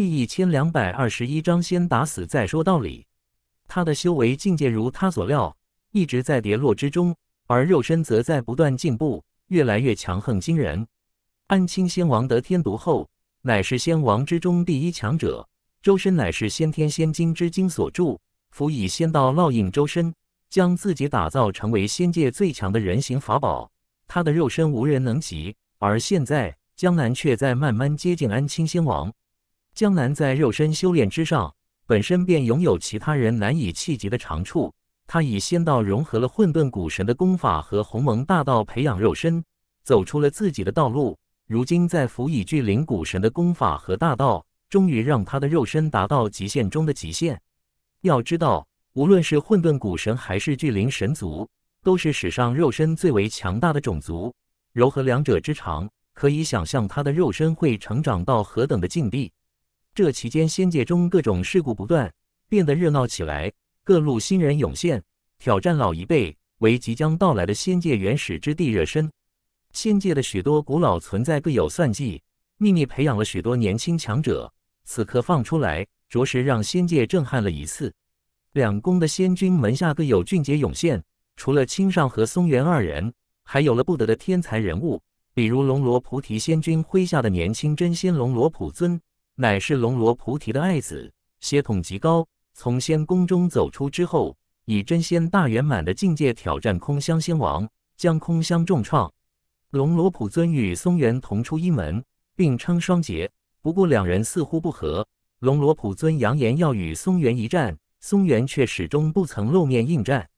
第一千两百二十一章，先打死再说道理。他的修为境界如他所料，一直在跌落之中，而肉身则在不断进步，越来越强横惊人。安青仙王得天独厚，乃是仙王之中第一强者。周身乃是先天仙精之精所铸，辅以仙道烙印周身，将自己打造成为仙界最强的人形法宝。他的肉身无人能及，而现在江南却在慢慢接近安青仙王。江南在肉身修炼之上，本身便拥有其他人难以企及的长处。他以仙道融合了混沌古神的功法和鸿蒙大道培养肉身，走出了自己的道路。如今再辅以巨灵古神的功法和大道，终于让他的肉身达到极限中的极限。要知道，无论是混沌古神还是巨灵神族，都是史上肉身最为强大的种族。糅合两者之长，可以想象他的肉身会成长到何等的境地。这期间，仙界中各种事故不断，变得热闹起来。各路新人涌现，挑战老一辈，为即将到来的仙界原始之地热身。仙界的许多古老存在各有算计，秘密培养了许多年轻强者。此刻放出来，着实让仙界震撼了一次。两宫的仙君门下各有俊杰涌现，除了青上和松原二人，还有了不得的天才人物，比如龙罗菩提仙君麾下的年轻真仙龙罗普尊。乃是龙罗菩提的爱子，血统极高。从仙宫中走出之后，以真仙大圆满的境界挑战空香仙王，将空香重创。龙罗普尊与松原同出一门，并称双杰。不过两人似乎不和，龙罗普尊扬言要与松原一战，松原却始终不曾露面应战。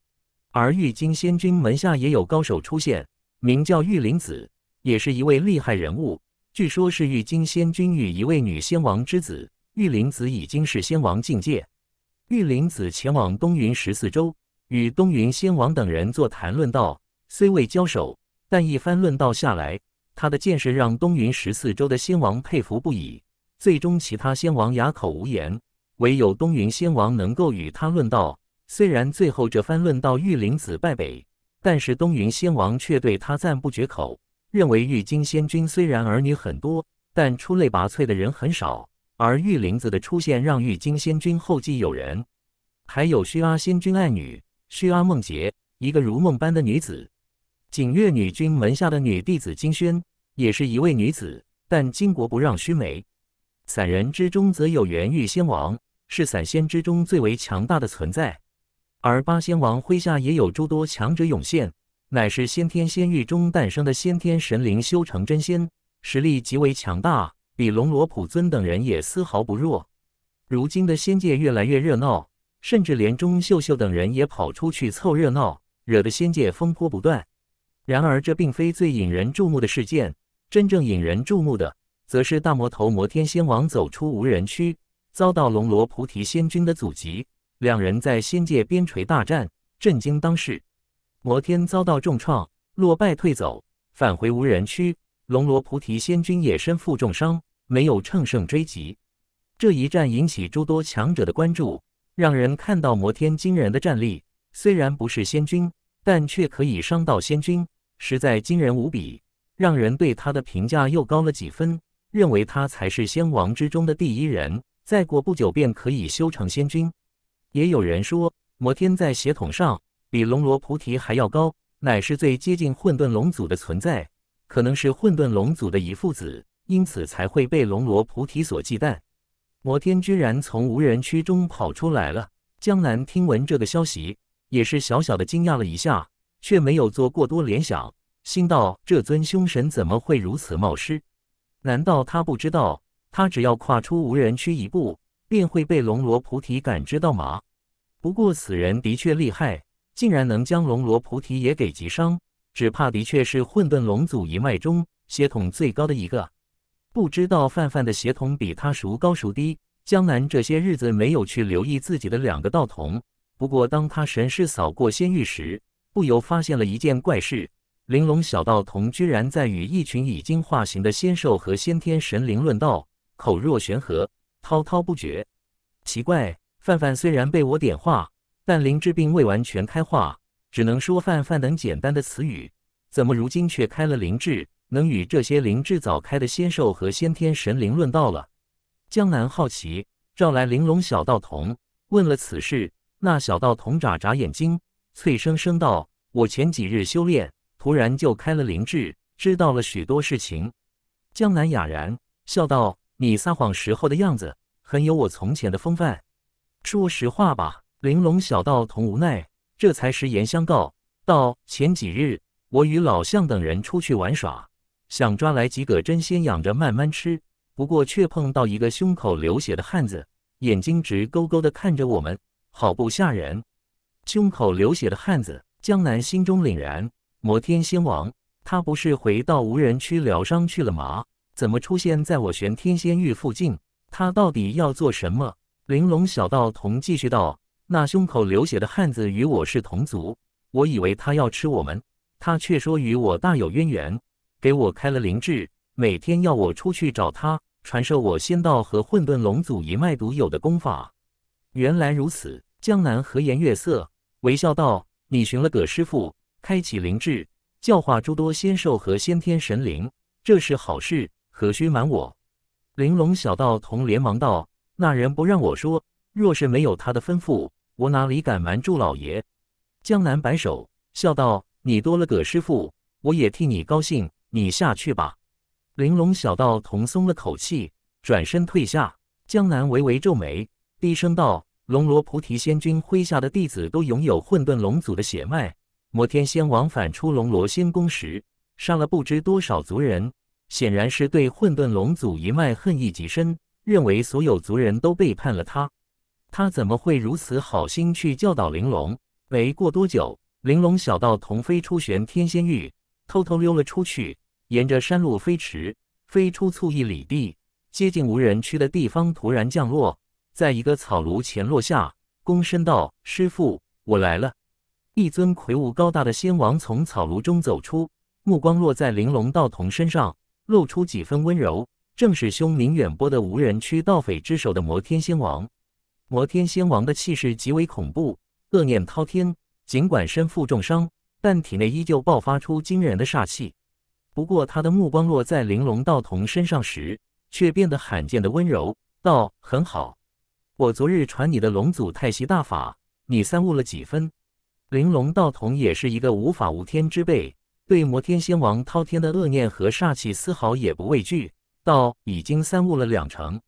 而玉京仙君门下也有高手出现，名叫玉灵子，也是一位厉害人物。据说，是玉京仙君与一位女仙王之子玉灵子已经是仙王境界。玉灵子前往东云十四州，与东云仙王等人座谈论道，虽未交手，但一番论道下来，他的见识让东云十四州的仙王佩服不已。最终，其他仙王哑口无言，唯有东云仙王能够与他论道。虽然最后这番论道玉灵子败北，但是东云仙王却对他赞不绝口。认为玉京仙君虽然儿女很多，但出类拔萃的人很少，而玉灵子的出现让玉京仙君后继有人。还有虚阿仙君爱女虚阿梦洁，一个如梦般的女子。景月女君门下的女弟子金萱也是一位女子，但巾帼不让须眉。散人之中则有元玉仙王，是散仙之中最为强大的存在，而八仙王麾下也有诸多强者涌现。乃是先天仙域中诞生的先天神灵，修成真仙，实力极为强大，比龙罗普尊等人也丝毫不弱。如今的仙界越来越热闹，甚至连钟秀秀等人也跑出去凑热闹，惹得仙界风波不断。然而，这并非最引人注目的事件，真正引人注目的，则是大魔头摩天仙王走出无人区，遭到龙罗菩提仙君的阻击，两人在仙界边陲大战，震惊当世。摩天遭到重创，落败退走，返回无人区。龙罗菩提仙君也身负重伤，没有乘胜追击。这一战引起诸多强者的关注，让人看到摩天惊人的战力。虽然不是仙君，但却可以伤到仙君，实在惊人无比，让人对他的评价又高了几分，认为他才是仙王之中的第一人，再过不久便可以修成仙君。也有人说，摩天在血统上。比龙罗菩提还要高，乃是最接近混沌龙祖的存在，可能是混沌龙祖的一父子，因此才会被龙罗菩提所忌惮。摩天居然从无人区中跑出来了！江南听闻这个消息，也是小小的惊讶了一下，却没有做过多联想，心道：这尊凶神怎么会如此冒失？难道他不知道，他只要跨出无人区一步，便会被龙罗菩提感知到吗？不过此人的确厉害。竟然能将龙罗菩提也给击伤，只怕的确是混沌龙祖一脉中血统最高的一个。不知道范范的血统比他孰高孰低？江南这些日子没有去留意自己的两个道童，不过当他神识扫过仙域时，不由发现了一件怪事：玲珑小道童居然在与一群已经化形的仙兽和先天神灵论道，口若悬河，滔滔不绝。奇怪，范范虽然被我点化。但灵智并未完全开化，只能说泛泛能简单的词语。怎么如今却开了灵智，能与这些灵智早开的仙兽和先天神灵论道了？江南好奇，召来玲珑小道童，问了此事。那小道童眨眨眼睛，脆生生道：“我前几日修炼，突然就开了灵智，知道了许多事情。”江南哑然，笑道：“你撒谎时候的样子，很有我从前的风范。说实话吧。”玲珑小道童无奈，这才实言相告道：“前几日，我与老向等人出去玩耍，想抓来几个真仙养着慢慢吃，不过却碰到一个胸口流血的汉子，眼睛直勾勾的看着我们，好不吓人。”胸口流血的汉子，江南心中凛然。摩天仙王，他不是回到无人区疗伤去了吗？怎么出现在我玄天仙域附近？他到底要做什么？玲珑小道童继续道。那胸口流血的汉子与我是同族，我以为他要吃我们，他却说与我大有渊源，给我开了灵智，每天要我出去找他，传授我仙道和混沌龙祖一脉独有的功法。原来如此，江南和颜悦色，微笑道：“你寻了葛师傅，开启灵智，教化诸多仙兽和先天神灵，这是好事，何须瞒我？”玲珑小道童连忙道：“那人不让我说，若是没有他的吩咐。”我哪里敢瞒住老爷？江南摆手，笑道：“你多了个师傅，我也替你高兴。你下去吧。”玲珑小道童松了口气，转身退下。江南微微皱眉，低声道：“龙罗菩提仙君麾下的弟子都拥有混沌龙族的血脉。摩天仙王反出龙罗仙宫时，杀了不知多少族人，显然是对混沌龙族一脉恨意极深，认为所有族人都背叛了他。”他怎么会如此好心去教导玲珑？没过多久，玲珑小道童飞出玄天仙域，偷偷溜了出去，沿着山路飞驰，飞出醋一里地，接近无人区的地方，突然降落，在一个草庐前落下，躬身道：“师傅，我来了。”一尊魁梧高大的仙王从草庐中走出，目光落在玲珑道童身上，露出几分温柔，正是凶名远播的无人区盗匪之首的摩天仙王。摩天仙王的气势极为恐怖，恶念滔天。尽管身负重伤，但体内依旧爆发出惊人的煞气。不过，他的目光落在玲珑道童身上时，却变得罕见的温柔，道：“很好，我昨日传你的龙祖太息大法，你三悟了几分？”玲珑道童也是一个无法无天之辈，对摩天仙王滔天的恶念和煞气丝毫也不畏惧，道：“已经三悟了两成，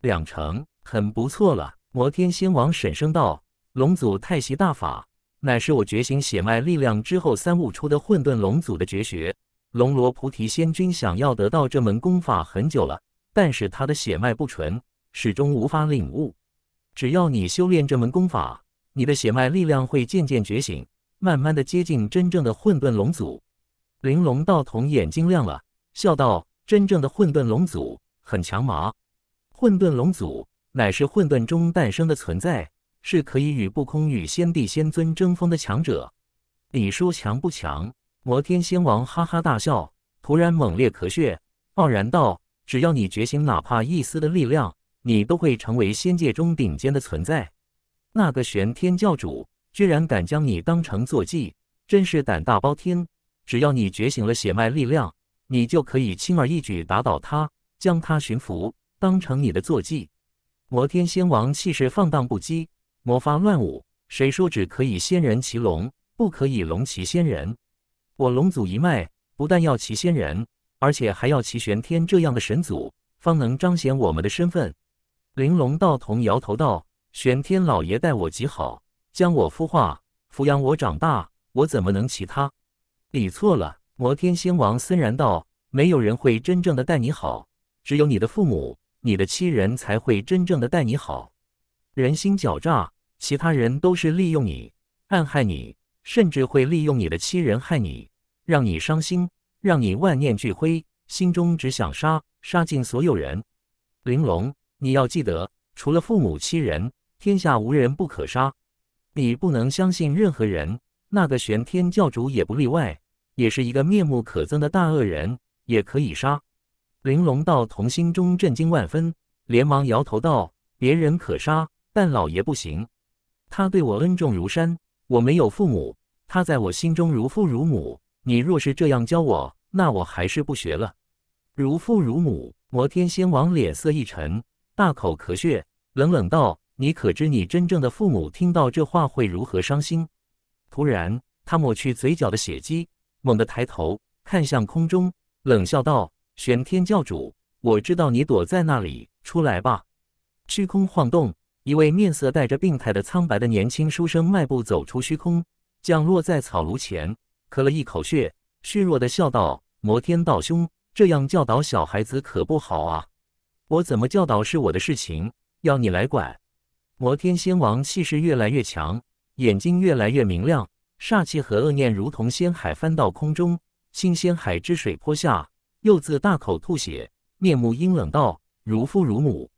两成很不错了。”摩天仙王沈声道：“龙祖太息大法，乃是我觉醒血脉力量之后三悟出的混沌龙祖的绝学。龙罗菩提仙君想要得到这门功法很久了，但是他的血脉不纯，始终无法领悟。只要你修炼这门功法，你的血脉力量会渐渐觉醒，慢慢的接近真正的混沌龙祖。”玲珑道童眼睛亮了，笑道：“真正的混沌龙祖很强吗？混沌龙祖。”乃是混沌中诞生的存在，是可以与不空与先帝仙尊争锋的强者。李叔强不强？摩天仙王哈哈大笑，突然猛烈咳血，傲然道：“只要你觉醒哪怕一丝的力量，你都会成为仙界中顶尖的存在。那个玄天教主居然敢将你当成坐骑，真是胆大包天！只要你觉醒了血脉力量，你就可以轻而易举打倒他，将他驯服，当成你的坐骑。”摩天仙王气势放荡不羁，魔发乱舞。谁说只可以仙人骑龙，不可以龙骑仙人？我龙祖一脉不但要骑仙人，而且还要骑玄天这样的神祖，方能彰显我们的身份。玲珑道童摇头道：“玄天老爷待我极好，将我孵化、抚养我长大，我怎么能骑他？”你错了。摩天仙王森然道：“没有人会真正的待你好，只有你的父母。”你的妻人才会真正的待你好，人心狡诈，其他人都是利用你、暗害你，甚至会利用你的亲人害你，让你伤心，让你万念俱灰，心中只想杀，杀尽所有人。玲珑，你要记得，除了父母、亲人，天下无人不可杀。你不能相信任何人，那个玄天教主也不例外，也是一个面目可憎的大恶人，也可以杀。玲珑道童心中震惊万分，连忙摇头道：“别人可杀，但老爷不行。他对我恩重如山，我没有父母，他在我心中如父如母。你若是这样教我，那我还是不学了。”如父如母，摩天仙王脸色一沉，大口咳血，冷冷道：“你可知你真正的父母听到这话会如何伤心？”突然，他抹去嘴角的血迹，猛地抬头看向空中，冷笑道。玄天教主，我知道你躲在那里，出来吧。虚空晃动，一位面色带着病态的苍白的年轻书生迈步走出虚空，降落在草庐前，咳了一口血，虚弱的笑道：“摩天道兄，这样教导小孩子可不好啊。我怎么教导是我的事情，要你来管。”摩天仙王气势越来越强，眼睛越来越明亮，煞气和恶念如同仙海翻到空中，新仙海之水泼下。又字大口吐血，面目阴冷道：“如父如母，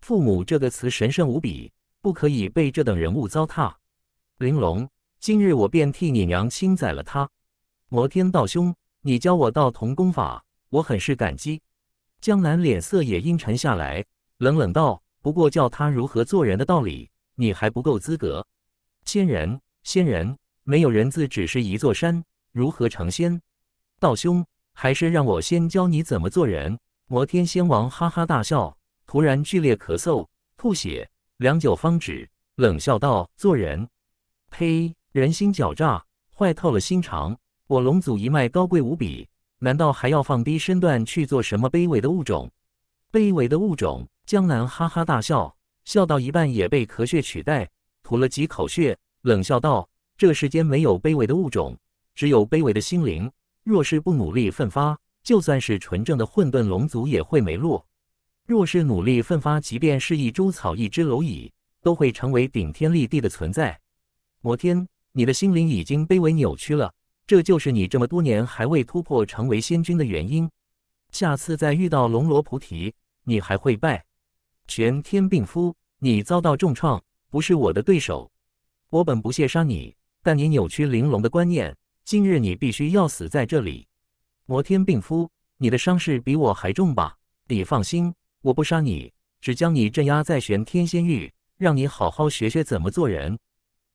父母这个词神圣无比，不可以被这等人物糟蹋。”玲珑，今日我便替你娘亲宰了他。摩天道兄，你教我道童功法，我很是感激。江南脸色也阴沉下来，冷冷道：“不过教他如何做人的道理，你还不够资格。”仙人，仙人，没有人字，只是一座山，如何成仙？道兄。还是让我先教你怎么做人。摩天仙王哈哈大笑，突然剧烈咳嗽，吐血，良久方止，冷笑道：“做人？呸！人心狡诈，坏透了心肠。我龙祖一脉高贵无比，难道还要放低身段去做什么卑微的物种？卑微的物种？”江南哈哈大笑，笑到一半也被咳血取代，吐了几口血，冷笑道：“这世间没有卑微的物种，只有卑微的心灵。”若是不努力奋发，就算是纯正的混沌龙族也会没落；若是努力奋发，即便是一株草、一只蝼蚁，都会成为顶天立地的存在。摩天，你的心灵已经卑微扭曲了，这就是你这么多年还未突破成为仙君的原因。下次再遇到龙罗菩提，你还会败。玄天病夫，你遭到重创，不是我的对手。我本不屑杀你，但你扭曲玲珑的观念。今日你必须要死在这里，摩天病夫，你的伤势比我还重吧？你放心，我不杀你，只将你镇压在玄天仙域，让你好好学学怎么做人。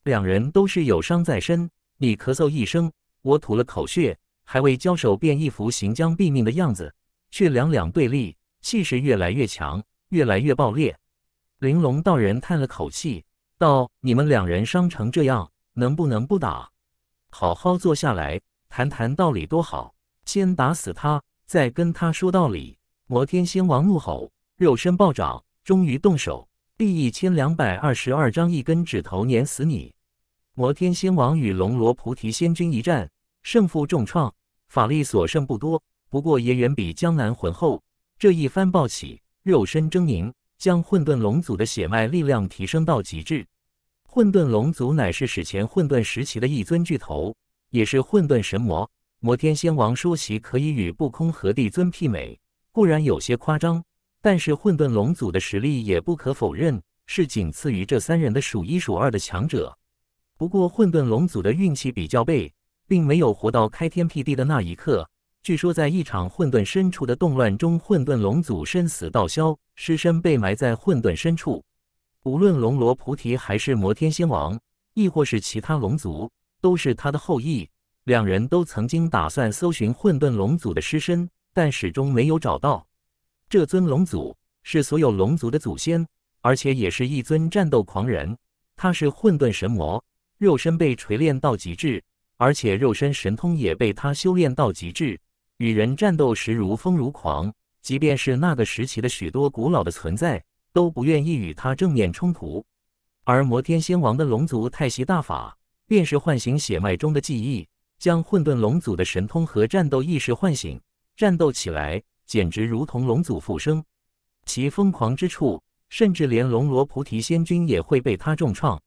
两人都是有伤在身，你咳嗽一声，我吐了口血，还未交手便一副行将毙命的样子，却两两对立，气势越来越强，越来越爆裂。玲珑道人叹了口气，道：“你们两人伤成这样，能不能不打？”好好坐下来谈谈道理多好，先打死他，再跟他说道理。摩天仙王怒吼，肉身暴涨，终于动手。第一千两百二十二章，一根指头碾死你！摩天仙王与龙罗菩提仙君一战，胜负重创，法力所剩不多，不过也远比江南浑厚。这一番暴起，肉身狰狞，将混沌龙族的血脉力量提升到极致。混沌龙族乃是史前混沌时期的一尊巨头，也是混沌神魔摩天仙王舒淇可以与不空和帝尊媲美，固然有些夸张，但是混沌龙族的实力也不可否认是仅次于这三人的数一数二的强者。不过，混沌龙族的运气比较背，并没有活到开天辟地的那一刻。据说，在一场混沌深处的动乱中，混沌龙族身死道消，尸身被埋在混沌深处。无论龙罗菩提还是摩天仙王，亦或是其他龙族，都是他的后裔。两人都曾经打算搜寻混沌龙祖的尸身，但始终没有找到。这尊龙祖是所有龙族的祖先，而且也是一尊战斗狂人。他是混沌神魔，肉身被锤炼到极致，而且肉身神通也被他修炼到极致。与人战斗时如风如狂，即便是那个时期的许多古老的存在。都不愿意与他正面冲突，而摩天仙王的龙族太息大法便是唤醒血脉中的记忆，将混沌龙族的神通和战斗意识唤醒，战斗起来简直如同龙族复生。其疯狂之处，甚至连龙罗菩提仙君也会被他重创。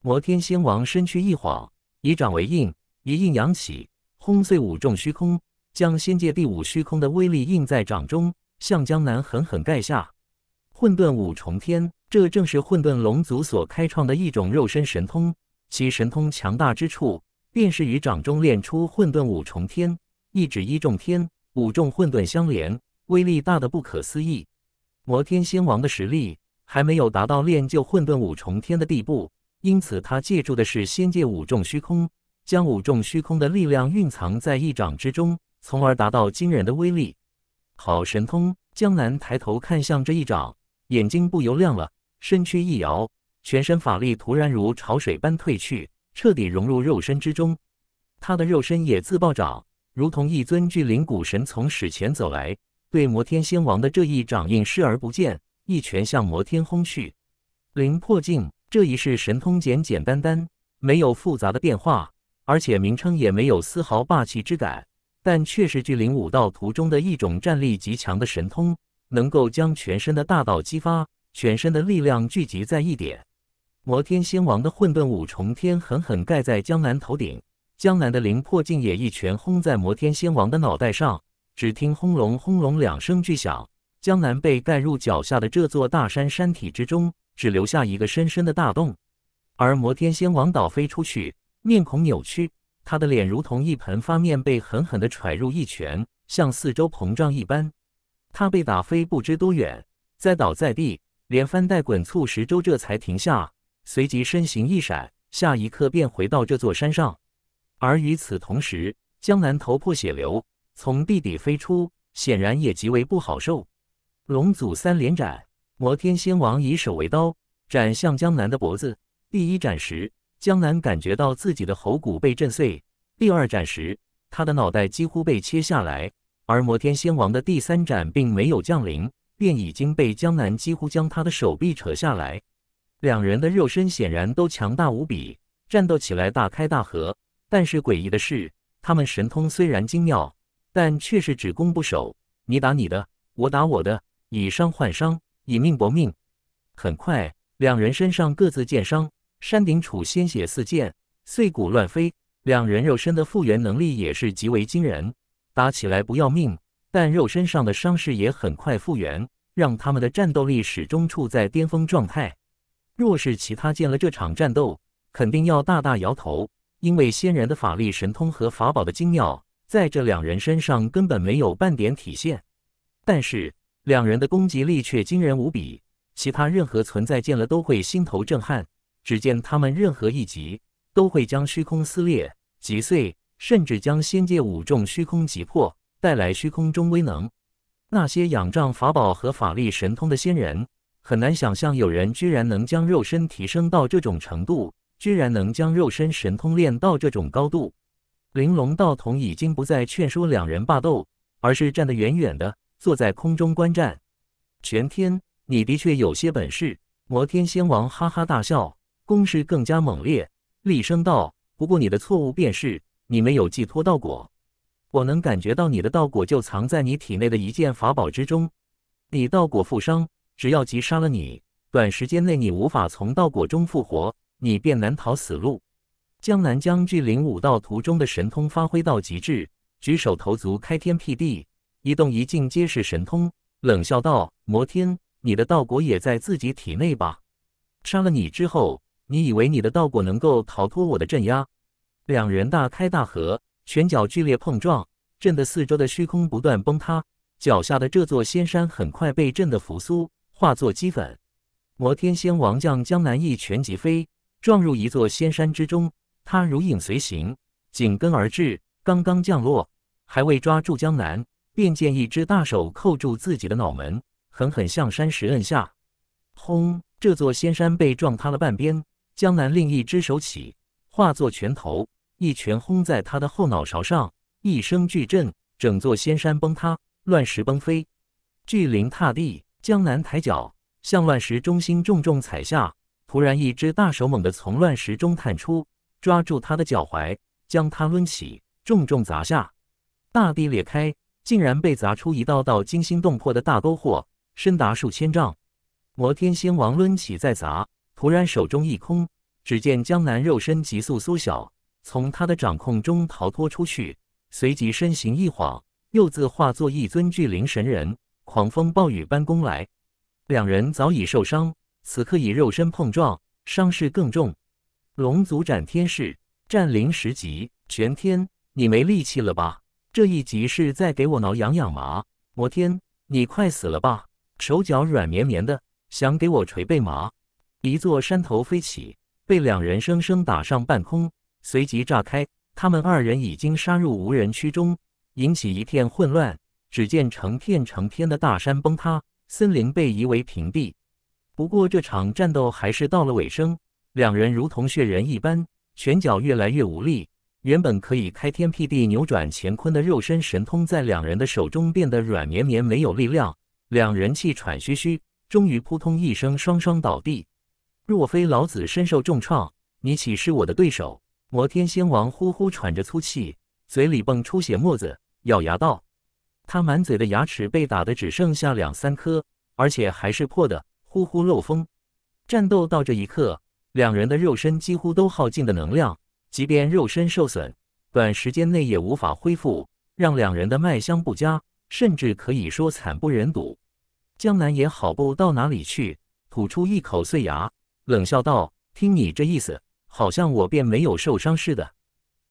摩天仙王身躯一晃，以掌为印，以印扬起，轰碎五重虚空，将仙界第五虚空的威力印在掌中，向江南狠狠盖下。混沌五重天，这正是混沌龙族所开创的一种肉身神通。其神通强大之处，便是于掌中练出混沌五重天，一指一重天，五重混沌相连，威力大的不可思议。摩天仙王的实力还没有达到练就混沌五重天的地步，因此他借助的是仙界五重虚空，将五重虚空的力量蕴藏在一掌之中，从而达到惊人的威力。好神通！江南抬头看向这一掌。眼睛不由亮了，身躯一摇，全身法力突然如潮水般退去，彻底融入肉身之中。他的肉身也自暴涨，如同一尊巨灵古神从史前走来，对摩天仙王的这一掌印视而不见，一拳向摩天轰去。灵破境这一式神通简简单单，没有复杂的变化，而且名称也没有丝毫霸气之感，但却是巨灵武道途中的一种战力极强的神通。能够将全身的大道激发，全身的力量聚集在一点。摩天仙王的混沌五重天狠狠盖在江南头顶，江南的灵魄竟也一拳轰在摩天仙王的脑袋上。只听轰隆轰隆两声巨响，江南被盖入脚下的这座大山山体之中，只留下一个深深的大洞。而摩天仙王倒飞出去，面孔扭曲，他的脸如同一盆发面被狠狠的踹入一拳，向四周膨胀一般。他被打飞不知多远，栽倒在地，连翻带滚促十周，这才停下。随即身形一闪，下一刻便回到这座山上。而与此同时，江南头破血流，从地底飞出，显然也极为不好受。龙祖三连斩，摩天仙王以手为刀，斩向江南的脖子。第一斩时，江南感觉到自己的喉骨被震碎；第二斩时，他的脑袋几乎被切下来。而摩天仙王的第三斩并没有降临，便已经被江南几乎将他的手臂扯下来。两人的肉身显然都强大无比，战斗起来大开大合。但是诡异的是，他们神通虽然精妙，但却是只攻不守。你打你的，我打我的，以伤换伤，以命搏命。很快，两人身上各自见伤，山顶处鲜血四溅，碎骨乱飞。两人肉身的复原能力也是极为惊人。打起来不要命，但肉身上的伤势也很快复原，让他们的战斗力始终处在巅峰状态。若是其他见了这场战斗，肯定要大大摇头，因为仙人的法力神通和法宝的精妙，在这两人身上根本没有半点体现。但是两人的攻击力却惊人无比，其他任何存在见了都会心头震撼。只见他们任何一击，都会将虚空撕裂、击碎。甚至将仙界五重虚空击破，带来虚空中威能。那些仰仗法宝和法力神通的仙人，很难想象有人居然能将肉身提升到这种程度，居然能将肉身神通练到这种高度。玲珑道童已经不再劝说两人罢斗，而是站得远远的，坐在空中观战。玄天，你的确有些本事。摩天仙王哈哈大笑，攻势更加猛烈，厉声道：“不过你的错误便是。”你没有寄托道果，我能感觉到你的道果就藏在你体内的一件法宝之中。你道果负伤，只要击杀了你，短时间内你无法从道果中复活，你便难逃死路。江南将巨灵武道图中的神通发挥到极致，举手投足开天辟地，一动一静皆是神通。冷笑道：“摩天，你的道果也在自己体内吧？杀了你之后，你以为你的道果能够逃脱我的镇压？”两人大开大合，拳脚剧烈碰撞，震得四周的虚空不断崩塌，脚下的这座仙山很快被震得扶苏，化作齑粉。摩天仙王将江南一拳击飞，撞入一座仙山之中。他如影随形，紧跟而至。刚刚降落，还未抓住江南，便见一只大手扣住自己的脑门，狠狠向山石摁下。轰！这座仙山被撞塌了半边。江南另一只手起，化作拳头。一拳轰在他的后脑勺上，一声巨震，整座仙山崩塌，乱石崩飞，巨灵踏地。江南抬脚向乱石中心重重踩下，突然，一只大手猛地从乱石中探出，抓住他的脚踝，将他抡起，重重砸下。大地裂开，竟然被砸出一道道惊心动魄的大沟壑，深达数千丈。摩天仙王抡起再砸，突然手中一空，只见江南肉身急速缩小。从他的掌控中逃脱出去，随即身形一晃，又自化作一尊巨灵神人，狂风暴雨般攻来。两人早已受伤，此刻以肉身碰撞，伤势更重。龙族斩天式，战灵十级，玄天，你没力气了吧？这一级是在给我挠痒痒吗？摩天，你快死了吧？手脚软绵绵的，想给我捶背吗？一座山头飞起，被两人生生打上半空。随即炸开，他们二人已经杀入无人区中，引起一片混乱。只见成片成片的大山崩塌，森林被夷为平地。不过这场战斗还是到了尾声，两人如同血人一般，拳脚越来越无力。原本可以开天辟地、扭转乾坤的肉身神通，在两人的手中变得软绵绵，没有力量。两人气喘吁吁，终于扑通一声，双双倒地。若非老子身受重创，你岂是我的对手？摩天仙王呼呼喘着粗气，嘴里蹦出血沫子，咬牙道：“他满嘴的牙齿被打的只剩下两三颗，而且还是破的，呼呼漏风。”战斗到这一刻，两人的肉身几乎都耗尽的能量，即便肉身受损，短时间内也无法恢复，让两人的脉相不佳，甚至可以说惨不忍睹。江南也好不到哪里去，吐出一口碎牙，冷笑道：“听你这意思。”好像我便没有受伤似的。”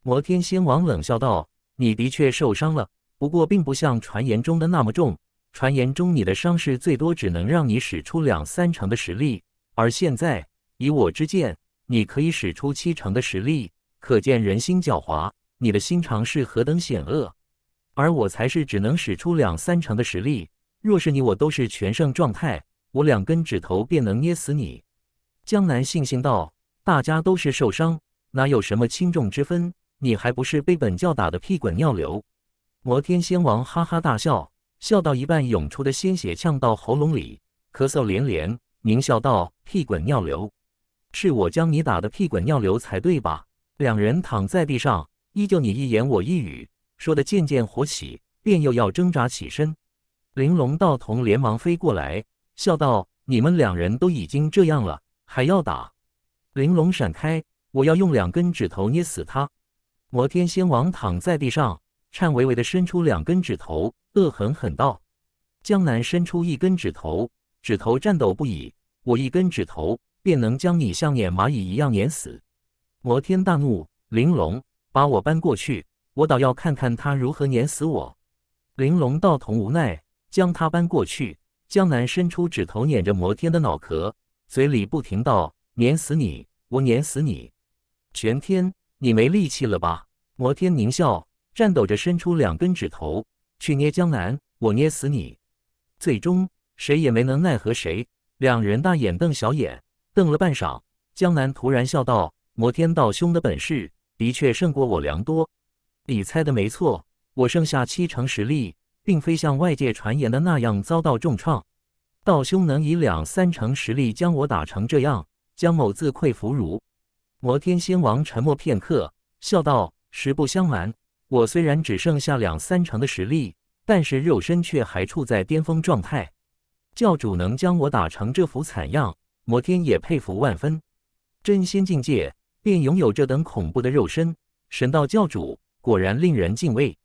摩天仙王冷笑道，“你的确受伤了，不过并不像传言中的那么重。传言中你的伤势最多只能让你使出两三成的实力，而现在以我之见，你可以使出七成的实力。可见人心狡猾，你的心肠是何等险恶。而我才是只能使出两三成的实力。若是你我都是全胜状态，我两根指头便能捏死你。”江南悻悻道。大家都是受伤，哪有什么轻重之分？你还不是被本教打的屁滚尿流？摩天仙王哈哈大笑，笑到一半涌出的鲜血呛到喉咙里，咳嗽连连，狞笑道：“屁滚尿流，是我将你打的屁滚尿流才对吧？”两人躺在地上，依旧你一言我一语，说的渐渐火起，便又要挣扎起身。玲珑道童连忙飞过来，笑道：“你们两人都已经这样了，还要打？”玲珑闪开！我要用两根指头捏死他。摩天仙王躺在地上，颤巍巍地伸出两根指头，恶狠狠道：“江南伸出一根指头，指头颤抖不已。我一根指头便能将你像碾蚂蚁一样碾死。”摩天大怒：“玲珑，把我搬过去！我倒要看看他如何碾死我。”玲珑道童无奈将他搬过去。江南伸出指头碾着摩天的脑壳，嘴里不停道。碾死你！我碾死你！全天，你没力气了吧？摩天狞笑，颤抖着伸出两根指头去捏江南。我捏死你！最终，谁也没能奈何谁。两人大眼瞪小眼，瞪了半晌。江南突然笑道：“摩天道兄的本事的确胜过我良多。你猜的没错，我剩下七成实力，并非像外界传言的那样遭到重创。道兄能以两三成实力将我打成这样。”江某自愧弗如。摩天仙王沉默片刻，笑道：“实不相瞒，我虽然只剩下两三成的实力，但是肉身却还处在巅峰状态。教主能将我打成这副惨样，摩天也佩服万分。真仙境界便拥有这等恐怖的肉身，神道教主果然令人敬畏。”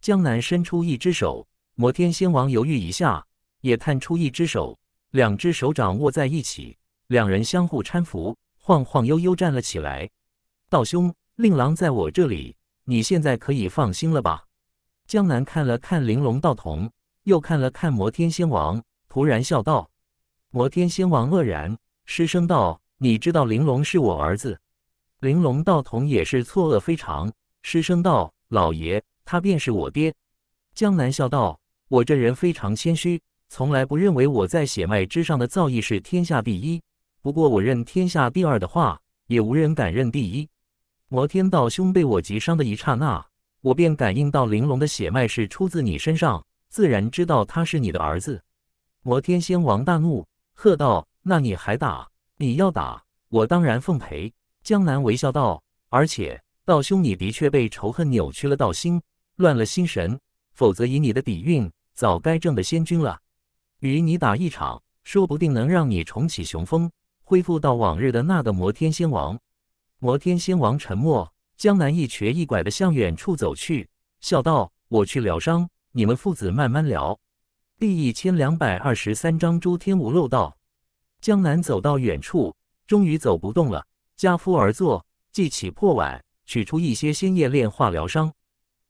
江南伸出一只手，摩天仙王犹豫一下，也探出一只手，两只手掌握在一起。两人相互搀扶，晃晃悠悠站了起来。道兄，令郎在我这里，你现在可以放心了吧？江南看了看玲珑道童，又看了看摩天仙王，突然笑道。摩天仙王愕然，失声道：“你知道玲珑是我儿子？”玲珑道童也是错愕非常，失声道：“老爷，他便是我爹。”江南笑道：“我这人非常谦虚，从来不认为我在血脉之上的造诣是天下第一。”不过我认天下第二的话，也无人敢认第一。摩天道兄被我击伤的一刹那，我便感应到玲珑的血脉是出自你身上，自然知道他是你的儿子。摩天仙王大怒，喝道：“那你还打？你要打，我当然奉陪。”江南微笑道：“而且道兄，你的确被仇恨扭曲了道心，乱了心神。否则以你的底蕴，早该正的仙君了。与你打一场，说不定能让你重起雄风。”恢复到往日的那个摩天仙王。摩天仙王沉默，江南一瘸一拐地向远处走去，笑道：“我去疗伤，你们父子慢慢聊。”第一千两百二十三章诸天无漏道。江南走到远处，终于走不动了，家夫而坐，记起破碗，取出一些仙叶炼化疗伤。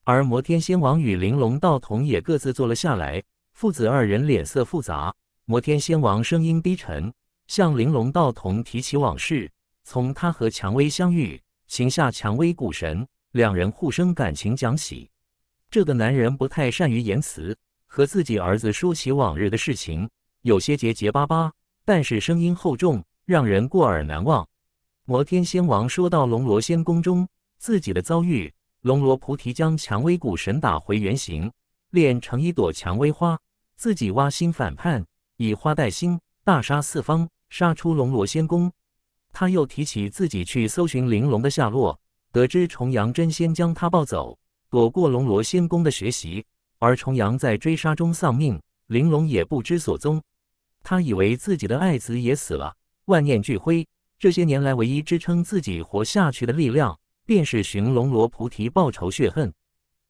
而摩天仙王与玲珑道童也各自坐了下来，父子二人脸色复杂。摩天仙王声音低沉。向玲珑道童提起往事，从他和蔷薇相遇，擒下蔷薇古神，两人互生感情，讲起。这个男人不太善于言辞，和自己儿子说起往日的事情，有些结结巴巴，但是声音厚重，让人过耳难忘。摩天仙王说到龙罗仙宫中自己的遭遇，龙罗菩提将蔷薇古神打回原形，炼成一朵蔷薇花，自己挖心反叛，以花代心，大杀四方。杀出龙罗仙宫，他又提起自己去搜寻玲珑的下落，得知重阳真仙将他抱走，躲过龙罗仙宫的学习，而重阳在追杀中丧命，玲珑也不知所踪。他以为自己的爱子也死了，万念俱灰。这些年来，唯一支撑自己活下去的力量，便是寻龙罗菩提报仇血恨。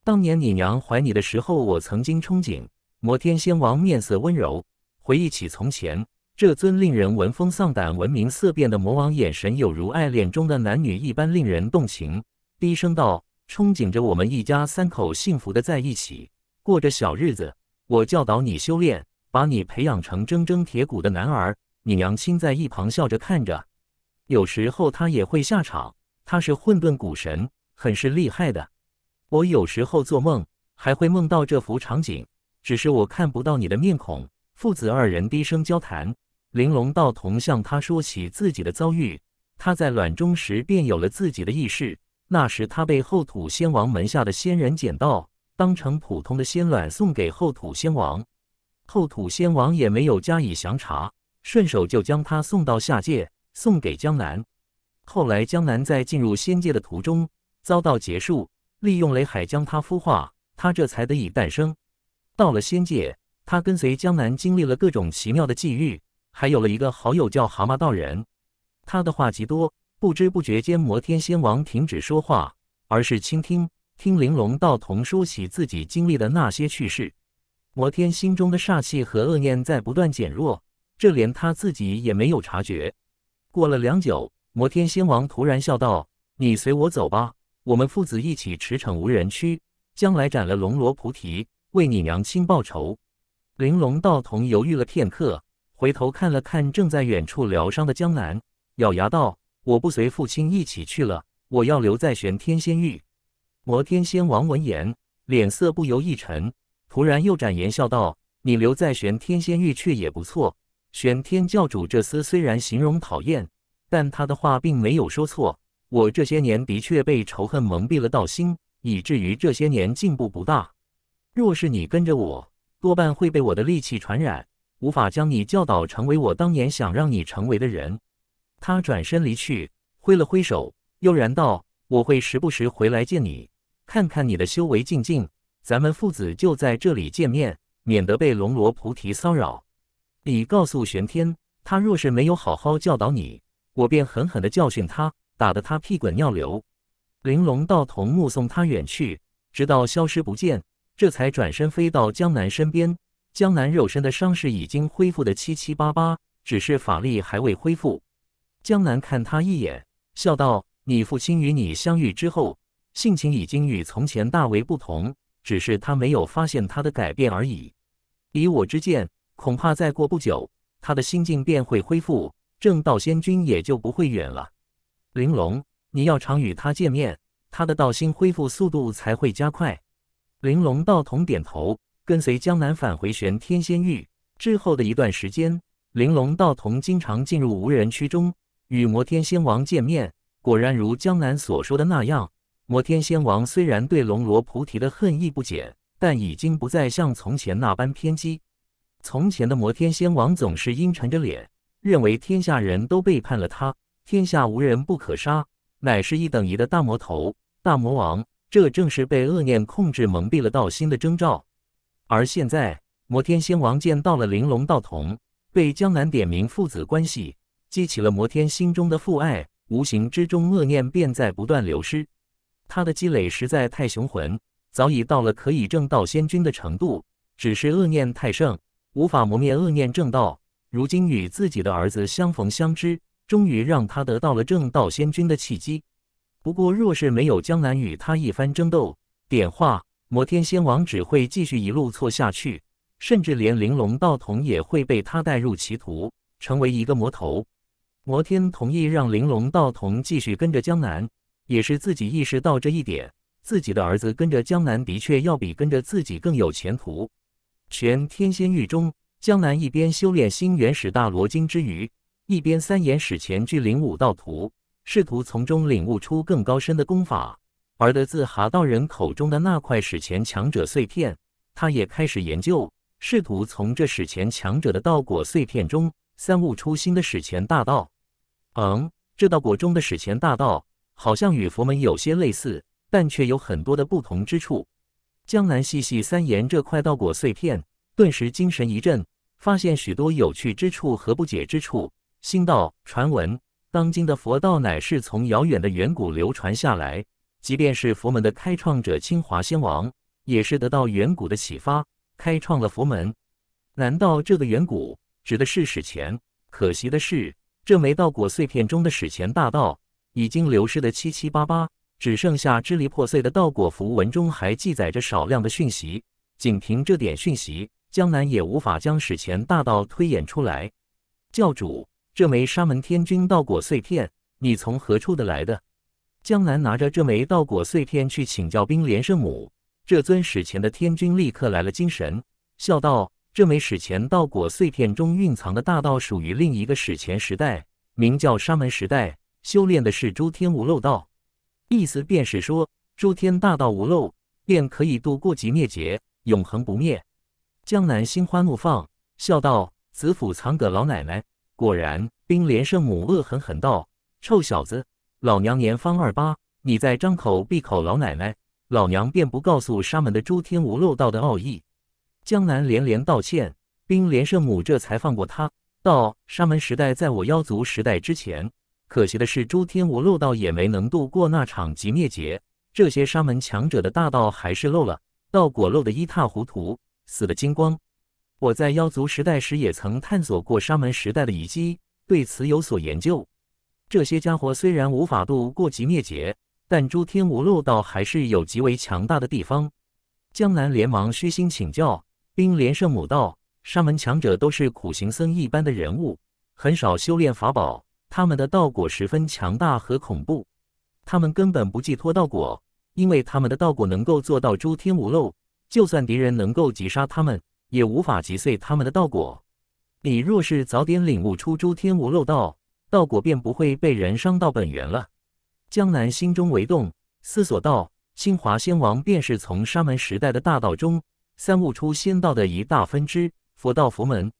当年你娘怀你的时候，我曾经憧憬摩天仙王面色温柔，回忆起从前。这尊令人闻风丧胆、闻名色变的魔王，眼神有如爱恋中的男女一般，令人动情。低声道：“憧憬着我们一家三口幸福的在一起，过着小日子。我教导你修炼，把你培养成铮铮铁骨的男儿。你娘亲在一旁笑着看着。有时候他也会下场，他是混沌古神，很是厉害的。我有时候做梦还会梦到这幅场景，只是我看不到你的面孔。父子二人低声交谈。”玲珑道童向他说起自己的遭遇：他在卵中时便有了自己的意识，那时他被后土仙王门下的仙人捡到，当成普通的仙卵送给后土仙王。后土仙王也没有加以详查，顺手就将他送到下界，送给江南。后来江南在进入仙界的途中遭到劫数，利用雷海将他孵化，他这才得以诞生。到了仙界，他跟随江南经历了各种奇妙的际遇。还有了一个好友叫蛤蟆道人，他的话极多。不知不觉间，摩天仙王停止说话，而是倾听，听玲珑道童说起自己经历的那些趣事。摩天心中的煞气和恶念在不断减弱，这连他自己也没有察觉。过了良久，摩天仙王突然笑道：“你随我走吧，我们父子一起驰骋无人区，将来斩了龙罗菩提，为你娘亲报仇。”玲珑道童犹豫了片刻。回头看了看正在远处疗伤的江南，咬牙道：“我不随父亲一起去了，我要留在玄天仙域。”魔天仙王闻言，脸色不由一沉，突然又展颜笑道：“你留在玄天仙域却也不错。玄天教主这厮虽然形容讨厌，但他的话并没有说错。我这些年的确被仇恨蒙蔽了道心，以至于这些年进步不大。若是你跟着我，多半会被我的戾气传染。”无法将你教导成为我当年想让你成为的人。他转身离去，挥了挥手，悠然道：“我会时不时回来见你，看看你的修为进境。咱们父子就在这里见面，免得被龙罗菩提骚扰。”你告诉玄天，他若是没有好好教导你，我便狠狠的教训他，打得他屁滚尿流。玲珑道童目送他远去，直到消失不见，这才转身飞到江南身边。江南肉身的伤势已经恢复的七七八八，只是法力还未恢复。江南看他一眼，笑道：“你父亲与你相遇之后，性情已经与从前大为不同，只是他没有发现他的改变而已。以我之见，恐怕再过不久，他的心境便会恢复，正道仙君也就不会远了。”玲珑，你要常与他见面，他的道心恢复速度才会加快。玲珑道童点头。跟随江南返回玄天仙域之后的一段时间，玲珑道童经常进入无人区中与摩天仙王见面。果然如江南所说的那样，摩天仙王虽然对龙罗菩提的恨意不减，但已经不再像从前那般偏激。从前的摩天仙王总是阴沉着脸，认为天下人都背叛了他，天下无人不可杀，乃是一等一的大魔头、大魔王。这正是被恶念控制、蒙蔽了道心的征兆。而现在，摩天仙王见到了玲珑道童，被江南点名父子关系，激起了摩天心中的父爱，无形之中恶念便在不断流失。他的积累实在太雄浑，早已到了可以正道仙君的程度，只是恶念太盛，无法磨灭恶念正道。如今与自己的儿子相逢相知，终于让他得到了正道仙君的契机。不过，若是没有江南与他一番争斗点化，摩天仙王只会继续一路错下去，甚至连玲珑道童也会被他带入歧途，成为一个魔头。摩天同意让玲珑道童继续跟着江南，也是自己意识到这一点，自己的儿子跟着江南的确要比跟着自己更有前途。全天仙域中，江南一边修炼新原始大罗经之余，一边三眼史前聚灵武道图，试图从中领悟出更高深的功法。而得自蛤道人口中的那块史前强者碎片，他也开始研究，试图从这史前强者的道果碎片中三悟出新的史前大道。嗯，这道果中的史前大道好像与佛门有些类似，但却有很多的不同之处。江南细细三研这块道果碎片，顿时精神一振，发现许多有趣之处和不解之处。心道：传闻，当今的佛道乃是从遥远的远古流传下来。即便是佛门的开创者清华仙王，也是得到远古的启发，开创了佛门。难道这个远古指的是史前？可惜的是，这枚道果碎片中的史前大道已经流失的七七八八，只剩下支离破碎的道果符文中还记载着少量的讯息。仅凭这点讯息，江南也无法将史前大道推演出来。教主，这枚沙门天君道果碎片，你从何处的来的？江南拿着这枚稻果碎片去请教冰莲圣母，这尊史前的天君立刻来了精神，笑道：“这枚史前稻果碎片中蕴藏的大道属于另一个史前时代，名叫沙门时代，修炼的是诸天无漏道，意思便是说，诸天大道无漏，便可以度过极灭劫，永恒不灭。”江南心花怒放，笑道：“子府藏葛老奶奶，果然！”冰莲圣母恶狠狠道：“臭小子！”老娘年方二八，你再张口闭口老奶奶，老娘便不告诉沙门的诸天无漏道的奥义。江南连连道歉，兵连圣母这才放过他。道沙门时代在我妖族时代之前，可惜的是，诸天无漏道也没能度过那场极灭劫，这些沙门强者的大道还是漏了，道果漏的一塌糊涂，死了精光。我在妖族时代时也曾探索过沙门时代的遗迹，对此有所研究。这些家伙虽然无法度过极灭劫，但诸天无漏道还是有极为强大的地方。江南连忙虚心请教，并连圣母道：沙门强者都是苦行僧一般的人物，很少修炼法宝。他们的道果十分强大和恐怖，他们根本不寄托道果，因为他们的道果能够做到诸天无漏。就算敌人能够击杀他们，也无法击碎他们的道果。你若是早点领悟出诸天无漏道，道果便不会被人伤到本源了。江南心中为动，思索道：“清华仙王便是从沙门时代的大道中，三悟出仙道的一大分支——佛道佛门。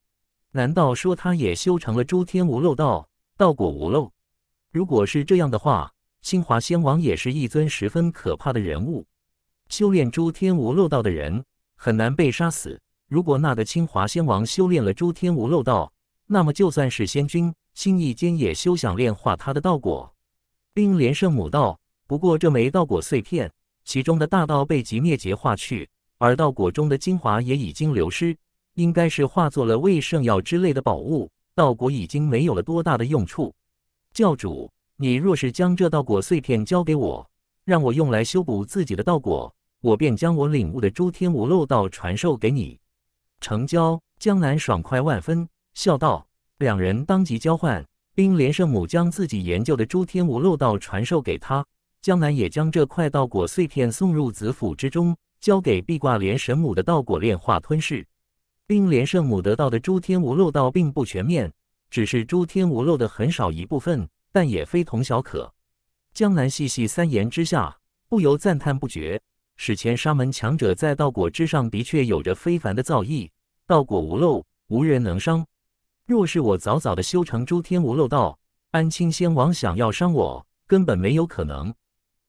难道说他也修成了诸天无漏道？道果无漏？如果是这样的话，清华仙王也是一尊十分可怕的人物。修炼诸天无漏道的人很难被杀死。如果那个清华仙王修炼了诸天无漏道，那么就算是仙君。”轻易间也休想炼化他的道果，并连圣母道。不过这枚道果碎片，其中的大道被极灭劫化去，而道果中的精华也已经流失，应该是化作了未圣药之类的宝物。道果已经没有了多大的用处。教主，你若是将这道果碎片交给我，让我用来修补自己的道果，我便将我领悟的诸天无漏道传授给你。成交！江南爽快万分，笑道。两人当即交换，并莲圣母将自己研究的诸天无漏道传授给他。江南也将这块道果碎片送入子府之中，交给壁挂莲神母的道果炼化吞噬。并莲圣母得到的诸天无漏道并不全面，只是诸天无漏的很少一部分，但也非同小可。江南细细三言之下，不由赞叹不绝。史前沙门强者在道果之上的确有着非凡的造诣，道果无漏，无人能伤。若是我早早的修成诸天无漏道，安青仙王想要伤我根本没有可能。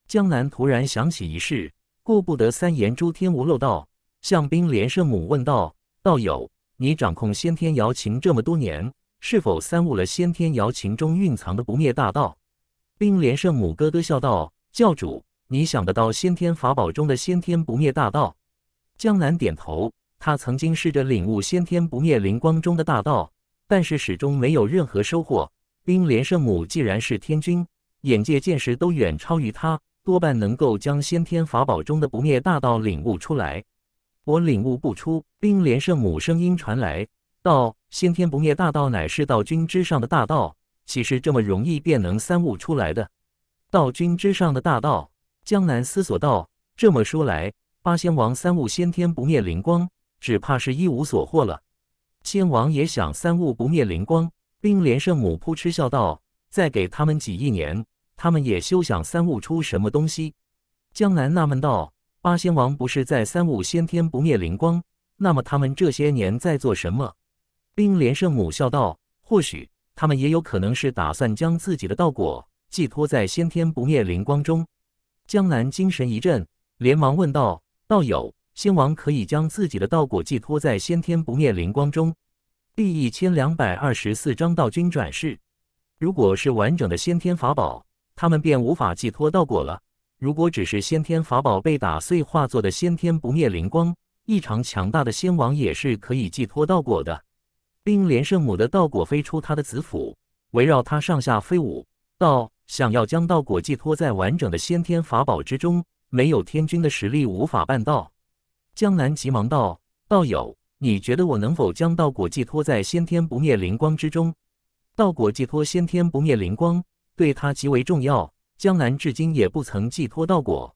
江南突然想起一事，顾不得三言诸天无漏道，向冰莲圣母问道：“道友，你掌控先天瑶琴这么多年，是否三悟了先天瑶琴中蕴藏的不灭大道？”冰莲圣母咯咯笑道：“教主，你想得到先天法宝中的先天不灭大道？”江南点头，他曾经试着领悟先天不灭灵光中的大道。但是始终没有任何收获。冰莲圣母既然是天君，眼界见识都远超于他，多半能够将先天法宝中的不灭大道领悟出来。我领悟不出。冰莲圣母声音传来道：“先天不灭大道乃是道君之上的大道，岂是这么容易便能三悟出来的？”道君之上的大道，江南思索道：“这么说来，八仙王三悟先天不灭灵光，只怕是一无所获了。”仙王也想三悟不灭灵光，冰莲圣母扑哧笑道：“再给他们几亿年，他们也休想三悟出什么东西。”江南纳闷道：“八仙王不是在三悟先天不灭灵光？那么他们这些年在做什么？”冰莲圣母笑道：“或许他们也有可能是打算将自己的道果寄托在先天不灭灵光中。”江南精神一振，连忙问道：“道友。”仙王可以将自己的道果寄托在先天不灭灵光中。第一千两百二十四章道君转世。如果是完整的先天法宝，他们便无法寄托道果了。如果只是先天法宝被打碎化作的先天不灭灵光，异常强大的仙王也是可以寄托道果的。冰莲圣母的道果飞出她的子府，围绕她上下飞舞。道，想要将道果寄托在完整的先天法宝之中，没有天君的实力无法办到。江南急忙道：“道友，你觉得我能否将道果寄托在先天不灭灵光之中？道果寄托先天不灭灵光，对他极为重要。江南至今也不曾寄托道果。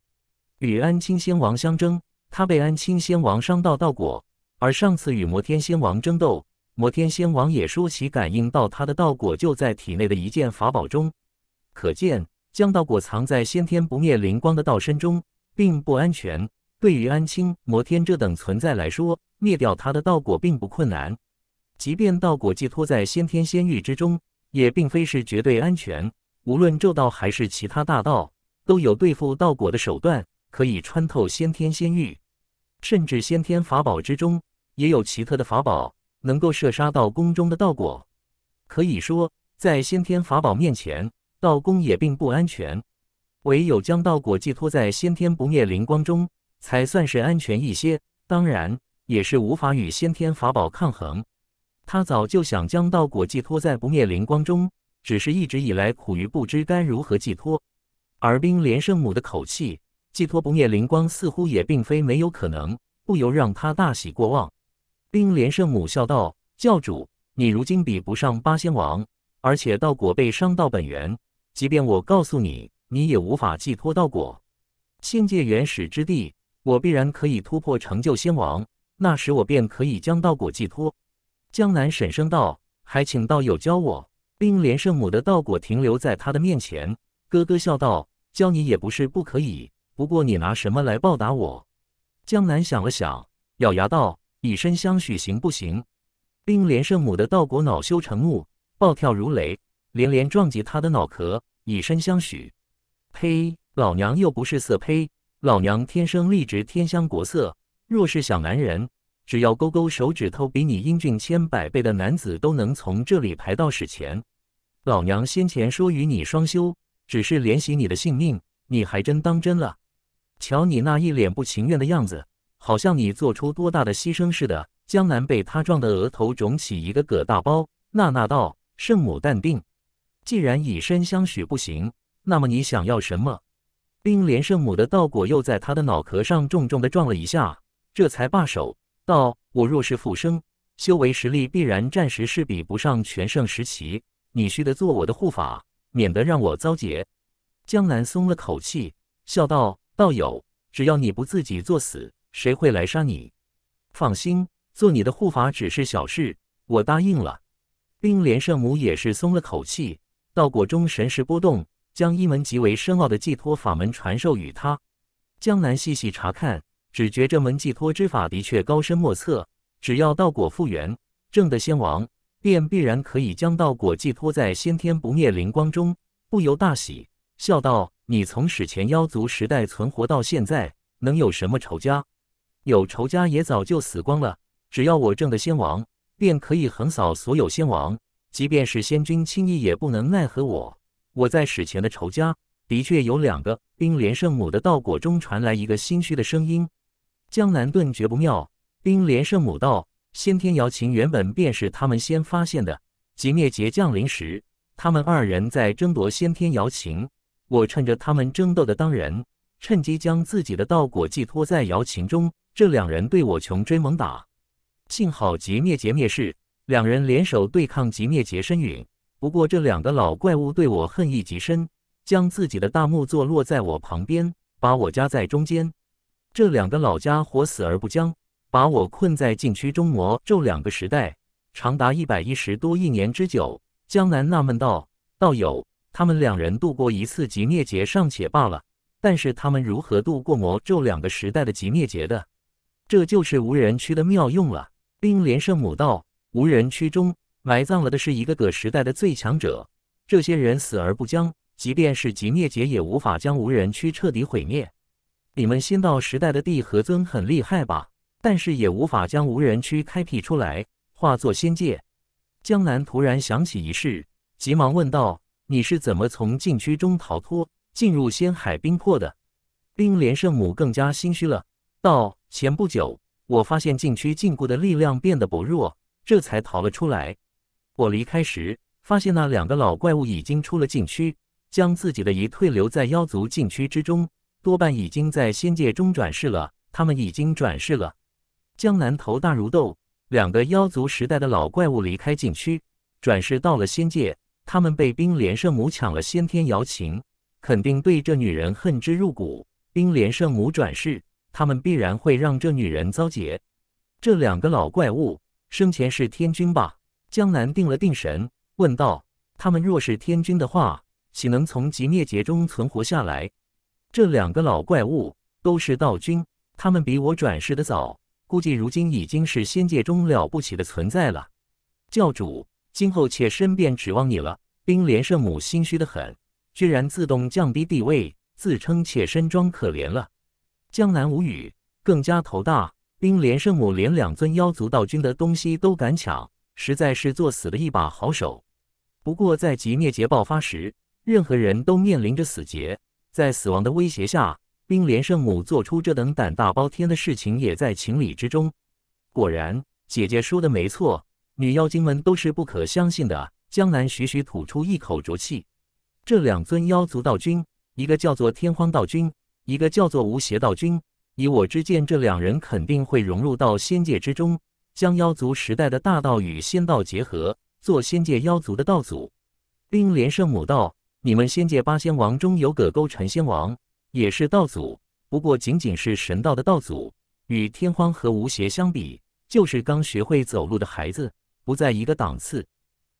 与安青仙王相争，他被安青仙王伤到道果；而上次与摩天仙王争斗，摩天仙王也说起感应到他的道果就在体内的一件法宝中。可见，将道果藏在先天不灭灵光的道身中，并不安全。”对于安青摩天这等存在来说，灭掉他的道果并不困难。即便道果寄托在先天仙域之中，也并非是绝对安全。无论咒道还是其他大道，都有对付道果的手段，可以穿透先天仙域。甚至先天法宝之中，也有奇特的法宝能够射杀到宫中的道果。可以说，在先天法宝面前，道宫也并不安全。唯有将道果寄托在先天不灭灵光中。才算是安全一些，当然也是无法与先天法宝抗衡。他早就想将道果寄托在不灭灵光中，只是一直以来苦于不知该如何寄托。而冰莲圣母的口气，寄托不灭灵光似乎也并非没有可能，不由让他大喜过望。冰莲圣母笑道：“教主，你如今比不上八仙王，而且道果被伤到本源，即便我告诉你，你也无法寄托道果。先界原始之地。”我必然可以突破，成就仙王。那时我便可以将道果寄托。江南沈声道：“还请道友教我。”冰莲圣母的道果停留在他的面前，咯咯笑道：“教你也不是不可以，不过你拿什么来报答我？”江南想了想，咬牙道：“以身相许，行不行？”冰莲圣母的道果恼羞成怒，暴跳如雷，连连撞击他的脑壳：“以身相许？呸！老娘又不是色胚！”老娘天生丽质，天香国色。若是小男人，只要勾勾手指头，比你英俊千百倍的男子，都能从这里排到史前。老娘先前说与你双修，只是怜惜你的性命，你还真当真了？瞧你那一脸不情愿的样子，好像你做出多大的牺牲似的。江南被他撞得额头肿起一个葛大包，娜娜道：“圣母淡定，既然以身相许不行，那么你想要什么？”冰莲圣母的道果又在他的脑壳上重重地撞了一下，这才罢手，道：“我若是复生，修为实力必然暂时是比不上全盛时期。你须得做我的护法，免得让我遭劫。”江南松了口气，笑道：“道友，只要你不自己作死，谁会来杀你？放心，做你的护法只是小事，我答应了。”冰莲圣母也是松了口气，道果中神识波动。将一门极为深奥的寄托法门传授与他。江南细细查看，只觉这门寄托之法的确高深莫测。只要道果复原，正的仙王便必然可以将道果寄托在先天不灭灵光中，不由大喜，笑道：“你从史前妖族时代存活到现在，能有什么仇家？有仇家也早就死光了。只要我正的仙王，便可以横扫所有仙王，即便是仙君，轻易也不能奈何我。”我在史前的仇家的确有两个。冰莲圣母的道果中传来一个心虚的声音：“江南顿觉不妙。”冰莲圣母道：“先天瑶琴原本便是他们先发现的。极灭劫降临时，他们二人在争夺先天瑶琴。我趁着他们争斗的当人，趁机将自己的道果寄托在瑶琴中。这两人对我穷追猛打，幸好即灭劫灭世，两人联手对抗极灭劫身陨。”不过这两个老怪物对我恨意极深，将自己的大木座落在我旁边，把我夹在中间。这两个老家伙死而不僵，把我困在禁区中魔咒两个时代，长达一百一十多亿年之久。江南纳闷道：“道友，他们两人度过一次极灭劫尚且罢了，但是他们如何度过魔咒两个时代的极灭劫的？这就是无人区的妙用了。”冰莲圣母道：“无人区中。”埋葬了的是一个个时代的最强者，这些人死而不僵，即便是极灭劫也无法将无人区彻底毁灭。你们新到时代的帝和尊很厉害吧？但是也无法将无人区开辟出来，化作仙界。江南突然想起一事，急忙问道：“你是怎么从禁区中逃脱，进入仙海冰魄的？”冰莲圣母更加心虚了，道：“前不久我发现禁区禁锢的力量变得薄弱，这才逃了出来。”我离开时，发现那两个老怪物已经出了禁区，将自己的遗退留在妖族禁区之中，多半已经在仙界中转世了。他们已经转世了。江南头大如斗，两个妖族时代的老怪物离开禁区，转世到了仙界。他们被冰莲圣母抢了先天瑶琴，肯定对这女人恨之入骨。冰莲圣母转世，他们必然会让这女人遭劫。这两个老怪物生前是天君吧？江南定了定神，问道：“他们若是天君的话，岂能从极灭劫中存活下来？这两个老怪物都是道君，他们比我转世的早，估计如今已经是仙界中了不起的存在了。教主，今后妾身便指望你了。”冰莲圣母心虚的很，居然自动降低地位，自称妾身装可怜了。江南无语，更加头大。冰莲圣母连两尊妖族道君的东西都敢抢。实在是作死的一把好手。不过在极灭劫爆发时，任何人都面临着死劫。在死亡的威胁下，冰莲圣母做出这等胆大包天的事情也在情理之中。果然，姐姐说的没错，女妖精们都是不可相信的。江南徐徐吐出一口浊气，这两尊妖族道君，一个叫做天荒道君，一个叫做无邪道君。以我之见，这两人肯定会融入到仙界之中。将妖族时代的大道与仙道结合，做仙界妖族的道祖，并连圣母道。你们仙界八仙王中有葛沟陈仙王，也是道祖，不过仅仅是神道的道祖，与天荒和吴邪相比，就是刚学会走路的孩子，不在一个档次。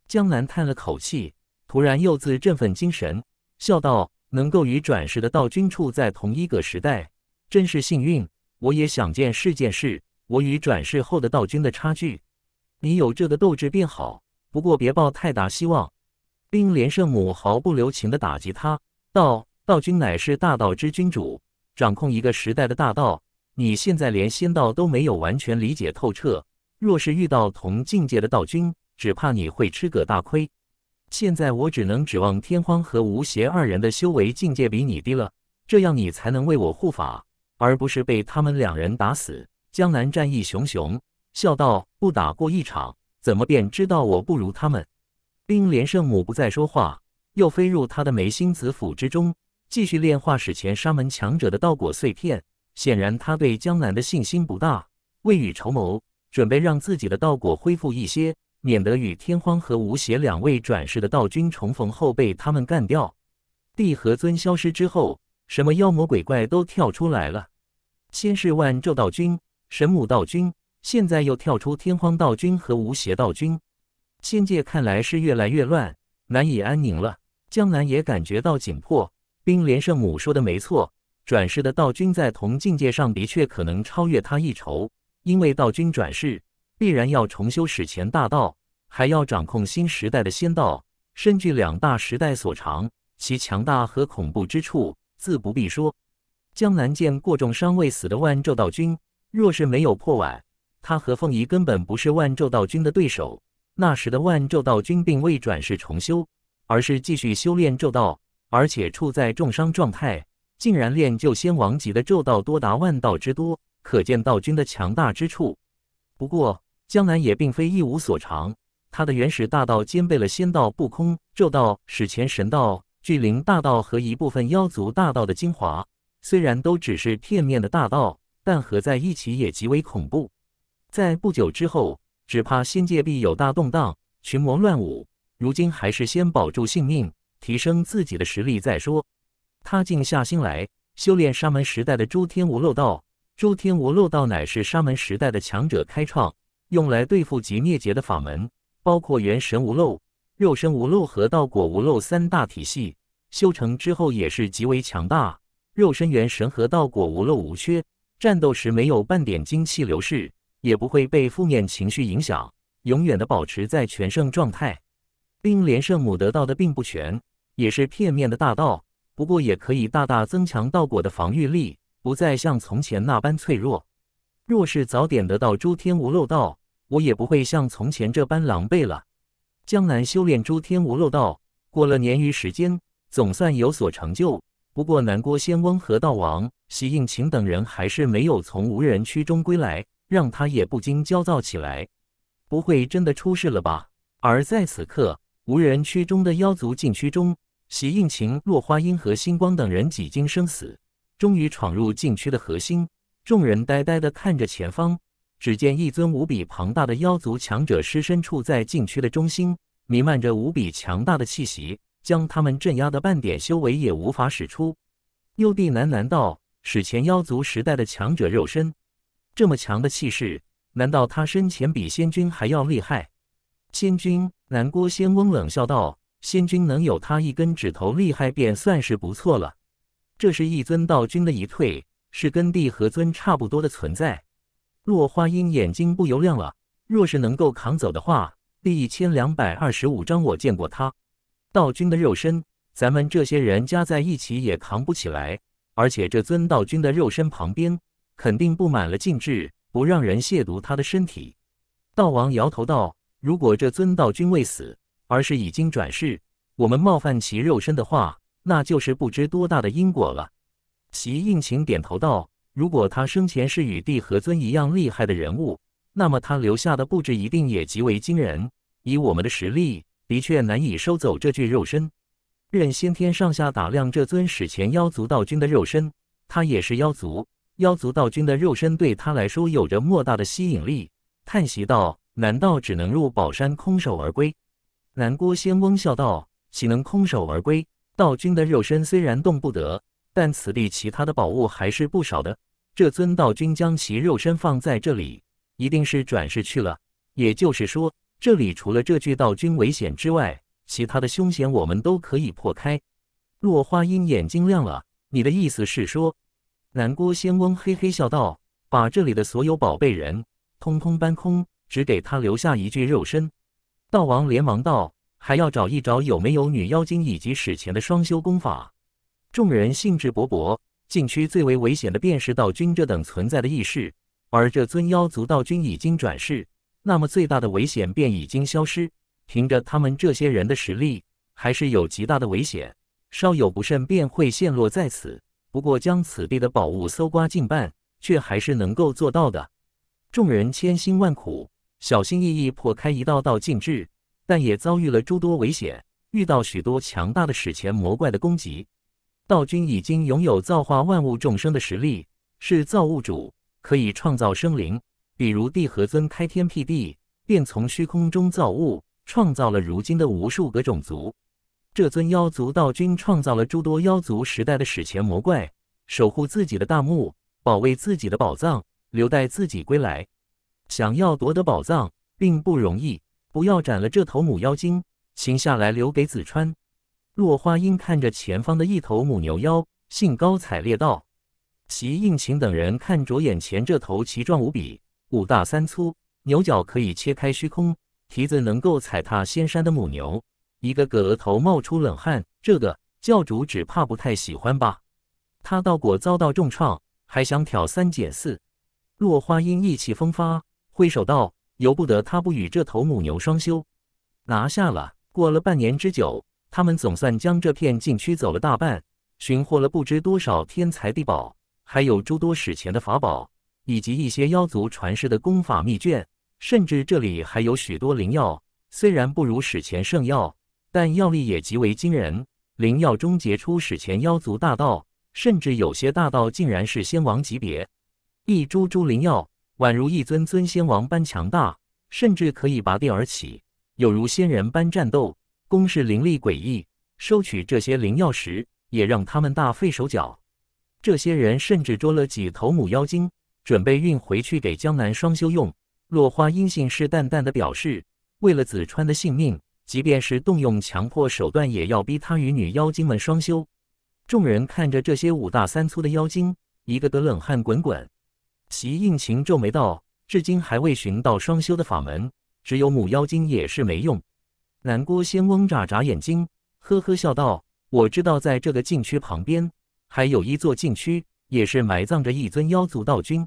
江南叹了口气，突然又自振奋精神，笑道：“能够与转世的道君处在同一个时代，真是幸运。我也想见世件事。”我与转世后的道君的差距，你有这个斗志便好。不过别抱太大希望。冰莲圣母毫不留情的打击他，道：道君乃是大道之君主，掌控一个时代的大道。你现在连仙道都没有完全理解透彻，若是遇到同境界的道君，只怕你会吃个大亏。现在我只能指望天荒和吴邪二人的修为境界比你低了，这样你才能为我护法，而不是被他们两人打死。江南战意熊熊，笑道：“不打过一场，怎么便知道我不如他们？”冰莲圣母不再说话，又飞入他的眉心子府之中，继续炼化史前沙门强者的道果碎片。显然，他对江南的信心不大，未雨绸缪，准备让自己的道果恢复一些，免得与天荒和吴邪两位转世的道君重逢后被他们干掉。地和尊消失之后，什么妖魔鬼怪都跳出来了，先是万咒道君。神母道君现在又跳出天荒道君和无邪道君，仙界看来是越来越乱，难以安宁了。江南也感觉到紧迫。冰莲圣母说的没错，转世的道君在同境界上的确可能超越他一筹，因为道君转世必然要重修史前大道，还要掌控新时代的仙道，身具两大时代所长，其强大和恐怖之处自不必说。江南见过重伤未死的万咒道君。若是没有破碗，他和凤仪根本不是万咒道君的对手。那时的万咒道君并未转世重修，而是继续修炼咒道，而且处在重伤状态，竟然练就仙王级的咒道多达万道之多，可见道君的强大之处。不过，江南也并非一无所长，他的原始大道兼备了仙道、不空咒道、史前神道、巨灵大道和一部分妖族大道的精华，虽然都只是片面的大道。但合在一起也极为恐怖，在不久之后，只怕仙界必有大动荡，群魔乱舞。如今还是先保住性命，提升自己的实力再说。他静下心来修炼沙门时代的诸天无漏道，诸天无漏道乃是沙门时代的强者开创，用来对付极灭劫的法门，包括元神无漏、肉身无漏和道果无漏三大体系。修成之后也是极为强大，肉身、元神和道果无漏无缺。战斗时没有半点精气流逝，也不会被负面情绪影响，永远的保持在全胜状态。并连圣母得到的并不全，也是片面的大道，不过也可以大大增强道果的防御力，不再像从前那般脆弱。若是早点得到诸天无漏道，我也不会像从前这般狼狈了。江南修炼诸天无漏道，过了年余时间，总算有所成就。不过南郭仙翁和道王。席应勤等人还是没有从无人区中归来，让他也不禁焦躁起来。不会真的出事了吧？而在此刻，无人区中的妖族禁区中，席应勤、落花音和星光等人几经生死，终于闯入禁区的核心。众人呆呆地看着前方，只见一尊无比庞大的妖族强者尸身处在禁区的中心，弥漫着无比强大的气息，将他们镇压的半点修为也无法使出。幽帝喃喃道。史前妖族时代的强者肉身，这么强的气势，难道他生前比仙君还要厉害？仙君南郭仙翁冷笑道：“仙君能有他一根指头厉害，便算是不错了。”这是一尊道君的一退，是跟帝和尊差不多的存在。落花鹰眼睛不由亮了，若是能够扛走的话，第一千两百二十五章我见过他，道君的肉身，咱们这些人加在一起也扛不起来。而且这尊道君的肉身旁边肯定布满了禁制，不让人亵渎他的身体。道王摇头道：“如果这尊道君未死，而是已经转世，我们冒犯其肉身的话，那就是不知多大的因果了。”其应勤点头道：“如果他生前是与帝和尊一样厉害的人物，那么他留下的布置一定也极为惊人。以我们的实力，的确难以收走这具肉身。”任先天上下打量这尊史前妖族道君的肉身，他也是妖族，妖族道君的肉身对他来说有着莫大的吸引力，叹息道：“难道只能入宝山空手而归？”南郭仙翁笑道：“岂能空手而归？道君的肉身虽然动不得，但此地其他的宝物还是不少的。这尊道君将其肉身放在这里，一定是转世去了。也就是说，这里除了这具道君危险之外。”其他的凶险我们都可以破开。落花鹰眼睛亮了，你的意思是说？南郭仙翁嘿嘿笑道：“把这里的所有宝贝人通通搬空，只给他留下一具肉身。”道王连忙道：“还要找一找有没有女妖精以及史前的双修功法。”众人兴致勃勃。禁区最为危险的便是道君这等存在的异世，而这尊妖族道君已经转世，那么最大的危险便已经消失。凭着他们这些人的实力，还是有极大的危险，稍有不慎便会陷落在此。不过将此地的宝物搜刮近半，却还是能够做到的。众人千辛万苦，小心翼翼破开一道道禁制，但也遭遇了诸多危险，遇到许多强大的史前魔怪的攻击。道君已经拥有造化万物众生的实力，是造物主，可以创造生灵，比如地和尊开天辟地，便从虚空中造物。创造了如今的无数个种族。这尊妖族道君创造了诸多妖族时代的史前魔怪，守护自己的大墓，保卫自己的宝藏，留待自己归来。想要夺得宝藏并不容易。不要斩了这头母妖精，擒下来留给子川。落花鹰看着前方的一头母牛妖，兴高采烈道：“齐应勤等人看着眼前这头奇壮无比、五大三粗、牛角可以切开虚空。”蹄子能够踩踏仙山的母牛，一个个额头冒出冷汗。这个教主只怕不太喜欢吧？他道果遭到重创，还想挑三拣四。落花阴意气风发，挥手道：“由不得他不与这头母牛双修。”拿下了。过了半年之久，他们总算将这片禁区走了大半，寻获了不知多少天材地宝，还有诸多史前的法宝，以及一些妖族传世的功法秘卷。甚至这里还有许多灵药，虽然不如史前圣药，但药力也极为惊人。灵药中结出史前妖族大道，甚至有些大道竟然是仙王级别。一株株灵药宛如一尊尊仙王般强大，甚至可以拔地而起，有如仙人般战斗，攻势凌厉诡异。收取这些灵药时，也让他们大费手脚。这些人甚至捉了几头母妖精，准备运回去给江南双修用。落花阴信誓旦旦的表示，为了子川的性命，即便是动用强迫手段，也要逼他与女妖精们双修。众人看着这些五大三粗的妖精，一个个冷汗滚滚。席应勤皱眉道：“至今还未寻到双修的法门，只有母妖精也是没用。”南郭仙翁眨眨眼睛，呵呵笑道：“我知道，在这个禁区旁边还有一座禁区，也是埋葬着一尊妖族道君。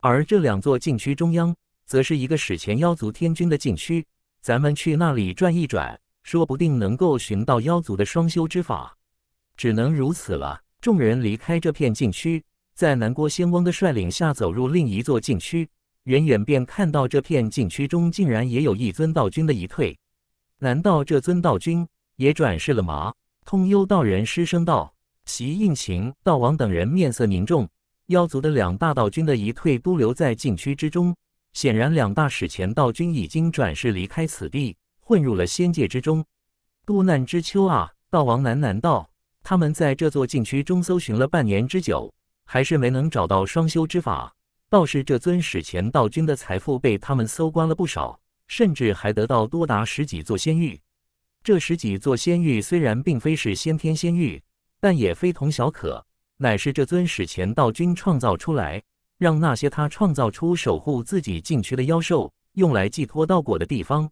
而这两座禁区中央。”则是一个史前妖族天君的禁区，咱们去那里转一转，说不定能够寻到妖族的双修之法。只能如此了。众人离开这片禁区，在南郭仙翁的率领下走入另一座禁区，远远便看到这片禁区中竟然也有一尊道君的遗退。难道这尊道君也转世了吗？通幽道人失声道。席应行、道王等人面色凝重，妖族的两大道君的遗退都留在禁区之中。显然，两大史前道君已经转世离开此地，混入了仙界之中。渡难之秋啊，道王喃喃道：“他们在这座禁区中搜寻了半年之久，还是没能找到双修之法。倒是这尊史前道君的财富被他们搜刮了不少，甚至还得到多达十几座仙域。这十几座仙域虽然并非是先天仙域，但也非同小可，乃是这尊史前道君创造出来。”让那些他创造出守护自己禁区的妖兽用来寄托道果的地方。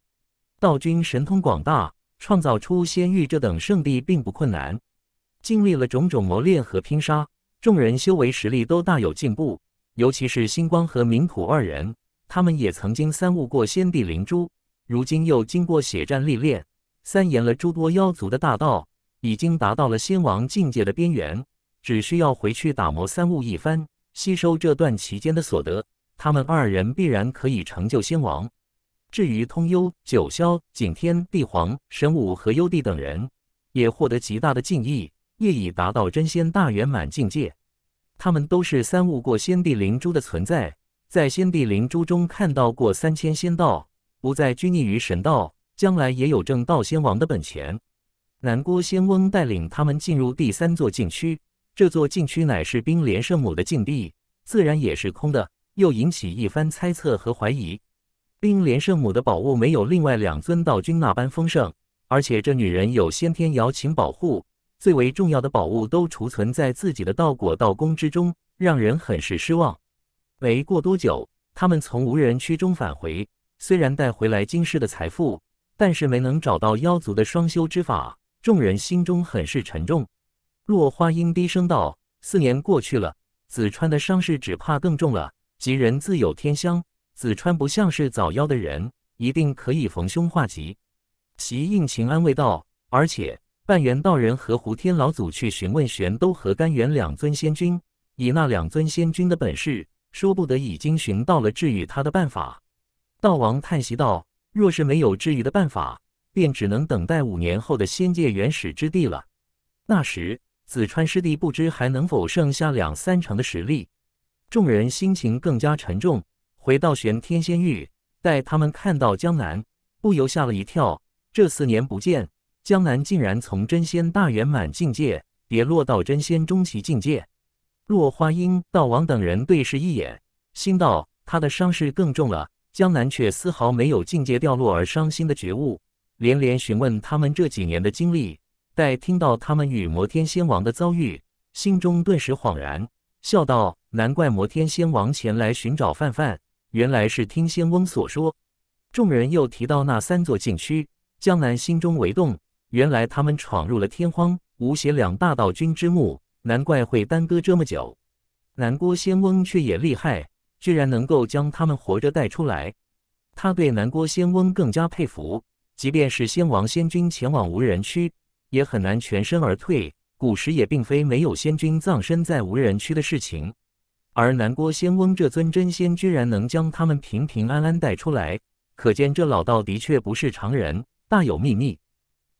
道君神通广大，创造出仙域这等圣地并不困难。经历了种种磨练和拼杀，众人修为实力都大有进步。尤其是星光和明土二人，他们也曾经三悟过先帝灵珠，如今又经过血战历练，三言了诸多妖族的大道，已经达到了仙王境界的边缘，只需要回去打磨三悟一番。吸收这段期间的所得，他们二人必然可以成就仙王。至于通幽、九霄、景天、帝皇、神武和幽帝等人，也获得极大的敬意，业已达到真仙大圆满境界。他们都是三悟过仙帝灵珠的存在，在仙帝灵珠中看到过三千仙道，不再拘泥于神道，将来也有证道仙王的本钱。南郭仙翁带领他们进入第三座禁区。这座禁区乃是冰莲圣母的禁地，自然也是空的，又引起一番猜测和怀疑。冰莲圣母的宝物没有另外两尊道君那般丰盛，而且这女人有先天瑶琴保护，最为重要的宝物都储存在自己的道果道宫之中，让人很是失望。没过多久，他们从无人区中返回，虽然带回来惊世的财富，但是没能找到妖族的双修之法，众人心中很是沉重。落花莺低声道：“四年过去了，子川的伤势只怕更重了。吉人自有天相，子川不像是早夭的人，一定可以逢凶化吉。”其应勤安慰道：“而且半元道人和胡天老祖去询问玄都和甘元两尊仙君，以那两尊仙君的本事，说不得已经寻到了治愈他的办法。”道王叹息道：“若是没有治愈的办法，便只能等待五年后的仙界原始之地了。那时。”紫川师弟不知还能否剩下两三成的实力，众人心情更加沉重。回到玄天仙域，待他们看到江南，不由吓了一跳。这四年不见，江南竟然从真仙大圆满境界跌落到真仙中期境界。落花鹰、道王等人对视一眼，心道他的伤势更重了。江南却丝毫没有境界掉落而伤心的觉悟，连连询问他们这几年的经历。待听到他们与摩天仙王的遭遇，心中顿时恍然，笑道：“难怪摩天仙王前来寻找范范，原来是听仙翁所说。”众人又提到那三座禁区，江南心中为动。原来他们闯入了天荒无邪两大道君之墓，难怪会耽搁这么久。南郭仙翁却也厉害，居然能够将他们活着带出来。他对南郭仙翁更加佩服，即便是仙王仙君前往无人区。也很难全身而退。古时也并非没有仙君葬身在无人区的事情，而南郭仙翁这尊真仙居然能将他们平平安安带出来，可见这老道的确不是常人，大有秘密。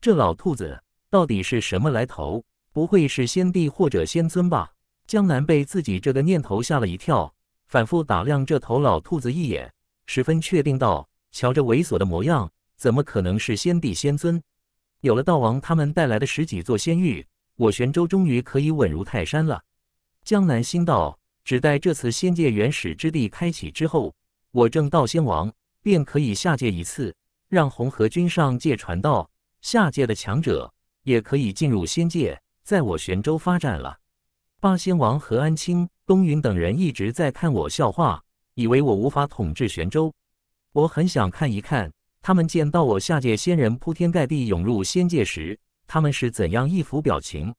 这老兔子到底是什么来头？不会是先帝或者仙尊吧？江南被自己这个念头吓了一跳，反复打量这头老兔子一眼，十分确定道：“瞧这猥琐的模样，怎么可能是先帝仙尊？”有了道王他们带来的十几座仙域，我玄州终于可以稳如泰山了。江南新道，只待这次仙界原始之地开启之后，我正道仙王便可以下界一次，让红河君上界传道，下界的强者也可以进入仙界，在我玄州发展了。八仙王何安清、东云等人一直在看我笑话，以为我无法统治玄州，我很想看一看。他们见到我下界仙人铺天盖地涌入仙界时，他们是怎样一副表情？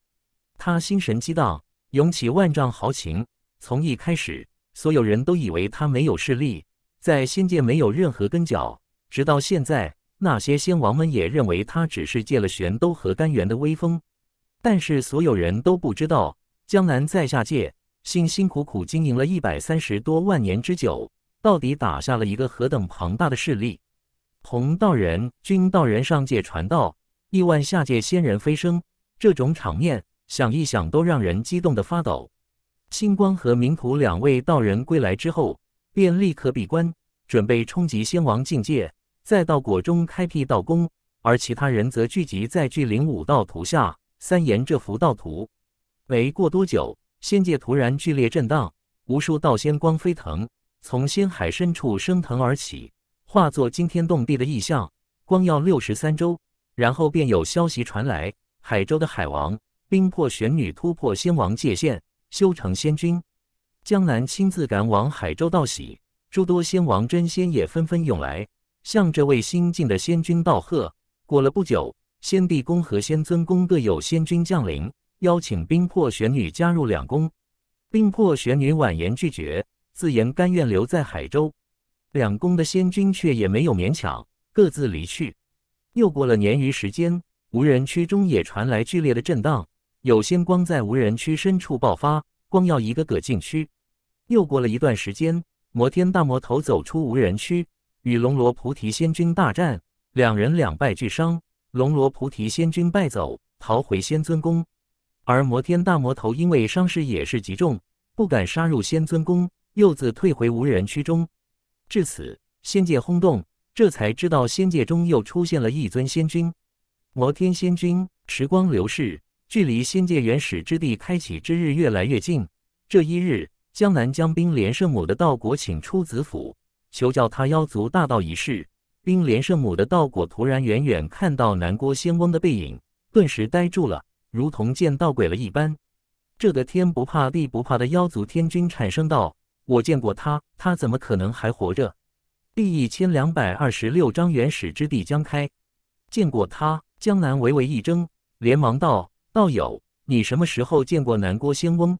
他心神激荡，涌起万丈豪情。从一开始，所有人都以为他没有势力，在仙界没有任何根脚。直到现在，那些仙王们也认为他只是借了玄都和甘元的威风。但是所有人都不知道，江南在下界辛辛苦苦经营了一百三十多万年之久，到底打下了一个何等庞大的势力。红道人、君道人上界传道，亿万下界仙人飞升，这种场面想一想都让人激动的发抖。星光和明图两位道人归来之后，便立刻闭关，准备冲击仙王境界，在道果中开辟道宫；而其他人则聚集在巨灵五道图下，三言这幅道图。没过多久，仙界突然剧烈震荡，无数道仙光飞腾，从仙海深处升腾而起。化作惊天动地的异象，光耀六十三州。然后便有消息传来：海州的海王冰魄玄女突破仙王界限，修成仙君。江南亲自赶往海州道喜，诸多仙王真仙也纷纷涌来，向这位新晋的仙君道贺。过了不久，仙帝宫和仙尊宫各有仙君降临，邀请冰魄玄女加入两宫。冰魄玄女婉言拒绝，自言甘愿留在海州。两宫的仙君却也没有勉强，各自离去。又过了年余时间，无人区中也传来剧烈的震荡，有仙光在无人区深处爆发，光耀一个个禁区。又过了一段时间，摩天大魔头走出无人区，与龙罗菩提仙君大战，两人两败俱伤，龙罗菩提仙君败走，逃回仙尊宫，而摩天大魔头因为伤势也是极重，不敢杀入仙尊宫，又自退回无人区中。至此，仙界轰动，这才知道仙界中又出现了一尊仙君——摩天仙君。时光流逝，距离仙界原始之地开启之日越来越近。这一日，江南江兵连圣母的道果请出紫府，求教他妖族大道一事。兵连圣母的道果突然远远看到南郭仙翁的背影，顿时呆住了，如同见到鬼了一般。这个天不怕地不怕的妖族天君，产生道。我见过他，他怎么可能还活着？第一千两百二十六章原始之地将开。见过他，江南微微一怔，连忙道：“道友，你什么时候见过南郭仙翁？”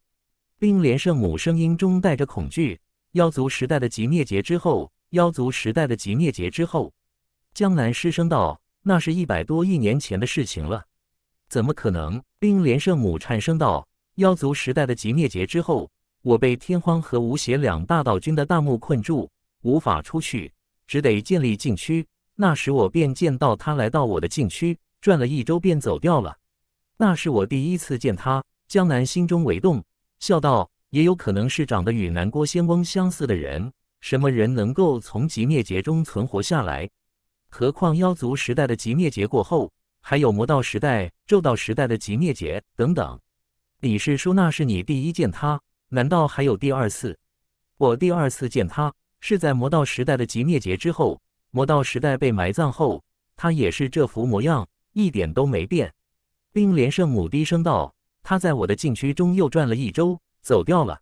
冰莲圣母声音中带着恐惧：“妖族时代的极灭劫之后，妖族时代的极灭劫之后。”江南失声道：“那是一百多亿年前的事情了，怎么可能？”冰莲圣母颤声道：“妖族时代的极灭劫之后。”我被天荒和吴邪两大道君的大幕困住，无法出去，只得建立禁区。那时我便见到他来到我的禁区，转了一周便走掉了。那是我第一次见他。江南心中微动，笑道：“也有可能是长得与南郭仙翁相似的人。什么人能够从极灭劫中存活下来？何况妖族时代的极灭劫过后，还有魔道时代、咒道时代的极灭劫等等。”你是说那是你第一见他？难道还有第二次？我第二次见他是在魔道时代的极灭劫之后，魔道时代被埋葬后，他也是这副模样，一点都没变。冰莲圣母低声道：“他在我的禁区中又转了一周，走掉了。”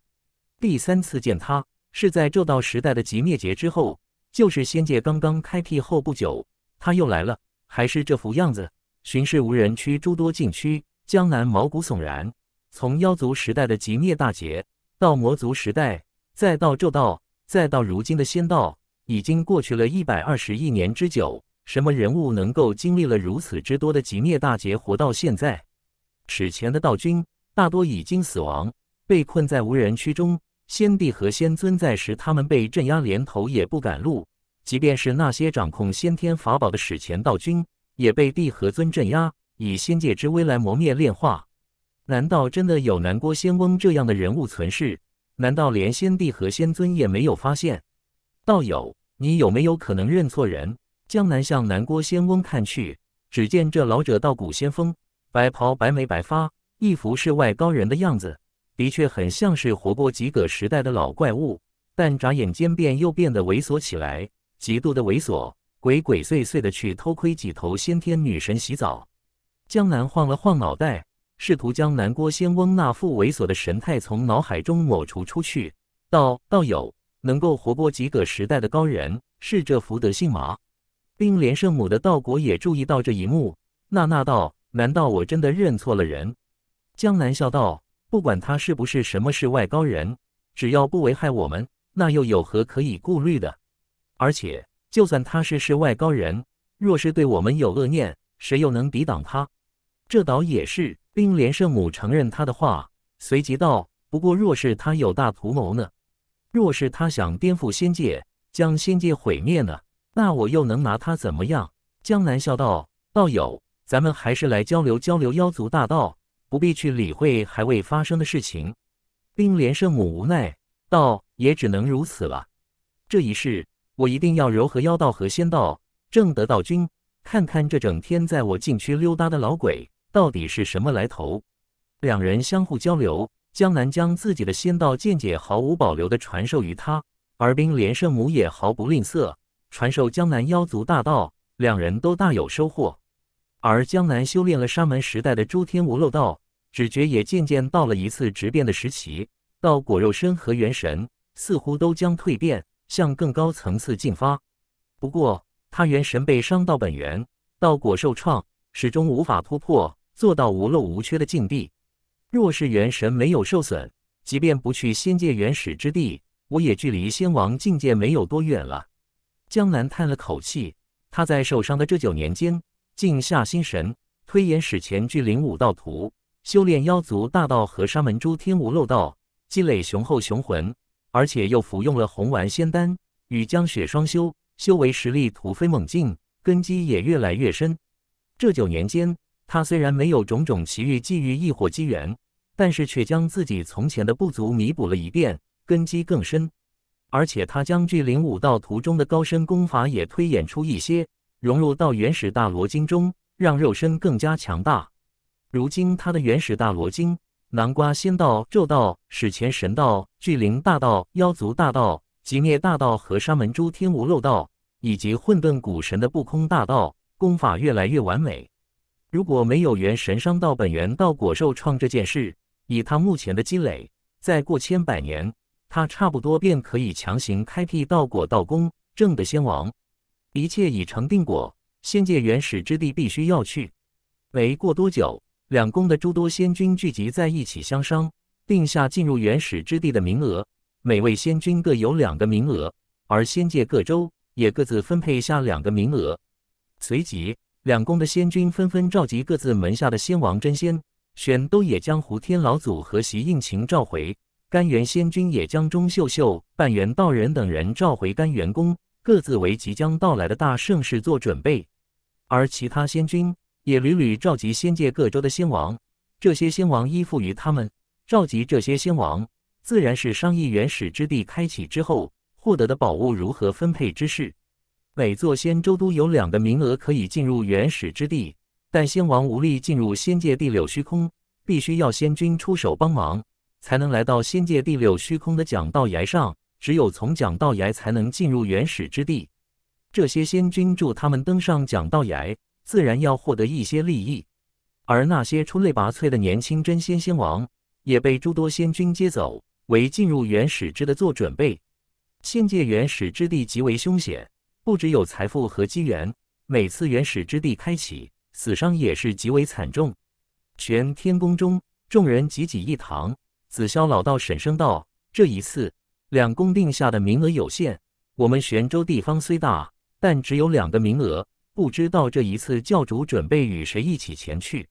第三次见他是在咒道时代的极灭劫之后，就是仙界刚刚开辟后不久，他又来了，还是这副样子，巡视无人区诸多禁区，江南毛骨悚然。从妖族时代的极灭大劫。到魔族时代，再到咒道，再到如今的仙道，已经过去了一百二十亿年之久。什么人物能够经历了如此之多的极灭大劫活到现在？史前的道君大多已经死亡，被困在无人区中。先帝和仙尊在时，他们被镇压，连头也不敢露。即便是那些掌控先天法宝的史前道君，也被帝和尊镇压，以仙界之威来磨灭炼化。难道真的有南郭仙翁这样的人物存世？难道连先帝和仙尊也没有发现？道友，你有没有可能认错人？江南向南郭仙翁看去，只见这老者道骨仙风，白袍白眉白发，一副世外高人的样子，的确很像是活过几个时代的老怪物。但眨眼间便又变得猥琐起来，极度的猥琐，鬼鬼祟祟地去偷窥几头先天女神洗澡。江南晃了晃脑袋。试图将南郭仙翁那副猥琐的神态从脑海中抹除出去。道道友，能够活过几个时代的高人，是这福德性吗？”并连圣母的道果也注意到这一幕。娜娜道：难道我真的认错了人？江南笑道：不管他是不是什么世外高人，只要不危害我们，那又有何可以顾虑的？而且，就算他是世外高人，若是对我们有恶念，谁又能抵挡他？这倒也是，冰莲圣母承认他的话，随即道：“不过，若是他有大图谋呢？若是他想颠覆仙界，将仙界毁灭呢？那我又能拿他怎么样？”江南笑道：“道友，咱们还是来交流交流妖族大道，不必去理会还未发生的事情。”冰莲圣母无奈道：“也只能如此了。这一世，我一定要柔和妖道和仙道。正德道君，看看这整天在我禁区溜达的老鬼。”到底是什么来头？两人相互交流，江南将自己的仙道见解毫无保留的传授于他，而冰连圣母也毫不吝啬传授江南妖族大道，两人都大有收获。而江南修炼了沙门时代的诸天无漏道，只觉也渐渐到了一次质变的时期，道果肉身和元神似乎都将蜕变，向更高层次进发。不过他元神被伤到本源，道果受创，始终无法突破。做到无漏无缺的境地。若是元神没有受损，即便不去仙界原始之地，我也距离仙王境界没有多远了。江南叹了口气，他在受伤的这九年间，静下心神推演史前巨灵武道图，修炼妖族大道和沙门珠天无漏道，积累雄厚雄浑，而且又服用了红丸仙丹与江雪双修，修为实力突飞猛进，根基也越来越深。这九年间。他虽然没有种种奇遇、际遇、异火、机缘，但是却将自己从前的不足弥补了一遍，根基更深。而且他将巨灵武道图中的高深功法也推演出一些，融入到原始大罗经中，让肉身更加强大。如今他的原始大罗经、南瓜仙道、咒道、史前神道、巨灵大道、妖族大道、极灭大道和沙门诸天无漏道，以及混沌古神的不空大道功法越来越完美。如果没有元神伤到本源道果受创这件事，以他目前的积累，再过千百年，他差不多便可以强行开辟道果道宫，正的仙王。一切已成定果，仙界原始之地必须要去。没过多久，两宫的诸多仙君聚集在一起相商，定下进入原始之地的名额。每位仙君各有两个名额，而仙界各州也各自分配下两个名额。随即。两宫的仙君纷纷召集各自门下的仙王真仙，玄都也将胡天老祖和席应勤召回；甘元仙君也将钟秀秀、半元道人等人召回甘元宫，各自为即将到来的大盛世做准备。而其他仙君也屡屡召集仙界各州的仙王，这些仙王依附于他们，召集这些仙王，自然是商议原始之地开启之后获得的宝物如何分配之事。每座仙州都有两个名额可以进入原始之地，但仙王无力进入仙界第六虚空，必须要仙君出手帮忙，才能来到仙界第六虚空的讲道崖上。只有从讲道崖才能进入原始之地。这些仙君助他们登上讲道崖，自然要获得一些利益。而那些出类拔萃的年轻真仙仙王，也被诸多仙君接走，为进入原始之的做准备。仙界原始之地极为凶险。不只有财富和机缘，每次原始之地开启，死伤也是极为惨重。玄天宫中，众人挤挤一堂。紫霄老道沈声道：“这一次，两宫定下的名额有限。我们玄州地方虽大，但只有两个名额。不知道这一次教主准备与谁一起前去？”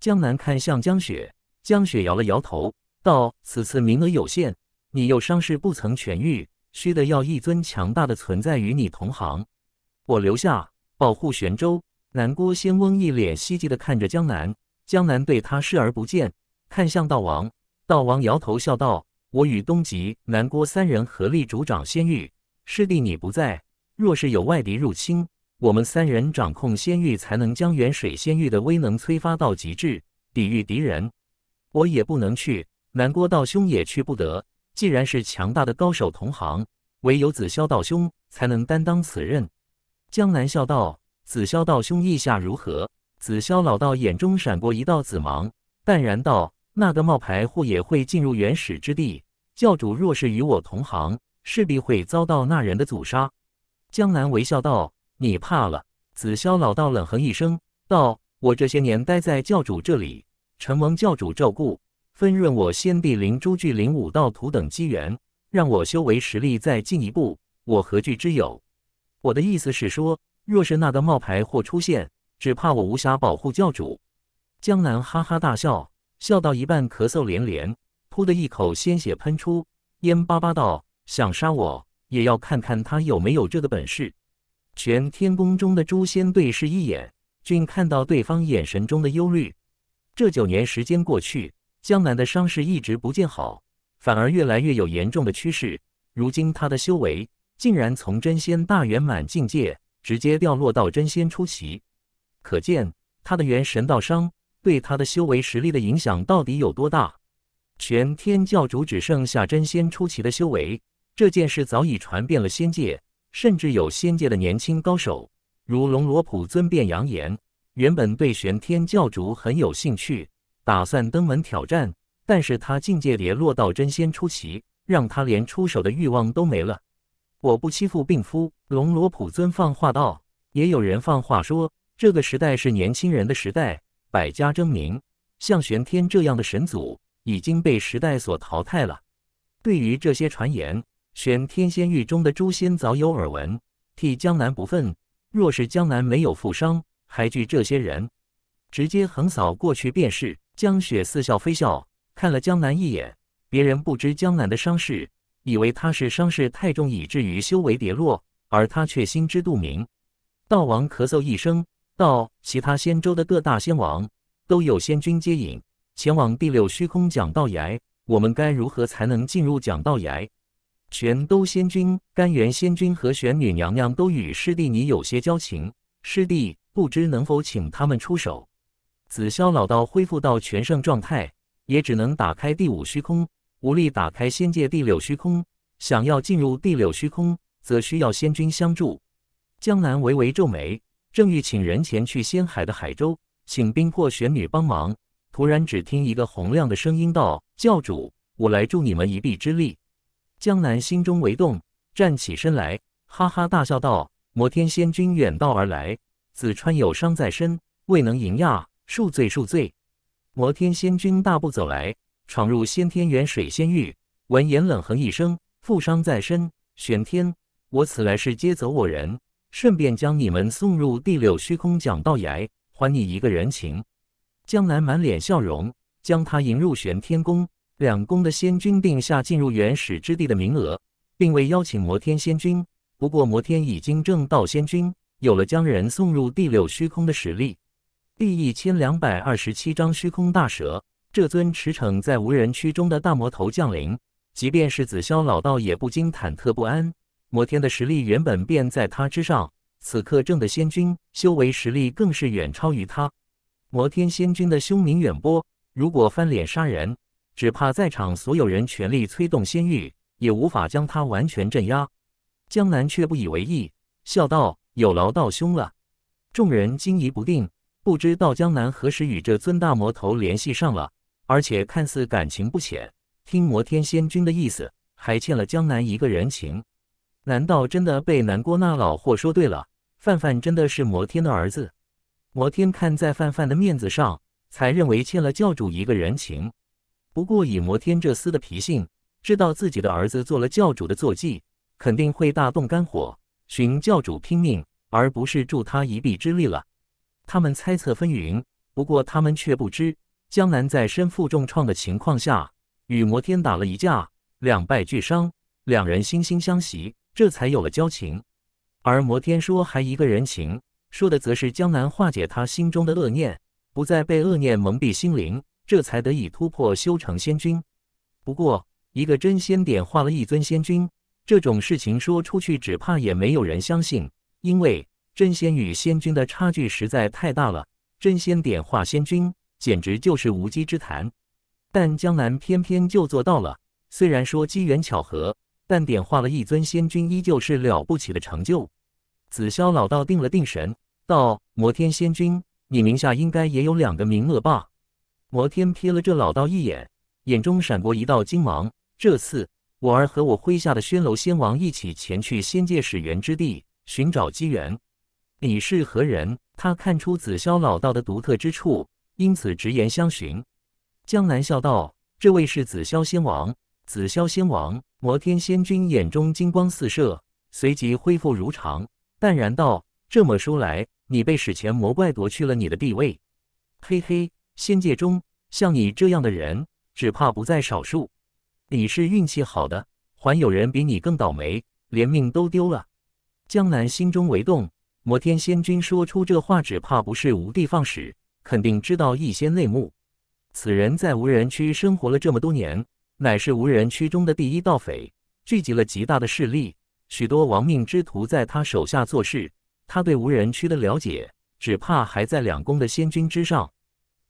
江南看向江雪，江雪摇了摇头，道：“此次名额有限，你又伤势不曾痊愈。”需得要一尊强大的存在与你同行，我留下保护玄州。南郭仙翁一脸希冀地看着江南，江南对他视而不见，看向道王。道王摇头笑道：“我与东极、南郭三人合力主掌仙域，师弟你不在，若是有外敌入侵，我们三人掌控仙域才能将元水仙域的威能催发到极致，抵御敌人。我也不能去，南郭道兄也去不得。”既然是强大的高手同行，唯有子霄道兄才能担当此任。江南笑道：“子霄道兄意下如何？”子霄老道眼中闪过一道紫芒，淡然道：“那个冒牌货也会进入原始之地。教主若是与我同行，势必会遭到那人的阻杀。”江南微笑道：“你怕了？”子霄老道冷哼一声道：“我这些年待在教主这里，承蒙教主照顾。”分润我先帝灵珠、聚灵武道图等机缘，让我修为实力再进一步，我何惧之有？我的意思是说，若是那个冒牌货出现，只怕我无暇保护教主。江南哈哈大笑，笑到一半咳嗽连连，噗的一口鲜血喷出，咽巴巴道：“想杀我，也要看看他有没有这个本事。”全天宫中的诸仙对视一眼，均看到对方眼神中的忧虑。这九年时间过去。江南的伤势一直不见好，反而越来越有严重的趋势。如今他的修为竟然从真仙大圆满境界直接掉落到真仙出奇，可见他的元神道伤对他的修为实力的影响到底有多大？玄天教主只剩下真仙出奇的修为，这件事早已传遍了仙界，甚至有仙界的年轻高手如龙罗普尊便扬言，原本对玄天教主很有兴趣。打算登门挑战，但是他境界跌落到真仙出奇，让他连出手的欲望都没了。我不欺负病夫，龙罗普尊放话道。也有人放话说，这个时代是年轻人的时代，百家争鸣，像玄天这样的神祖已经被时代所淘汰了。对于这些传言，玄天仙域中的诛仙早有耳闻，替江南不忿。若是江南没有负伤，还惧这些人？直接横扫过去便是。江雪似笑非笑看了江南一眼，别人不知江南的伤势，以为他是伤势太重以至于修为跌落，而他却心知肚明。道王咳嗽一声，道：“其他仙州的各大仙王都有仙君接引，前往第六虚空讲道崖，我们该如何才能进入讲道崖？”玄都仙君、甘源仙君和玄女娘娘都与师弟你有些交情，师弟不知能否请他们出手？紫霄老道恢复到全盛状态，也只能打开第五虚空，无力打开仙界第六虚空。想要进入第六虚空，则需要仙君相助。江南微微皱眉，正欲请人前去仙海的海州，请冰魄玄女帮忙，突然只听一个洪亮的声音道：“教主，我来助你们一臂之力。”江南心中为动，站起身来，哈哈大笑道：“摩天仙君远道而来，子川有伤在身，未能迎驾。”恕罪，恕罪！摩天仙君大步走来，闯入先天元水仙域。闻言冷哼一声，负伤在身。玄天，我此来是接走我人，顺便将你们送入第六虚空讲道崖，还你一个人情。江南满脸笑容，将他迎入玄天宫。两宫的仙君定下进入原始之地的名额，并未邀请摩天仙君。不过摩天已经正道仙君，有了将人送入第六虚空的实力。第一千两百二十七章虚空大蛇。这尊驰骋在无人区中的大魔头降临，即便是紫霄老道也不禁忐忑不安。摩天的实力原本便在他之上，此刻正的仙君，修为实力更是远超于他。摩天仙君的凶名远播，如果翻脸杀人，只怕在场所有人全力催动仙域，也无法将他完全镇压。江南却不以为意，笑道：“有劳道兄了。”众人惊疑不定。不知道江南何时与这尊大魔头联系上了，而且看似感情不浅。听摩天仙君的意思，还欠了江南一个人情。难道真的被南郭那老货说对了？范范真的是摩天的儿子。摩天看在范范的面子上，才认为欠了教主一个人情。不过以摩天这厮的脾性，知道自己的儿子做了教主的坐骑，肯定会大动肝火，寻教主拼命，而不是助他一臂之力了。他们猜测纷纭，不过他们却不知，江南在身负重创的情况下，与摩天打了一架，两败俱伤，两人惺惺相惜，这才有了交情。而摩天说还一个人情，说的则是江南化解他心中的恶念，不再被恶念蒙蔽心灵，这才得以突破修成仙君。不过，一个真仙点化了一尊仙君，这种事情说出去，只怕也没有人相信，因为。真仙与仙君的差距实在太大了，真仙点化仙君简直就是无稽之谈。但江南偏偏就做到了。虽然说机缘巧合，但点化了一尊仙君依旧是了不起的成就。紫霄老道定了定神，道：“摩天仙君，你名下应该也有两个名额吧？”摩天瞥了这老道一眼，眼中闪过一道金芒。这次我儿和我麾下的宣楼仙王一起前去仙界始源之地寻找机缘。你是何人？他看出子霄老道的独特之处，因此直言相询。江南笑道：“这位是子霄仙王。”紫霄仙王，摩天仙君眼中金光四射，随即恢复如常，淡然道：“这么说来，你被史前魔怪夺去了你的地位。嘿嘿，仙界中像你这样的人，只怕不在少数。你是运气好的，还有人比你更倒霉，连命都丢了。”江南心中为动。摩天仙君说出这话，只怕不是无的放矢，肯定知道一些内幕。此人在无人区生活了这么多年，乃是无人区中的第一盗匪，聚集了极大的势力，许多亡命之徒在他手下做事。他对无人区的了解，只怕还在两宫的仙君之上。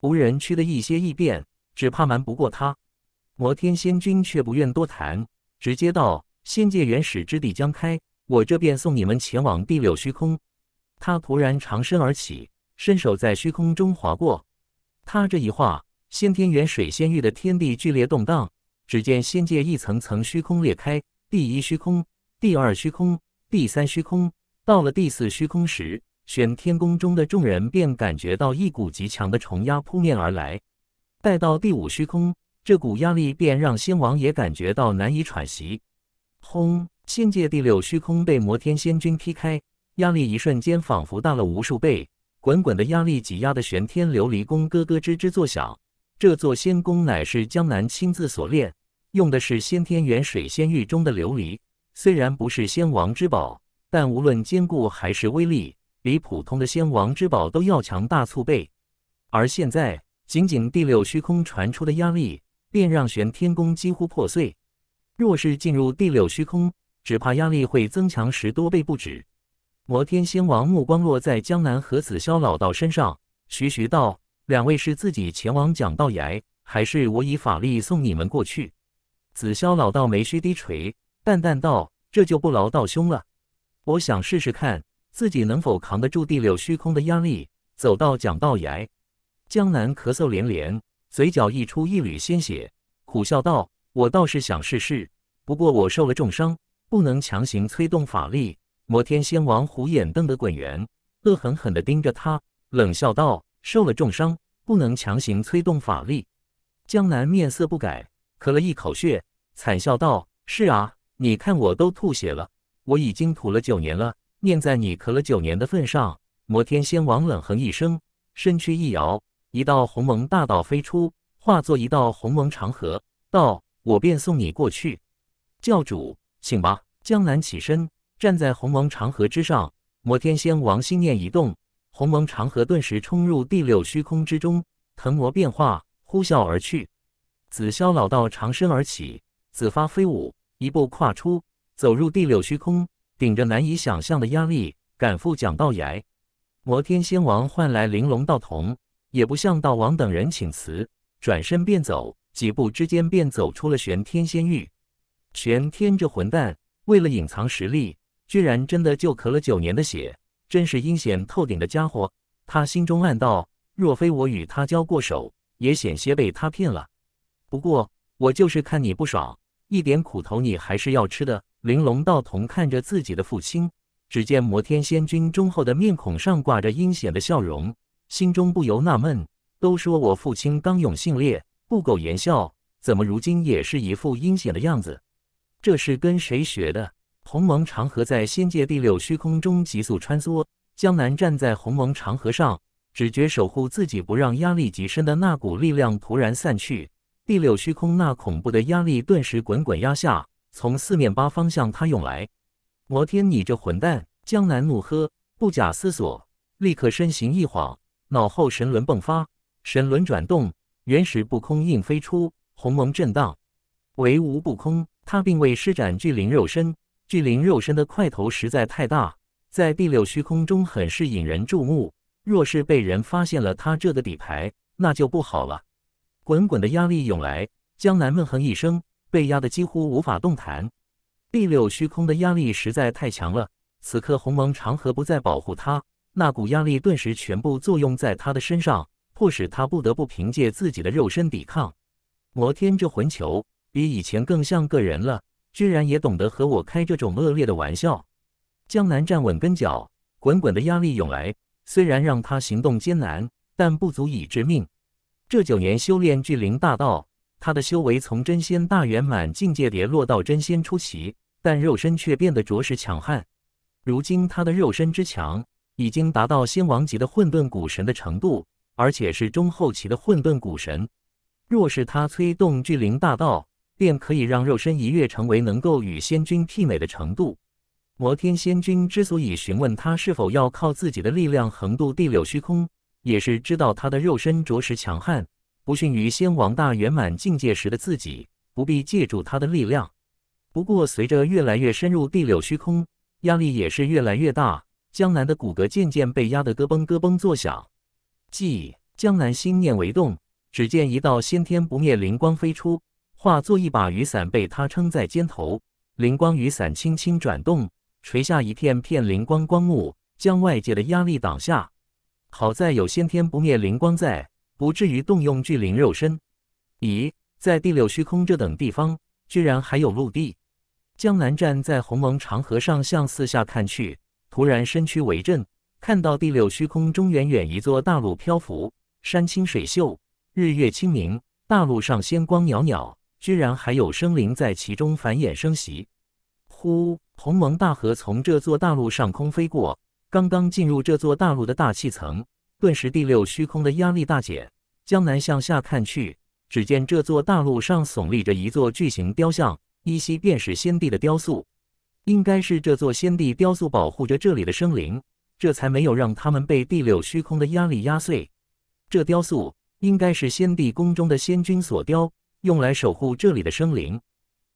无人区的一些异变，只怕瞒不过他。摩天仙君却不愿多谈，直接道：“仙界原始之地将开，我这便送你们前往第六虚空。”他突然长身而起，伸手在虚空中划过。他这一划，先天元水仙域的天地剧烈动荡。只见仙界一层层虚空裂开，第一虚空、第二虚空、第三虚空，到了第四虚空时，玄天宫中的众人便感觉到一股极强的重压扑面而来。待到第五虚空，这股压力便让仙王也感觉到难以喘息。轰！仙界第六虚空被摩天仙君劈开。压力一瞬间仿佛大了无数倍，滚滚的压力挤压的玄天琉璃宫咯咯吱吱作响。这座仙宫乃是江南亲自所炼，用的是先天元水仙玉中的琉璃，虽然不是仙王之宝，但无论坚固还是威力，比普通的仙王之宝都要强大数倍。而现在，仅仅第六虚空传出的压力，便让玄天宫几乎破碎。若是进入第六虚空，只怕压力会增强十多倍不止。摩天仙王目光落在江南和子霄老道身上，徐徐道：“两位是自己前往讲道崖，还是我以法力送你们过去？”子霄老道眉须低垂，淡淡道：“这就不劳道兄了。我想试试看自己能否扛得住第六虚空的压力。”走到讲道崖，江南咳嗽连连，嘴角溢出一缕鲜血，苦笑道：“我倒是想试试，不过我受了重伤，不能强行催动法力。”摩天仙王虎眼瞪得滚圆，恶狠狠地盯着他，冷笑道：“受了重伤，不能强行催动法力。”江南面色不改，咳了一口血，惨笑道：“是啊，你看我都吐血了，我已经吐了九年了。念在你咳了九年的份上。”摩天仙王冷哼一声，身躯一摇，一道鸿蒙大道飞出，化作一道鸿蒙长河，道：“我便送你过去。”教主，请吧。江南起身。站在鸿蒙长河之上，摩天仙王心念一动，鸿蒙长河顿时冲入第六虚空之中，腾挪变化，呼啸而去。紫霄老道长身而起，紫发飞舞，一步跨出，走入第六虚空，顶着难以想象的压力，赶赴蒋道崖。摩天仙王唤来玲珑道童，也不向道王等人请辞，转身便走，几步之间便走出了玄天仙域。玄天这混蛋为了隐藏实力。居然真的就咳了九年的血，真是阴险透顶的家伙！他心中暗道：若非我与他交过手，也险些被他骗了。不过我就是看你不爽，一点苦头你还是要吃的。玲珑道童看着自己的父亲，只见摩天仙君忠厚的面孔上挂着阴险的笑容，心中不由纳闷：都说我父亲刚勇性烈，不苟言笑，怎么如今也是一副阴险的样子？这是跟谁学的？鸿蒙长河在仙界第六虚空中急速穿梭，江南站在鸿蒙长河上，只觉守护自己不让压力极深的那股力量突然散去，第六虚空那恐怖的压力顿时滚滚压下，从四面八方向他涌来。摩天，你这混蛋！江南怒喝，不假思索，立刻身形一晃，脑后神轮迸发，神轮转动，原始不空印飞出，鸿蒙震荡，唯无不空。他并未施展巨灵肉身。巨灵肉身的块头实在太大，在第六虚空中很是引人注目。若是被人发现了他这个底牌，那就不好了。滚滚的压力涌来，江南闷哼一声，被压得几乎无法动弹。第六虚空的压力实在太强了，此刻鸿蒙长河不再保护他，那股压力顿时全部作用在他的身上，迫使他不得不凭借自己的肉身抵抗。摩天这混球，比以前更像个人了。居然也懂得和我开这种恶劣的玩笑。江南站稳跟脚，滚滚的压力涌来，虽然让他行动艰难，但不足以致命。这九年修炼巨灵大道，他的修为从真仙大圆满境界跌落到真仙初期，但肉身却变得着实强悍。如今他的肉身之强，已经达到仙王级的混沌古神的程度，而且是中后期的混沌古神。若是他催动巨灵大道，便可以让肉身一跃成为能够与仙君媲美的程度。摩天仙君之所以询问他是否要靠自己的力量横渡第六虚空，也是知道他的肉身着实强悍，不逊于仙王大圆满境界时的自己，不必借助他的力量。不过，随着越来越深入第六虚空，压力也是越来越大。江南的骨骼渐渐被压得咯嘣咯嘣作响。即江南心念为动，只见一道先天不灭灵光飞出。化作一把雨伞，被他撑在肩头。灵光雨伞轻轻转动，垂下一片片灵光光幕，将外界的压力挡下。好在有先天不灭灵光在，不至于动用巨灵肉身。咦，在第六虚空这等地方，居然还有陆地！江南站在鸿蒙长河上，向四下看去，突然身躯为震，看到第六虚空中远远一座大陆漂浮，山清水秀，日月清明，大陆上仙光袅袅。居然还有生灵在其中繁衍生息。呼，鸿蒙大河从这座大陆上空飞过，刚刚进入这座大陆的大气层，顿时第六虚空的压力大减。江南向下看去，只见这座大陆上耸立着一座巨型雕像，依稀便是先帝的雕塑。应该是这座先帝雕塑保护着这里的生灵，这才没有让他们被第六虚空的压力压碎。这雕塑应该是先帝宫中的仙君所雕。用来守护这里的生灵。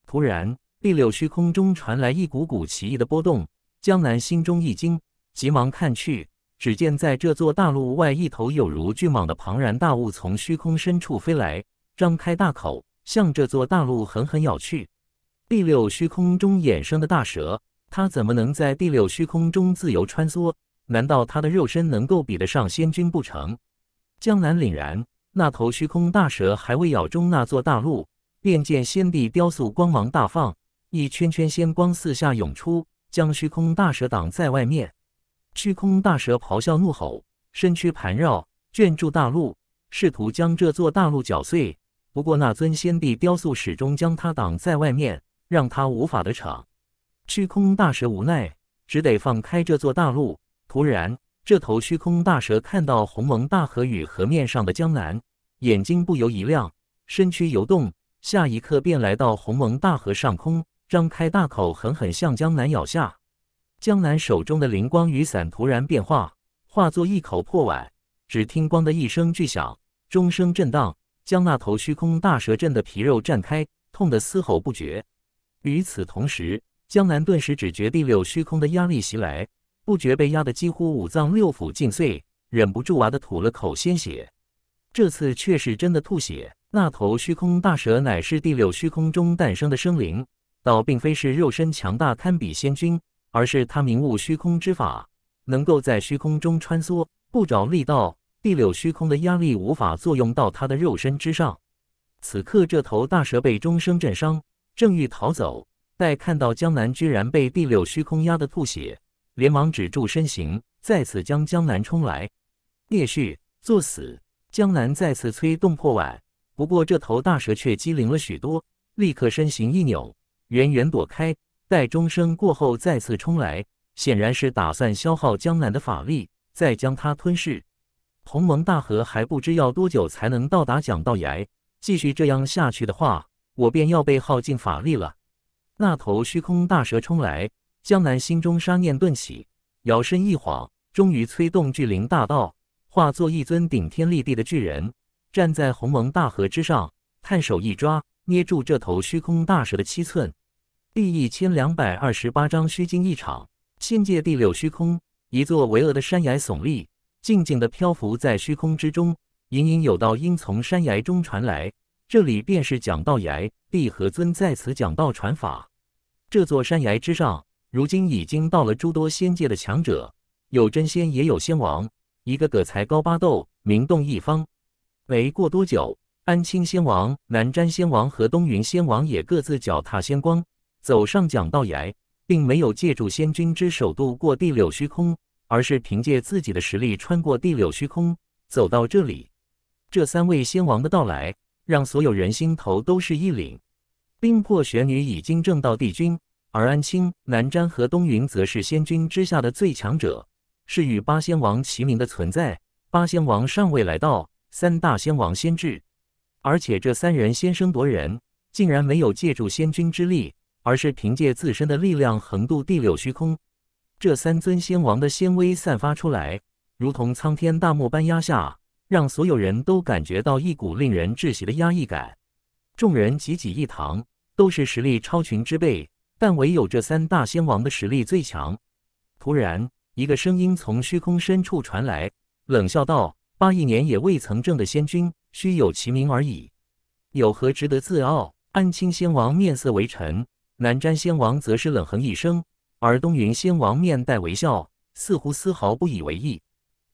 突然，第六虚空中传来一股股奇异的波动，江南心中一惊，急忙看去，只见在这座大陆外，一头有如巨蟒的庞然大物从虚空深处飞来，张开大口，向这座大陆狠狠咬去。第六虚空中衍生的大蛇，它怎么能在第六虚空中自由穿梭？难道它的肉身能够比得上仙君不成？江南凛然。那头虚空大蛇还未咬中那座大陆，便见先帝雕塑光芒大放，一圈圈仙光四下涌出，将虚空大蛇挡在外面。虚空大蛇咆哮怒吼，身躯盘绕卷住大陆，试图将这座大陆搅碎。不过那尊先帝雕塑始终将它挡在外面，让它无法得逞。虚空大蛇无奈，只得放开这座大陆。突然。这头虚空大蛇看到鸿蒙大河与河面上的江南，眼睛不由一亮，身躯游动，下一刻便来到鸿蒙大河上空，张开大口，狠狠向江南咬下。江南手中的灵光雨伞突然变化，化作一口破碗，只听“咣”的一声巨响，钟声震荡，将那头虚空大蛇震得皮肉绽开，痛得嘶吼不绝。与此同时，江南顿时只觉第六虚空的压力袭来。不觉被压得几乎五脏六腑尽碎，忍不住哇的吐了口鲜血。这次却是真的吐血。那头虚空大蛇乃是第六虚空中诞生的生灵，倒并非是肉身强大堪比仙君，而是他明悟虚空之法，能够在虚空中穿梭，不着力道。第六虚空的压力无法作用到他的肉身之上。此刻这头大蛇被钟声震伤，正欲逃走，待看到江南居然被第六虚空压得吐血。连忙止住身形，再次将江南冲来。聂旭，作死！江南再次催动破碗。不过这头大蛇却机灵了许多，立刻身形一扭，远远躲开。待钟声过后，再次冲来，显然是打算消耗江南的法力，再将他吞噬。鸿蒙大河还不知要多久才能到达蒋道崖，继续这样下去的话，我便要被耗尽法力了。那头虚空大蛇冲来。江南心中杀念顿起，摇身一晃，终于催动巨灵大道，化作一尊顶天立地的巨人，站在鸿蒙大河之上，探手一抓，捏住这头虚空大蛇的七寸。第一千两百二十八章虚惊一场。仙界第六虚空，一座巍峨的山崖耸立，静静的漂浮在虚空之中，隐隐有道音从山崖中传来。这里便是讲道崖，帝合尊在此讲道传法。这座山崖之上。如今已经到了诸多仙界的强者，有真仙也有仙王，一个个才高八斗，名动一方。没过多久，安青仙王、南瞻仙王和东云仙王也各自脚踏仙光，走上讲道崖，并没有借助仙君之手度过第六虚空，而是凭借自己的实力穿过第六虚空，走到这里。这三位仙王的到来，让所有人心头都是一凛。冰魄玄女已经正到帝君。而安青、南瞻和东云则是仙君之下的最强者，是与八仙王齐名的存在。八仙王尚未来到，三大仙王先至，而且这三人先声夺人，竟然没有借助仙君之力，而是凭借自身的力量横渡第六虚空。这三尊仙王的仙威散发出来，如同苍天大漠般压下，让所有人都感觉到一股令人窒息的压抑感。众人挤挤一堂，都是实力超群之辈。但唯有这三大仙王的实力最强。突然，一个声音从虚空深处传来，冷笑道：“八亿年也未曾证的仙君，虚有其名而已，有何值得自傲？”安青仙王面色为沉，南瞻仙王则是冷哼一声，而东云仙王面带微笑，似乎丝毫不以为意。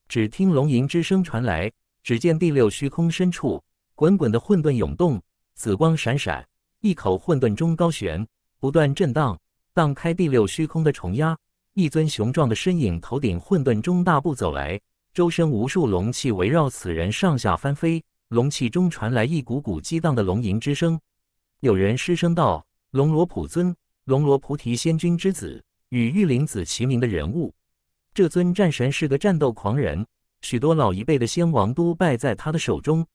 只听龙吟之声传来，只见第六虚空深处，滚滚的混沌涌动，紫光闪闪，一口混沌中高悬。不断震荡，荡开第六虚空的重压。一尊雄壮的身影，头顶混沌中大步走来，周身无数龙气围绕，此人上下翻飞，龙气中传来一股股激荡的龙吟之声。有人失声道：“龙罗普尊，龙罗菩提仙君之子，与玉灵子齐名的人物。这尊战神是个战斗狂人，许多老一辈的仙王都败在他的手中。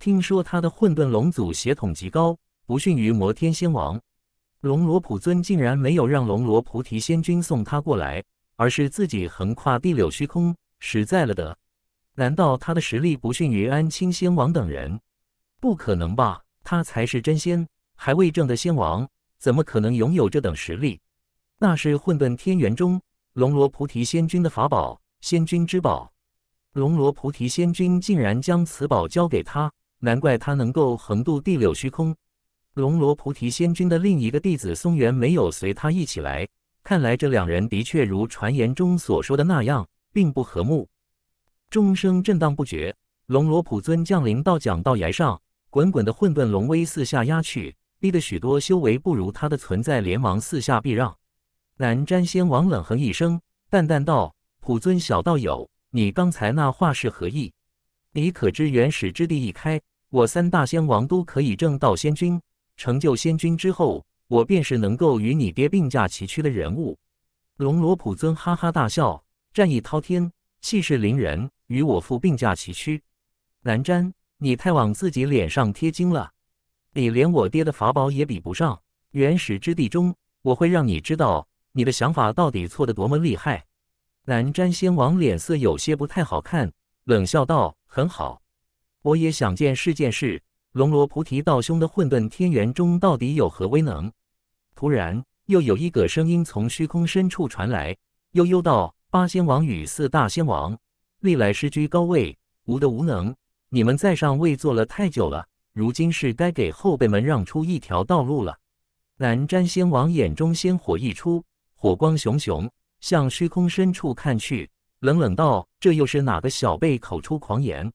听说他的混沌龙祖血统极高，不逊于摩天仙王。”龙罗普尊竟然没有让龙罗菩提仙君送他过来，而是自己横跨第柳虚空，实在了得。难道他的实力不逊于安青仙王等人？不可能吧，他才是真仙，还未证的仙王，怎么可能拥有这等实力？那是混沌天元中龙罗菩提仙君的法宝，仙君之宝。龙罗菩提仙君竟然将此宝交给他，难怪他能够横渡第柳虚空。龙罗菩提仙君的另一个弟子松原没有随他一起来，看来这两人的确如传言中所说的那样，并不和睦。钟声震荡不绝，龙罗普尊降临到讲道崖上，滚滚的混沌龙威四下压去，逼得许多修为不如他的存在连忙四下避让。南瞻仙王冷哼一声，淡淡道：“普尊小道友，你刚才那话是何意？你可知原始之地一开，我三大仙王都可以证道仙君？”成就仙君之后，我便是能够与你爹并驾齐驱的人物。龙罗普尊哈哈大笑，战意滔天，气势凌人，与我父并驾齐驱。南瞻，你太往自己脸上贴金了，你连我爹的法宝也比不上。原始之地中，我会让你知道你的想法到底错得多么厉害。南瞻仙王脸色有些不太好看，冷笑道：“很好，我也想见识件事。”龙罗菩提道兄的混沌天元中到底有何威能？突然，又有一个声音从虚空深处传来，悠悠道：“八仙王与四大仙王历来失居高位，无德无能，你们在上位坐了太久了，如今是该给后辈们让出一条道路了。”南瞻仙王眼中仙火溢出，火光熊熊，向虚空深处看去，冷冷道：“这又是哪个小辈口出狂言？”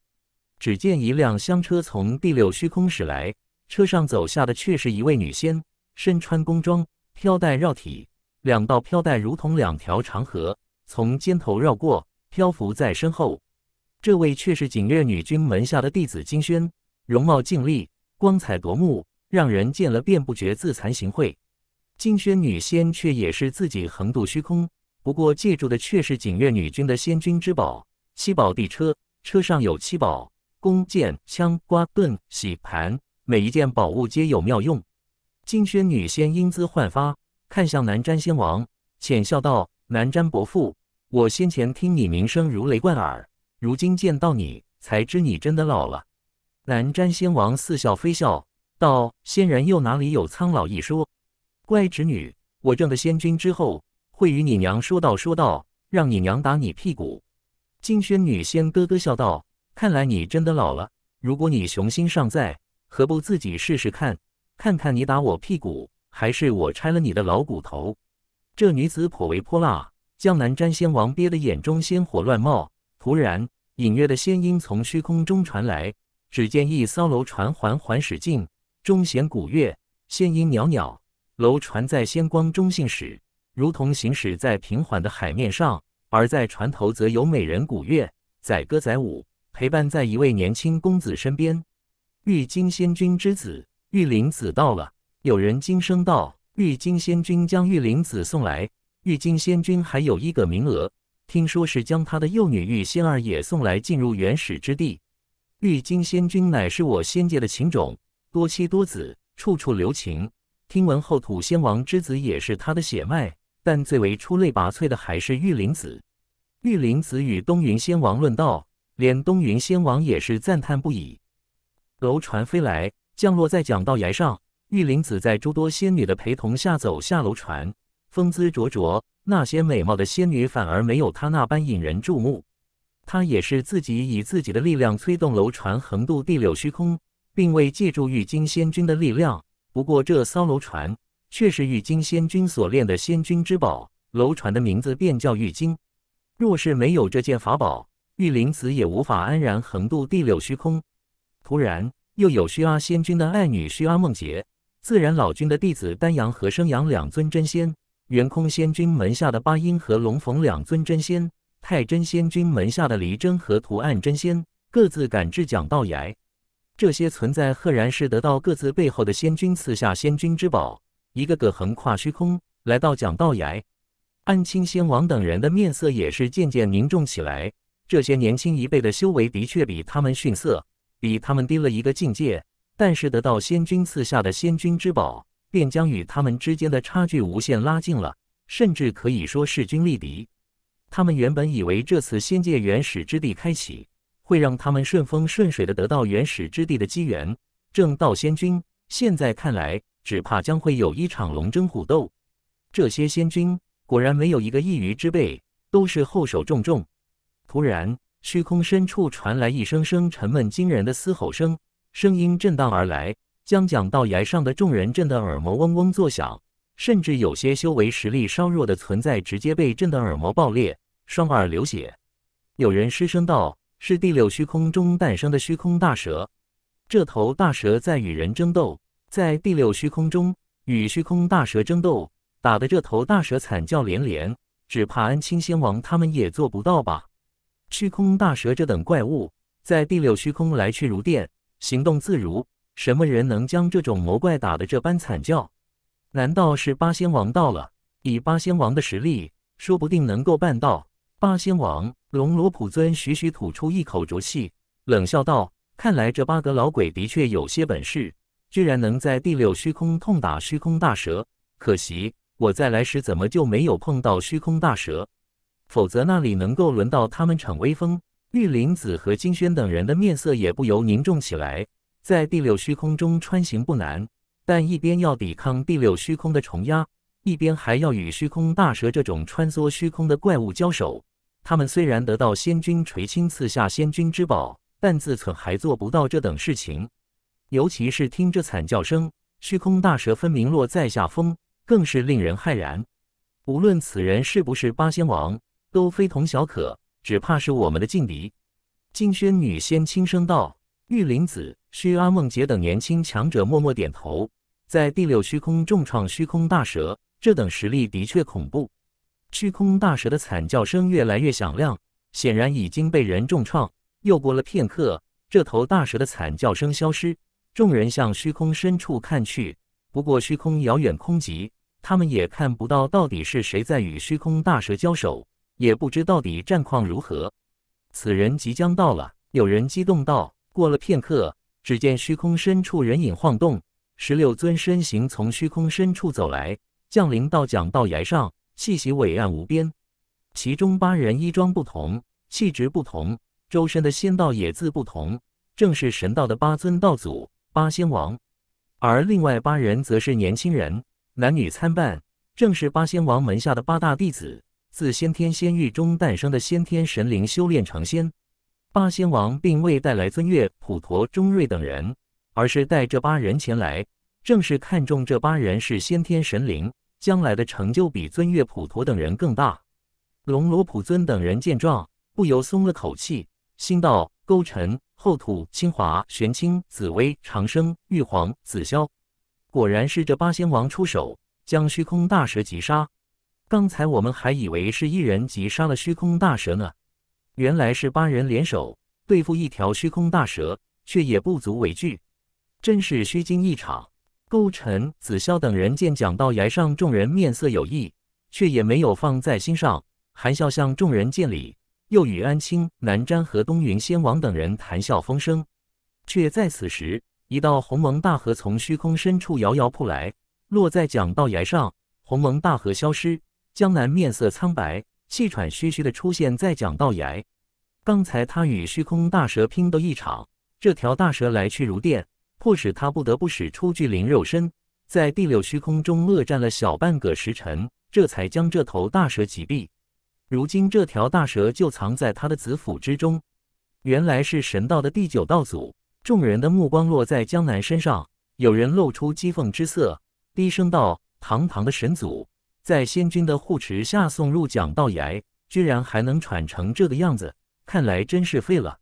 只见一辆香车从第六虚空驶来，车上走下的却是一位女仙，身穿宫装，飘带绕体，两道飘带如同两条长河，从肩头绕过，漂浮在身后。这位却是景月女君门下的弟子金萱，容貌静丽，光彩夺目，让人见了便不觉自惭形秽。金萱女仙却也是自己横渡虚空，不过借助的却是景月女君的仙君之宝七宝地车，车上有七宝。弓箭、枪、瓜盾、洗盘，每一件宝物皆有妙用。金轩女仙英姿焕发，看向南瞻仙王，浅笑道：“南瞻伯父，我先前听你名声如雷贯耳，如今见到你，才知你真的老了。”南瞻仙王似笑非笑道：“仙人又哪里有苍老一说？乖侄女，我正的仙君之后，会与你娘说道说道，让你娘打你屁股。”金轩女仙咯咯笑道。看来你真的老了。如果你雄心尚在，何不自己试试看？看看你打我屁股，还是我拆了你的老骨头？这女子颇为泼辣，江南占仙王憋的眼中仙火乱冒。突然，隐约的仙音从虚空中传来。只见一艘楼船缓缓驶进，中弦鼓乐，仙音袅袅。楼船在仙光中行驶，如同行驶在平缓的海面上。而在船头，则有美人鼓乐，载歌载舞。陪伴在一位年轻公子身边，玉京仙君之子玉灵子到了。有人惊声道：“玉京仙君将玉灵子送来。玉京仙君还有一个名额，听说是将他的幼女玉仙儿也送来进入原始之地。玉京仙君乃是我仙界的情种，多妻多子，处处留情。听闻后土仙王之子也是他的血脉，但最为出类拔萃的还是玉灵子。玉灵子与东云仙王论道。”连东云仙王也是赞叹不已。楼船飞来，降落在讲道崖上。玉灵子在诸多仙女的陪同下走下楼船，风姿卓灼。那些美貌的仙女反而没有她那般引人注目。他也是自己以自己的力量催动楼船横渡第柳虚空，并未借助玉京仙君的力量。不过这艘楼船却是玉京仙君所炼的仙君之宝，楼船的名字便叫玉京。若是没有这件法宝，玉灵子也无法安然横渡第六虚空。突然，又有虚阿仙君的爱女虚阿梦洁、自然老君的弟子丹阳和生阳两尊真仙、元空仙君门下的八音和龙逢两尊真仙、太真仙君门下的离真和图案真仙，各自赶至蒋道崖。这些存在赫然是得到各自背后的仙君赐下仙君之宝，一个个横跨虚空来到蒋道崖。安青仙王等人的面色也是渐渐凝重起来。这些年轻一辈的修为的确比他们逊色，比他们低了一个境界。但是得到仙君赐下的仙君之宝，便将与他们之间的差距无限拉近了，甚至可以说势均力敌。他们原本以为这次仙界原始之地开启，会让他们顺风顺水的得到原始之地的机缘。正道仙君现在看来，只怕将会有一场龙争虎斗。这些仙君果然没有一个一于之辈，都是后手重重。突然，虚空深处传来一声声沉闷惊人的嘶吼声，声音震荡而来，将讲道崖上的众人震得耳膜嗡嗡作响，甚至有些修为实力稍弱的存在，直接被震得耳膜爆裂，双耳流血。有人失声道：“是第六虚空中诞生的虚空大蛇，这头大蛇在与人争斗，在第六虚空中与虚空大蛇争斗，打得这头大蛇惨叫连连，只怕安青仙王他们也做不到吧？”虚空大蛇这等怪物，在第六虚空来去如电，行动自如。什么人能将这种魔怪打得这般惨叫？难道是八仙王到了？以八仙王的实力，说不定能够办到。八仙王龙罗普尊徐徐吐出一口浊气，冷笑道：“看来这八个老鬼的确有些本事，居然能在第六虚空痛打虚空大蛇。可惜我在来时怎么就没有碰到虚空大蛇？”否则，那里能够轮到他们逞威风？玉林子和金轩等人的面色也不由凝重起来。在第六虚空中穿行不难，但一边要抵抗第六虚空的重压，一边还要与虚空大蛇这种穿梭虚空的怪物交手。他们虽然得到仙君垂青，赐下仙君之宝，但自忖还做不到这等事情。尤其是听这惨叫声，虚空大蛇分明落在下风，更是令人骇然。无论此人是不是八仙王。都非同小可，只怕是我们的劲敌。静轩女仙轻声道：“玉灵子、虚阿梦杰等年轻强者默默点头，在第六虚空重创虚空大蛇，这等实力的确恐怖。”虚空大蛇的惨叫声越来越响亮，显然已经被人重创。又过了片刻，这头大蛇的惨叫声消失。众人向虚空深处看去，不过虚空遥远空极，他们也看不到到底是谁在与虚空大蛇交手。也不知到底战况如何，此人即将到了。有人激动道。过了片刻，只见虚空深处人影晃动，十六尊身形从虚空深处走来，降临到讲道崖上，气息伟岸无边。其中八人衣装不同，气质不同，周身的仙道也自不同，正是神道的八尊道祖、八仙王。而另外八人则是年轻人，男女参半，正是八仙王门下的八大弟子。自先天仙域中诞生的先天神灵修炼成仙，八仙王并未带来尊月、普陀、中瑞等人，而是带这八人前来，正是看中这八人是先天神灵，将来的成就比尊月、普陀等人更大。龙罗普尊等人见状，不由松了口气，心道：勾陈、厚土、清华、玄清、紫薇、长生、玉皇、紫霄，果然是这八仙王出手，将虚空大蛇击杀。刚才我们还以为是一人击杀了虚空大蛇呢，原来是八人联手对付一条虚空大蛇，却也不足为惧，真是虚惊一场。勾陈、子霄等人见讲道崖上众人面色有异，却也没有放在心上，含笑向众人见礼，又与安青、南瞻和东云仙王等人谈笑风生。却在此时，一道鸿蒙大河从虚空深处遥遥扑来，落在讲道崖上，鸿蒙大河消失。江南面色苍白，气喘吁吁地出现在讲道崖。刚才他与虚空大蛇拼斗一场，这条大蛇来去如电，迫使他不得不使出巨灵肉身，在第六虚空中恶战了小半个时辰，这才将这头大蛇击毙。如今这条大蛇就藏在他的子府之中。原来是神道的第九道祖。众人的目光落在江南身上，有人露出讥讽之色，低声道：“堂堂的神祖。”在仙君的护持下，送入蒋道崖，居然还能喘成这个样子，看来真是废了。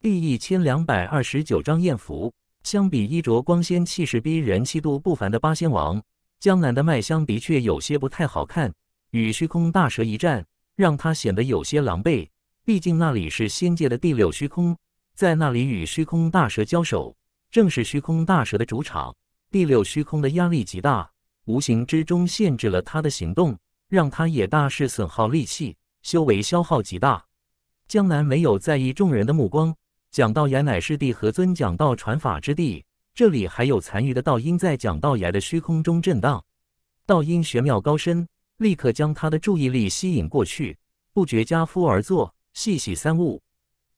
第一千两百二十九章艳福。相比衣着光鲜、气势逼人、气度不凡的八仙王，江南的麦香的确有些不太好看。与虚空大蛇一战，让他显得有些狼狈。毕竟那里是仙界的第六虚空，在那里与虚空大蛇交手，正是虚空大蛇的主场。第六虚空的压力极大。无形之中限制了他的行动，让他也大是损耗力气，修为消耗极大。江南没有在意众人的目光，讲道崖乃是帝和尊讲道传法之地，这里还有残余的道音在讲道崖的虚空中震荡，道音玄妙高深，立刻将他的注意力吸引过去，不觉家夫而坐，细细参悟。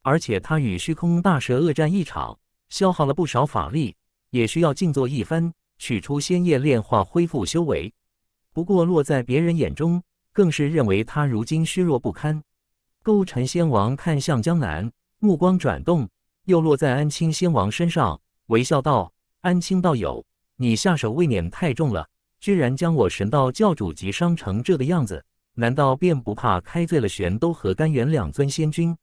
而且他与虚空大蛇恶战一场，消耗了不少法力，也需要静坐一番。取出仙液炼化，恢复修为。不过落在别人眼中，更是认为他如今虚弱不堪。勾陈仙王看向江南，目光转动，又落在安青仙王身上，微笑道：“安青道友，你下手未免太重了，居然将我神道教主级伤成这个样子，难道便不怕开罪了玄都和甘元两尊仙君？”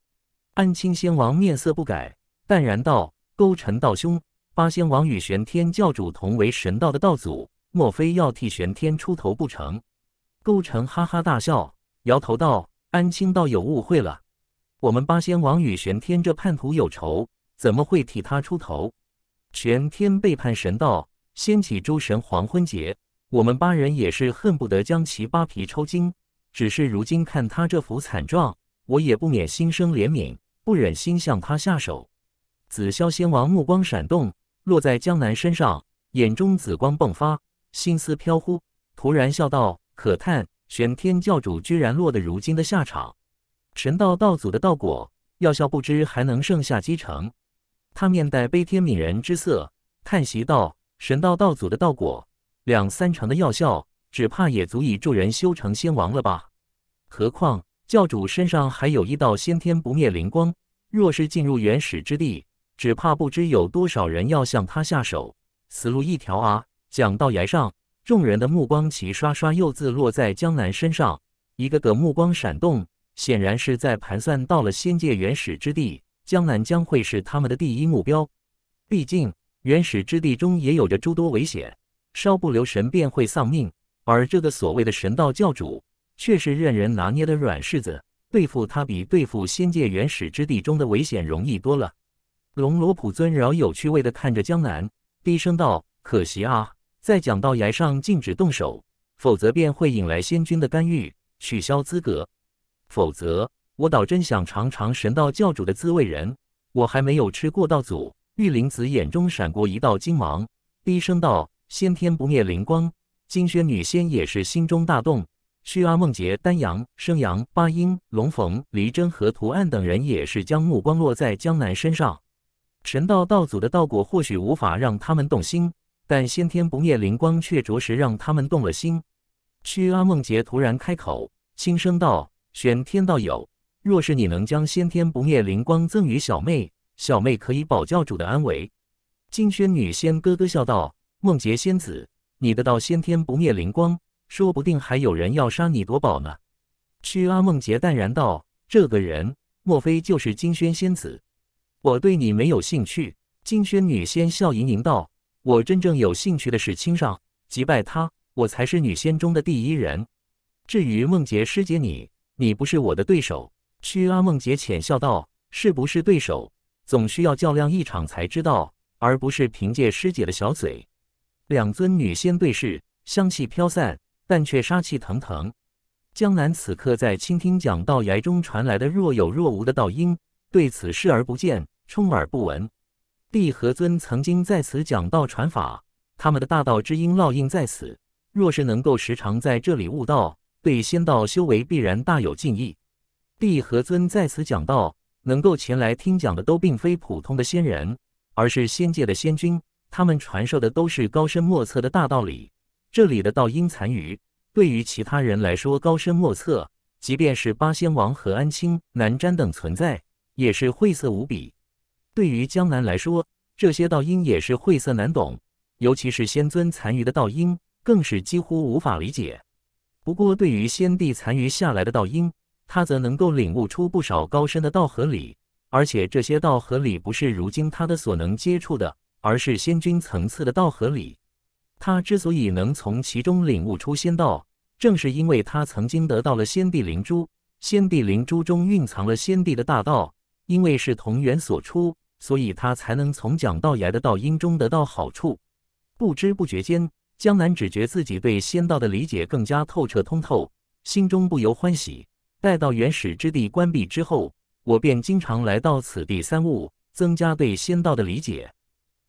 安青仙王面色不改，淡然道：“勾陈道兄。”八仙王与玄天教主同为神道的道祖，莫非要替玄天出头不成？勾成哈哈大笑，摇头道：“安青道友误会了，我们八仙王与玄天这叛徒有仇，怎么会替他出头？玄天背叛神道，掀起诸神黄昏节，我们八人也是恨不得将其扒皮抽筋。只是如今看他这副惨状，我也不免心生怜悯，不忍心向他下手。”紫霄仙王目光闪动。落在江南身上，眼中紫光迸发，心思飘忽，突然笑道：“可叹玄天教主居然落得如今的下场。神道道祖的道果药效不知还能剩下几成。”他面带悲天悯人之色，叹息道：“神道道祖的道果，两三成的药效，只怕也足以助人修成仙王了吧？何况教主身上还有一道先天不灭灵光，若是进入原始之地。”只怕不知有多少人要向他下手，死路一条啊！讲到崖上，众人的目光齐刷刷又自落在江南身上，一个个目光闪动，显然是在盘算到了仙界原始之地，江南将会是他们的第一目标。毕竟原始之地中也有着诸多危险，稍不留神便会丧命。而这个所谓的神道教主，却是任人拿捏的软柿子，对付他比对付仙界原始之地中的危险容易多了。龙罗普尊饶有趣味地看着江南，低声道：“可惜啊，在讲道崖上禁止动手，否则便会引来仙君的干预，取消资格。否则，我倒真想尝尝神道教主的滋味。人，我还没有吃过道祖。”玉灵子眼中闪过一道金芒，低声道：“先天不灭灵光。”金轩女仙也是心中大动。虚阿梦、杰丹阳、生阳、八音、龙逢、黎真和图案等人也是将目光落在江南身上。神道道祖的道果或许无法让他们动心，但先天不灭灵光却着实让他们动了心。屈阿梦杰突然开口，轻声道：“玄天道友，若是你能将先天不灭灵光赠与小妹，小妹可以保教主的安危。”金轩女仙咯咯笑道：“梦杰仙子，你得到先天不灭灵光，说不定还有人要杀你夺宝呢。”屈阿梦杰淡然道：“这个人，莫非就是金轩仙子？”我对你没有兴趣，金轩女仙笑盈盈道：“我真正有兴趣的是青上，击败他，我才是女仙中的第一人。至于梦洁师姐你，你不是我的对手。”屈阿梦洁浅笑道：“是不是对手，总需要较量一场才知道，而不是凭借师姐的小嘴。”两尊女仙对视，香气飘散，但却杀气腾腾。江南此刻在倾听讲道崖中传来的若有若无的道音，对此视而不见。充耳不闻。帝和尊曾经在此讲道传法，他们的大道之音烙印在此。若是能够时常在这里悟道，对仙道修为必然大有进益。帝和尊在此讲道，能够前来听讲的都并非普通的仙人，而是仙界的仙君。他们传授的都是高深莫测的大道理。这里的道音残余，对于其他人来说高深莫测，即便是八仙王和安青、南瞻等存在，也是晦涩无比。对于江南来说，这些道音也是晦涩难懂，尤其是仙尊残余的道音，更是几乎无法理解。不过，对于先帝残余下来的道音，他则能够领悟出不少高深的道和理。而且，这些道和理不是如今他的所能接触的，而是仙君层次的道和理。他之所以能从其中领悟出仙道，正是因为他曾经得到了先帝灵珠。先帝灵珠中蕴藏了先帝的大道，因为是同源所出。所以他才能从讲道爷的道音中得到好处。不知不觉间，江南只觉自己对仙道的理解更加透彻通透，心中不由欢喜。待到原始之地关闭之后，我便经常来到此地三悟，增加对仙道的理解。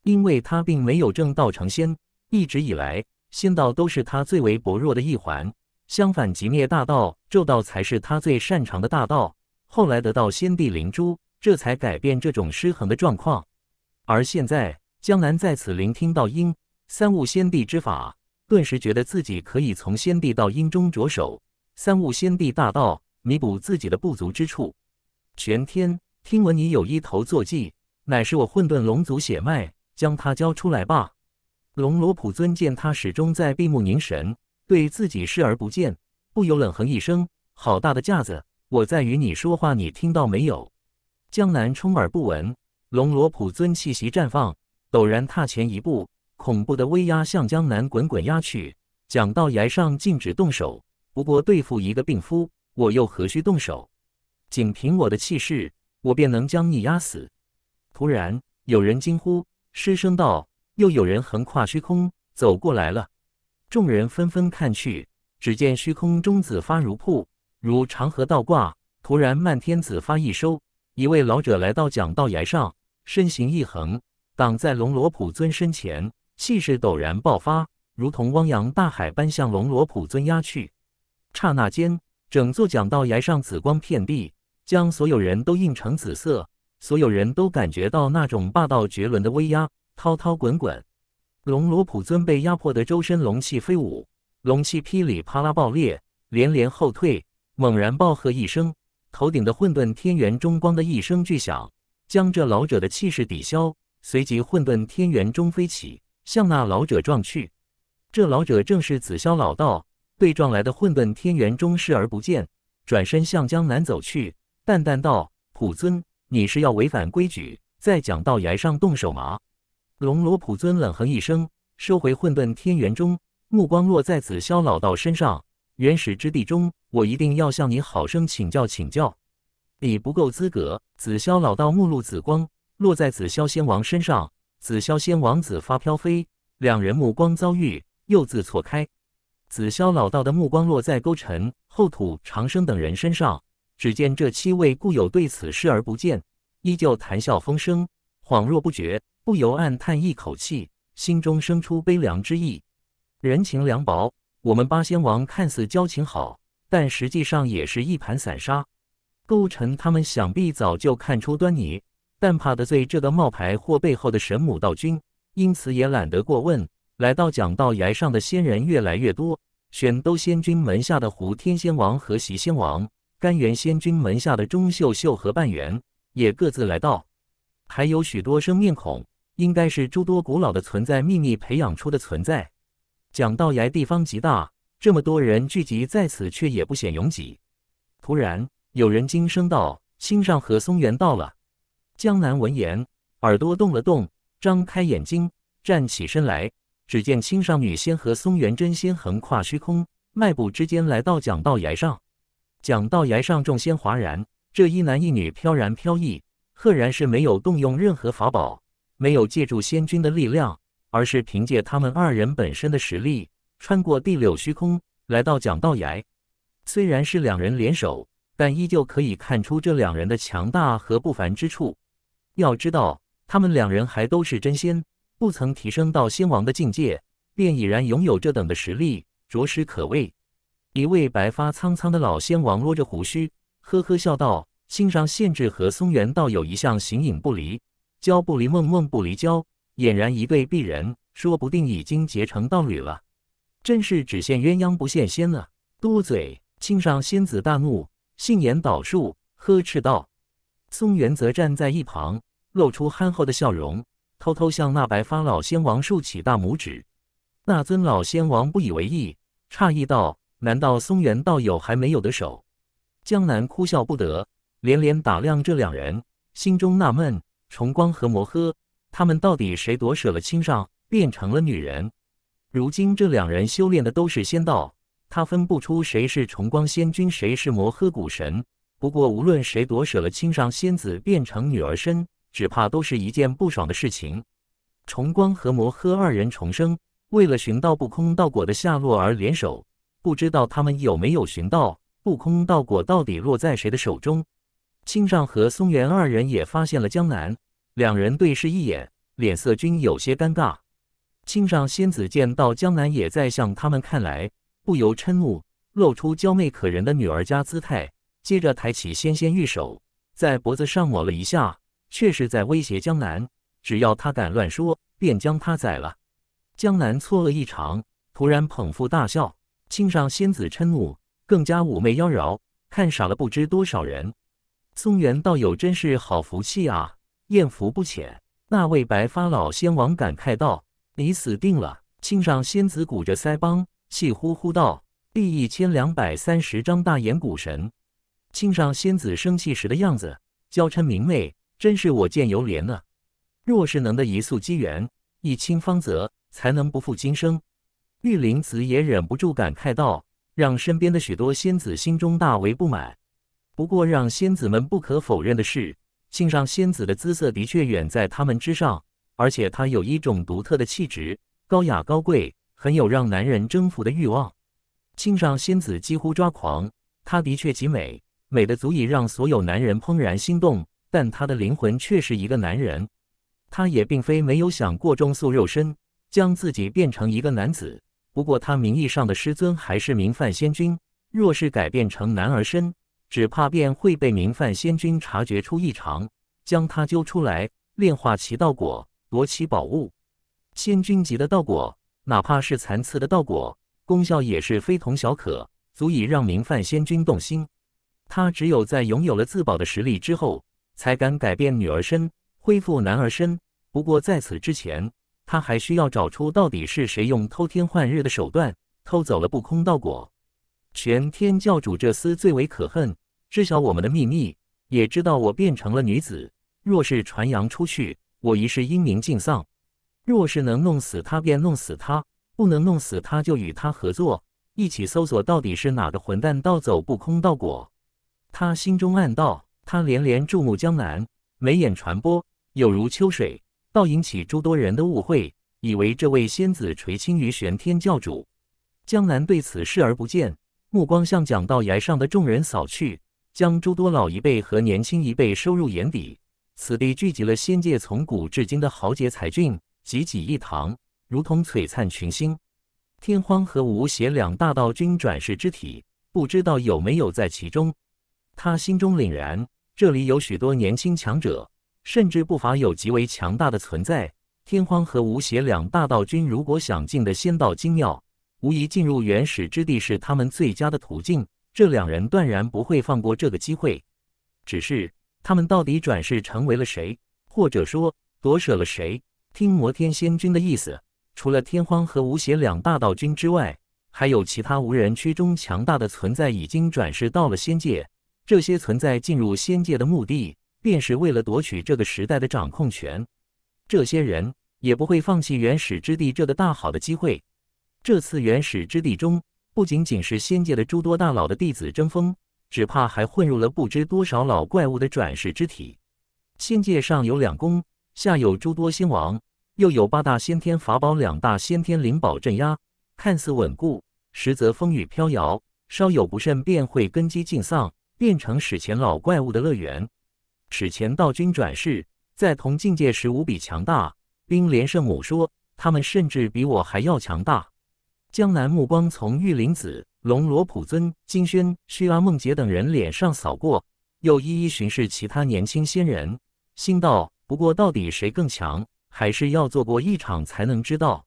因为他并没有正道成仙，一直以来，仙道都是他最为薄弱的一环。相反，极灭大道、咒道才是他最擅长的大道。后来得到仙帝灵珠。这才改变这种失衡的状况。而现在，江南在此聆听到阴三悟先帝之法，顿时觉得自己可以从先帝到阴中着手，三悟先帝大道，弥补自己的不足之处。玄天，听闻你有一头坐骑，乃是我混沌龙族血脉，将它交出来吧。龙罗普尊见他始终在闭目凝神，对自己视而不见，不由冷哼一声：“好大的架子！我在与你说话，你听到没有？”江南充耳不闻，龙罗普尊气息绽放，陡然踏前一步，恐怖的威压向江南滚滚压去。讲道崖上禁止动手，不过对付一个病夫，我又何须动手？仅凭我的气势，我便能将你压死。突然，有人惊呼，失声道：“又有人横跨虚空走过来了！”众人纷纷看去，只见虚空中紫发如瀑，如长河倒挂。突然，漫天紫发一收。一位老者来到讲道崖上，身形一横，挡在龙罗普尊身前，气势陡然爆发，如同汪洋大海般向龙罗普尊压去。刹那间，整座讲道崖上紫光遍地，将所有人都映成紫色。所有人都感觉到那种霸道绝伦的威压，滔滔滚滚。龙罗普尊被压迫得周身龙气飞舞，龙气噼里啪啦爆裂，连连后退，猛然暴喝一声。头顶的混沌天元中光的一声巨响，将这老者的气势抵消。随即，混沌天元中飞起，向那老者撞去。这老者正是紫霄老道，对撞来的混沌天元中视而不见，转身向江南走去，淡淡道：“普尊，你是要违反规矩，在讲道崖上动手吗？”龙罗普尊冷哼一声，收回混沌天元中，目光落在紫霄老道身上。原始之地中，我一定要向你好生请教请教。你不够资格。紫霄老道目露紫光，落在紫霄仙王身上，紫霄仙王子发飘飞，两人目光遭遇，又自错开。紫霄老道的目光落在勾陈、后土、长生等人身上，只见这七位故友对此视而不见，依旧谈笑风生，恍若不觉，不由暗叹一口气，心中生出悲凉之意。人情凉薄。我们八仙王看似交情好，但实际上也是一盘散沙。勾陈他们想必早就看出端倪，但怕得罪这个冒牌货背后的神母道君，因此也懒得过问。来到讲道崖上的仙人越来越多，选都仙君门下的胡天仙王和席仙王，甘源仙君门下的钟秀秀和半元也各自来到，还有许多生面孔，应该是诸多古老的存在秘密培养出的存在。蒋道崖地方极大，这么多人聚集在此，却也不显拥挤。突然，有人惊声道：“青上和松原到了！”江南闻言，耳朵动了动，张开眼睛，站起身来。只见青上女仙和松原真仙横跨虚空，迈步之间来到蒋道崖上。蒋道崖上众仙哗然，这一男一女飘然飘逸，赫然是没有动用任何法宝，没有借助仙君的力量。而是凭借他们二人本身的实力，穿过第六虚空来到蒋道崖。虽然是两人联手，但依旧可以看出这两人的强大和不凡之处。要知道，他们两人还都是真仙，不曾提升到仙王的境界，便已然拥有这等的实力，着实可畏。一位白发苍苍的老仙王摸着胡须，呵呵笑道：“欣赏限制和松原道友一向形影不离，焦不离梦，梦不离焦。”俨然一对璧人，说不定已经结成道侣了，真是只羡鸳鸯不羡仙呢。嘟嘴，青上仙子大怒，杏眼倒竖，呵斥道：“松原则站在一旁，露出憨厚的笑容，偷偷向那白发老仙王竖起大拇指。”那尊老仙王不以为意，诧异道：“难道松原道友还没有得手？”江南哭笑不得，连连打量这两人，心中纳闷：崇光和摩诃。他们到底谁夺舍了青上，变成了女人？如今这两人修炼的都是仙道，他分不出谁是重光仙君，谁是摩诃古神。不过无论谁夺舍了青上仙子，变成女儿身，只怕都是一件不爽的事情。重光和摩诃二人重生，为了寻到不空道果的下落而联手，不知道他们有没有寻到不空道果，到底落在谁的手中？青上和松原二人也发现了江南。两人对视一眼，脸色均有些尴尬。青上仙子见到江南也在向他们看来，不由嗔怒，露出娇媚可人的女儿家姿态，接着抬起纤纤玉手，在脖子上抹了一下，却是在威胁江南：只要他敢乱说，便将他宰了。江南错愕异常，突然捧腹大笑。青上仙子嗔怒，更加妩媚妖娆，看傻了不知多少人。松原道友真是好福气啊！艳福不浅，那位白发老仙王感慨道：“你死定了！”青上仙子鼓着腮帮，气呼呼道：“第一千两百三十张大眼古神，青上仙子生气时的样子，娇嗔明媚，真是我见犹怜呢。若是能得一宿机缘，一清芳泽，才能不负今生。”玉灵子也忍不住感慨道，让身边的许多仙子心中大为不满。不过，让仙子们不可否认的是。镜上仙子的姿色的确远在他们之上，而且她有一种独特的气质，高雅高贵，很有让男人征服的欲望。镜上仙子几乎抓狂，她的确极美，美的足以让所有男人怦然心动，但她的灵魂却是一个男人。她也并非没有想过重塑肉身，将自己变成一个男子，不过她名义上的师尊还是名范仙君，若是改变成男儿身。只怕便会被明犯仙君察觉出异常，将他揪出来炼化其道果，夺其宝物。仙君级的道果，哪怕是残次的道果，功效也是非同小可，足以让明犯仙君动心。他只有在拥有了自保的实力之后，才敢改变女儿身，恢复男儿身。不过在此之前，他还需要找出到底是谁用偷天换日的手段偷走了不空道果。玄天教主这厮最为可恨，知晓我们的秘密，也知道我变成了女子。若是传扬出去，我一世英名尽丧。若是能弄死他，便弄死他；不能弄死他，就与他合作，一起搜索到底是哪个混蛋盗走不空道果。他心中暗道，他连连注目江南，眉眼传播，有如秋水，倒引起诸多人的误会，以为这位仙子垂青于玄天教主。江南对此视而不见。目光向讲道台上的众人扫去，将诸多老一辈和年轻一辈收入眼底。此地聚集了仙界从古至今的豪杰才俊，集集一堂，如同璀璨群星。天荒和吴邪两大道君转世之体，不知道有没有在其中。他心中凛然，这里有许多年轻强者，甚至不乏有极为强大的存在。天荒和吴邪两大道君，如果想进的仙道精要。无疑，进入原始之地是他们最佳的途径。这两人断然不会放过这个机会。只是他们到底转世成为了谁，或者说夺舍了谁？听摩天仙君的意思，除了天荒和无邪两大道君之外，还有其他无人区中强大的存在已经转世到了仙界。这些存在进入仙界的目的，便是为了夺取这个时代的掌控权。这些人也不会放弃原始之地这个大好的机会。这次原始之地中，不仅仅是仙界的诸多大佬的弟子争锋，只怕还混入了不知多少老怪物的转世之体。仙界上有两宫，下有诸多仙王，又有八大先天法宝、两大先天灵宝镇压，看似稳固，实则风雨飘摇，稍有不慎便会根基尽丧，变成史前老怪物的乐园。史前道君转世在同境界时无比强大，冰连圣母说他们甚至比我还要强大。江南目光从玉林子、龙罗普尊、金轩、虚拉梦杰等人脸上扫过，又一一巡视其他年轻仙人，心道：不过到底谁更强，还是要做过一场才能知道。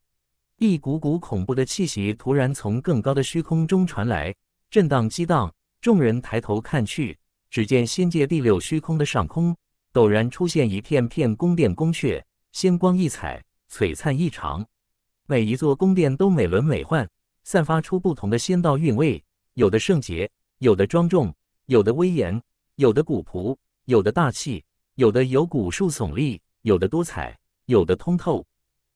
一股股恐怖的气息突然从更高的虚空中传来，震荡激荡，众人抬头看去，只见仙界第六虚空的上空陡然出现一片片宫殿宫阙，仙光异彩，璀璨异常。每一座宫殿都美轮美奂，散发出不同的仙道韵味。有的圣洁，有的庄重，有的威严，有的古朴，有的大气，有的有古树耸立，有的多彩，有的通透。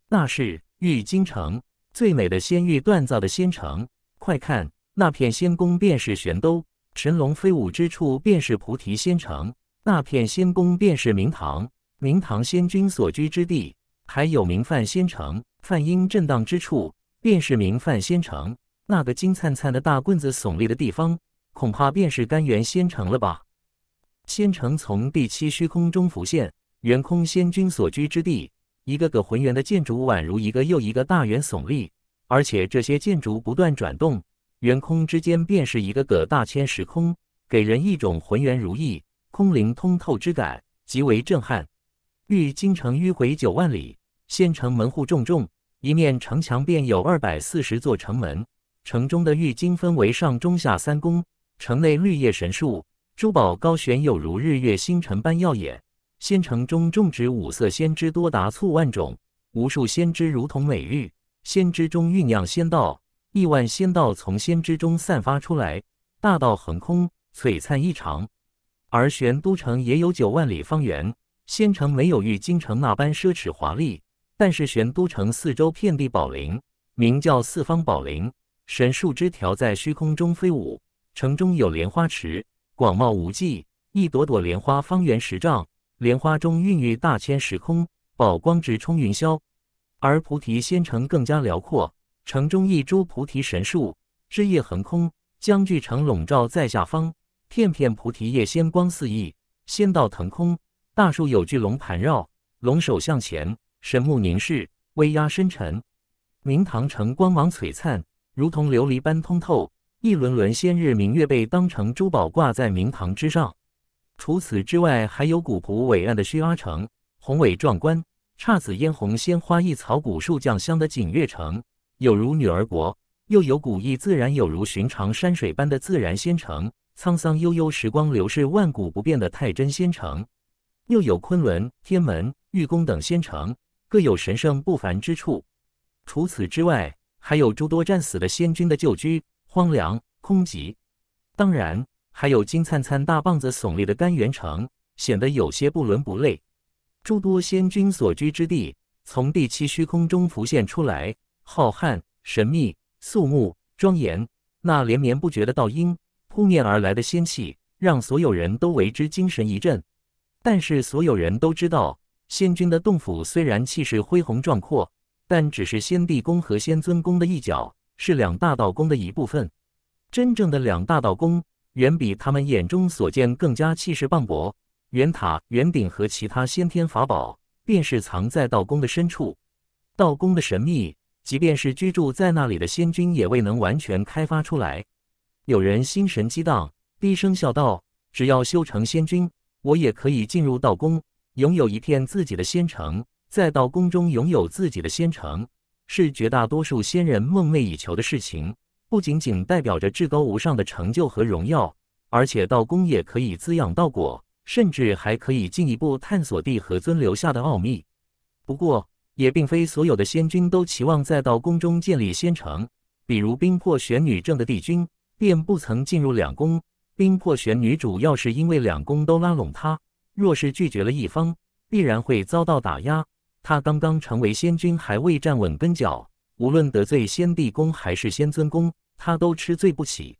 那是玉京城最美的仙玉锻造的仙城。快看，那片仙宫便是玄都，神龙飞舞之处便是菩提仙城。那片仙宫便是明堂，明堂仙君所居之地，还有名范仙城。梵音震荡之处，便是名梵仙城。那个金灿灿的大棍子耸立的地方，恐怕便是甘源仙城了吧？仙城从第七虚空中浮现，圆空仙君所居之地，一个个浑圆的建筑宛如一个又一个大圆耸立，而且这些建筑不断转动，圆空之间便是一个个大千时空，给人一种浑圆如意、空灵通透之感，极为震撼。玉京城迂回九万里，仙城门户重重。一面城墙便有二百四十座城门，城中的玉京分为上、中、下三宫。城内绿叶神树、珠宝高悬，有如日月星辰般耀眼。仙城中种植五色仙枝，多达数万种，无数仙枝如同美玉，仙枝中酝酿仙道，亿万仙道从仙枝中散发出来，大道横空，璀璨异常。而玄都城也有九万里方圆，仙城没有玉京城那般奢侈华丽。但是玄都城四周遍地宝林，名叫四方宝林，神树枝条在虚空中飞舞。城中有莲花池，广袤无际，一朵朵莲花方圆十丈，莲花中孕育大千时空，宝光直冲云霄。而菩提仙城更加辽阔，城中一株菩提神树，枝叶横空，将巨城笼罩在下方，片片菩提叶仙光四溢，仙道腾空。大树有巨龙盘绕，龙首向前。神目凝视，威压深沉；明堂城光芒璀璨，如同琉璃般通透。一轮轮仙日明月被当成珠宝挂在明堂之上。除此之外，还有古朴伟岸的虚阿城，宏伟壮观；姹紫嫣红、鲜花一草、古树酱香的锦月城，有如女儿国；又有古意自然、有如寻常山水般的自然仙城；沧桑悠悠、时光流逝、万古不变的太真仙城；又有昆仑、天门、玉宫等仙城。各有神圣不凡之处。除此之外，还有诸多战死的仙君的旧居，荒凉空寂。当然，还有金灿灿大棒子耸立的甘源城，显得有些不伦不类。诸多仙君所居之地从第七虚空中浮现出来，浩瀚、神秘、肃穆、庄严。那连绵不绝的道音，扑面而来的仙气，让所有人都为之精神一振。但是，所有人都知道。仙君的洞府虽然气势恢宏壮阔，但只是仙帝宫和仙尊宫的一角，是两大道宫的一部分。真正的两大道宫远比他们眼中所见更加气势磅礴，圆塔、圆顶和其他先天法宝便是藏在道宫的深处。道宫的神秘，即便是居住在那里的仙君也未能完全开发出来。有人心神激荡，低声笑道：“只要修成仙君，我也可以进入道宫。”拥有一片自己的仙城，再到宫中拥有自己的仙城，是绝大多数仙人梦寐以求的事情。不仅仅代表着至高无上的成就和荣耀，而且到宫也可以滋养道果，甚至还可以进一步探索帝和尊留下的奥秘。不过，也并非所有的仙君都期望再到宫中建立仙城。比如冰魄玄女正的帝君，便不曾进入两宫。冰魄玄女主要是因为两宫都拉拢她，若是拒绝了一方，必然会遭到打压。他刚刚成为仙君，还未站稳跟脚，无论得罪仙帝宫还是仙尊宫，他都吃罪不起。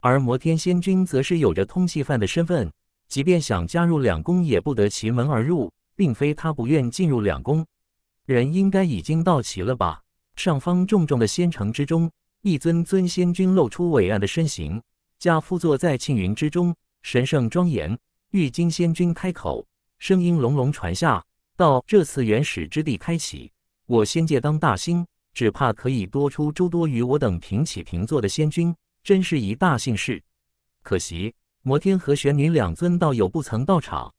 而摩天仙君则是有着通缉犯的身份，即便想加入两宫，也不得其门而入，并非他不愿进入两宫。人应该已经到齐了吧？上方重重的仙城之中，一尊尊仙君露出伟岸的身形，驾夫坐在庆云之中，神圣庄严。玉京仙君开口，声音隆隆传下，道：“这次原始之地开启，我仙界当大兴，只怕可以多出诸多与我等平起平坐的仙君，真是一大幸事。可惜摩天和玄女两尊道友不曾到场。”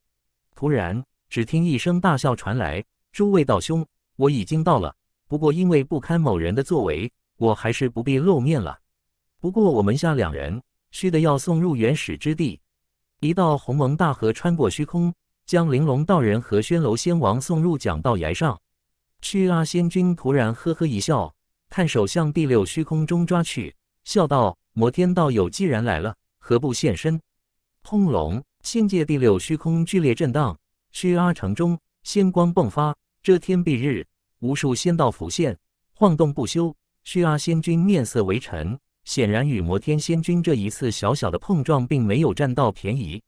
突然，只听一声大笑传来：“诸位道兄，我已经到了，不过因为不堪某人的作为，我还是不必露面了。不过我门下两人，须得要送入原始之地。”一道鸿蒙大河穿过虚空，将玲珑道人和宣楼仙王送入讲道崖上。虚阿仙君突然呵呵一笑，探手向第六虚空中抓去，笑道：“摩天道友既然来了，何不现身？”轰隆！仙界第六虚空剧烈震荡，虚阿城中仙光迸发，遮天蔽日，无数仙道浮现，晃动不休。虚阿仙君面色微沉。显然，与摩天仙君这一次小小的碰撞，并没有占到便宜。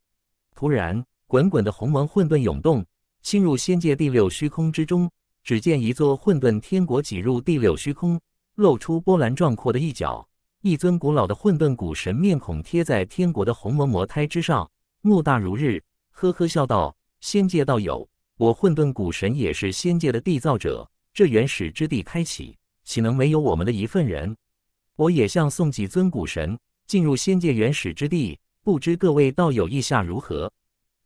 突然，滚滚的鸿蒙混沌涌动，侵入仙界第六虚空之中。只见一座混沌天国挤入第六虚空，露出波澜壮阔的一角。一尊古老的混沌古神面孔贴在天国的鸿蒙魔胎之上，目大如日，呵呵笑道：“仙界道友，我混沌古神也是仙界的缔造者，这原始之地开启，岂能没有我们的一份人？”我也像送几尊古神进入仙界原始之地，不知各位道友意下如何？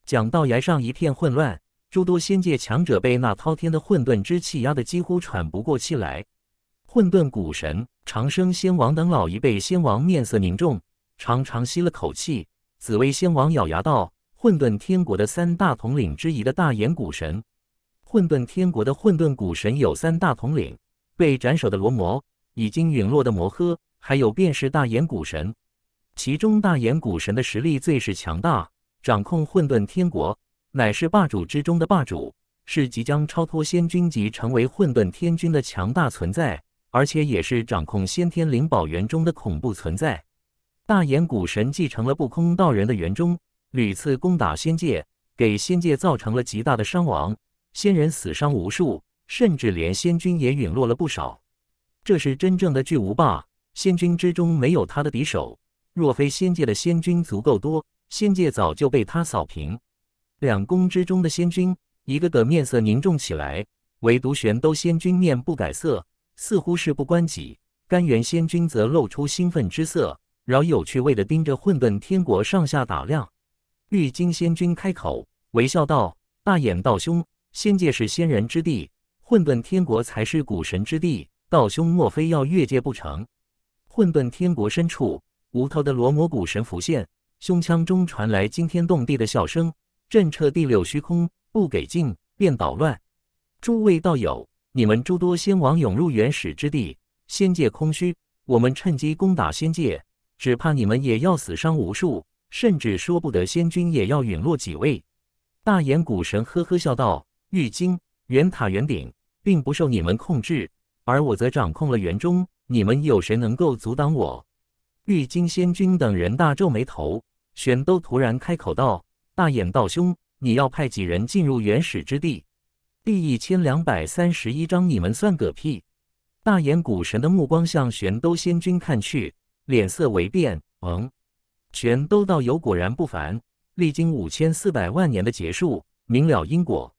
讲道崖上一片混乱，诸多仙界强者被那滔天的混沌之气压得几乎喘不过气来。混沌古神、长生仙王等老一辈仙王面色凝重，长长吸了口气。紫薇仙王咬牙道：“混沌天国的三大统领之一的大眼古神，混沌天国的混沌古神有三大统领，被斩首的罗摩。”已经陨落的摩诃，还有便是大眼古神，其中大眼古神的实力最是强大，掌控混沌天国，乃是霸主之中的霸主，是即将超脱仙君级，成为混沌天君的强大存在，而且也是掌控先天灵宝园中的恐怖存在。大眼古神继承了不空道人的园中，屡次攻打仙界，给仙界造成了极大的伤亡，仙人死伤无数，甚至连仙君也陨落了不少。这是真正的巨无霸，仙君之中没有他的敌手。若非仙界的仙君足够多，仙界早就被他扫平。两宫之中的仙君一个个面色凝重起来，唯独玄都仙君面不改色，似乎事不关己。甘元仙君则露出兴奋之色，饶有趣味地盯着混沌天国上下打量。玉京仙君开口微笑道：“大眼道兄，仙界是仙人之地，混沌天国才是古神之地。”道兄，莫非要越界不成？混沌天国深处，无头的罗摩古神浮现，胸腔中传来惊天动地的笑声，震彻第六虚空。不给劲便捣乱，诸位道友，你们诸多仙王涌入原始之地，仙界空虚，我们趁机攻打仙界，只怕你们也要死伤无数，甚至说不得仙君也要陨落几位。大眼古神呵呵笑道：“玉京、圆塔、圆顶，并不受你们控制。”而我则掌控了园中，你们有谁能够阻挡我？玉金仙君等人大皱眉头，玄都突然开口道：“大眼道兄，你要派几人进入原始之地？”第一千两百三十一章，你们算个屁！大眼古神的目光向玄都仙君看去，脸色微变：“嗯，玄都道友果然不凡，历经五千四百万年的劫数，明了因果，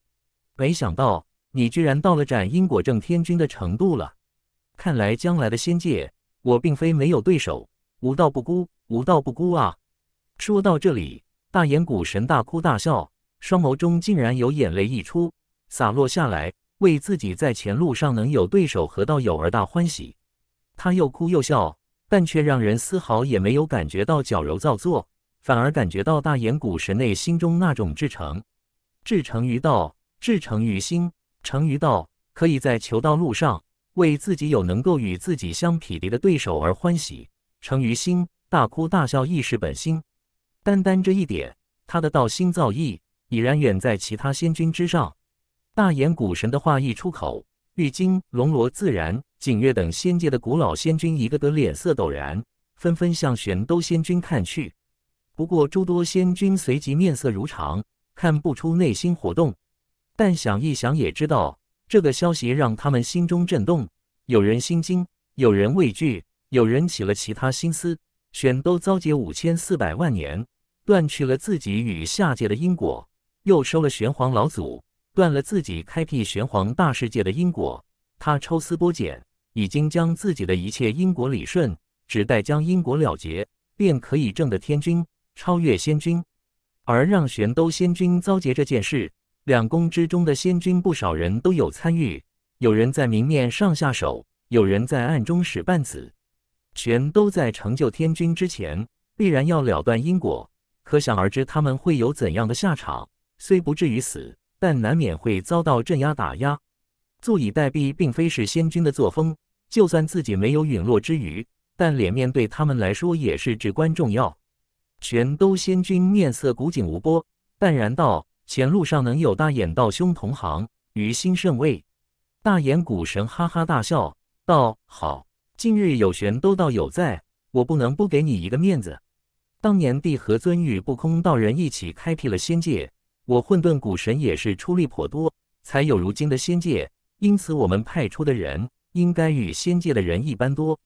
没想到。”你居然到了斩因果正天君的程度了，看来将来的仙界，我并非没有对手。无道不孤，无道不孤啊！说到这里，大眼古神大哭大笑，双眸中竟然有眼泪溢出，洒落下来，为自己在前路上能有对手和道友而大欢喜。他又哭又笑，但却让人丝毫也没有感觉到矫揉造作，反而感觉到大眼古神内心中那种至诚，至诚于道，至诚于心。成于道，可以在求道路上为自己有能够与自己相匹敌的对手而欢喜；成于心，大哭大笑亦是本心。单单这一点，他的道心造诣已然远在其他仙君之上。大眼古神的话一出口，玉京、龙罗自然、景月等仙界的古老仙君一个个脸色陡然，纷纷向玄都仙君看去。不过诸多仙君随即面色如常，看不出内心活动。但想一想也知道，这个消息让他们心中震动。有人心惊，有人畏惧，有人起了其他心思。玄都遭劫五千四百万年，断去了自己与下界的因果，又收了玄黄老祖，断了自己开辟玄黄大世界的因果。他抽丝剥茧，已经将自己的一切因果理顺，只待将因果了结，便可以正得天君，超越仙君，而让玄都仙君遭劫这件事。两宫之中的仙君，不少人都有参与。有人在明面上下手，有人在暗中使绊子，全都在成就天君之前，必然要了断因果。可想而知，他们会有怎样的下场？虽不至于死，但难免会遭到镇压打压。坐以待毙，并非是仙君的作风。就算自己没有陨落之余，但脸面对他们来说也是至关重要。全都仙君面色古井无波，淡然道。前路上能有大眼道兄同行，于心甚慰。大眼古神哈哈大笑道：“好，近日有玄都道友在，我不能不给你一个面子。当年帝和尊与不空道人一起开辟了仙界，我混沌古神也是出力颇多，才有如今的仙界。因此，我们派出的人应该与仙界的人一般多。”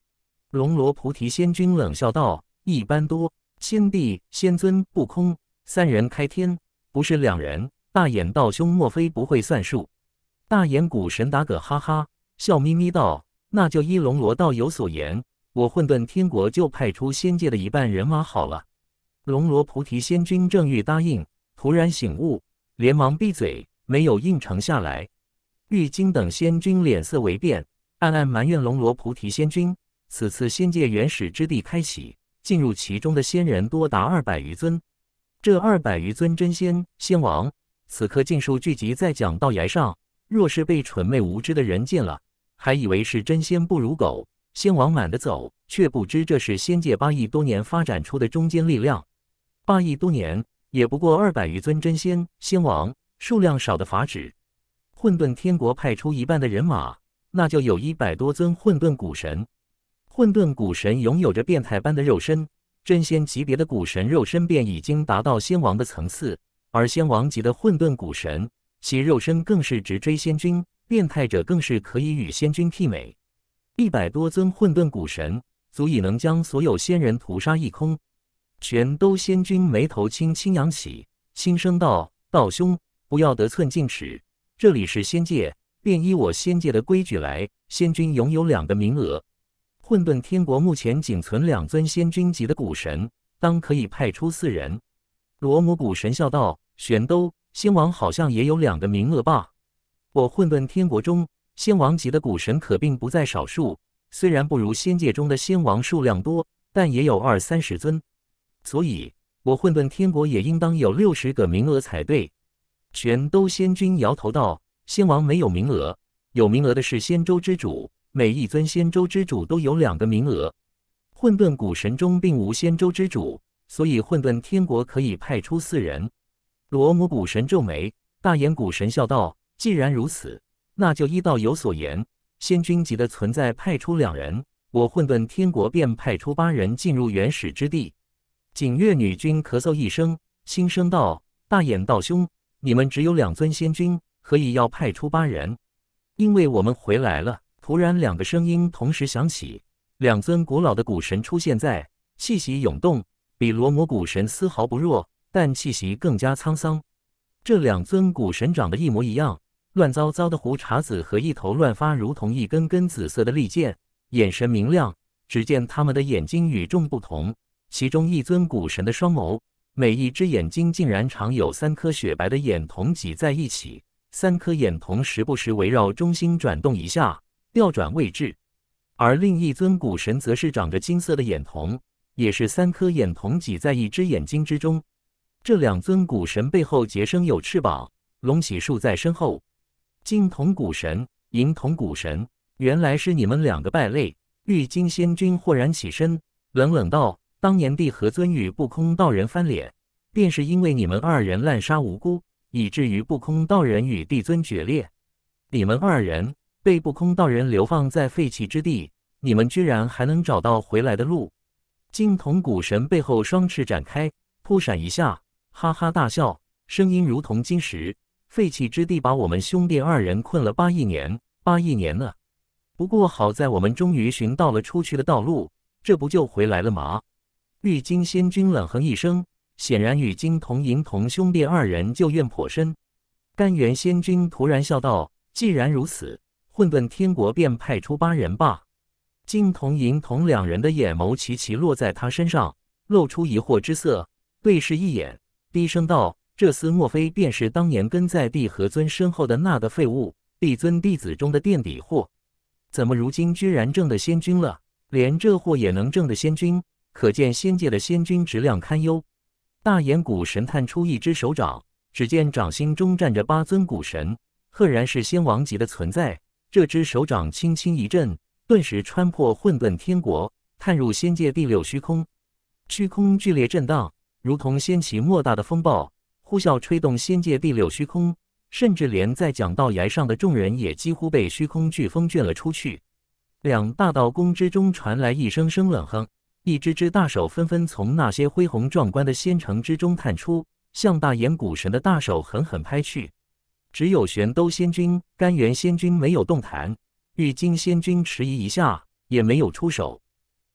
龙罗菩提仙君冷笑道：“一般多，先帝、仙尊、不空三人开天。”不是两人，大眼道兄，莫非不会算数？大眼古神打个哈哈，笑眯眯道：“那就依龙罗道友所言，我混沌天国就派出仙界的一半人马好了。”龙罗菩提仙君正欲答应，突然醒悟，连忙闭嘴，没有应承下来。玉京等仙君脸色为变，暗暗埋怨龙罗菩提仙君。此次仙界原始之地开启，进入其中的仙人多达二百余尊。这二百余尊真仙仙王，此刻尽数聚集在讲道崖上。若是被蠢昧无知的人见了，还以为是真仙不如狗，仙王满的走，却不知这是仙界八亿多年发展出的中坚力量。八亿多年也不过二百余尊真仙仙王，数量少的法旨。混沌天国派出一半的人马，那就有一百多尊混沌古神。混沌古神拥有着变态般的肉身。真仙级别的古神肉身便已经达到仙王的层次，而仙王级的混沌古神，其肉身更是直追仙君，变态者更是可以与仙君媲美。一百多尊混沌古神，足以能将所有仙人屠杀一空。全都仙君眉头轻轻扬起，轻声道：“道兄，不要得寸进尺。这里是仙界，便依我仙界的规矩来。仙君拥有两个名额。”混沌天国目前仅存两尊仙君级的古神，当可以派出四人。罗摩古神笑道：“玄都仙王好像也有两个名额吧？我混沌天国中仙王级的古神可并不在少数，虽然不如仙界中的仙王数量多，但也有二三十尊，所以我混沌天国也应当有六十个名额才对。”玄都仙君摇头道：“仙王没有名额，有名额的是仙州之主。”每一尊仙舟之主都有两个名额，混沌古神中并无仙舟之主，所以混沌天国可以派出四人。罗摩古神皱眉，大眼古神笑道：“既然如此，那就依道友所言，仙君级的存在派出两人，我混沌天国便派出八人进入原始之地。”景月女君咳嗽一声，心声道：“大眼道兄，你们只有两尊仙君，何以要派出八人？因为我们回来了。”突然，两个声音同时响起，两尊古老的古神出现在，气息涌动，比罗摩古神丝毫不弱，但气息更加沧桑。这两尊古神长得一模一样，乱糟糟的胡茬子和一头乱发，如同一根根紫色的利剑，眼神明亮。只见他们的眼睛与众不同，其中一尊古神的双眸，每一只眼睛竟然长有三颗雪白的眼瞳挤在一起，三颗眼瞳时不时围绕中心转动一下。调转位置，而另一尊古神则是长着金色的眼瞳，也是三颗眼瞳挤在一只眼睛之中。这两尊古神背后皆生有翅膀，龙起竖在身后。金瞳古神、银瞳古神，原来是你们两个败类！玉金仙君豁然起身，冷冷道：“当年帝和尊与不空道人翻脸，便是因为你们二人滥杀无辜，以至于不空道人与帝尊决裂。你们二人。”被不空道人流放在废弃之地，你们居然还能找到回来的路？金童古神背后双翅展开，扑闪一下，哈哈大笑，声音如同金石。废弃之地把我们兄弟二人困了八亿年，八亿年呢！不过好在我们终于寻到了出去的道路，这不就回来了吗？玉京仙君冷哼一声，显然与金童银童兄弟二人旧怨颇深。甘元仙君突然笑道：“既然如此。”混沌天国便派出八人吧，金童、银童两人的眼眸齐齐落在他身上，露出疑惑之色，对视一眼，低声道：“这厮莫非便是当年跟在帝和尊身后的那个废物？帝尊弟子中的垫底货，怎么如今居然挣的仙君了？连这货也能挣的仙君，可见仙界的仙君质量堪忧。”大眼古神探出一只手掌，只见掌心中站着八尊古神，赫然是仙王级的存在。这只手掌轻轻一震，顿时穿破混沌天国，探入仙界第六虚空。虚空剧烈震荡，如同掀起莫大的风暴，呼啸吹动仙界第六虚空，甚至连在讲道崖上的众人也几乎被虚空飓风卷了出去。两大道宫之中传来一声声冷哼，一只只大手纷纷从那些恢宏壮观的仙城之中探出，向大眼古神的大手狠狠拍去。只有玄都仙君、甘元仙君没有动弹，玉京仙君迟疑一下，也没有出手。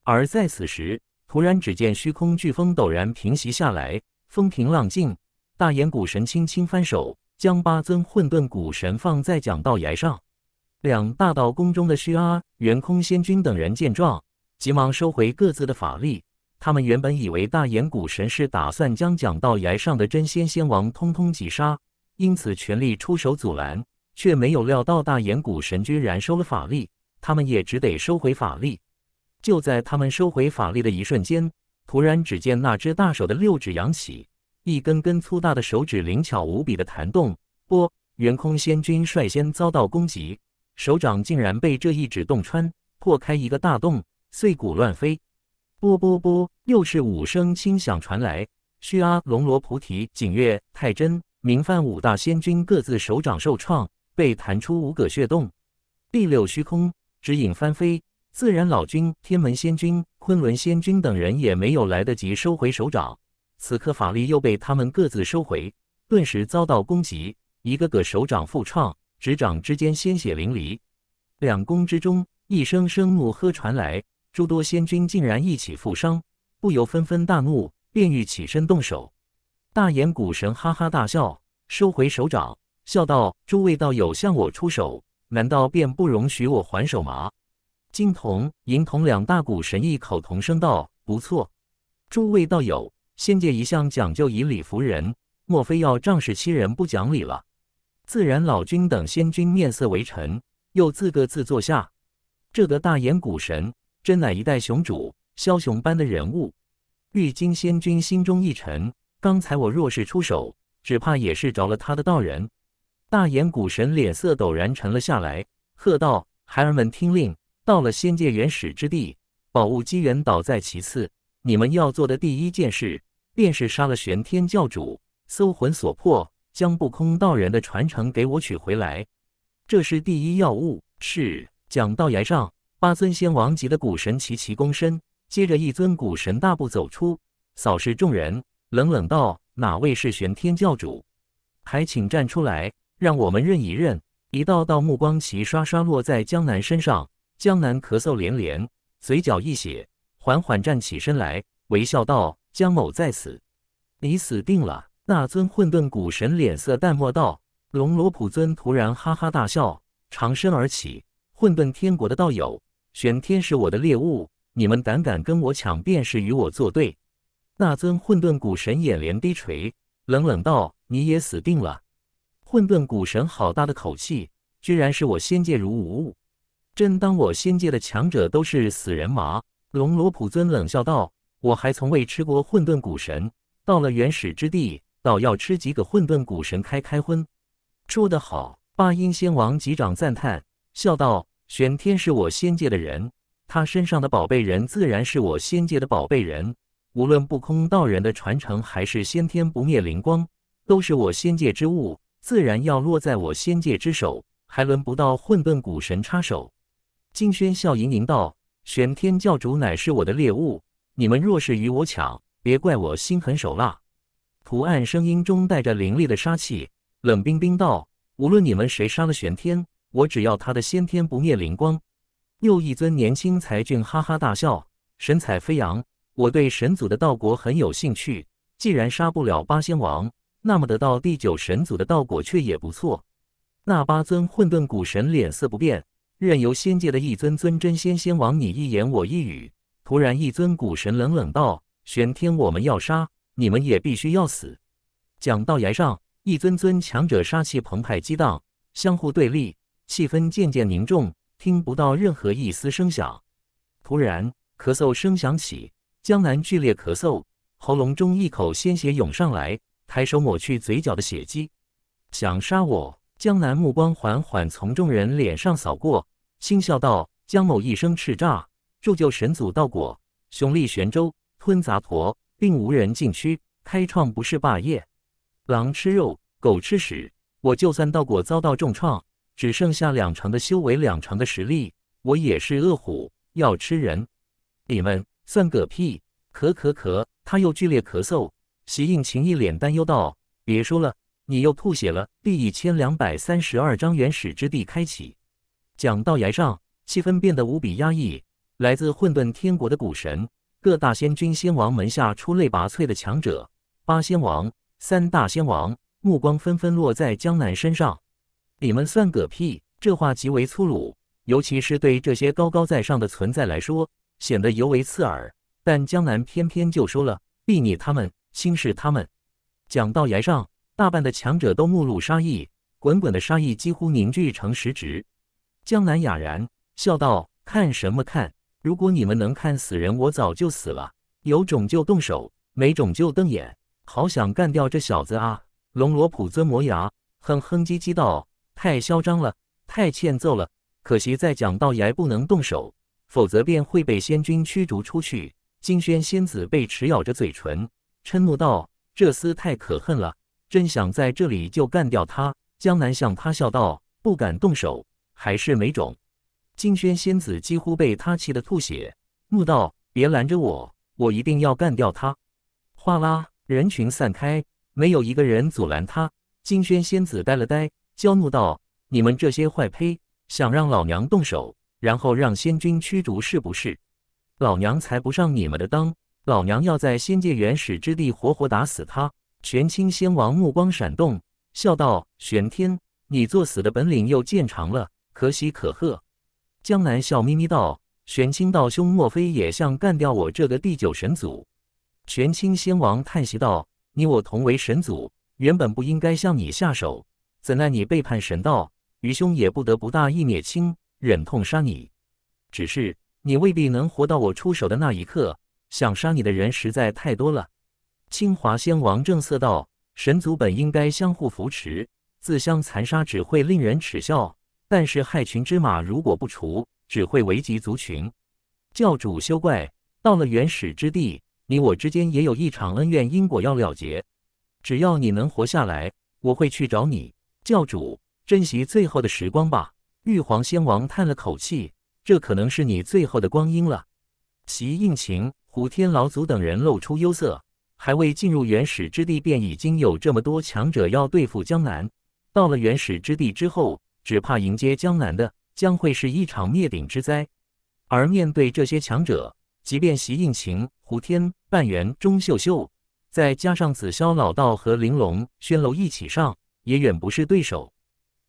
而在此时，突然只见虚空飓风陡然平息下来，风平浪静。大眼古神轻轻翻手，将八尊混沌古神放在讲道崖上。两大道宫中的虚阿、元空仙君等人见状，急忙收回各自的法力。他们原本以为大眼古神是打算将讲道崖上的真仙仙王通通击杀。因此全力出手阻拦，却没有料到大衍谷神居燃收了法力，他们也只得收回法力。就在他们收回法力的一瞬间，突然只见那只大手的六指扬起，一根根粗大的手指灵巧无比的弹动。波元空仙君率先遭到攻击，手掌竟然被这一指洞穿，破开一个大洞，碎骨乱飞。波波波，又是五声轻响传来。须阿龙罗菩提景月太真。明犯五大仙君各自手掌受创，被弹出五个血洞。第六虚空指引翻飞，自然老君、天门仙君、昆仑仙君等人也没有来得及收回手掌，此刻法力又被他们各自收回，顿时遭到攻击，一个个手掌负创，指掌之间鲜血淋漓。两宫之中，一声声怒喝传来，诸多仙君竟然一起负伤，不由纷纷大怒，便欲起身动手。大眼股神哈哈大笑，收回手掌，笑道：“诸位道友向我出手，难道便不容许我还手吗？”金童、银童两大股神异口同声道：“不错。”诸位道友，仙界一向讲究以理服人，莫非要仗势欺人、不讲理了？自然老君等仙君面色微沉，又自各自坐下。这个大眼股神真乃一代雄主，枭雄般的人物。玉清仙君心中一沉。刚才我若是出手，只怕也是着了他的道人。大眼古神脸色陡然沉了下来，喝道：“孩儿们听令！到了仙界原始之地，宝物机缘倒在其次，你们要做的第一件事，便是杀了玄天教主，搜魂索魄，将不空道人的传承给我取回来。这是第一要务。”是。讲道台上，八尊仙王级的古神齐齐躬身，接着一尊古神大步走出，扫视众人。冷冷道：“哪位是玄天教主？还请站出来，让我们认一认。”一道道目光齐刷刷落在江南身上。江南咳嗽连连，嘴角一血，缓缓站起身来，微笑道：“江某在此，你死定了。”那尊混沌古神脸色淡漠道：“龙罗普尊！”突然哈哈大笑，长身而起。混沌天国的道友，玄天是我的猎物，你们胆敢跟我抢，便是与我作对。那尊混沌古神眼帘低垂，冷冷道：“你也死定了！”混沌古神，好大的口气，居然是我仙界如无物，真当我仙界的强者都是死人吗？”龙罗普尊冷笑道：“我还从未吃过混沌古神，到了原始之地，倒要吃几个混沌古神开开荤。”说得好，八音仙王吉掌赞叹，笑道：“玄天是我仙界的人，他身上的宝贝人，自然是我仙界的宝贝人。”无论不空道人的传承还是先天不灭灵光，都是我仙界之物，自然要落在我仙界之手，还轮不到混沌古神插手。静轩笑盈盈道：“玄天教主乃是我的猎物，你们若是与我抢，别怪我心狠手辣。”图案声音中带着凌厉的杀气，冷冰冰道：“无论你们谁杀了玄天，我只要他的先天不灭灵光。”又一尊年轻才俊哈哈大笑，神采飞扬。我对神祖的道果很有兴趣。既然杀不了八仙王，那么得到第九神祖的道果却也不错。那八尊混沌古神脸色不变，任由仙界的一尊尊真仙仙王你一言我一语。突然，一尊古神冷冷道：“玄天，我们要杀你们，也必须要死。”讲道崖上，一尊尊强者杀气澎湃激荡，相互对立，气氛渐渐凝重，听不到任何一丝声响。突然，咳嗽声响起。江南剧烈咳嗽，喉咙中一口鲜血涌上来，抬手抹去嘴角的血迹。想杀我？江南目光缓缓从众人脸上扫过，轻笑道：“江某一生叱咤，铸就神祖道果，雄立玄州，吞杂陀，并无人禁区，开创不是霸业。狼吃肉，狗吃屎。我就算道果遭到重创，只剩下两成的修为，两成的实力，我也是饿虎，要吃人。你们。”算个屁！咳咳咳，他又剧烈咳嗽。席应勤一脸担忧道：“别说了，你又吐血了。”第一千两百三十二章原始之地开启。讲道崖上气氛变得无比压抑。来自混沌天国的古神，各大仙君、仙王门下出类拔萃的强者，八仙王、三大仙王目光纷纷落在江南身上。“你们算个屁！”这话极为粗鲁，尤其是对这些高高在上的存在来说。显得尤为刺耳，但江南偏偏就说了：“避你他们，轻视他们。”蒋道崖上，大半的强者都目露杀意，滚滚的杀意几乎凝聚成实质。江南哑然笑道：“看什么看？如果你们能看死人，我早就死了。有种就动手，没种就瞪眼。好想干掉这小子啊！”龙罗普尊磨牙，哼哼唧唧道：“太嚣张了，太欠揍了。可惜在蒋道崖不能动手。”否则便会被仙君驱逐出去。金轩仙子被齿咬着嘴唇，嗔怒道：“这厮太可恨了，真想在这里就干掉他。”江南向他笑道：“不敢动手，还是没种。”金轩仙子几乎被他气得吐血，怒道：“别拦着我，我一定要干掉他！”哗啦，人群散开，没有一个人阻拦他。金轩仙子呆了呆，娇怒道：“你们这些坏胚，想让老娘动手？”然后让仙君驱逐，是不是？老娘才不上你们的当！老娘要在仙界原始之地活活打死他！玄清仙王目光闪动，笑道：“玄天，你作死的本领又见长了，可喜可贺。”江南笑眯眯道：“玄清道兄，莫非也想干掉我这个第九神祖？”玄清仙王叹息道：“你我同为神祖，原本不应该向你下手，怎奈你背叛神道，愚兄也不得不大义灭亲。”忍痛杀你，只是你未必能活到我出手的那一刻。想杀你的人实在太多了。清华仙王正色道：“神族本应该相互扶持，自相残杀只会令人耻笑。但是害群之马如果不除，只会危及族群。教主休怪，到了原始之地，你我之间也有一场恩怨因果要了结。只要你能活下来，我会去找你。教主，珍惜最后的时光吧。”玉皇仙王叹了口气：“这可能是你最后的光阴了。”席应勤、胡天老祖等人露出忧色。还未进入原始之地，便已经有这么多强者要对付江南。到了原始之地之后，只怕迎接江南的将会是一场灭顶之灾。而面对这些强者，即便席应勤、胡天、半元、钟秀秀，再加上紫霄老道和玲珑、轩楼一起上，也远不是对手。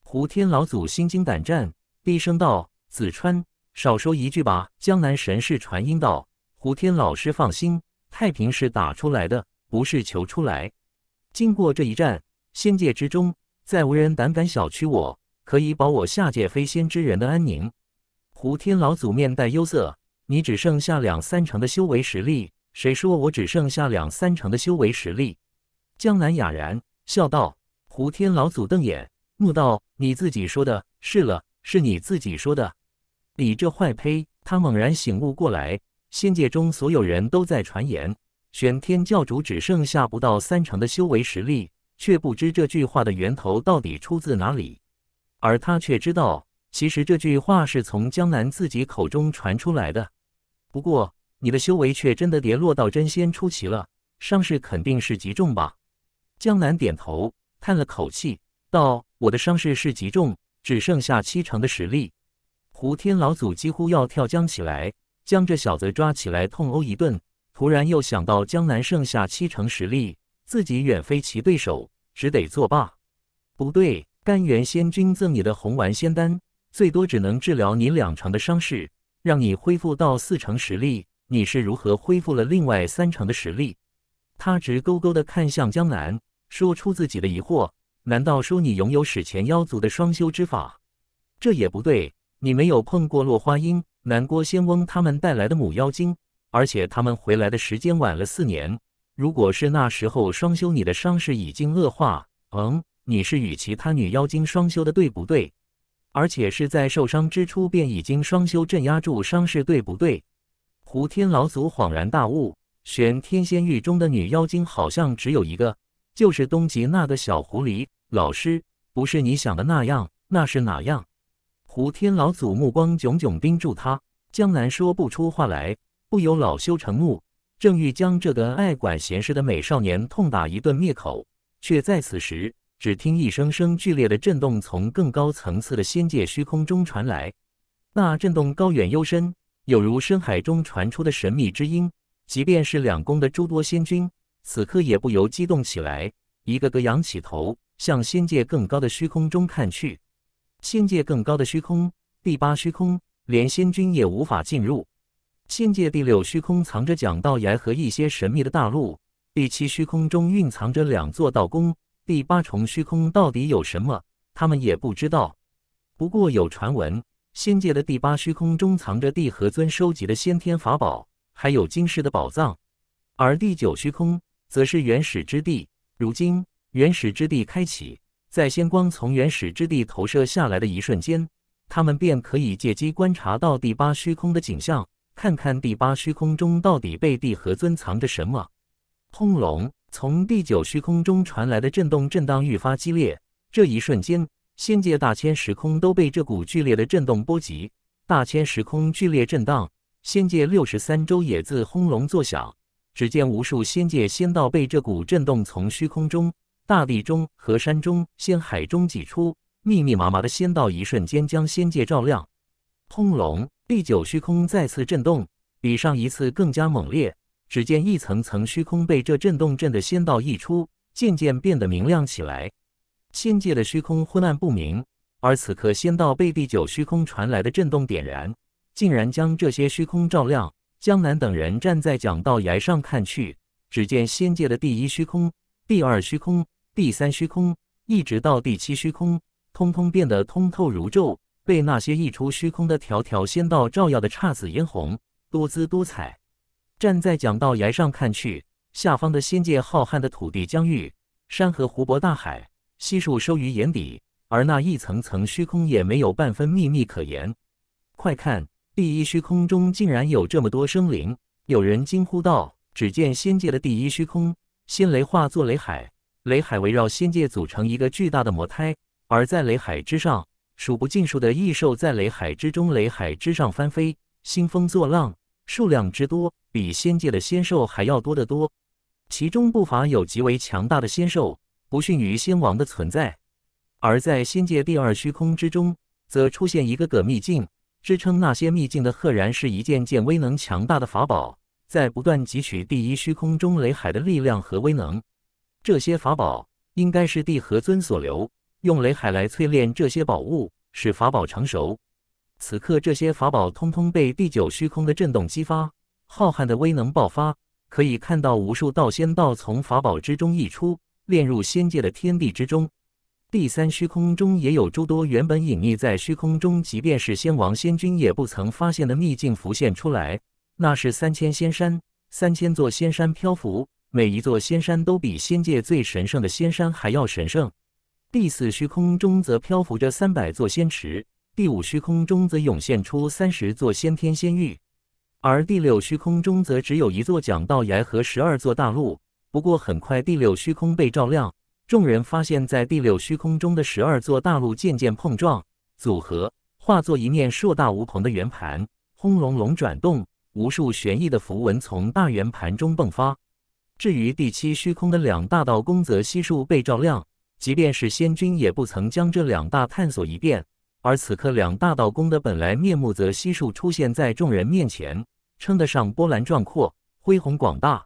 胡天老祖心惊胆战，低声道：“子川，少说一句吧。”江南神士传音道：“胡天老师放心，太平是打出来的，不是求出来。经过这一战，仙界之中再无人胆敢小觑我，可以保我下界飞仙之人的安宁。”胡天老祖面带忧色：“你只剩下两三成的修为实力，谁说我只剩下两三成的修为实力？”江南哑然笑道：“胡天老祖，瞪眼。”怒道：“你自己说的是了，是你自己说的，你这坏胚！”他猛然醒悟过来，仙界中所有人都在传言，玄天教主只剩下不到三成的修为实力，却不知这句话的源头到底出自哪里。而他却知道，其实这句话是从江南自己口中传出来的。不过，你的修为却真的跌落到真仙出奇了，伤势肯定是极重吧？江南点头，叹了口气。道：“我的伤势是极重，只剩下七成的实力。”胡天老祖几乎要跳江起来，将这小子抓起来痛殴一顿。突然又想到江南剩下七成实力，自己远非其对手，只得作罢。不对，甘源仙君赠你的红丸仙丹，最多只能治疗你两成的伤势，让你恢复到四成实力。你是如何恢复了另外三成的实力？他直勾勾地看向江南，说出自己的疑惑。难道说你拥有史前妖族的双修之法？这也不对，你没有碰过落花鹰、南郭仙翁他们带来的母妖精，而且他们回来的时间晚了四年。如果是那时候双修，你的伤势已经恶化。嗯，你是与其他女妖精双修的，对不对？而且是在受伤之初便已经双修镇压住伤势，对不对？胡天老祖恍然大悟，玄天仙域中的女妖精好像只有一个，就是东极那个小狐狸。老师，不是你想的那样，那是哪样？胡天老祖目光炯炯盯住他，江南说不出话来，不由恼羞成怒，正欲将这个爱管闲事的美少年痛打一顿灭口，却在此时，只听一声声剧烈的震动从更高层次的仙界虚空中传来，那震动高远幽深，有如深海中传出的神秘之音，即便是两宫的诸多仙君，此刻也不由激动起来，一个个仰起头。向仙界更高的虚空中看去，仙界更高的虚空，第八虚空连仙君也无法进入。仙界第六虚空藏着讲道崖和一些神秘的大陆，第七虚空中蕴藏着两座道宫，第八重虚空到底有什么，他们也不知道。不过有传闻，仙界的第八虚空中藏着地和尊收集的先天法宝，还有金世的宝藏。而第九虚空则是原始之地，如今。原始之地开启，在仙光从原始之地投射下来的一瞬间，他们便可以借机观察到第八虚空的景象，看看第八虚空中到底被帝和尊藏着什么。轰隆！从第九虚空中传来的震动震荡愈发激烈。这一瞬间，仙界大千时空都被这股剧烈的震动波及，大千时空剧烈震荡，仙界六十三州也自轰隆作响。只见无数仙界仙道被这股震动从虚空中。大地中、河山中、仙海中挤出密密麻麻的仙道，一瞬间将仙界照亮。轰隆！第九虚空再次震动，比上一次更加猛烈。只见一层层虚空被这震动震得仙道溢出，渐渐变得明亮起来。仙界的虚空昏暗不明，而此刻仙道被第九虚空传来的震动点燃，竟然将这些虚空照亮。江南等人站在讲道崖上看去，只见仙界的第一虚空、第二虚空。第三虚空一直到第七虚空，通通变得通透如昼，被那些溢出虚空的条条仙道照耀的姹紫嫣红，多姿多彩。站在讲道崖上看去，下方的仙界浩瀚的土地疆域、山河湖泊、大海，悉数收于眼底，而那一层层虚空也没有半分秘密可言。快看，第一虚空中竟然有这么多生灵！有人惊呼道。只见仙界的第一虚空，仙雷化作雷海。雷海围绕仙界组成一个巨大的魔胎，而在雷海之上，数不尽数的异兽在雷海之中、雷海之上翻飞，兴风作浪，数量之多，比仙界的仙兽还要多得多。其中不乏有极为强大的仙兽，不逊于仙王的存在。而在仙界第二虚空之中，则出现一个个秘境，支撑那些秘境的，赫然是一件件威能强大的法宝，在不断汲取第一虚空中雷海的力量和威能。这些法宝应该是地和尊所留，用雷海来淬炼这些宝物，使法宝成熟。此刻，这些法宝通通被第九虚空的震动激发，浩瀚的威能爆发，可以看到无数道仙道从法宝之中溢出，炼入仙界的天地之中。第三虚空中也有诸多原本隐匿在虚空中，即便是仙王仙君也不曾发现的秘境浮现出来。那是三千仙山，三千座仙山漂浮。每一座仙山都比仙界最神圣的仙山还要神圣。第四虚空中则漂浮着三百座仙池，第五虚空中则涌现出三十座先天仙域，而第六虚空中则只有一座讲道崖和十二座大陆。不过很快，第六虚空被照亮，众人发现，在第六虚空中的十二座大陆渐渐碰撞组合，化作一面硕大无朋的圆盘，轰隆隆转动，无数玄异的符文从大圆盘中迸发。至于第七虚空的两大道宫，则悉数被照亮。即便是仙君，也不曾将这两大探索一遍。而此刻，两大道宫的本来面目，则悉数出现在众人面前，称得上波澜壮阔、恢宏广大。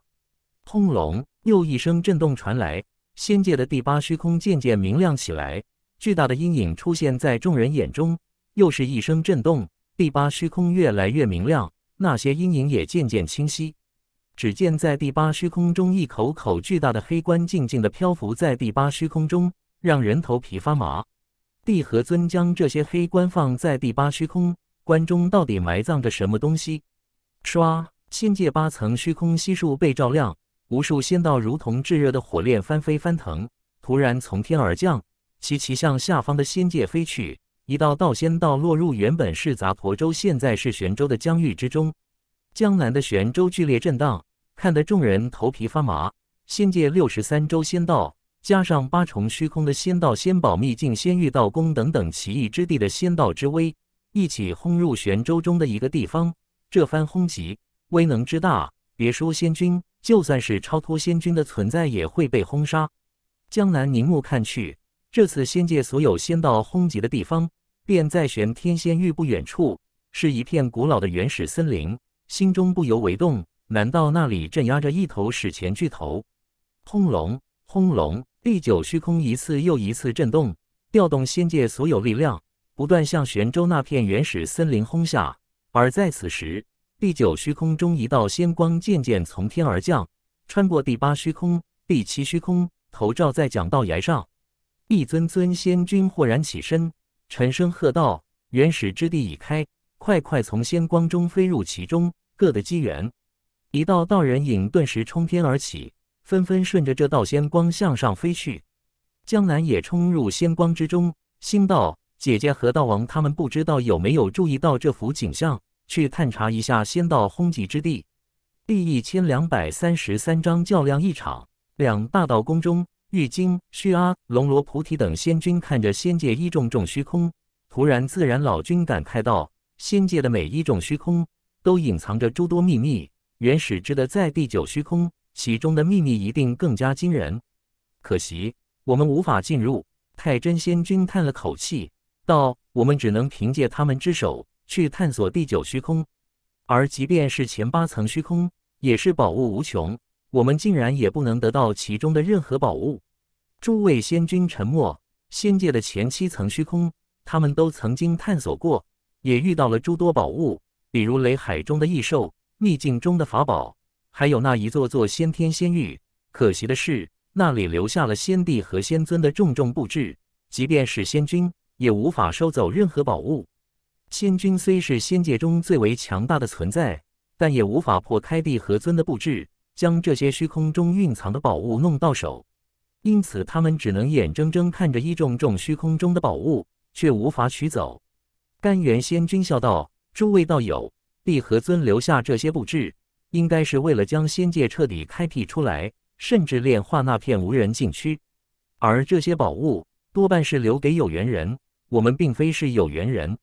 轰隆！又一声震动传来，仙界的第八虚空渐渐明亮起来。巨大的阴影出现在众人眼中。又是一声震动，第八虚空越来越明亮，那些阴影也渐渐清晰。只见在第八虚空中，一口口巨大的黑棺静静的漂浮在第八虚空中，让人头皮发麻。帝和尊将这些黑棺放在第八虚空棺中，到底埋葬着什么东西？唰，仙界八层虚空悉数被照亮，无数仙道如同炙热的火炼翻飞翻腾，突然从天而降，齐齐向下方的仙界飞去。一道道仙道落入原本是杂婆州，现在是玄州的疆域之中，江南的玄州剧烈震荡。看得众人头皮发麻，仙界六十三州仙道，加上八重虚空的仙道仙宝秘境仙域道宫等等奇异之地的仙道之威，一起轰入玄州中的一个地方。这番轰击，威能之大，别说仙君，就算是超脱仙君的存在，也会被轰杀。江南凝目看去，这次仙界所有仙道轰击的地方，便在玄天仙域不远处，是一片古老的原始森林，心中不由为动。难道那里镇压着一头史前巨头？轰隆，轰隆！第九虚空一次又一次震动，调动仙界所有力量，不断向玄州那片原始森林轰下。而在此时，第九虚空中一道仙光渐渐从天而降，穿过第八虚空、第七虚空，投照在讲道岩上。一尊尊仙君豁然起身，沉声喝道：“原始之地已开，快快从仙光中飞入其中，各得机缘。”一道道人影顿时冲天而起，纷纷顺着这道仙光向上飞去。江南也冲入仙光之中，心道：“姐姐和道王他们不知道有没有注意到这幅景象，去探查一下仙道轰击之地。”第一千两百三十三章较量一场。两大道宫中，玉京、虚阿、龙罗、菩提等仙君看着仙界一重重虚空，突然，自然老君感慨道：“仙界的每一种虚空都隐藏着诸多秘密。”原始之的在第九虚空，其中的秘密一定更加惊人。可惜我们无法进入。太真仙君叹了口气道：“我们只能凭借他们之手去探索第九虚空，而即便是前八层虚空，也是宝物无穷。我们竟然也不能得到其中的任何宝物。”诸位仙君沉默。仙界的前七层虚空，他们都曾经探索过，也遇到了诸多宝物，比如雷海中的异兽。秘境中的法宝，还有那一座座先天仙域。可惜的是，那里留下了先帝和仙尊的重重布置，即便是仙君也无法收走任何宝物。仙君虽是仙界中最为强大的存在，但也无法破开帝和尊的布置，将这些虚空中蕴藏的宝物弄到手。因此，他们只能眼睁睁看着一重重虚空中的宝物，却无法取走。甘元仙君笑道：“诸位道友。”帝和尊留下这些布置，应该是为了将仙界彻底开辟出来，甚至炼化那片无人禁区。而这些宝物多半是留给有缘人。我们并非是有缘人。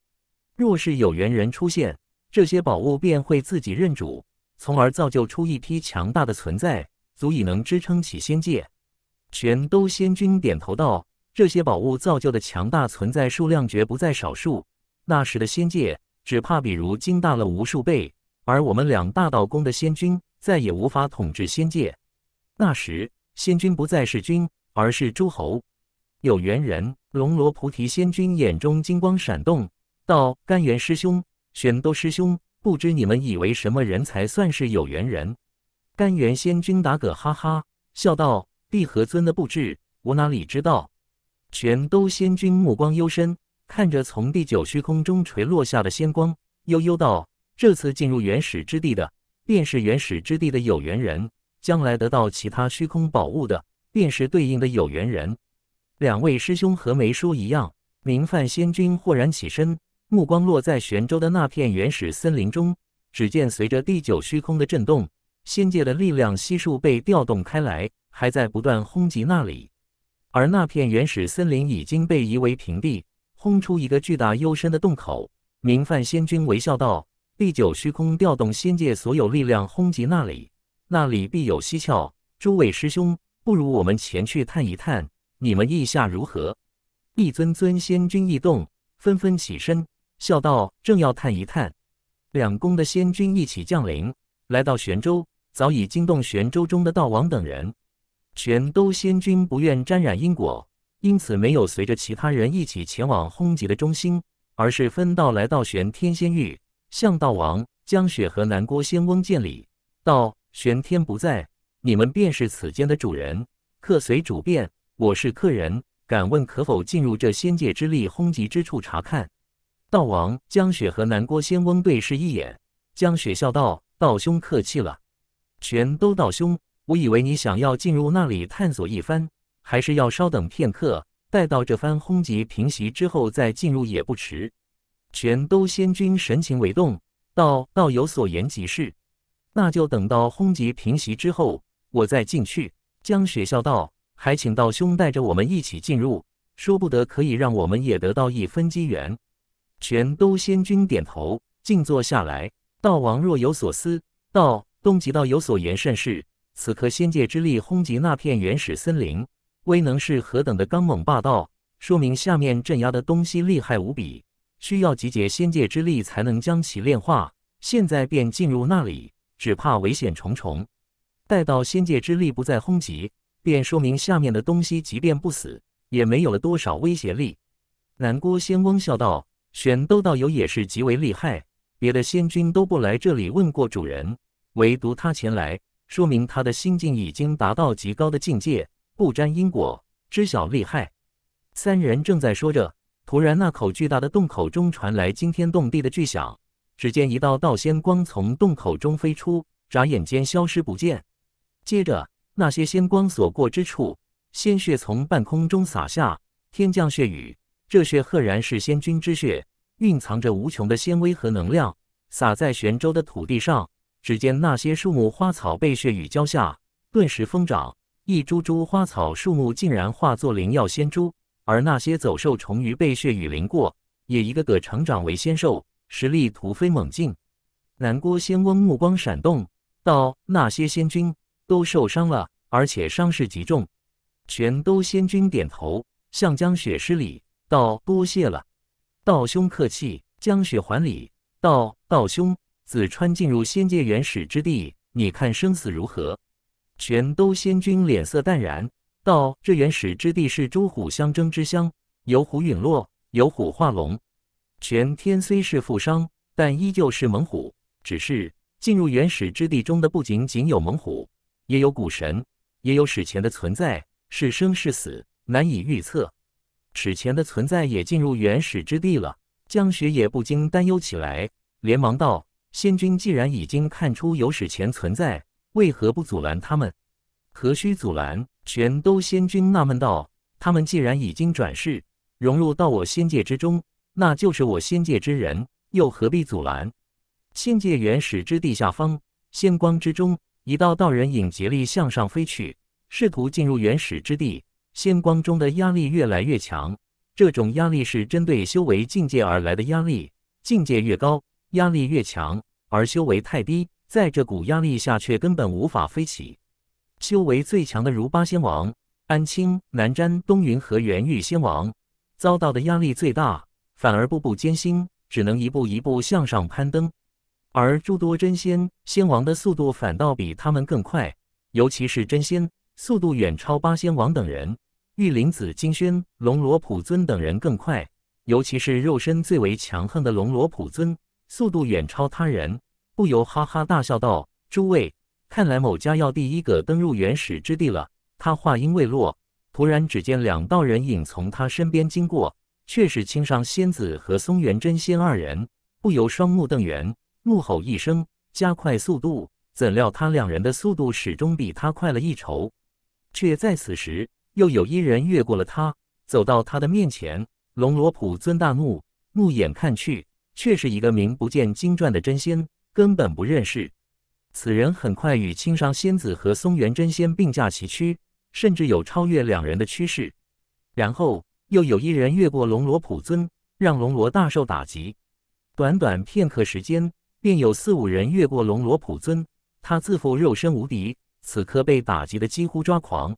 若是有缘人出现，这些宝物便会自己认主，从而造就出一批强大的存在，足以能支撑起仙界。全都仙君点头道：“这些宝物造就的强大存在数量绝不在少数。那时的仙界。”只怕比如今大了无数倍，而我们两大道宫的仙君再也无法统治仙界。那时，仙君不再是君，而是诸侯。有缘人龙罗菩提仙君眼中金光闪动，道：“甘源师兄，玄都师兄，不知你们以为什么人才算是有缘人？”甘源仙君打个哈哈，笑道：“碧河尊的布置，我哪里知道？”玄都仙君目光幽深。看着从第九虚空中垂落下的仙光，悠悠道：“这次进入原始之地的，便是原始之地的有缘人；将来得到其他虚空宝物的，便是对应的有缘人。”两位师兄和梅叔一样，明犯仙君豁然起身，目光落在玄州的那片原始森林中。只见随着第九虚空的震动，仙界的力量悉数被调动开来，还在不断轰击那里。而那片原始森林已经被夷为平地。轰出一个巨大幽深的洞口，明梵仙君微笑道：“第九虚空调动仙界所有力量轰击那里，那里必有蹊跷。诸位师兄，不如我们前去探一探，你们意下如何？”一尊尊仙君异动，纷纷起身，笑道：“正要探一探。”两宫的仙君一起降临，来到玄州，早已惊动玄州中的道王等人。全都仙君不愿沾染因果。因此没有随着其他人一起前往轰极的中心，而是分道来到玄天仙域，向道王江雪和南郭仙翁见礼。道玄天不在，你们便是此间的主人。客随主便，我是客人，敢问可否进入这仙界之力轰极之处查看？道王江雪和南郭仙翁对视一眼，江雪笑道：“道兄客气了，全都道兄，我以为你想要进入那里探索一番。”还是要稍等片刻，待到这番轰击平息之后再进入也不迟。全都仙君神情为动，道：“道有所言极是，那就等到轰击平息之后，我再进去。”江雪笑道：“还请道兄带着我们一起进入，说不得可以让我们也得到一分机缘。”全都仙君点头，静坐下来。道王若有所思，道：“东极道有所言甚是，此刻仙界之力轰击那片原始森林。”威能是何等的刚猛霸道，说明下面镇压的东西厉害无比，需要集结仙界之力才能将其炼化。现在便进入那里，只怕危险重重。待到仙界之力不再轰击，便说明下面的东西即便不死，也没有了多少威胁力。南郭仙翁笑道：“玄都道友也是极为厉害，别的仙君都不来这里问过主人，唯独他前来，说明他的心境已经达到极高的境界。”不沾因果，知晓利害。三人正在说着，突然那口巨大的洞口中传来惊天动地的巨响。只见一道道仙光从洞口中飞出，眨眼间消失不见。接着，那些仙光所过之处，鲜血从半空中洒下，天降血雨。这血赫然是仙君之血，蕴藏着无穷的纤维和能量，洒在玄州的土地上。只见那些树木花草被血雨浇下，顿时疯长。一株株花草树木竟然化作灵药仙株，而那些走兽虫鱼被血雨淋过，也一个个成长为仙兽，实力突飞猛进。南郭仙翁目光闪动，道：“那些仙君都受伤了，而且伤势极重。”全都仙君点头，向江雪施礼，道：“多谢了，道兄客气。”江雪还礼，道：“道兄，子川进入仙界原始之地，你看生死如何？”全都仙君脸色淡然，道：“这原始之地是诸虎相争之乡，有虎陨落，有虎化龙。全天虽是负伤，但依旧是猛虎。只是进入原始之地中的不仅仅有猛虎，也有古神，也有史前的存在，是生是死难以预测。史前的存在也进入原始之地了。”江雪也不禁担忧起来，连忙道：“仙君既然已经看出有史前存在。”为何不阻拦他们？何须阻拦？全都仙君纳闷道：“他们既然已经转世，融入到我仙界之中，那就是我仙界之人，又何必阻拦？”仙界原始之地下方，仙光之中，一道道人影竭力向上飞去，试图进入原始之地。仙光中的压力越来越强，这种压力是针对修为境界而来的压力，境界越高，压力越强，而修为太低。在这股压力下，却根本无法飞起。修为最强的如八仙王、安青、南瞻、东云和元玉仙王，遭到的压力最大，反而步步艰辛，只能一步一步向上攀登。而诸多真仙、仙王的速度反倒比他们更快，尤其是真仙，速度远超八仙王等人。玉林子、金轩、龙罗普尊等人更快，尤其是肉身最为强横的龙罗普尊，速度远超他人。不由哈哈大笑道：“诸位，看来某家要第一个登入原始之地了。”他话音未落，突然只见两道人影从他身边经过，却是青裳仙子和松原真仙二人。不由双目瞪圆，怒吼一声，加快速度。怎料他两人的速度始终比他快了一筹，却在此时又有一人越过了他，走到他的面前。龙罗普尊大怒，怒眼看去，却是一个名不见经传的真仙。根本不认识此人，很快与青裳仙子和松原真仙并驾齐驱，甚至有超越两人的趋势。然后又有一人越过龙罗普尊，让龙罗大受打击。短短片刻时间，便有四五人越过龙罗普尊，他自负肉身无敌，此刻被打击的几乎抓狂。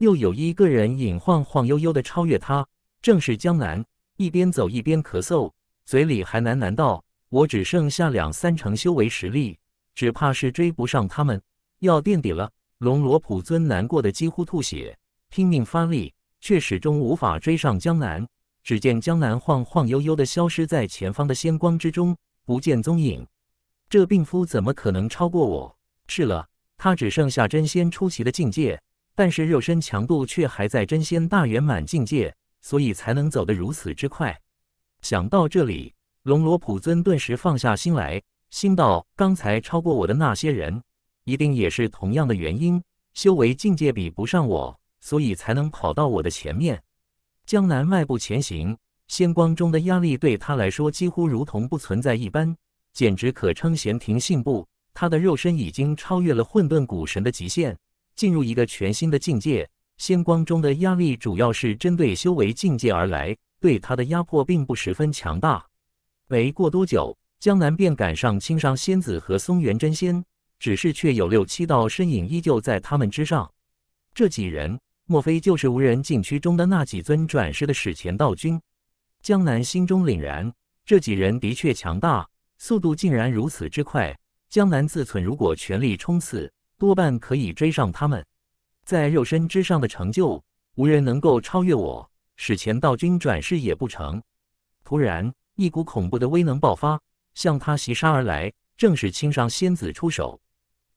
又有一个人影晃晃悠悠地超越他，正是江南。一边走一边咳嗽，嘴里还喃喃道。我只剩下两三成修为实力，只怕是追不上他们，要垫底了。龙罗普尊难过的几乎吐血，拼命发力，却始终无法追上江南。只见江南晃晃悠悠的消失在前方的仙光之中，不见踪影。这病夫怎么可能超过我？是了，他只剩下真仙出奇的境界，但是肉身强度却还在真仙大圆满境界，所以才能走得如此之快。想到这里。龙罗普尊顿时放下心来，心道：刚才超过我的那些人，一定也是同样的原因，修为境界比不上我，所以才能跑到我的前面。江南迈步前行，仙光中的压力对他来说几乎如同不存在一般，简直可称闲庭信步。他的肉身已经超越了混沌古神的极限，进入一个全新的境界。仙光中的压力主要是针对修为境界而来，对他的压迫并不十分强大。没过多久，江南便赶上青裳仙子和松原真仙，只是却有六七道身影依旧在他们之上。这几人，莫非就是无人禁区中的那几尊转世的史前道君？江南心中凛然，这几人的确强大，速度竟然如此之快。江南自忖，如果全力冲刺，多半可以追上他们。在肉身之上的成就，无人能够超越我。史前道君转世也不成。突然。一股恐怖的威能爆发，向他袭杀而来，正是青上仙子出手。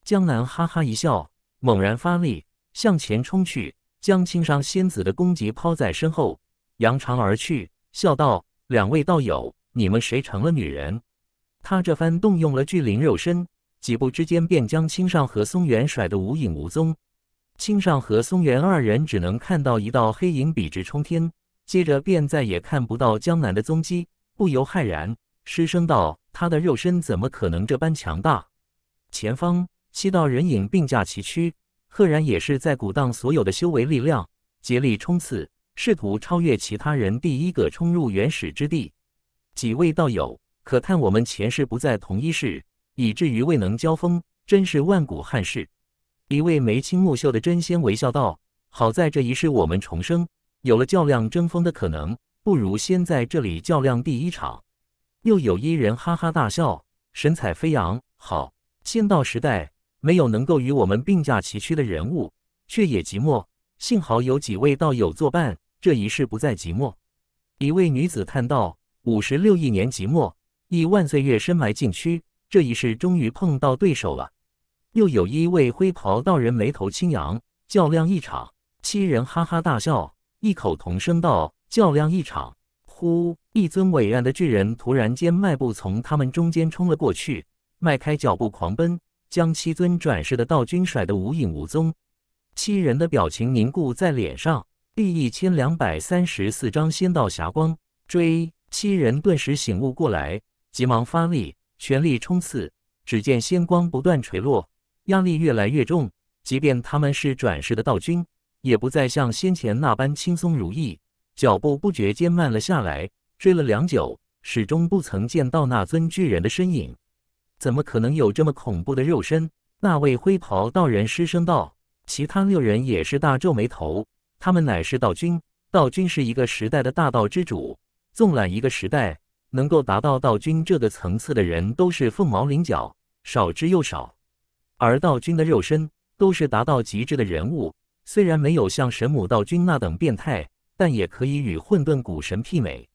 江南哈哈一笑，猛然发力向前冲去，将青上仙子的攻击抛在身后，扬长而去，笑道：“两位道友，你们谁成了女人？”他这番动用了巨灵肉身，几步之间便将青上和松原甩得无影无踪。青上和松原二人只能看到一道黑影笔直冲天，接着便再也看不到江南的踪迹。不由骇然失声道：“他的肉身怎么可能这般强大？”前方七道人影并驾齐驱，赫然也是在鼓荡所有的修为力量，竭力冲刺，试图超越其他人，第一个冲入原始之地。几位道友，可叹我们前世不在同一世，以至于未能交锋，真是万古憾事。一位眉清目秀的真仙微笑道：“好在这一世我们重生，有了较量争锋的可能。”不如先在这里较量第一场。又有一人哈哈大笑，神采飞扬。好，仙道时代没有能够与我们并驾齐驱的人物，却也寂寞。幸好有几位道友作伴，这一世不再寂寞。一位女子叹道：“五十六亿年寂寞，亿万岁月深埋禁区，这一世终于碰到对手了。”又有一位灰袍道人眉头轻扬，较量一场。七人哈哈大笑，异口同声道。较量一场，呼！一尊伟岸的巨人突然间迈步从他们中间冲了过去，迈开脚步狂奔，将七尊转世的道君甩得无影无踪。七人的表情凝固在脸上。第一千两百三十四章仙道霞光。追七人顿时醒悟过来，急忙发力，全力冲刺。只见仙光不断垂落，压力越来越重。即便他们是转世的道君，也不再像先前那般轻松如意。脚步不觉间慢了下来，追了良久，始终不曾见到那尊巨人的身影。怎么可能有这么恐怖的肉身？那位灰袍道人失声道，其他六人也是大皱眉头。他们乃是道君，道君是一个时代的大道之主，纵览一个时代，能够达到道君这个层次的人都是凤毛麟角，少之又少。而道君的肉身都是达到极致的人物，虽然没有像神母道君那等变态。但也可以与混沌古神媲美。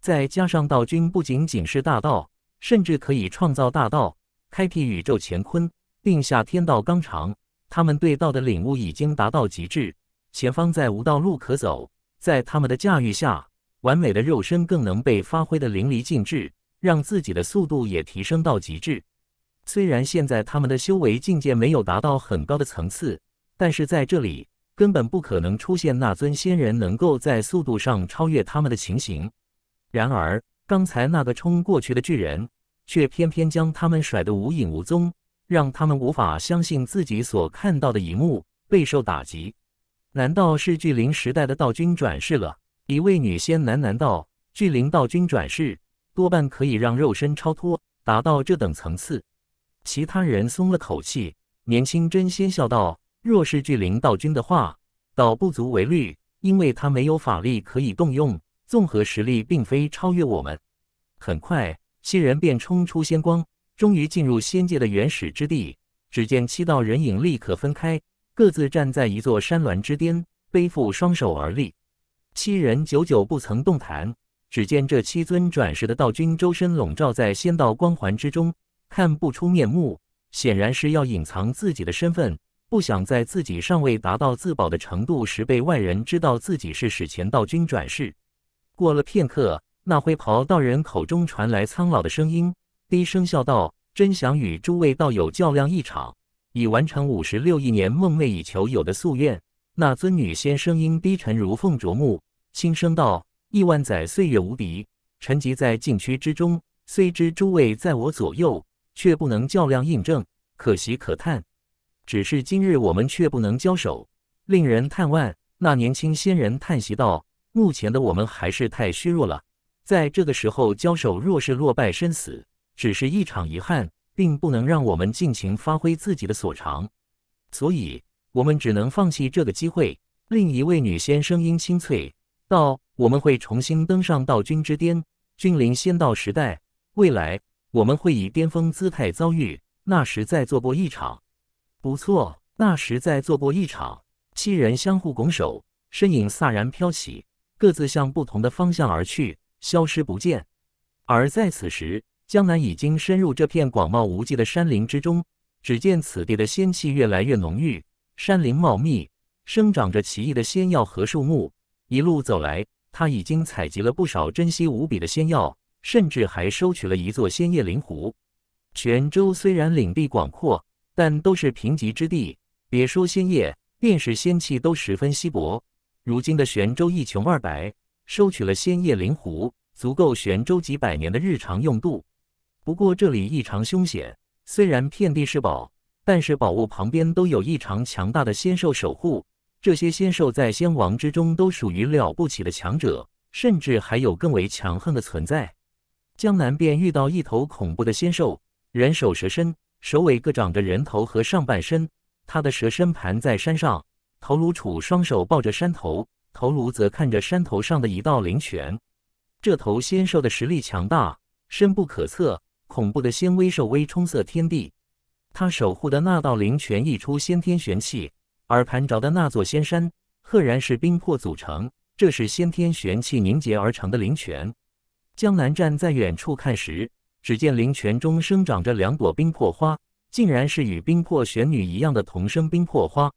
再加上道君不仅仅是大道，甚至可以创造大道，开辟宇宙乾坤，定下天道纲常。他们对道的领悟已经达到极致，前方再无道路可走。在他们的驾驭下，完美的肉身更能被发挥的淋漓尽致，让自己的速度也提升到极致。虽然现在他们的修为境界没有达到很高的层次，但是在这里。根本不可能出现那尊仙人能够在速度上超越他们的情形。然而，刚才那个冲过去的巨人却偏偏将他们甩得无影无踪，让他们无法相信自己所看到的一幕，备受打击。难道是巨灵时代的道君转世了？一位女仙喃喃道：“巨灵道君转世，多半可以让肉身超脱，达到这等层次。”其他人松了口气，年轻真仙笑道。若是巨灵道君的话，倒不足为虑，因为他没有法力可以动用，综合实力并非超越我们。很快，七人便冲出仙光，终于进入仙界的原始之地。只见七道人影立刻分开，各自站在一座山峦之巅，背负双手而立。七人久久不曾动弹，只见这七尊转世的道君周身笼罩在仙道光环之中，看不出面目，显然是要隐藏自己的身份。不想在自己尚未达到自保的程度时被外人知道自己是史前道君转世。过了片刻，那灰袍道人口中传来苍老的声音，低声笑道：“真想与诸位道友较量一场，以完成五十六亿年梦寐以求有的夙愿。”那尊女仙声音低沉如凤啄木，轻声道：“亿万载岁月无敌，沉寂在禁区之中，虽知诸位在我左右，却不能较量印证，可喜可叹。”只是今日我们却不能交手，令人叹惋。那年轻仙人叹息道：“目前的我们还是太虚弱了，在这个时候交手，若是落败身死，只是一场遗憾，并不能让我们尽情发挥自己的所长。所以，我们只能放弃这个机会。”另一位女仙声音清脆道：“我们会重新登上道君之巅，君临仙道时代。未来，我们会以巅峰姿态遭遇，那时再做过一场。”不错，那时在做过一场，七人相互拱手，身影飒然飘起，各自向不同的方向而去，消失不见。而在此时，江南已经深入这片广袤无际的山林之中。只见此地的仙气越来越浓郁，山林茂密，生长着奇异的仙药和树木。一路走来，他已经采集了不少珍稀无比的仙药，甚至还收取了一座仙叶灵湖。泉州虽然领地广阔。但都是贫瘠之地，别说仙叶，便是仙气都十分稀薄。如今的玄州一穷二白，收取了仙叶灵狐，足够玄州几百年的日常用度。不过这里异常凶险，虽然遍地是宝，但是宝物旁边都有异常强大的仙兽守护。这些仙兽在仙王之中都属于了不起的强者，甚至还有更为强横的存在。江南便遇到一头恐怖的仙兽，人首蛇身。首尾各长着人头和上半身，他的蛇身盘在山上，头颅处双手抱着山头，头颅则看着山头上的一道灵泉。这头仙兽的实力强大，深不可测，恐怖的仙威兽威充塞天地。他守护的那道灵泉溢出先天玄气，而盘着的那座仙山赫然是冰魄组成，这是先天玄气凝结而成的灵泉。江南站在远处看时。只见灵泉中生长着两朵冰魄花，竟然是与冰魄玄女一样的同生冰魄花。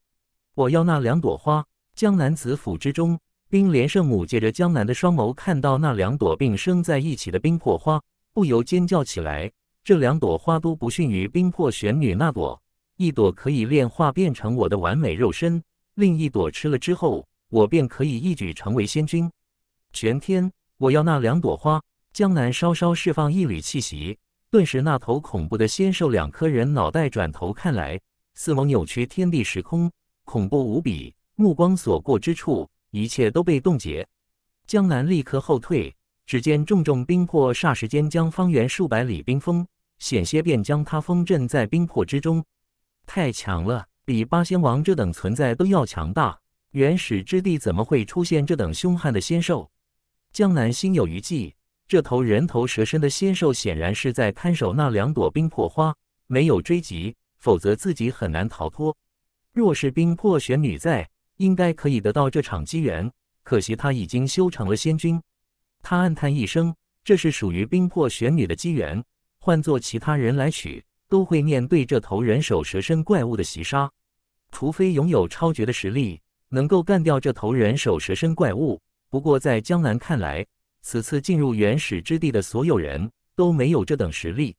我要那两朵花。江南子府之中，冰莲圣母借着江南的双眸看到那两朵并生在一起的冰魄花，不由尖叫起来。这两朵花都不逊于冰魄玄女那朵，一朵可以炼化变成我的完美肉身，另一朵吃了之后，我便可以一举成为仙君。玄天，我要那两朵花。江南稍稍释放一缕气息，顿时那头恐怖的仙兽两颗人脑袋转头看来，似蒙扭曲天地时空，恐怖无比。目光所过之处，一切都被冻结。江南立刻后退，只见重重冰魄霎时间将方圆数百里冰封，险些便将他封镇在冰魄之中。太强了，比八仙王这等存在都要强大。原始之地怎么会出现这等凶悍的仙兽？江南心有余悸。这头人头蛇身的仙兽显然是在看守那两朵冰魄花，没有追及，否则自己很难逃脱。若是冰魄玄女在，应该可以得到这场机缘。可惜她已经修成了仙君，他暗叹一声，这是属于冰魄玄女的机缘，换做其他人来取，都会面对这头人首蛇身怪物的袭杀，除非拥有超绝的实力，能够干掉这头人首蛇身怪物。不过在江南看来，此次进入原始之地的所有人都没有这等实力。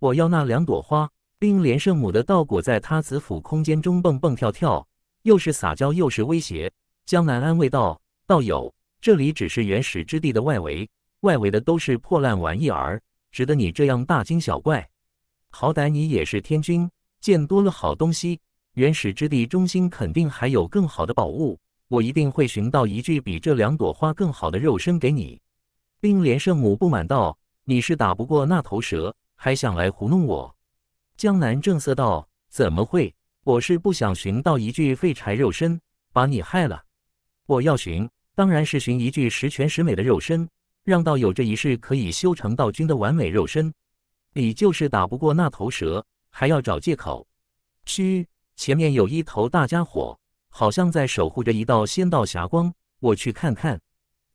我要那两朵花，冰莲圣母的稻谷在他子府空间中蹦蹦跳跳，又是撒娇又是威胁。江南安慰道：“道友，这里只是原始之地的外围，外围的都是破烂玩意儿，值得你这样大惊小怪。好歹你也是天君，见多了好东西。原始之地中心肯定还有更好的宝物，我一定会寻到一具比这两朵花更好的肉身给你。”冰莲圣母不满道：“你是打不过那头蛇，还想来糊弄我？”江南正色道：“怎么会？我是不想寻到一具废柴肉身，把你害了。我要寻，当然是寻一具十全十美的肉身，让道友这一世可以修成道君的完美肉身。你就是打不过那头蛇，还要找借口？嘘，前面有一头大家伙，好像在守护着一道仙道霞光，我去看看。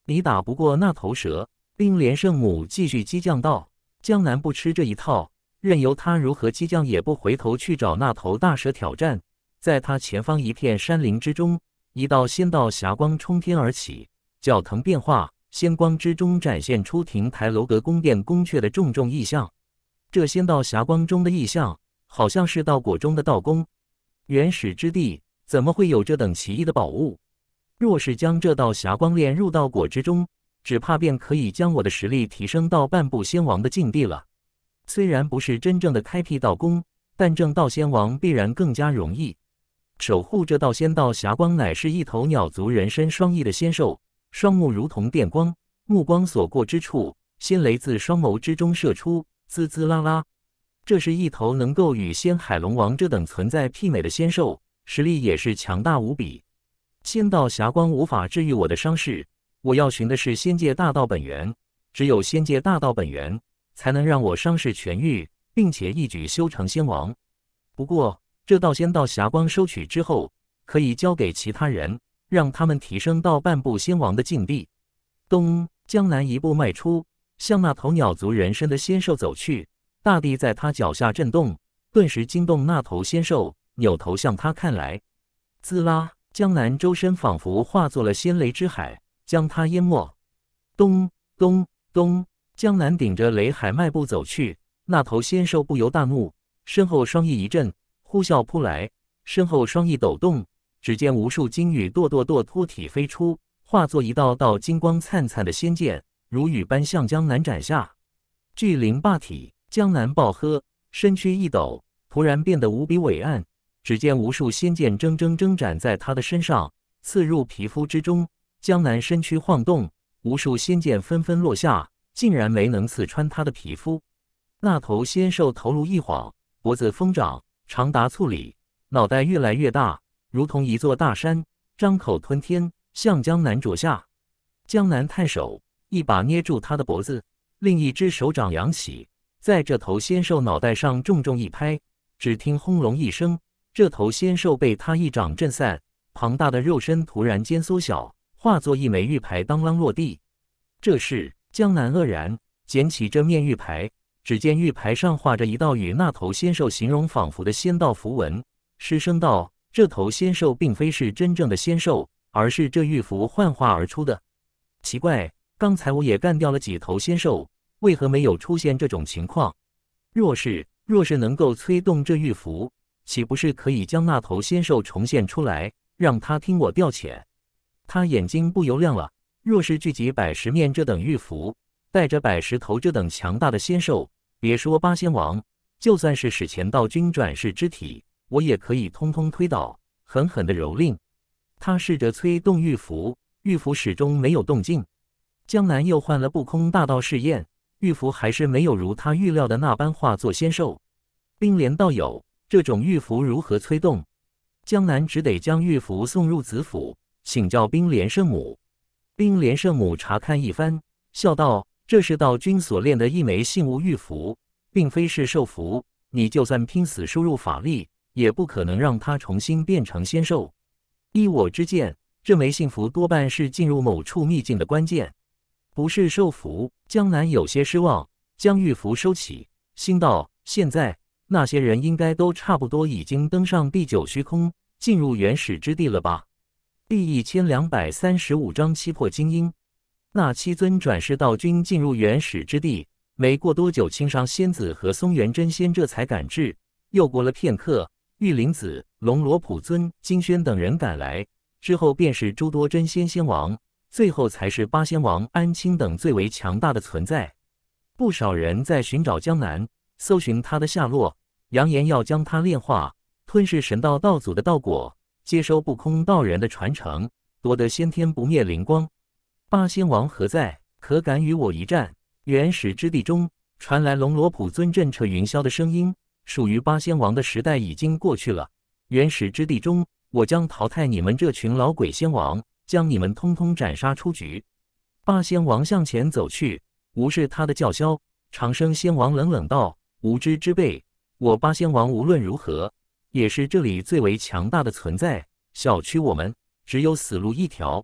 你打不过那头蛇。”并莲圣母继续激将道：“江南不吃这一套，任由他如何激将，也不回头去找那头大蛇挑战。”在他前方一片山林之中，一道仙道霞光冲天而起，脚腾变化，仙光之中展现出亭台楼阁、宫殿宫阙的重重意象。这仙道霞光中的意象，好像是道果中的道宫。原始之地，怎么会有这等奇异的宝物？若是将这道霞光炼入道果之中。只怕便可以将我的实力提升到半步仙王的境地了。虽然不是真正的开辟道宫，但正道仙王必然更加容易。守护这道仙道霞光，乃是一头鸟族人身双翼的仙兽，双目如同电光，目光所过之处，仙雷自双眸之中射出，滋滋啦啦。这是一头能够与仙海龙王这等存在媲美的仙兽，实力也是强大无比。仙道霞光无法治愈我的伤势。我要寻的是仙界大道本源，只有仙界大道本源，才能让我伤势痊愈，并且一举修成仙王。不过，这道仙道霞光收取之后，可以交给其他人，让他们提升到半步仙王的境地。咚！江南一步迈出，向那头鸟族人身的仙兽走去，大地在他脚下震动，顿时惊动那头仙兽，扭头向他看来。滋啦！江南周身仿佛化作了仙雷之海。将他淹没！咚咚咚！江南顶着雷海迈步走去，那头仙兽不由大怒，身后双翼一震，呼啸扑来。身后双翼抖动，只见无数金羽剁剁剁托体飞出，化作一道道金光灿灿的仙剑，如雨般向江南斩下。巨灵霸体，江南暴喝，身躯一抖，突然变得无比伟岸。只见无数仙剑铮铮铮斩在他的身上，刺入皮肤之中。江南身躯晃动，无数仙剑纷纷落下，竟然没能刺穿他的皮肤。那头仙兽头颅一晃，脖子疯长，长达醋里，脑袋越来越大，如同一座大山，张口吞天，向江南啄下。江南探手，一把捏住他的脖子，另一只手掌扬起，在这头仙兽脑袋上重重一拍。只听轰隆一声，这头仙兽被他一掌震散，庞大的肉身突然间缩小。化作一枚玉牌，当啷落地。这时，江南愕然捡起这面玉牌，只见玉牌上画着一道与那头仙兽形容仿佛的仙道符文，失声道：“这头仙兽并非是真正的仙兽，而是这玉符幻化而出的。奇怪，刚才我也干掉了几头仙兽，为何没有出现这种情况？若是若是能够催动这玉符，岂不是可以将那头仙兽重现出来，让他听我调遣？”他眼睛不由亮了。若是聚集百十面这等玉符，带着百十头这等强大的仙兽，别说八仙王，就算是史前道君转世之体，我也可以通通推倒，狠狠地蹂躏。他试着催动玉符，玉符始终没有动静。江南又换了不空大道试验玉符，还是没有如他预料的那般化作仙兽。冰莲道友，这种玉符如何催动？江南只得将玉符送入紫府。请教冰莲圣母，冰莲圣母查看一番，笑道：“这是道君所炼的一枚信物玉符，并非是兽符。你就算拼死输入法力，也不可能让它重新变成仙兽。依我之见，这枚信符多半是进入某处秘境的关键，不是受符。”江南有些失望，将玉符收起，心道：“现在那些人应该都差不多已经登上第九虚空，进入原始之地了吧？”第一千两百三十五章七魄精英。那七尊转世道君进入原始之地，没过多久，青裳仙子和松原真仙这才赶至。又过了片刻，玉灵子、龙罗普尊、金轩等人赶来，之后便是诸多真仙仙王，最后才是八仙王安青等最为强大的存在。不少人在寻找江南，搜寻他的下落，扬言要将他炼化，吞噬神道道祖的道果。接收不空道人的传承，夺得先天不灭灵光。八仙王何在？可敢与我一战？原始之地中传来龙罗普尊震彻云霄的声音。属于八仙王的时代已经过去了。原始之地中，我将淘汰你们这群老鬼仙王，将你们通通斩杀出局。八仙王向前走去，无视他的叫嚣。长生仙王冷冷道：“无知之辈，我八仙王无论如何。”也是这里最为强大的存在，小区我们只有死路一条。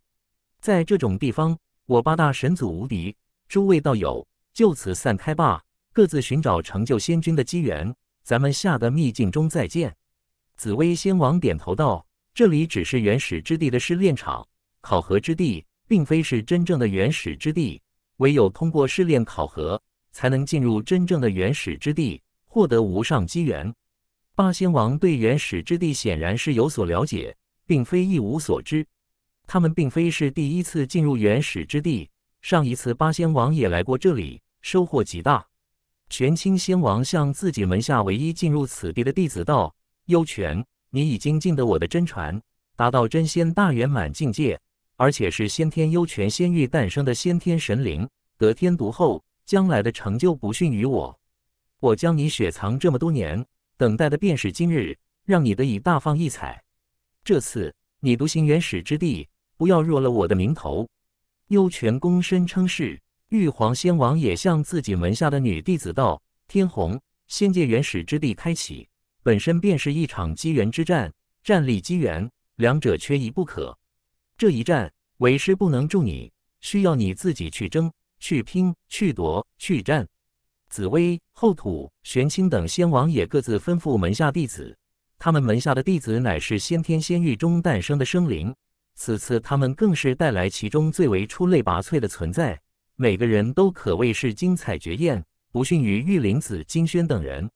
在这种地方，我八大神祖无敌，诸位道友就此散开吧，各自寻找成就仙君的机缘。咱们下个秘境中再见。紫薇仙王点头道：“这里只是原始之地的试炼场、考核之地，并非是真正的原始之地。唯有通过试炼考核，才能进入真正的原始之地，获得无上机缘。”八仙王对原始之地显然是有所了解，并非一无所知。他们并非是第一次进入原始之地，上一次八仙王也来过这里，收获极大。玄清仙王向自己门下唯一进入此地的弟子道：“幽泉，你已经进得我的真传，达到真仙大圆满境界，而且是先天幽泉仙域诞生的先天神灵，得天独厚，将来的成就不逊于我。我将你雪藏这么多年。”等待的便是今日，让你得以大放异彩。这次你独行原始之地，不要弱了我的名头。幽泉躬身称是。玉皇仙王也向自己门下的女弟子道：“天虹，仙界原始之地开启，本身便是一场机缘之战，战力机缘，两者缺一不可。这一战，为师不能助你，需要你自己去争、去拼、去夺、去战。”紫薇、后土、玄清等仙王也各自吩咐门下弟子，他们门下的弟子乃是先天仙域中诞生的生灵，此次他们更是带来其中最为出类拔萃的存在，每个人都可谓是精彩绝艳，不逊于玉灵子、金轩等人。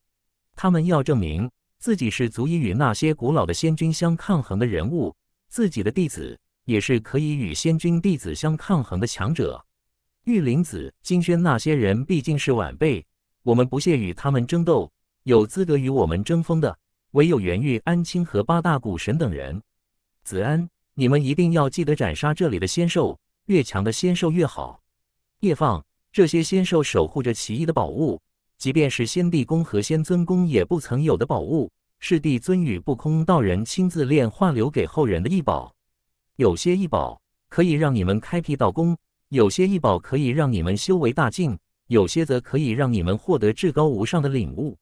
他们要证明自己是足以与那些古老的仙君相抗衡的人物，自己的弟子也是可以与仙君弟子相抗衡的强者。玉林子、金轩那些人毕竟是晚辈，我们不屑与他们争斗。有资格与我们争锋的，唯有元玉、安青和八大古神等人。子安，你们一定要记得斩杀这里的仙兽，越强的仙兽越好。叶放，这些仙兽守护着奇异的宝物，即便是仙帝宫和仙尊宫也不曾有的宝物，是帝尊与不空道人亲自炼化留给后人的异宝。有些异宝可以让你们开辟道宫。有些异宝可以让你们修为大进，有些则可以让你们获得至高无上的领悟。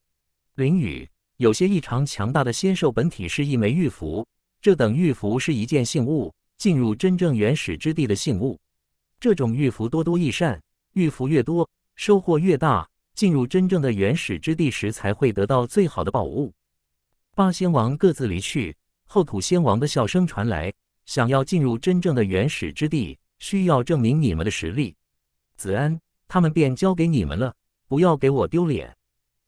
林雨，有些异常强大的仙兽本体是一枚玉符，这等玉符是一件信物，进入真正原始之地的信物。这种玉符多多益善，玉符越多，收获越大。进入真正的原始之地时，才会得到最好的宝物。八仙王各自离去，后土仙王的笑声传来，想要进入真正的原始之地。需要证明你们的实力，子安，他们便交给你们了，不要给我丢脸。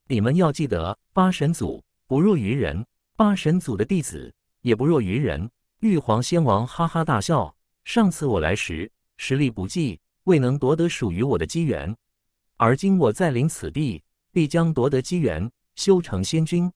你们要记得，八神祖不弱于人，八神祖的弟子也不弱于人。玉皇仙王哈哈大笑，上次我来时实力不济，未能夺得属于我的机缘，而今我再临此地，必将夺得机缘，修成仙君。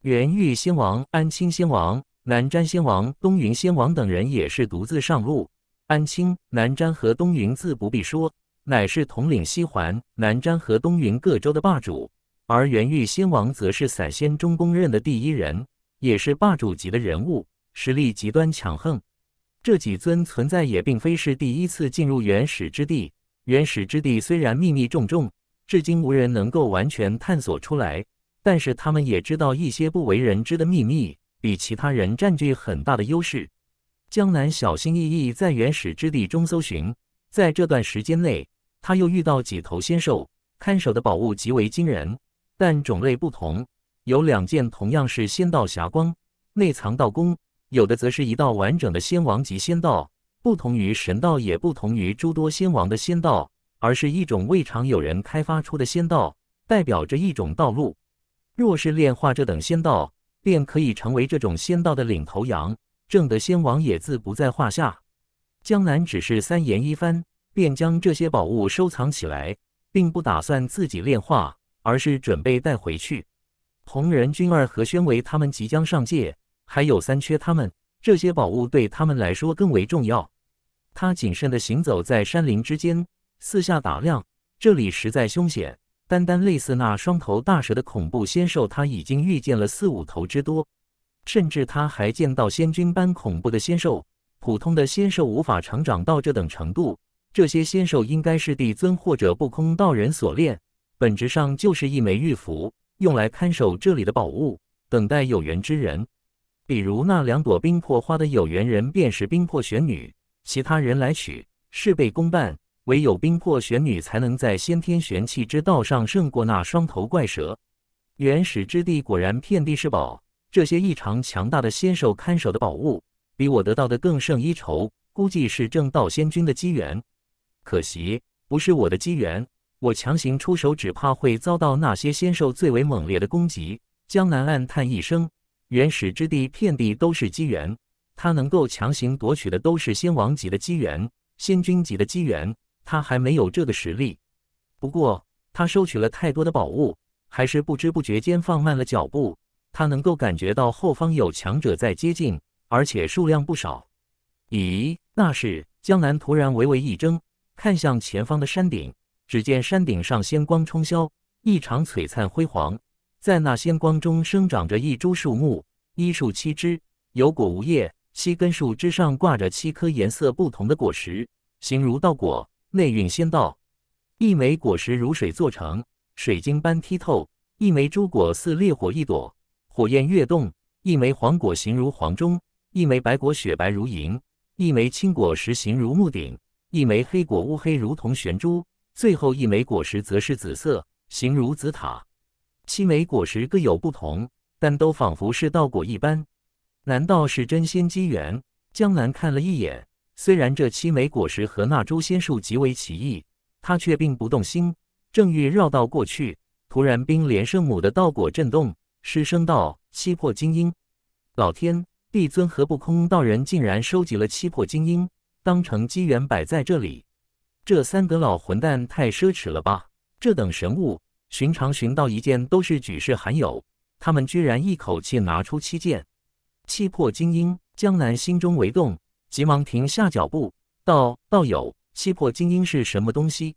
元玉仙王、安清仙王、南瞻仙王、东云仙王等人也是独自上路。安青、南瞻和东云自不必说，乃是统领西环、南瞻和东云各州的霸主；而元玉仙王则是散仙中公认的第一人，也是霸主级的人物，实力极端强横。这几尊存在也并非是第一次进入原始之地。原始之地虽然秘密重重，至今无人能够完全探索出来，但是他们也知道一些不为人知的秘密，比其他人占据很大的优势。江南小心翼翼在原始之地中搜寻，在这段时间内，他又遇到几头仙兽看守的宝物，极为惊人，但种类不同。有两件同样是仙道霞光，内藏道功；有的则是一道完整的仙王级仙道，不同于神道，也不同于诸多仙王的仙道，而是一种未尝有人开发出的仙道，代表着一种道路。若是炼化这等仙道，便可以成为这种仙道的领头羊。正德先王也自不在话下，江南只是三言一番，便将这些宝物收藏起来，并不打算自己炼化，而是准备带回去。红人君儿和宣维他们即将上界，还有三缺他们，这些宝物对他们来说更为重要。他谨慎的行走在山林之间，四下打量，这里实在凶险，单单类似那双头大蛇的恐怖仙兽，他已经遇见了四五头之多。甚至他还见到仙君般恐怖的仙兽，普通的仙兽无法成长到这等程度。这些仙兽应该是帝尊或者不空道人所炼，本质上就是一枚玉符，用来看守这里的宝物，等待有缘之人。比如那两朵冰魄花的有缘人便是冰魄玄女，其他人来取事倍功半，唯有冰魄玄女才能在先天玄气之道上胜过那双头怪蛇。原始之地果然遍地是宝。这些异常强大的仙兽看守的宝物，比我得到的更胜一筹，估计是正道仙君的机缘。可惜不是我的机缘，我强行出手，只怕会遭到那些仙兽最为猛烈的攻击。江南暗叹一声，原始之地遍地都是机缘，他能够强行夺取的都是仙王级的机缘、仙君级的机缘，他还没有这个实力。不过他收取了太多的宝物，还是不知不觉间放慢了脚步。他能够感觉到后方有强者在接近，而且数量不少。咦，那是江南突然微微一怔，看向前方的山顶，只见山顶上仙光冲霄，异常璀璨辉煌。在那仙光中生长着一株树木，一树七枝，有果无叶，七根树枝上挂着七颗颜色不同的果实，形如道果，内蕴仙道。一枚果实如水做成，水晶般剔透；一枚珠果似烈火一朵。火焰跃动，一枚黄果形如黄钟，一枚白果雪白如银，一枚青果实形如木顶，一枚黑果乌黑如同玄珠，最后一枚果实则是紫色，形如紫塔。七枚果实各有不同，但都仿佛是道果一般。难道是真仙机缘？江南看了一眼，虽然这七枚果实和那株仙术极为奇异，他却并不动心，正欲绕道过去，突然冰莲圣母的道果震动。失声道：“七魄精英，老天，帝尊和不空道人竟然收集了七魄精英，当成机缘摆在这里。这三个老混蛋太奢侈了吧！这等神物，寻常寻到一件都是举世罕有，他们居然一口气拿出七件七魄精英。”江南心中为动，急忙停下脚步，道：“道友，七魄精英是什么东西？”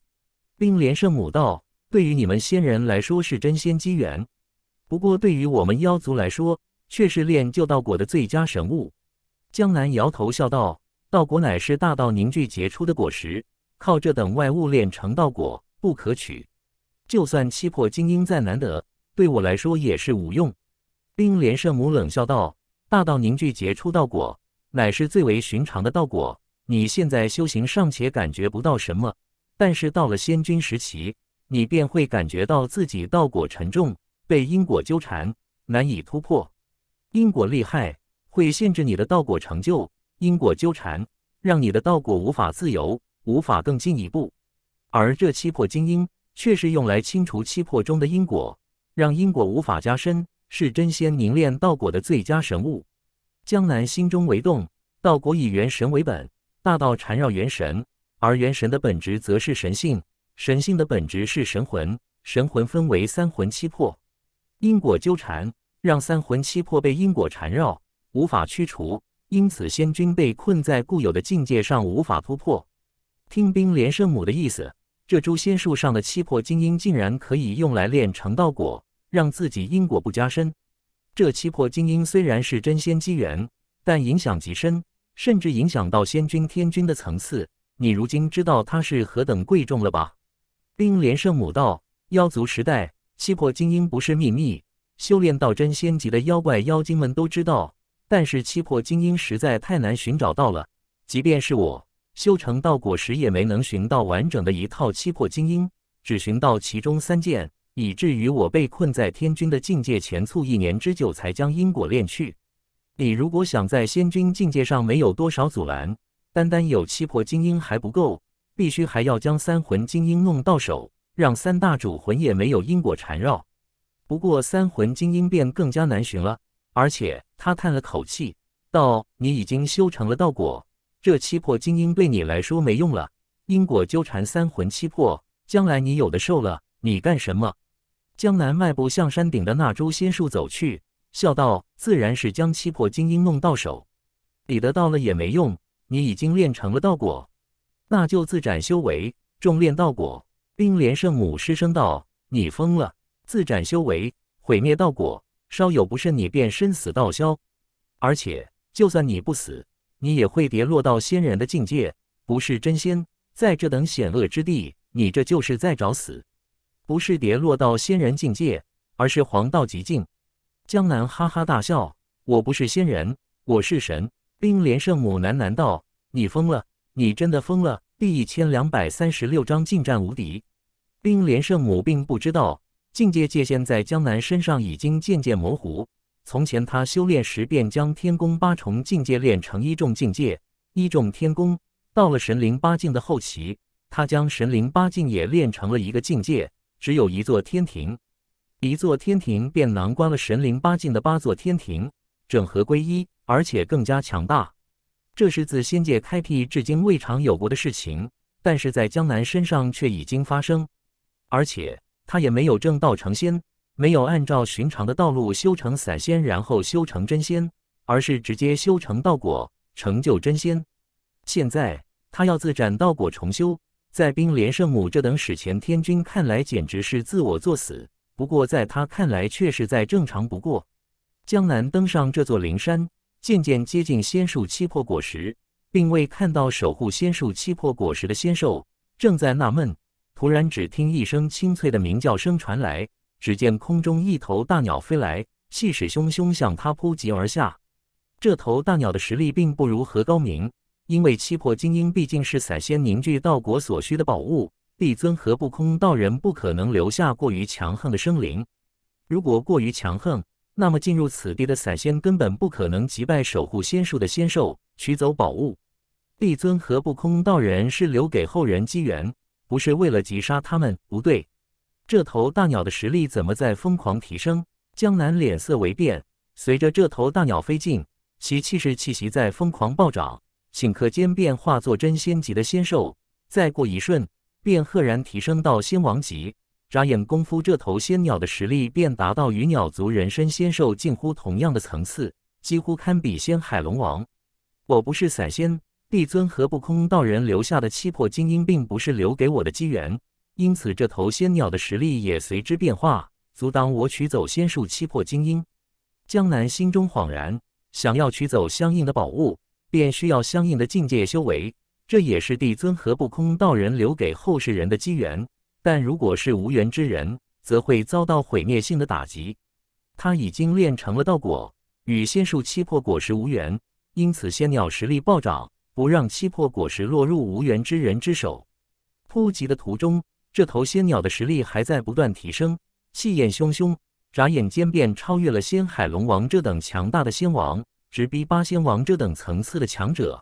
冰莲圣母道：“对于你们仙人来说，是真仙机缘。”不过，对于我们妖族来说，却是炼就道果的最佳神物。江南摇头笑道：“道果乃是大道凝聚结出的果实，靠这等外物炼成道果不可取。就算七魄精英再难得，对我来说也是无用。”冰莲圣母冷笑道：“大道凝聚结出道果，乃是最为寻常的道果。你现在修行尚且感觉不到什么，但是到了仙君时期，你便会感觉到自己道果沉重。”被因果纠缠难以突破，因果利害会限制你的道果成就，因果纠缠让你的道果无法自由，无法更进一步。而这七魄精英，却是用来清除七魄中的因果，让因果无法加深，是真仙凝练道果的最佳神物。江南心中为动，道果以元神为本，大道缠绕元神，而元神的本质则是神性，神性的本质是神魂，神魂分为三魂七魄。因果纠缠，让三魂七魄被因果缠绕，无法驱除，因此仙君被困在固有的境界上，无法突破。听冰莲圣母的意思，这株仙树上的七魄精英竟然可以用来炼成道果，让自己因果不加深。这七魄精英虽然是真仙机缘，但影响极深，甚至影响到仙君、天君的层次。你如今知道它是何等贵重了吧？冰莲圣母道：妖族时代。七魄精英不是秘密，修炼到真仙级的妖怪妖精们都知道。但是七魄精英实在太难寻找到了，即便是我修成道果时也没能寻到完整的一套七魄精英，只寻到其中三件，以至于我被困在天君的境界前，促一年之久才将因果炼去。你如果想在仙君境界上没有多少阻拦，单单有七魄精英还不够，必须还要将三魂精英弄到手。让三大主魂也没有因果缠绕，不过三魂精英便更加难寻了。而且他叹了口气道：“你已经修成了道果，这七魄精英对你来说没用了。因果纠缠三魂七魄，将来你有的受了。你干什么？”江南迈步向山顶的那株仙树走去，笑道：“自然是将七魄精英弄到手。你得到了也没用，你已经练成了道果，那就自斩修为，重练道果。”冰莲圣母失声道：“你疯了！自斩修为，毁灭道果，稍有不慎，你便生死道消。而且，就算你不死，你也会跌落到仙人的境界，不是真仙。在这等险恶之地，你这就是在找死。不是跌落到仙人境界，而是黄道极境。”江南哈哈大笑：“我不是仙人，我是神。”冰莲圣母喃喃道：“你疯了！你真的疯了！”第一千两百三十六章近战无敌。冰连圣母并不知道，境界界限在江南身上已经渐渐模糊。从前他修炼时便将天宫八重境界练成一重境界，一重天宫。到了神灵八境的后期，他将神灵八境也练成了一个境界，只有一座天庭。一座天庭便囊括了神灵八境的八座天庭，整合归一，而且更加强大。这是自仙界开辟至今未尝有过的事情，但是在江南身上却已经发生。而且他也没有正道成仙，没有按照寻常的道路修成散仙，然后修成真仙，而是直接修成道果，成就真仙。现在他要自斩道果重修，在冰莲圣母这等史前天君看来，简直是自我作死。不过在他看来，却是再正常不过。江南登上这座灵山，渐渐接近仙树七魄果实，并未看到守护仙树七魄果实的仙兽，正在纳闷。突然，只听一声清脆的鸣叫声传来，只见空中一头大鸟飞来，气势汹汹向他扑及而下。这头大鸟的实力并不如何高明，因为七魄金鹰毕竟是散仙凝聚道国所需的宝物，帝尊和不空道人不可能留下过于强横的生灵。如果过于强横，那么进入此地的散仙根本不可能击败守护仙树的仙兽，取走宝物。帝尊和不空道人是留给后人机缘。不是为了击杀他们，不对，这头大鸟的实力怎么在疯狂提升？江南脸色微变，随着这头大鸟飞进，其气势气息在疯狂暴涨，顷刻间便化作真仙级的仙兽，再过一瞬，便赫然提升到仙王级。眨眼功夫，这头仙鸟的实力便达到与鸟族人参仙兽近乎同样的层次，几乎堪比仙海龙王。我不是散仙。帝尊和不空道人留下的七魄精英，并不是留给我的机缘，因此这头仙鸟的实力也随之变化，阻挡我取走仙术七魄精英。江南心中恍然，想要取走相应的宝物，便需要相应的境界修为，这也是帝尊和不空道人留给后世人的机缘。但如果是无缘之人，则会遭到毁灭性的打击。他已经练成了道果，与仙术七魄果实无缘，因此仙鸟实力暴涨。不让七魄果实落入无缘之人之手。扑击的途中，这头仙鸟的实力还在不断提升，气焰汹汹，眨眼间便超越了仙海龙王这等强大的仙王，直逼八仙王这等层次的强者。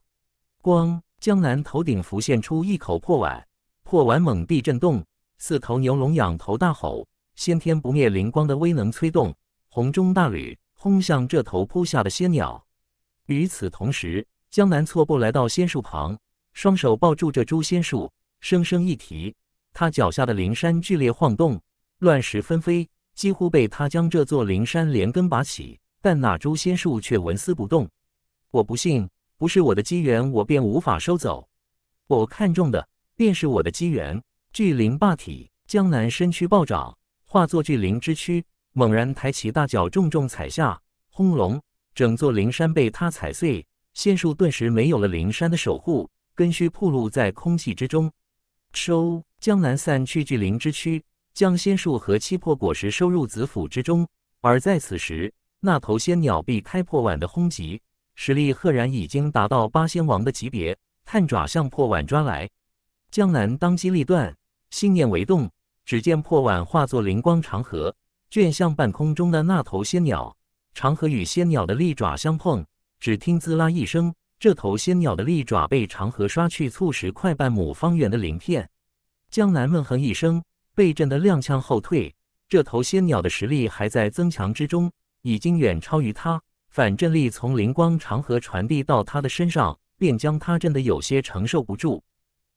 光江南头顶浮现出一口破碗，破碗猛地震动，四头牛龙仰头大吼，先天不灭灵光的威能催动，红中大吕轰向这头扑下的仙鸟。与此同时。江南错步来到仙树旁，双手抱住这株仙树，生生一提，他脚下的灵山剧烈晃动，乱石纷飞，几乎被他将这座灵山连根拔起。但那株仙树却纹丝不动。我不信，不是我的机缘，我便无法收走。我看中的，便是我的机缘。巨灵霸体，江南身躯暴涨，化作巨灵之躯，猛然抬起大脚，重重踩下，轰隆，整座灵山被他踩碎。仙树顿时没有了灵山的守护，根须暴露在空气之中。收江南散去巨灵之躯，将仙树和七魄果实收入紫府之中。而在此时，那头仙鸟避开破碗的轰击，实力赫然已经达到八仙王的级别。探爪向破碗抓来，江南当机立断，信念为动，只见破碗化作灵光长河，卷向半空中的那头仙鸟。长河与仙鸟的利爪相碰。只听“滋啦”一声，这头仙鸟的利爪被长河刷去，促使快半亩方圆的鳞片。江南闷哼一声，被震得踉跄后退。这头仙鸟的实力还在增强之中，已经远超于他。反震力从灵光长河传递到他的身上，便将他震得有些承受不住。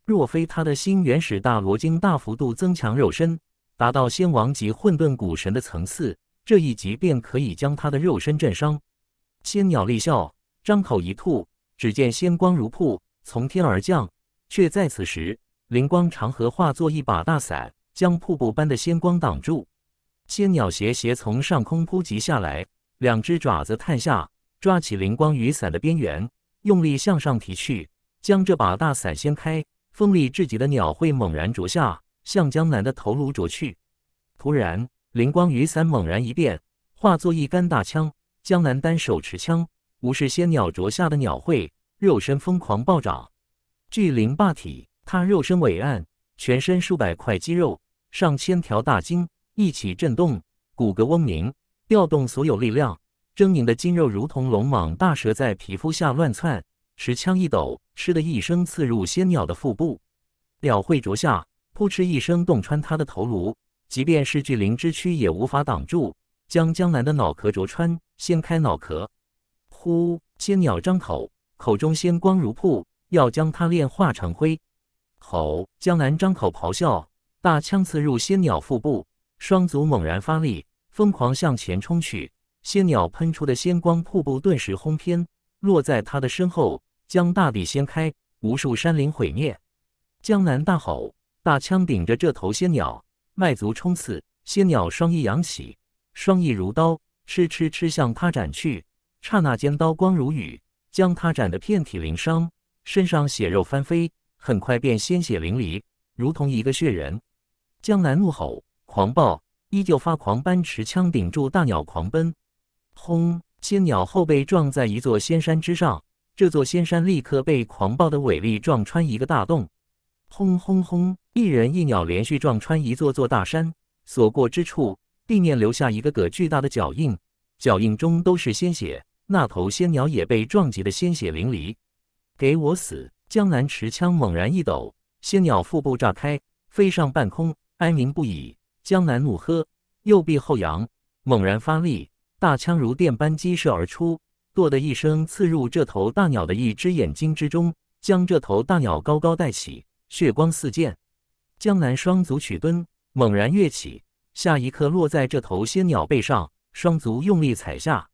若非他的新原始大罗经大幅度增强肉身，达到仙王级混沌古神的层次，这一击便可以将他的肉身震伤。千鸟厉笑，张口一吐，只见仙光如瀑从天而降。却在此时，灵光长河化作一把大伞，将瀑布般的仙光挡住。仙鸟斜斜从上空扑及下来，两只爪子探下，抓起灵光雨伞的边缘，用力向上提去，将这把大伞掀开。锋利至极的鸟喙猛然啄下，向江南的头颅啄去。突然，灵光雨伞猛然一变，化作一杆大枪。江南单手持枪，无视仙鸟啄下的鸟喙，肉身疯狂暴涨，巨灵霸体。他肉身伟岸，全身数百块肌肉、上千条大筋一起震动，骨骼嗡鸣，调动所有力量。狰狞的筋肉如同龙蟒大蛇在皮肤下乱窜。持枪一抖，嗤的一声刺入仙鸟的腹部，鸟喙啄下，扑哧一声洞穿他的头颅。即便是巨灵之躯也无法挡住，将江南的脑壳啄穿。掀开脑壳，呼！仙鸟张口，口中仙光如瀑，要将它炼化成灰。吼！江南张口咆哮，大枪刺入仙鸟腹部，双足猛然发力，疯狂向前冲去。仙鸟喷出的仙光瀑布顿时轰天，落在他的身后，将大地掀开，无数山林毁灭。江南大吼，大枪顶着这头仙鸟，迈足冲刺。仙鸟双翼扬起，双翼如刀。哧哧哧向他斩去，刹那间刀光如雨，将他斩得遍体鳞伤，身上血肉翻飞，很快便鲜血淋漓，如同一个血人。江南怒吼，狂暴依旧发狂般持枪顶住大鸟狂奔。轰！仙鸟后背撞在一座仙山之上，这座仙山立刻被狂暴的伟力撞穿一个大洞。轰轰轰！一人一鸟连续撞穿一座座大山，所过之处。地面留下一个个巨大的脚印，脚印中都是鲜血。那头仙鸟也被撞击得鲜血淋漓。给我死！江南持枪猛然一抖，仙鸟腹部炸开，飞上半空，哀鸣不已。江南怒喝，右臂后扬，猛然发力，大枪如电般激射而出，剁的一声刺入这头大鸟的一只眼睛之中，将这头大鸟高高带起，血光四溅。江南双足曲蹲，猛然跃起。下一刻，落在这头仙鸟背上，双足用力踩下，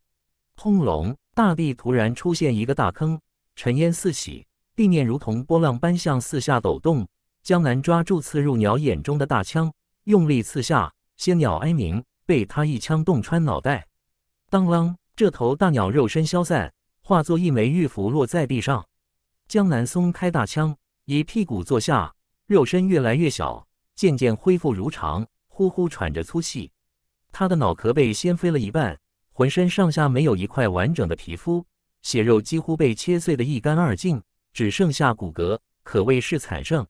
轰隆！大地突然出现一个大坑，尘烟四起，地面如同波浪般向四下抖动。江南抓住刺入鸟眼中的大枪，用力刺下，仙鸟哀鸣，被他一枪洞穿脑袋。当啷！这头大鸟肉身消散，化作一枚玉符落在地上。江南松开大枪，一屁股坐下，肉身越来越小，渐渐恢复如常。呼呼喘着粗气，他的脑壳被掀飞了一半，浑身上下没有一块完整的皮肤，血肉几乎被切碎的一干二净，只剩下骨骼，可谓是惨胜。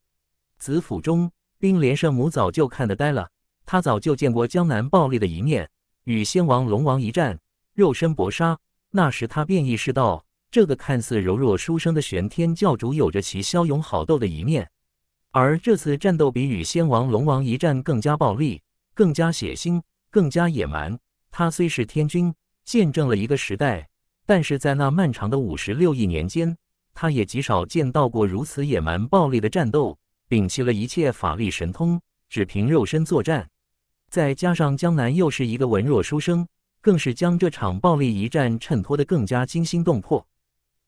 紫府中，冰莲圣母早就看得呆了。他早就见过江南暴力的一面，与仙王龙王一战，肉身搏杀，那时他便意识到，这个看似柔弱书生的玄天教主，有着其骁勇好斗的一面。而这次战斗比与先王龙王一战更加暴力，更加血腥，更加野蛮。他虽是天君，见证了一个时代，但是在那漫长的五十六亿年间，他也极少见到过如此野蛮、暴力的战斗。摒弃了一切法力神通，只凭肉身作战，再加上江南又是一个文弱书生，更是将这场暴力一战衬托得更加惊心动魄。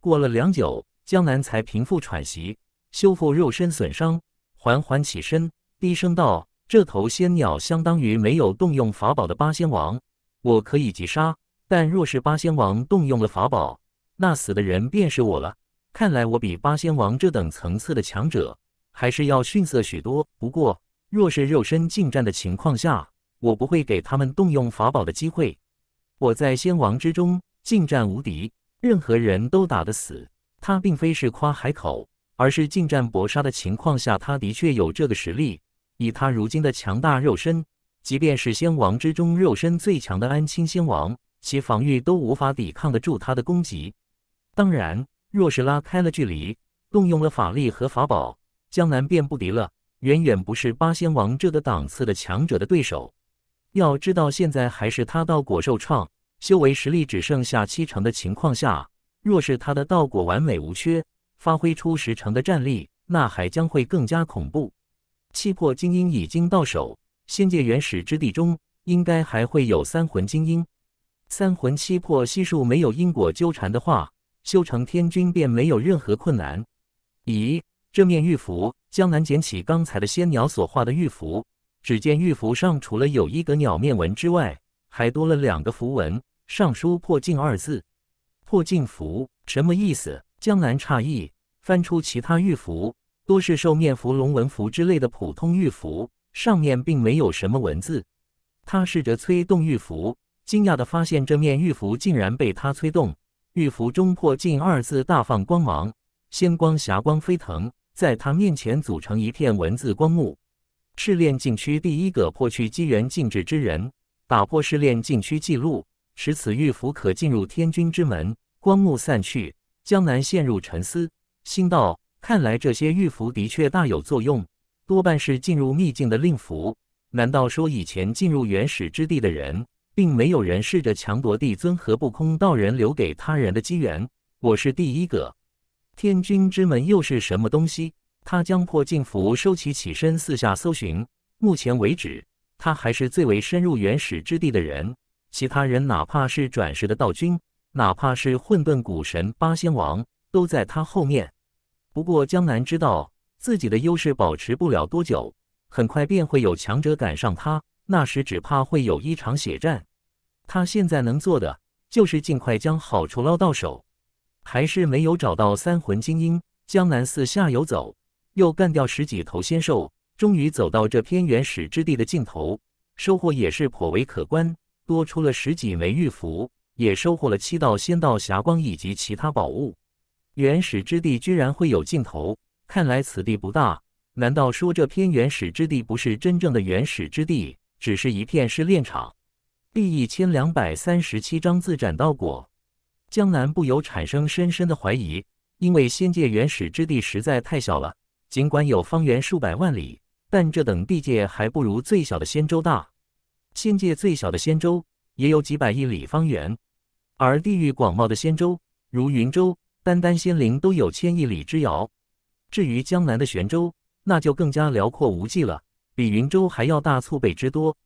过了良久，江南才平复喘息，修复肉身损伤。缓缓起身，低声道：“这头仙鸟相当于没有动用法宝的八仙王，我可以击杀。但若是八仙王动用了法宝，那死的人便是我了。看来我比八仙王这等层次的强者还是要逊色许多。不过，若是肉身近战的情况下，我不会给他们动用法宝的机会。我在仙王之中近战无敌，任何人都打得死。他并非是夸海口。”而是近战搏杀的情况下，他的确有这个实力。以他如今的强大肉身，即便是仙王之中肉身最强的安青仙王，其防御都无法抵抗得住他的攻击。当然，若是拉开了距离，动用了法力和法宝，江南便不敌了，远远不是八仙王这个档次的强者的对手。要知道，现在还是他道果受创，修为实力只剩下七成的情况下，若是他的道果完美无缺。发挥出十成的战力，那还将会更加恐怖。气魄精英已经到手，仙界原始之地中应该还会有三魂精英。三魂七魄悉数没有因果纠缠的话，修成天君便没有任何困难。咦，这面玉符，江南捡起刚才的仙鸟所画的玉符，只见玉符上除了有一个鸟面纹之外，还多了两个符文，上书“破镜”二字。破镜符什么意思？江南诧异，翻出其他玉符，多是兽面符、龙纹符之类的普通玉符，上面并没有什么文字。他试着催动玉符，惊讶地发现这面玉符竟然被他催动，玉符中“破镜”二字大放光芒，仙光霞光飞腾，在他面前组成一片文字光幕。试炼禁区第一个破去机缘禁制之人，打破试炼禁区记录，使此玉符可进入天君之门。光幕散去。江南陷入沉思，心道：“看来这些玉符的确大有作用，多半是进入秘境的令符。难道说以前进入原始之地的人，并没有人试着强夺帝尊和不空道人留给他人的机缘？我是第一个。天君之门又是什么东西？”他将破镜符收起，起身四下搜寻。目前为止，他还是最为深入原始之地的人。其他人，哪怕是转世的道君。哪怕是混沌古神八仙王都在他后面。不过江南知道自己的优势保持不了多久，很快便会有强者赶上他，那时只怕会有一场血战。他现在能做的就是尽快将好处捞到手。还是没有找到三魂精英，江南四下游走，又干掉十几头仙兽，终于走到这片原始之地的尽头，收获也是颇为可观，多出了十几枚玉符。也收获了七道仙道霞光以及其他宝物。原始之地居然会有尽头，看来此地不大。难道说这片原始之地不是真正的原始之地，只是一片试炼场？第一千两百三十七章自斩道果。江南不由产生深深的怀疑，因为仙界原始之地实在太小了。尽管有方圆数百万里，但这等地界还不如最小的仙州大。仙界最小的仙州也有几百亿里方圆。而地域广袤的仙州，如云州，单单仙灵都有千亿里之遥。至于江南的玄州，那就更加辽阔无际了，比云州还要大数倍之多。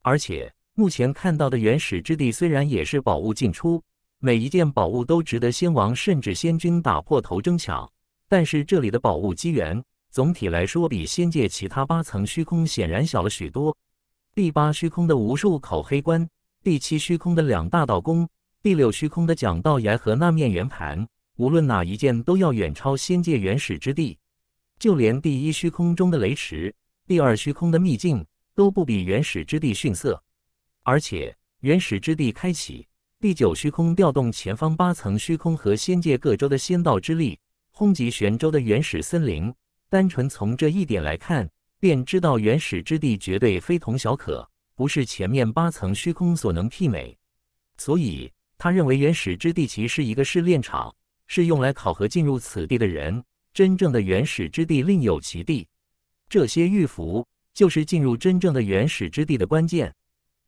而且目前看到的原始之地，虽然也是宝物尽出，每一件宝物都值得仙王甚至仙君打破头争抢，但是这里的宝物机缘，总体来说比仙界其他八层虚空显然小了许多。第八虚空的无数口黑棺，第七虚空的两大道宫。第六虚空的讲道崖和那面圆盘，无论哪一件都要远超仙界原始之地。就连第一虚空中的雷池，第二虚空的秘境都不比原始之地逊色。而且，原始之地开启，第九虚空调动前方八层虚空和仙界各州的仙道之力，轰击玄州的原始森林。单纯从这一点来看，便知道原始之地绝对非同小可，不是前面八层虚空所能媲美。所以。他认为原始之地其是一个试炼场，是用来考核进入此地的人。真正的原始之地另有其地，这些玉符就是进入真正的原始之地的关键。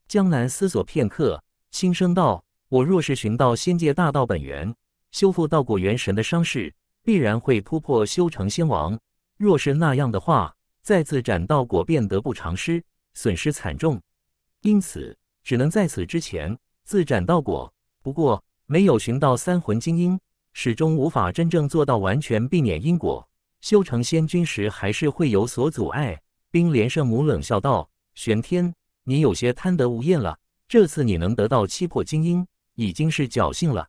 江南思索片刻，轻声道：“我若是寻到仙界大道本源，修复道果元神的伤势，必然会突破修成仙王。若是那样的话，再次斩道果便得不偿失，损失惨重。因此，只能在此之前自斩道果。”不过没有寻到三魂精英，始终无法真正做到完全避免因果。修成仙君时，还是会有所阻碍。冰莲圣母冷笑道：“玄天，你有些贪得无厌了。这次你能得到七魄精英，已经是侥幸了。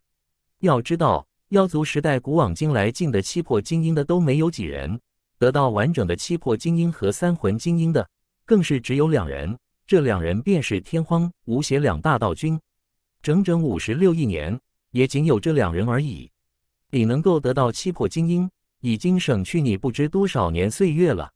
要知道，妖族时代古往今来进的七魄精英的都没有几人，得到完整的七魄精英和三魂精英的，更是只有两人。这两人便是天荒、无邪两大道君。”整整五十六亿年，也仅有这两人而已。你能够得到七魄精英，已经省去你不知多少年岁月了。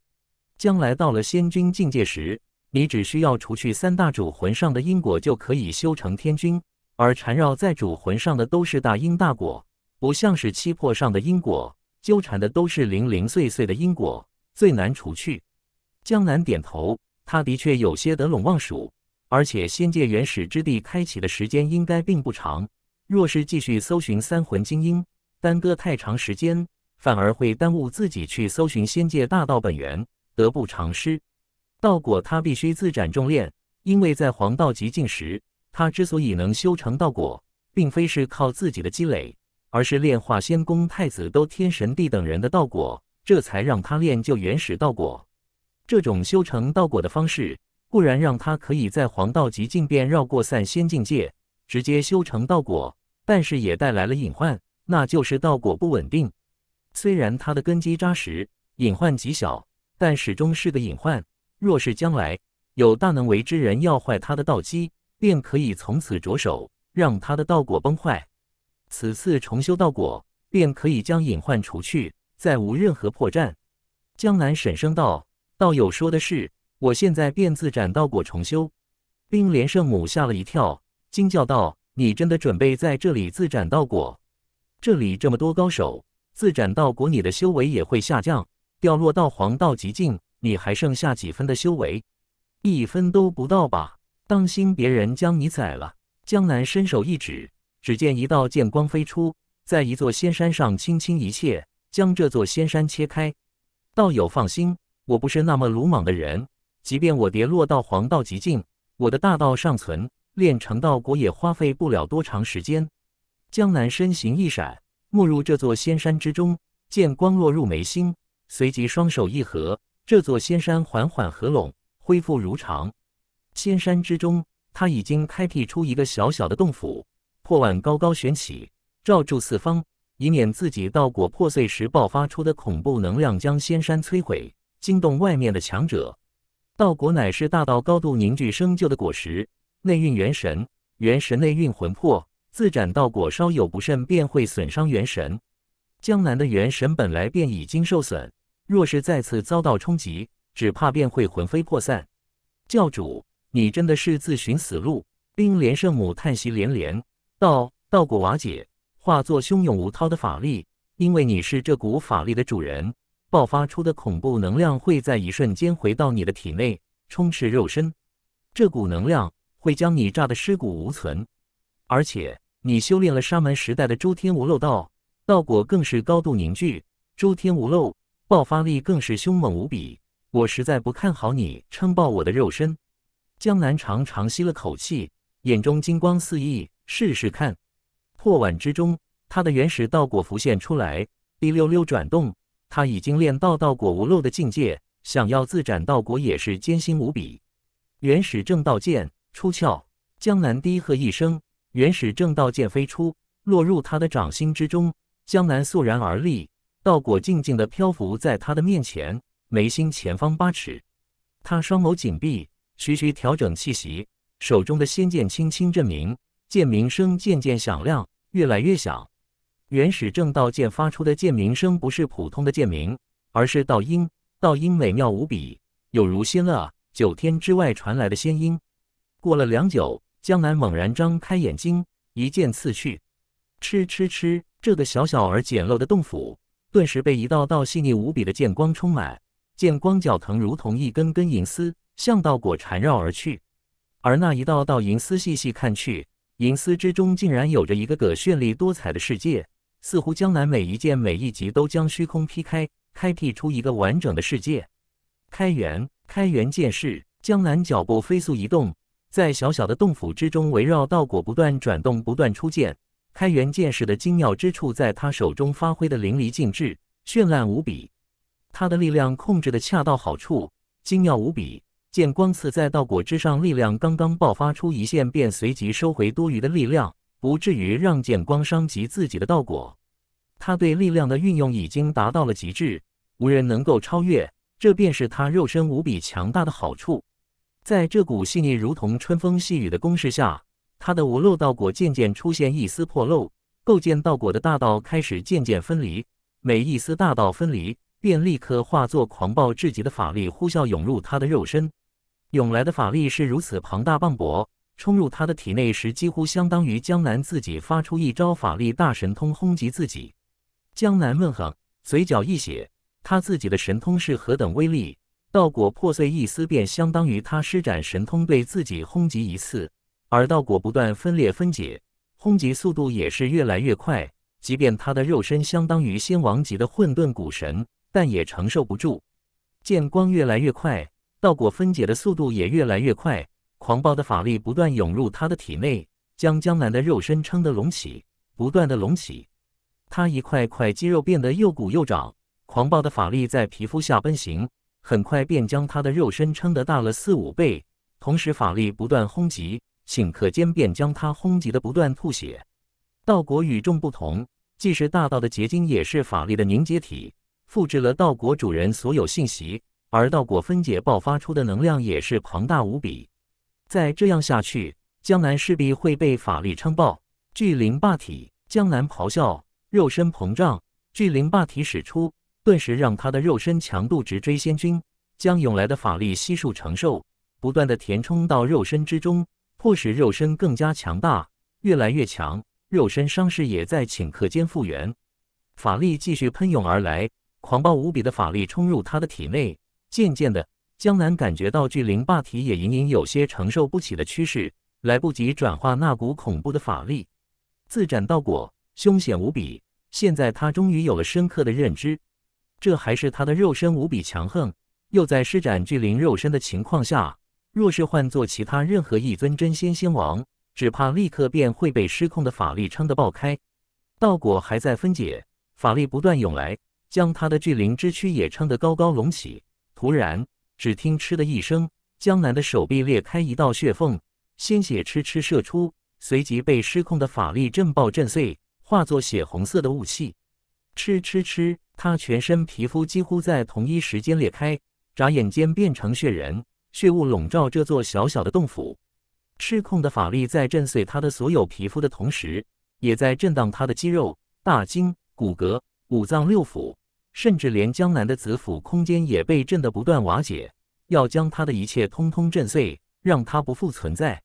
将来到了仙君境界时，你只需要除去三大主魂上的因果，就可以修成天君。而缠绕在主魂上的都是大因大果，不像是七魄上的因果，纠缠的都是零零碎碎的因果，最难除去。江南点头，他的确有些得陇望蜀。而且仙界原始之地开启的时间应该并不长，若是继续搜寻三魂精英，耽搁太长时间，反而会耽误自己去搜寻仙界大道本源，得不偿失。道果他必须自斩重炼，因为在黄道极境时，他之所以能修成道果，并非是靠自己的积累，而是炼化仙宫太子都天神帝等人的道果，这才让他练就原始道果。这种修成道果的方式。不然，让他可以在黄道极境便绕过散仙境界，直接修成道果，但是也带来了隐患，那就是道果不稳定。虽然他的根基扎实，隐患极小，但始终是个隐患。若是将来有大能为之人要坏他的道基，便可以从此着手，让他的道果崩坏。此次重修道果，便可以将隐患除去，再无任何破绽。江南沈声道：“道友说的是。”我现在便自斩道果重修。冰莲圣母吓了一跳，惊叫道：“你真的准备在这里自斩道果？这里这么多高手，自斩道果，你的修为也会下降，掉落到黄道极境。你还剩下几分的修为？一分都不到吧？当心别人将你宰了。”江南伸手一指，只见一道剑光飞出，在一座仙山上轻轻一切，将这座仙山切开。道友放心，我不是那么鲁莽的人。即便我跌落到黄道极境，我的大道尚存，炼成道果也花费不了多长时间。江南身形一闪，没入这座仙山之中，见光落入眉心，随即双手一合，这座仙山缓缓合拢，恢复如常。仙山之中，他已经开辟出一个小小的洞府，破碗高高悬起，罩住四方，以免自己道果破碎时爆发出的恐怖能量将仙山摧毁，惊动外面的强者。道果乃是大道高度凝聚生就的果实，内蕴元神，元神内蕴魂魄，自斩道果稍有不慎便会损伤元神。江南的元神本来便已经受损，若是再次遭到冲击，只怕便会魂飞魄散。教主，你真的是自寻死路！冰莲圣母叹息连连，道：道果瓦解，化作汹涌无涛的法力，因为你是这股法力的主人。爆发出的恐怖能量会在一瞬间回到你的体内，充斥肉身。这股能量会将你炸得尸骨无存，而且你修炼了沙门时代的诸天无漏道，道果更是高度凝聚，诸天无漏爆发力更是凶猛无比。我实在不看好你撑爆我的肉身。江南长长吸了口气，眼中金光四溢，试试看。破碗之中，他的原始道果浮现出来，滴溜溜转动。他已经练到道果无漏的境界，想要自斩道果也是艰辛无比。原始正道剑出鞘，江南低喝一声，原始正道剑飞出，落入他的掌心之中。江南肃然而立，道果静静的漂浮在他的面前，眉心前方八尺。他双眸紧闭，徐徐调整气息，手中的仙剑轻轻震鸣，剑鸣声渐渐响亮，越来越响。原始正道剑发出的剑鸣声不是普通的剑鸣，而是道音。道音美妙无比，有如仙乐，九天之外传来的仙音。过了良久，江南猛然张开眼睛，一剑刺去。嗤嗤嗤！这个小小而简陋的洞府，顿时被一道道细腻无比的剑光充满。剑光脚藤如同一根根银丝，向道果缠绕而去。而那一道道银丝，细细看去，银丝之中竟然有着一个个绚丽多彩的世界。似乎江南每一件每一集都将虚空劈开，开辟出一个完整的世界。开元，开元剑士，江南脚步飞速移动，在小小的洞府之中，围绕道果不断转动，不断出剑。开元剑士的精妙之处，在他手中发挥的淋漓尽致，绚烂无比。他的力量控制的恰到好处，精妙无比。剑光刺在道果之上，力量刚刚爆发出一线，便随即收回多余的力量。不至于让剑光伤及自己的道果。他对力量的运用已经达到了极致，无人能够超越。这便是他肉身无比强大的好处。在这股细腻如同春风细雨的攻势下，他的无漏道果渐渐出现一丝破漏，构建道果的大道开始渐渐分离。每一丝大道分离，便立刻化作狂暴至极的法力，呼啸涌入他的肉身。涌来的法力是如此庞大磅礴。冲入他的体内时，几乎相当于江南自己发出一招法力大神通轰击自己。江南闷哼，嘴角一血，他自己的神通是何等威力？道果破碎一丝，便相当于他施展神通对自己轰击一次。而道果不断分裂分解，轰击速度也是越来越快。即便他的肉身相当于仙王级的混沌古神，但也承受不住。见光越来越快，道果分解的速度也越来越快。狂暴的法力不断涌入他的体内，将江南的肉身撑得隆起，不断的隆起，他一块块肌肉变得又鼓又涨。狂暴的法力在皮肤下奔行，很快便将他的肉身撑得大了四五倍。同时，法力不断轰击，顷刻间便将他轰击得不断吐血。道果与众不同，既是大道的结晶，也是法力的凝结体，复制了道果主人所有信息，而道果分解爆发出的能量也是庞大无比。再这样下去，江南势必会被法力撑爆。巨灵霸体，江南咆哮，肉身膨胀。巨灵霸体使出，顿时让他的肉身强度直追仙君，将涌来的法力悉数承受，不断的填充到肉身之中，迫使肉身更加强大，越来越强。肉身伤势也在顷刻间复原，法力继续喷涌而来，狂暴无比的法力冲入他的体内，渐渐的。江南感觉到巨灵霸体也隐隐有些承受不起的趋势，来不及转化那股恐怖的法力，自斩道果，凶险无比。现在他终于有了深刻的认知，这还是他的肉身无比强横，又在施展巨灵肉身的情况下，若是换做其他任何一尊真仙仙王，只怕立刻便会被失控的法力撑得爆开。道果还在分解，法力不断涌来，将他的巨灵之躯也撑得高高隆起。突然。只听“嗤”的一声，江南的手臂裂开一道血缝，鲜血“嗤嗤”射出，随即被失控的法力震爆震碎，化作血红色的雾气。嗤嗤嗤，他全身皮肤几乎在同一时间裂开，眨眼间变成血人，血雾笼罩这座小小的洞府。失控的法力在震碎他的所有皮肤的同时，也在震荡他的肌肉、大筋、骨骼、五脏六腑。甚至连江南的紫府空间也被震得不断瓦解，要将他的一切通通震碎，让他不复存在。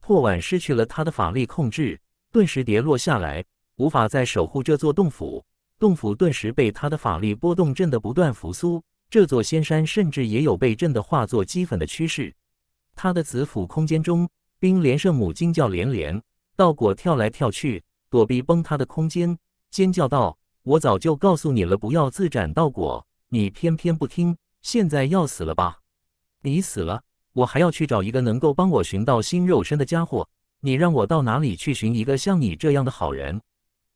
破碗失去了他的法力控制，顿时跌落下来，无法再守护这座洞府。洞府顿时被他的法力波动震得不断复苏，这座仙山甚至也有被震得化作齑粉的趋势。他的紫府空间中，冰莲圣母惊叫连连，道果跳来跳去躲避崩塌的空间，尖叫道。我早就告诉你了，不要自斩道果，你偏偏不听。现在要死了吧？你死了，我还要去找一个能够帮我寻到新肉身的家伙。你让我到哪里去寻一个像你这样的好人？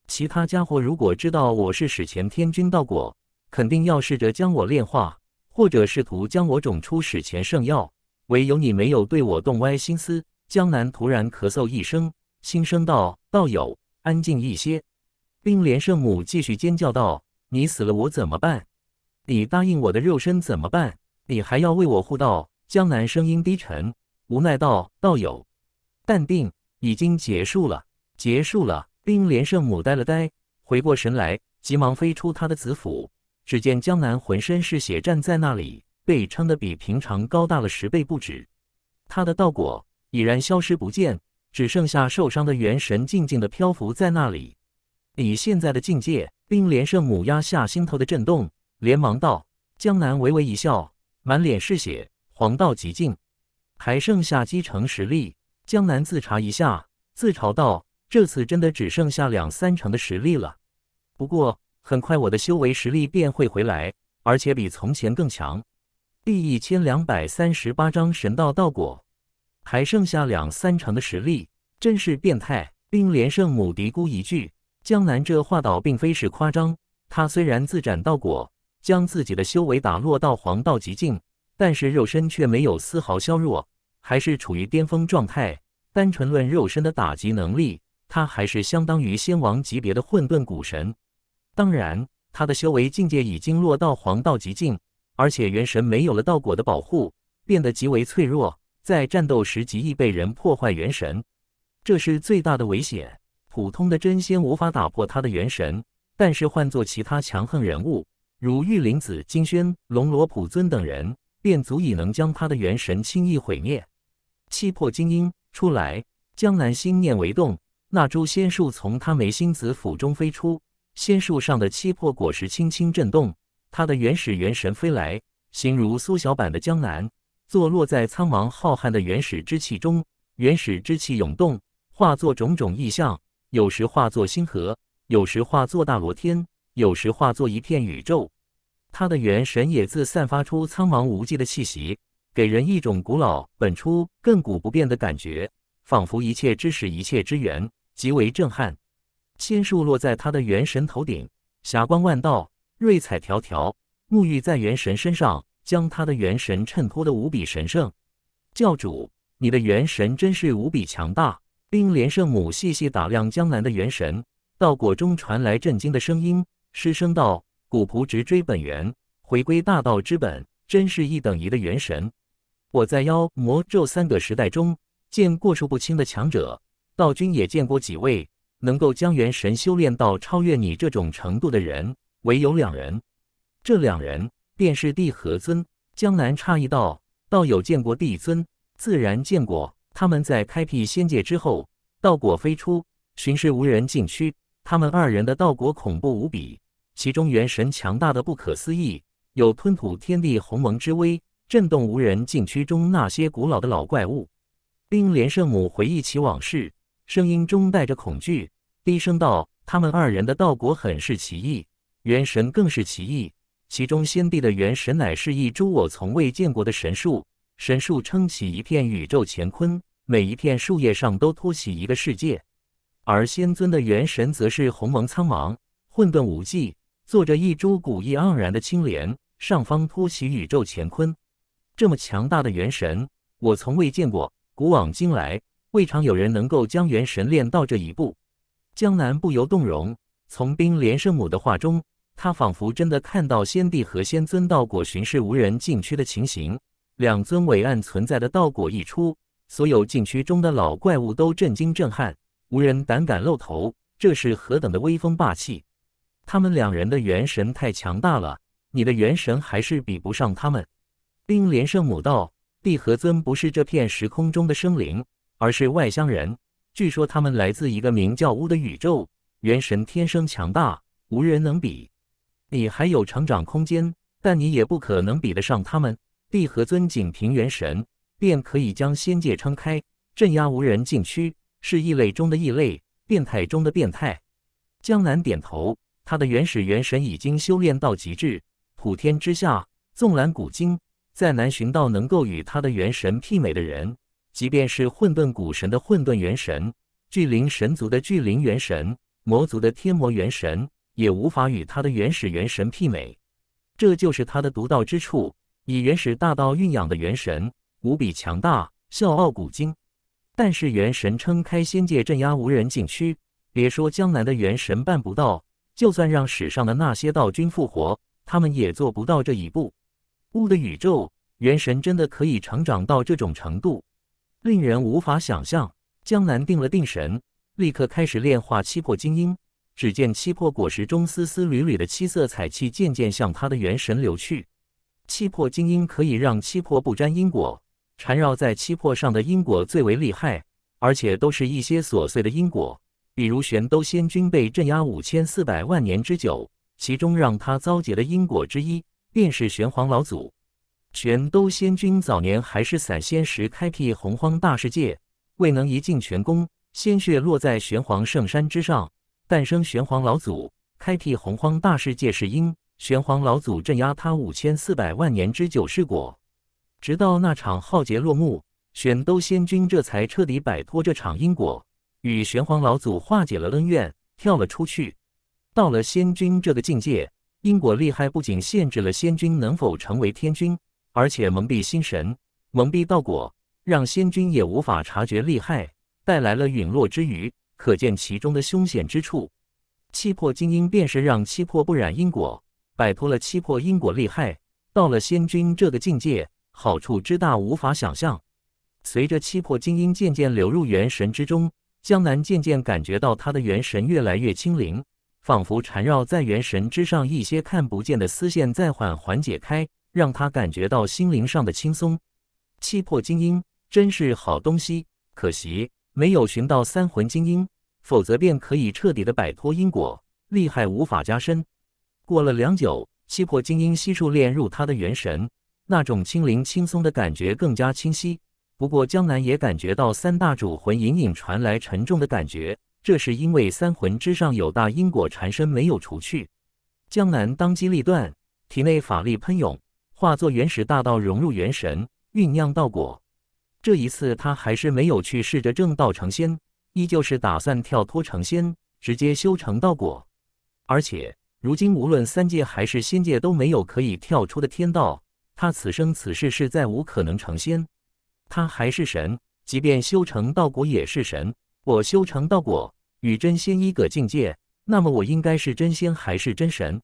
其他家伙如果知道我是史前天君道果，肯定要试着将我炼化，或者试图将我种出史前圣药。唯有你没有对我动歪心思。江南突然咳嗽一声，心声道：“道友，安静一些。”冰莲圣母继续尖叫道：“你死了我怎么办？你答应我的肉身怎么办？你还要为我护道？”江南声音低沉，无奈道：“道友，淡定，已经结束了，结束了。”冰莲圣母呆了呆，回过神来，急忙飞出他的子府。只见江南浑身是血，站在那里，被撑得比平常高大了十倍不止。他的道果已然消失不见，只剩下受伤的元神静静的漂浮在那里。以现在的境界，冰连胜母压下心头的震动，连忙道：“江南微微一笑，满脸是血，黄道极境还剩下七成实力。”江南自查一下，自嘲道：“这次真的只剩下两三成的实力了。不过很快我的修为实力便会回来，而且比从前更强。”第一千两百三十八章神道道果，还剩下两三成的实力，真是变态！冰连胜母嘀咕一句。江南这话倒并非是夸张，他虽然自斩道果，将自己的修为打落到黄道极境，但是肉身却没有丝毫削弱，还是处于巅峰状态。单纯论肉身的打击能力，他还是相当于仙王级别的混沌古神。当然，他的修为境界已经落到黄道极境，而且元神没有了道果的保护，变得极为脆弱，在战斗时极易被人破坏元神，这是最大的危险。普通的真仙无法打破他的元神，但是换做其他强横人物，如玉灵子、金轩、龙罗普尊等人，便足以能将他的元神轻易毁灭。气魄精英出来，江南心念为动，那株仙树从他眉心子府中飞出，仙树上的气魄果实轻轻震动，他的原始元神飞来，形如缩小版的江南，坐落在苍茫浩瀚的原始之气中，原始之气涌动，化作种种异象。有时化作星河，有时化作大罗天，有时化作一片宇宙。他的元神也自散发出苍茫无际的气息，给人一种古老、本初、亘古不变的感觉，仿佛一切之始，一切之源，极为震撼。仙树落在他的元神头顶，霞光万道，瑞彩迢迢，沐浴在元神身上，将他的元神衬托得无比神圣。教主，你的元神真是无比强大。冰莲圣母细细打量江南的元神，道果中传来震惊的声音，失声道：“古仆直追本源，回归大道之本，真是一等一的元神。我在妖魔咒三个时代中见过数不清的强者，道君也见过几位能够将元神修炼到超越你这种程度的人，唯有两人。这两人便是帝和尊。”江南诧异道：“道友见过帝尊，自然见过。”他们在开辟仙界之后，道果飞出，巡视无人禁区。他们二人的道果恐怖无比，其中元神强大的不可思议，有吞吐天地鸿蒙之威，震动无人禁区中那些古老的老怪物。冰莲圣母回忆起往事，声音中带着恐惧，低声道：“他们二人的道果很是奇异，元神更是奇异。其中先帝的元神乃是一株我从未见过的神树，神树撑起一片宇宙乾坤。”每一片树叶上都凸起一个世界，而仙尊的元神则是鸿蒙苍茫、混沌无际，坐着一株古意盎然的青莲，上方凸起宇宙乾坤。这么强大的元神，我从未见过，古往今来，未尝有人能够将元神练到这一步。江南不由动容，从冰莲圣母的话中，他仿佛真的看到先帝和仙尊道果巡视无人禁区的情形，两尊伟岸存在的道果一出。所有禁区中的老怪物都震惊震撼，无人胆敢露头。这是何等的威风霸气！他们两人的元神太强大了，你的元神还是比不上他们。冰连圣母道：“地和尊不是这片时空中的生灵，而是外乡人。据说他们来自一个名叫乌的宇宙，元神天生强大，无人能比。你还有成长空间，但你也不可能比得上他们。地和尊仅凭元神。”便可以将仙界撑开，镇压无人禁区，是异类中的异类，变态中的变态。江南点头，他的原始元神已经修炼到极致，普天之下，纵览古今，再难寻到能够与他的元神媲美的人。即便是混沌古神的混沌元神，巨灵神族的巨灵元神，魔族的天魔元神，也无法与他的原始元神媲美。这就是他的独到之处，以原始大道蕴养的元神。无比强大，笑傲古今。但是元神撑开仙界，镇压无人禁区。别说江南的元神办不到，就算让史上的那些道君复活，他们也做不到这一步。雾的宇宙，元神真的可以成长到这种程度，令人无法想象。江南定了定神，立刻开始炼化七魄精英。只见七魄果实中丝丝缕缕的七色彩气渐渐向他的元神流去。七魄精英可以让七魄不沾因果。缠绕在七魄上的因果最为厉害，而且都是一些琐碎的因果。比如玄都仙君被镇压五千四百万年之久，其中让他遭劫的因果之一，便是玄黄老祖。玄都仙君早年还是散仙时，开辟洪荒大世界，未能一进玄宫，鲜血落在玄黄圣山之上，诞生玄黄老祖，开辟洪荒大世界是因，玄黄老祖镇压他五千四百万年之久是果。直到那场浩劫落幕，玄都仙君这才彻底摆脱这场因果，与玄黄老祖化解了恩怨，跳了出去。到了仙君这个境界，因果利害不仅限制了仙君能否成为天君，而且蒙蔽心神，蒙蔽道果，让仙君也无法察觉利害，带来了陨落之余，可见其中的凶险之处。七魄精英便是让七魄不染因果，摆脱了七魄因果利害。到了仙君这个境界。好处之大，无法想象。随着七魄精英渐渐流入元神之中，江南渐渐感觉到他的元神越来越轻灵，仿佛缠绕在元神之上一些看不见的丝线在缓缓解开，让他感觉到心灵上的轻松。七魄精英真是好东西，可惜没有寻到三魂精英，否则便可以彻底的摆脱因果，厉害无法加深。过了良久，七魄精英悉数炼入他的元神。那种轻灵轻松的感觉更加清晰。不过江南也感觉到三大主魂隐隐传来沉重的感觉，这是因为三魂之上有大因果缠身没有除去。江南当机立断，体内法力喷涌，化作原始大道融入元神，酝酿道果。这一次他还是没有去试着正道成仙，依旧是打算跳脱成仙，直接修成道果。而且如今无论三界还是仙界都没有可以跳出的天道。他此生此世是再无可能成仙，他还是神，即便修成道果也是神。我修成道果，与真仙一个境界，那么我应该是真仙还是真神？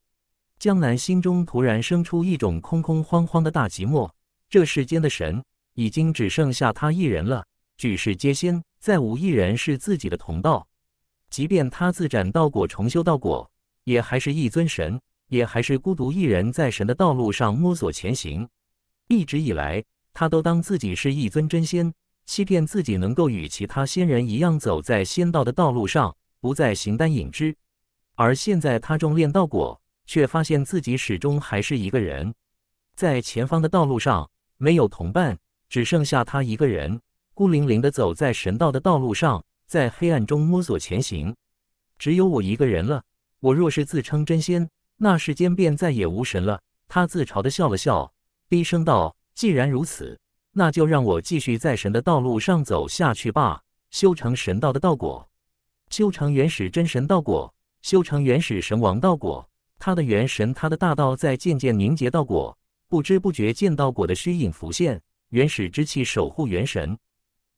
江南心中突然生出一种空空慌慌的大寂寞。这世间的神已经只剩下他一人了，举世皆仙，再无一人是自己的同道。即便他自斩道果，重修道果，也还是一尊神。也还是孤独一人在神的道路上摸索前行。一直以来，他都当自己是一尊真仙，欺骗自己能够与其他仙人一样走在仙道的道路上，不再形单影只。而现在，他种炼道果，却发现自己始终还是一个人，在前方的道路上没有同伴，只剩下他一个人，孤零零地走在神道的道路上，在黑暗中摸索前行。只有我一个人了。我若是自称真仙。那时间便再也无神了。他自嘲地笑了笑，低声道：“既然如此，那就让我继续在神的道路上走下去吧，修成神道的道果，修成原始真神道果，修成原始神王道果。”他的元神，他的大道在渐渐凝结道果，不知不觉见道果的虚影浮现。原始之气守护元神。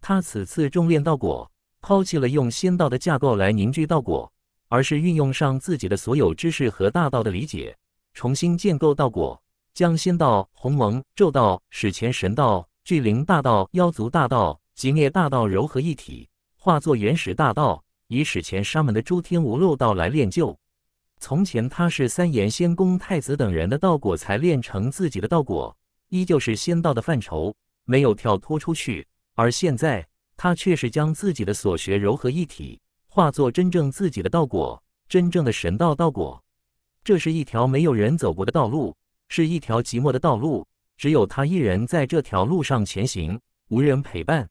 他此次重炼道果，抛弃了用仙道的架构来凝聚道果。而是运用上自己的所有知识和大道的理解，重新建构道果，将仙道、鸿蒙咒道、史前神道、巨灵大道、妖族大道、极灭大道柔合一体，化作原始大道，以史前沙门的诸天无漏道来练就。从前他是三言仙宫太子等人的道果才练成自己的道果，依旧是仙道的范畴，没有跳脱出去。而现在他却是将自己的所学柔合一体。化作真正自己的道果，真正的神道道果。这是一条没有人走过的道路，是一条寂寞的道路。只有他一人在这条路上前行，无人陪伴。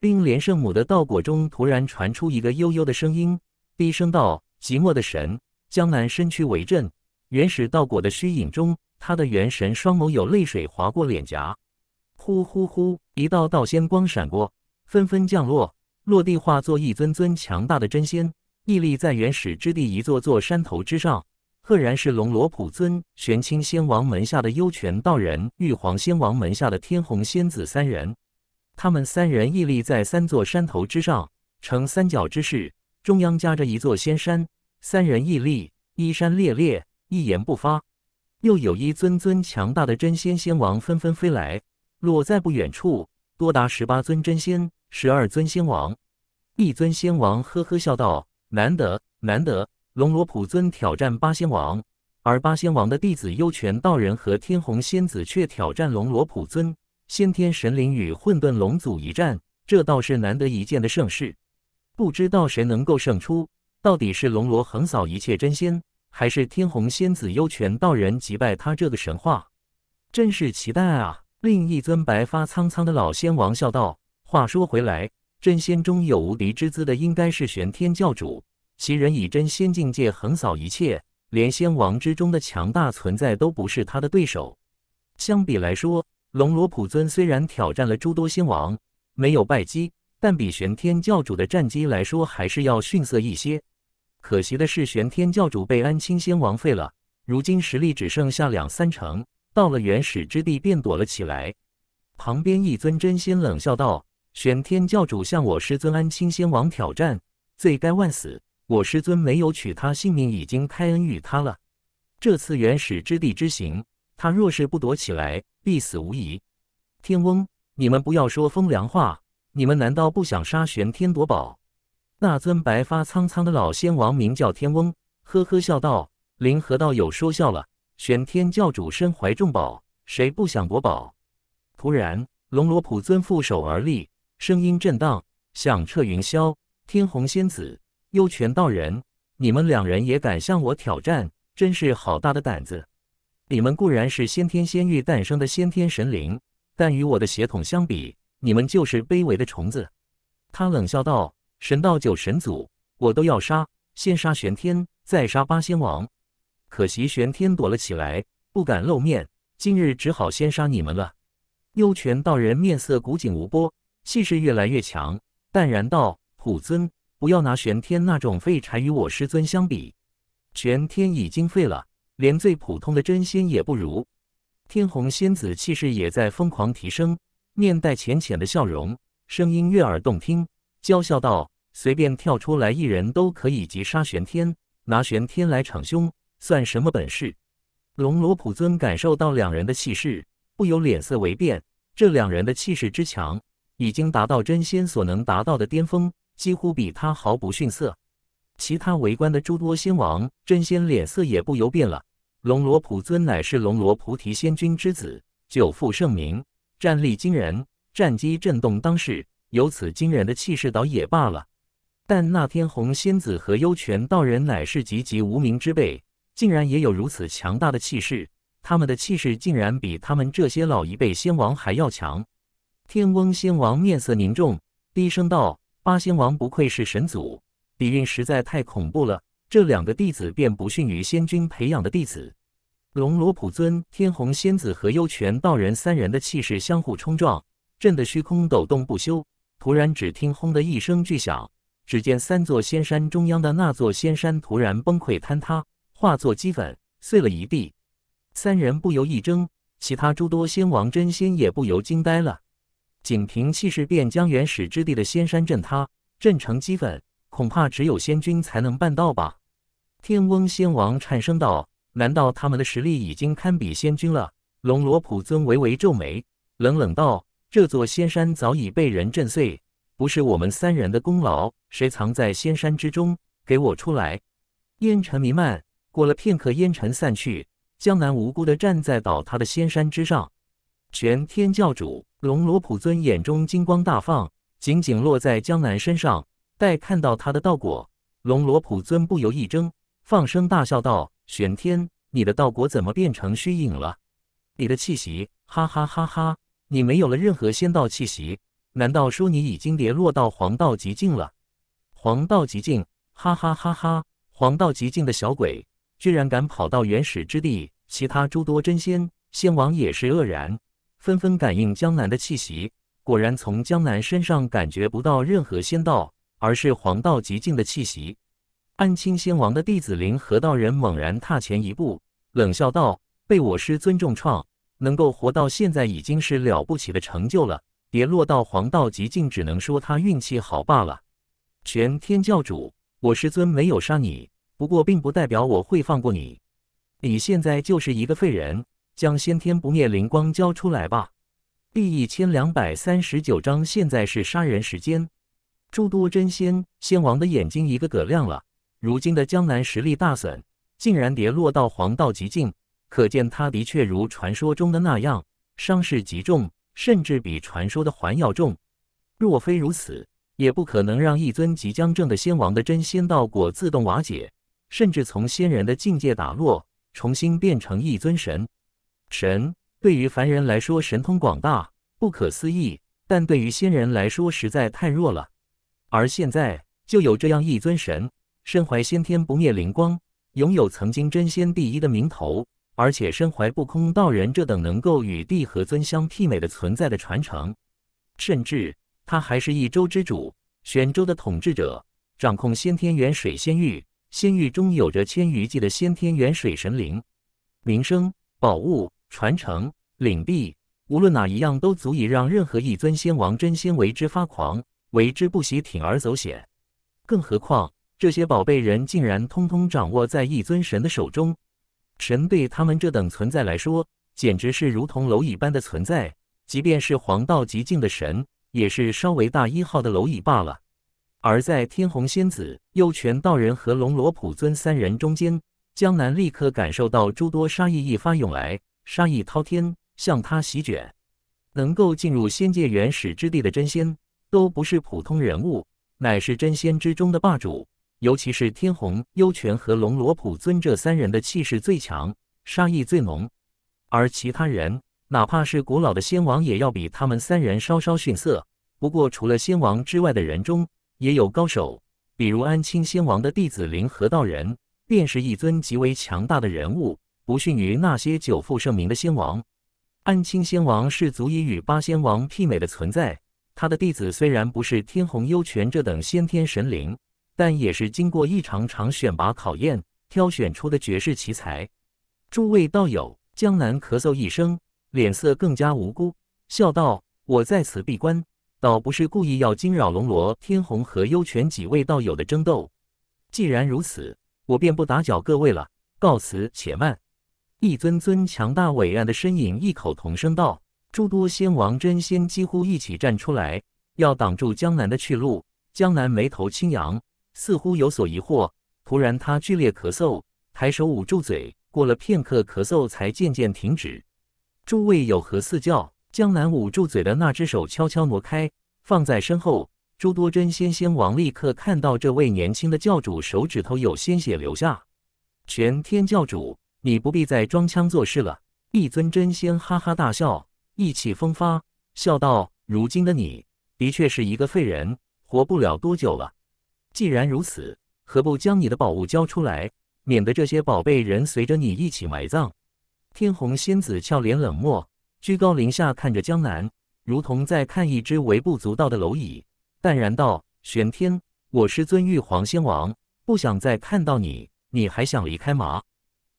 冰莲圣母的道果中突然传出一个悠悠的声音，低声道：“寂寞的神，江南身躯为震，原始道果的虚影中，他的元神双眸有泪水划过脸颊。呼呼呼，一道道仙光闪过，纷纷降落。”落地化作一尊尊强大的真仙，屹立在原始之地一座座山头之上，赫然是龙罗普尊、玄清仙王门下的幽泉道人、玉皇仙王门下的天虹仙子三人。他们三人屹立在三座山头之上，呈三角之势，中央夹着一座仙山，三人屹立，依山猎猎，一言不发。又有一尊尊强大的真仙仙王纷纷飞来，落在不远处，多达十八尊真仙。十二尊仙王，一尊仙王呵呵笑道：“难得，难得！龙罗普尊挑战八仙王，而八仙王的弟子幽泉道人和天虹仙子却挑战龙罗普尊。先天神灵与混沌龙祖一战，这倒是难得一见的盛事。不知道谁能够胜出？到底是龙罗横扫一切真仙，还是天虹仙子幽泉道人击败他这个神话？真是期待啊！”另一尊白发苍苍的老仙王笑道。话说回来，真仙中有无敌之姿的应该是玄天教主，其人以真仙境界横扫一切，连仙王之中的强大存在都不是他的对手。相比来说，龙罗普尊虽然挑战了诸多仙王，没有败绩，但比玄天教主的战绩来说还是要逊色一些。可惜的是，玄天教主被安青仙王废了，如今实力只剩下两三成，到了原始之地便躲了起来。旁边一尊真仙冷笑道。玄天教主向我师尊安青仙王挑战，罪该万死。我师尊没有取他性命，已经开恩于他了。这次原始之地之行，他若是不躲起来，必死无疑。天翁，你们不要说风凉话，你们难道不想杀玄天夺宝？那尊白发苍苍的老仙王名叫天翁，呵呵笑道：“林河道友说笑了，玄天教主身怀重宝，谁不想夺宝？”突然，龙罗普尊负手而立。声音震荡，响彻云霄。天虹仙子、幽泉道人，你们两人也敢向我挑战，真是好大的胆子！你们固然是先天仙域诞生的先天神灵，但与我的血统相比，你们就是卑微的虫子。”他冷笑道：“神道九神祖，我都要杀，先杀玄天，再杀八仙王。可惜玄天躲了起来，不敢露面，今日只好先杀你们了。”幽泉道人面色古井无波。气势越来越强，淡然道：“普尊，不要拿玄天那种废柴与我师尊相比。玄天已经废了，连最普通的真仙也不如。”天虹仙子气势也在疯狂提升，面带浅浅的笑容，声音悦耳动听，娇笑道：“随便跳出来一人都可以击杀玄天，拿玄天来逞凶，算什么本事？”龙罗普尊感受到两人的气势，不由脸色微变。这两人的气势之强。已经达到真仙所能达到的巅峰，几乎比他毫不逊色。其他围观的诸多仙王真仙脸色也不由变了。龙罗普尊乃是龙罗菩提仙君之子，久负盛名，战力惊人，战机震动当世。有此惊人的气势倒也罢了，但那天虹仙子和幽泉道人乃是籍籍无名之辈，竟然也有如此强大的气势，他们的气势竟然比他们这些老一辈仙王还要强。天翁仙王面色凝重，低声道：“八仙王不愧是神祖，底蕴实在太恐怖了。这两个弟子便不逊于仙君培养的弟子。”龙罗普尊、天虹仙子和幽泉道人三人的气势相互冲撞，震得虚空抖动不休。突然，只听“轰”的一声巨响，只见三座仙山中央的那座仙山突然崩溃坍塌，化作齑粉，碎了一地。三人不由一怔，其他诸多仙王真仙也不由惊呆了。仅凭气势便将原始之地的仙山震塌、震成齑粉，恐怕只有仙君才能办到吧？天翁仙王颤声道：“难道他们的实力已经堪比仙君了？”龙罗普尊微微皱眉，冷冷道：“这座仙山早已被人震碎，不是我们三人的功劳。谁藏在仙山之中？给我出来！”烟尘弥漫，过了片刻，烟尘散去，江南无辜的站在倒塌的仙山之上。全天教主。龙罗普尊眼中金光大放，紧紧落在江南身上。待看到他的道果，龙罗普尊不由一怔，放声大笑道：“玄天，你的道果怎么变成虚影了？你的气息，哈哈哈哈！你没有了任何仙道气息，难道说你已经跌落到黄道极境了？黄道极境，哈哈哈哈！黄道极境的小鬼，居然敢跑到原始之地！其他诸多真仙、仙王也是愕然。”纷纷感应江南的气息，果然从江南身上感觉不到任何仙道，而是黄道极境的气息。暗清仙王的弟子林和道人猛然踏前一步，冷笑道：“被我师尊重创，能够活到现在已经是了不起的成就了。跌落到黄道极境，只能说他运气好罢了。”全天教主，我师尊没有杀你，不过并不代表我会放过你。你现在就是一个废人。将先天不灭灵光交出来吧！第一千两百三十九章，现在是杀人时间。诸多真仙、仙王的眼睛一个个亮了。如今的江南实力大损，竟然跌落到黄道极境，可见他的确如传说中的那样，伤势极重，甚至比传说的还要重。若非如此，也不可能让一尊即将正的仙王的真仙道果自动瓦解，甚至从仙人的境界打落，重新变成一尊神。神对于凡人来说神通广大，不可思议；但对于仙人来说实在太弱了。而现在就有这样一尊神，身怀先天不灭灵光，拥有曾经真仙第一的名头，而且身怀不空道人这等能够与地和尊相媲美的存在的传承，甚至他还是一州之主，玄州的统治者，掌控先天元水仙域，仙域中有着千余计的先天元水神灵、名声、宝物。传承领地，无论哪一样，都足以让任何一尊仙王真仙为之发狂，为之不惜铤而走险。更何况这些宝贝人竟然通通掌握在一尊神的手中，神对他们这等存在来说，简直是如同蝼蚁般的存在。即便是黄道极境的神，也是稍微大一号的蝼蚁罢了。而在天虹仙子、幽泉道人和龙罗普尊三人中间，江南立刻感受到诸多杀意一发涌来。杀意滔天，向他席卷。能够进入仙界原始之地的真仙，都不是普通人物，乃是真仙之中的霸主。尤其是天虹、幽泉和龙罗普尊这三人的气势最强，杀意最浓。而其他人，哪怕是古老的仙王，也要比他们三人稍稍逊色。不过，除了仙王之外的人中，也有高手，比如安青仙王的弟子林和道人，便是一尊极为强大的人物。不逊于那些久负盛名的仙王，安青仙王是足以与八仙王媲美的存在。他的弟子虽然不是天虹、幽泉这等先天神灵，但也是经过一场场选拔考验挑选出的绝世奇才。诸位道友，江南咳嗽一声，脸色更加无辜，笑道：“我在此闭关，倒不是故意要惊扰龙罗、天虹和幽泉几位道友的争斗。既然如此，我便不打搅各位了，告辞。且慢。”一尊尊强大伟岸的身影异口同声道：“诸多仙王真仙几乎一起站出来，要挡住江南的去路。”江南眉头轻扬，似乎有所疑惑。突然，他剧烈咳嗽，抬手捂住嘴。过了片刻，咳嗽才渐渐停止。诸位有何赐教？江南捂住嘴的那只手悄悄挪开，放在身后。诸多真仙仙王立刻看到这位年轻的教主手指头有鲜血流下。全天教主。你不必再装腔作势了。一尊真仙哈哈大笑，意气风发，笑道：“如今的你的确是一个废人，活不了多久了。既然如此，何不将你的宝物交出来，免得这些宝贝人随着你一起埋葬？”天虹仙子俏脸冷漠，居高临下看着江南，如同在看一只微不足道的蝼蚁，淡然道：“玄天，我师尊玉皇仙王不想再看到你，你还想离开吗？”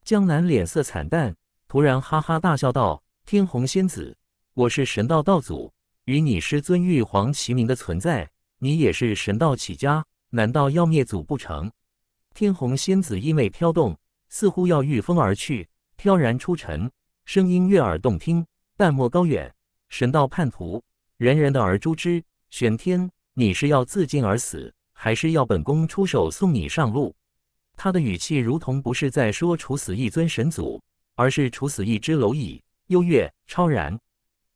江南脸色惨淡，突然哈哈大笑道：“天虹仙子，我是神道道祖，与你师尊玉皇齐名的存在。你也是神道起家，难道要灭祖不成？”天虹仙子衣袂飘动，似乎要御风而去，飘然出尘，声音悦耳动听，淡漠高远。神道叛徒，人人得而诛之。玄天，你是要自尽而死，还是要本宫出手送你上路？他的语气如同不是在说处死一尊神祖，而是处死一只蝼蚁，优越超然。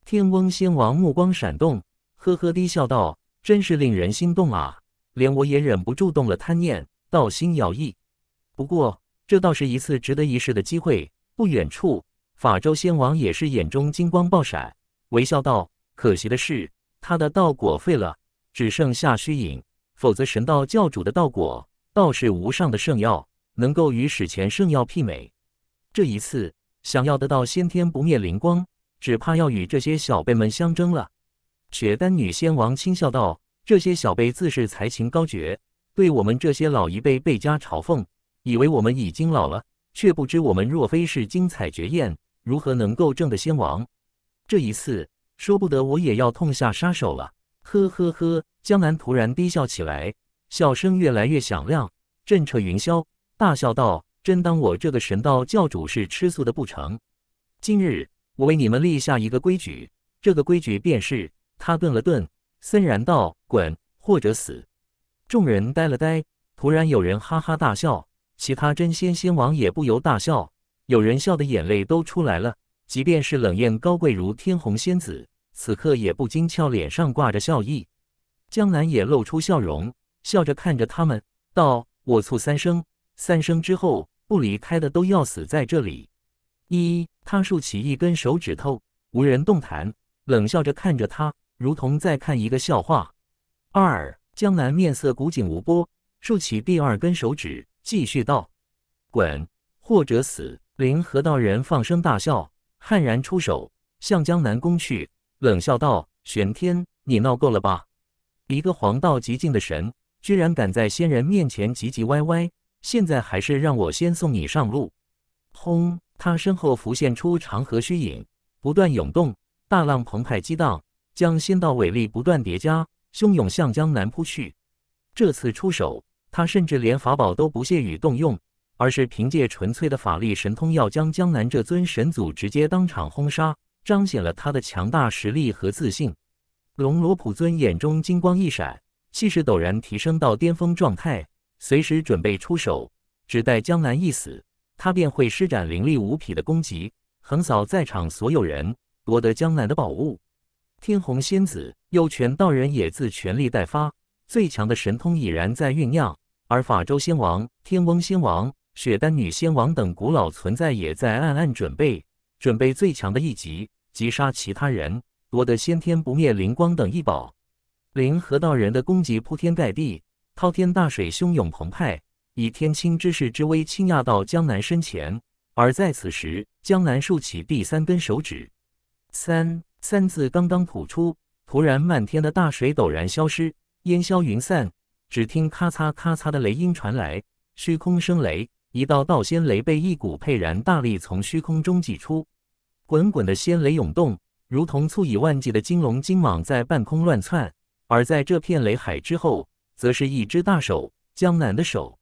天翁仙王目光闪动，呵呵低笑道：“真是令人心动啊，连我也忍不住动了贪念，道心摇曳。不过这倒是一次值得一试的机会。”不远处，法周仙王也是眼中金光爆闪，微笑道：“可惜的是，他的道果废了，只剩下虚影，否则神道教主的道果。”道是无上的圣药，能够与史前圣药媲美。这一次想要得到先天不灭灵光，只怕要与这些小辈们相争了。雪丹女仙王轻笑道：“这些小辈自是才情高绝，对我们这些老一辈倍加嘲讽，以为我们已经老了，却不知我们若非是精彩绝艳，如何能够证得仙王？这一次说不得我也要痛下杀手了。”呵呵呵，江南突然低笑起来。笑声越来越响亮，震彻云霄。大笑道：“真当我这个神道教主是吃素的不成？今日我为你们立下一个规矩。这个规矩便是……”他顿了顿，森然道：“滚，或者死。”众人呆了呆，突然有人哈哈大笑，其他真仙仙王也不由大笑，有人笑的眼泪都出来了。即便是冷艳高贵如天虹仙子，此刻也不禁俏脸上挂着笑意。江南也露出笑容。笑着看着他们，道：“我促三声，三声之后不离开的都要死在这里。”一，他竖起一根手指头，无人动弹，冷笑着看着他，如同在看一个笑话。二，江南面色古井无波，竖起第二根手指，继续道：“滚，或者死。”林和道人放声大笑，悍然出手，向江南攻去，冷笑道：“玄天，你闹够了吧？一个黄道极尽的神。”居然敢在仙人面前唧唧歪歪！现在还是让我先送你上路！轰！他身后浮现出长河虚影，不断涌动，大浪澎湃激荡，将仙道伟力不断叠加，汹涌向江南扑去。这次出手，他甚至连法宝都不屑于动用，而是凭借纯粹的法力神通，要将江南这尊神祖直接当场轰杀，彰显了他的强大实力和自信。龙罗普尊眼中金光一闪。气势陡然提升到巅峰状态，随时准备出手，只待江南一死，他便会施展凌厉无匹的攻击，横扫在场所有人，夺得江南的宝物。天虹仙子、右拳道人也自全力待发，最强的神通已然在酝酿。而法周仙王、天翁仙王、雪丹女仙王等古老存在也在暗暗准备，准备最强的一击，击杀其他人，夺得先天不灭灵光等异宝。灵河道人的攻击铺天盖地，滔天大水汹涌澎湃，以天清之势之威倾压到江南身前。而在此时，江南竖起第三根手指，“三”三字刚刚吐出，突然漫天的大水陡然消失，烟消云散。只听咔嚓咔嚓的雷音传来，虚空生雷，一道道仙雷被一股沛然大力从虚空中挤出，滚滚的仙雷涌动，如同醋以万计的金龙金蟒在半空乱窜。而在这片雷海之后，则是一只大手——江南的手。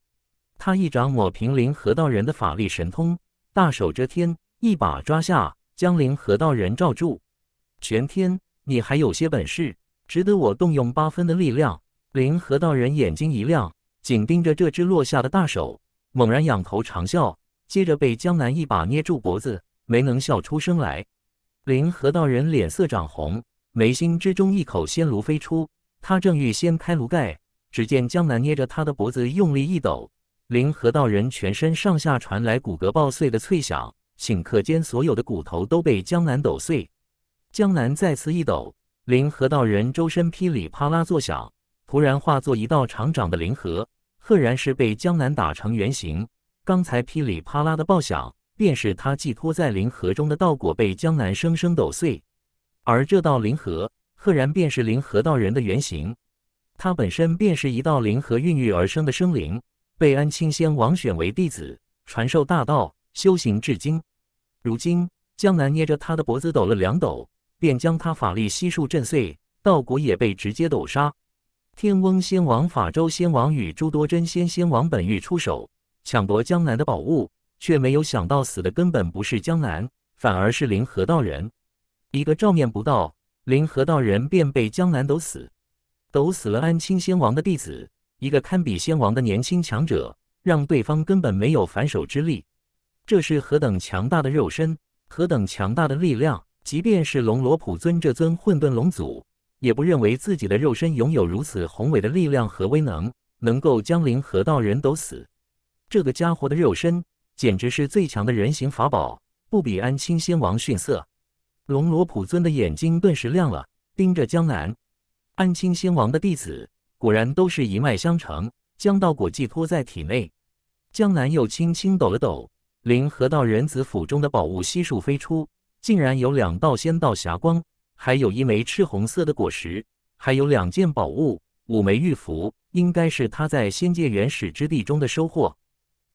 他一掌抹平林河道人的法力神通，大手遮天，一把抓下江林河道人，罩住。全天，你还有些本事，值得我动用八分的力量。林河道人眼睛一亮，紧盯着这只落下的大手，猛然仰头长笑，接着被江南一把捏住脖子，没能笑出声来。林河道人脸色涨红，眉心之中一口仙炉飞出。他正欲掀开炉盖，只见江南捏着他的脖子，用力一抖，灵河道人全身上下传来骨骼爆碎的脆响。顷刻间，所有的骨头都被江南抖碎。江南再次一抖，灵河道人周身噼里啪啦作响，突然化作一道长长的灵河，赫然是被江南打成圆形。刚才噼里啪啦的爆响，便是他寄托在灵河中的道果被江南生生抖碎，而这道灵河。赫然便是灵河道人的原型，他本身便是一道灵河孕育而生的生灵，被安青仙王选为弟子，传授大道，修行至今。如今江南捏着他的脖子抖了两抖，便将他法力悉数震碎，道骨也被直接抖杀。天翁仙王、法州仙王与诸多真仙仙王本欲出手抢夺江南的宝物，却没有想到死的根本不是江南，反而是灵河道人。一个照面不到。灵河道人便被江南斗死，斗死了安青仙王的弟子，一个堪比仙王的年轻强者，让对方根本没有反手之力。这是何等强大的肉身，何等强大的力量！即便是龙罗普尊这尊混沌龙祖，也不认为自己的肉身拥有如此宏伟的力量和威能，能够将灵河道人抖死。这个家伙的肉身，简直是最强的人形法宝，不比安青仙王逊色。龙罗普尊的眼睛顿时亮了，盯着江南。安青仙王的弟子果然都是一脉相承。将道果寄托在体内，江南又轻轻抖了抖，灵河道人子府中的宝物悉数飞出，竟然有两道仙道霞光，还有一枚赤红色的果实，还有两件宝物，五枚玉符，应该是他在仙界原始之地中的收获，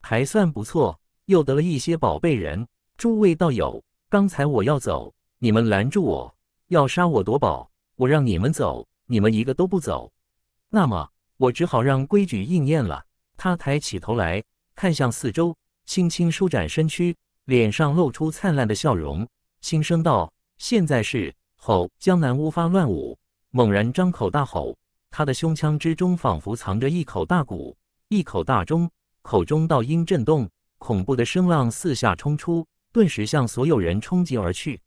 还算不错，又得了一些宝贝。人诸位道友，刚才我要走。你们拦住我，要杀我夺宝，我让你们走，你们一个都不走。那么，我只好让规矩应验了。他抬起头来看向四周，轻轻舒展身躯，脸上露出灿烂的笑容，轻声道：“现在是吼！”江南乌发乱舞，猛然张口大吼，他的胸腔之中仿佛藏着一口大鼓，一口大钟，口中倒音震动，恐怖的声浪四下冲出，顿时向所有人冲击而去。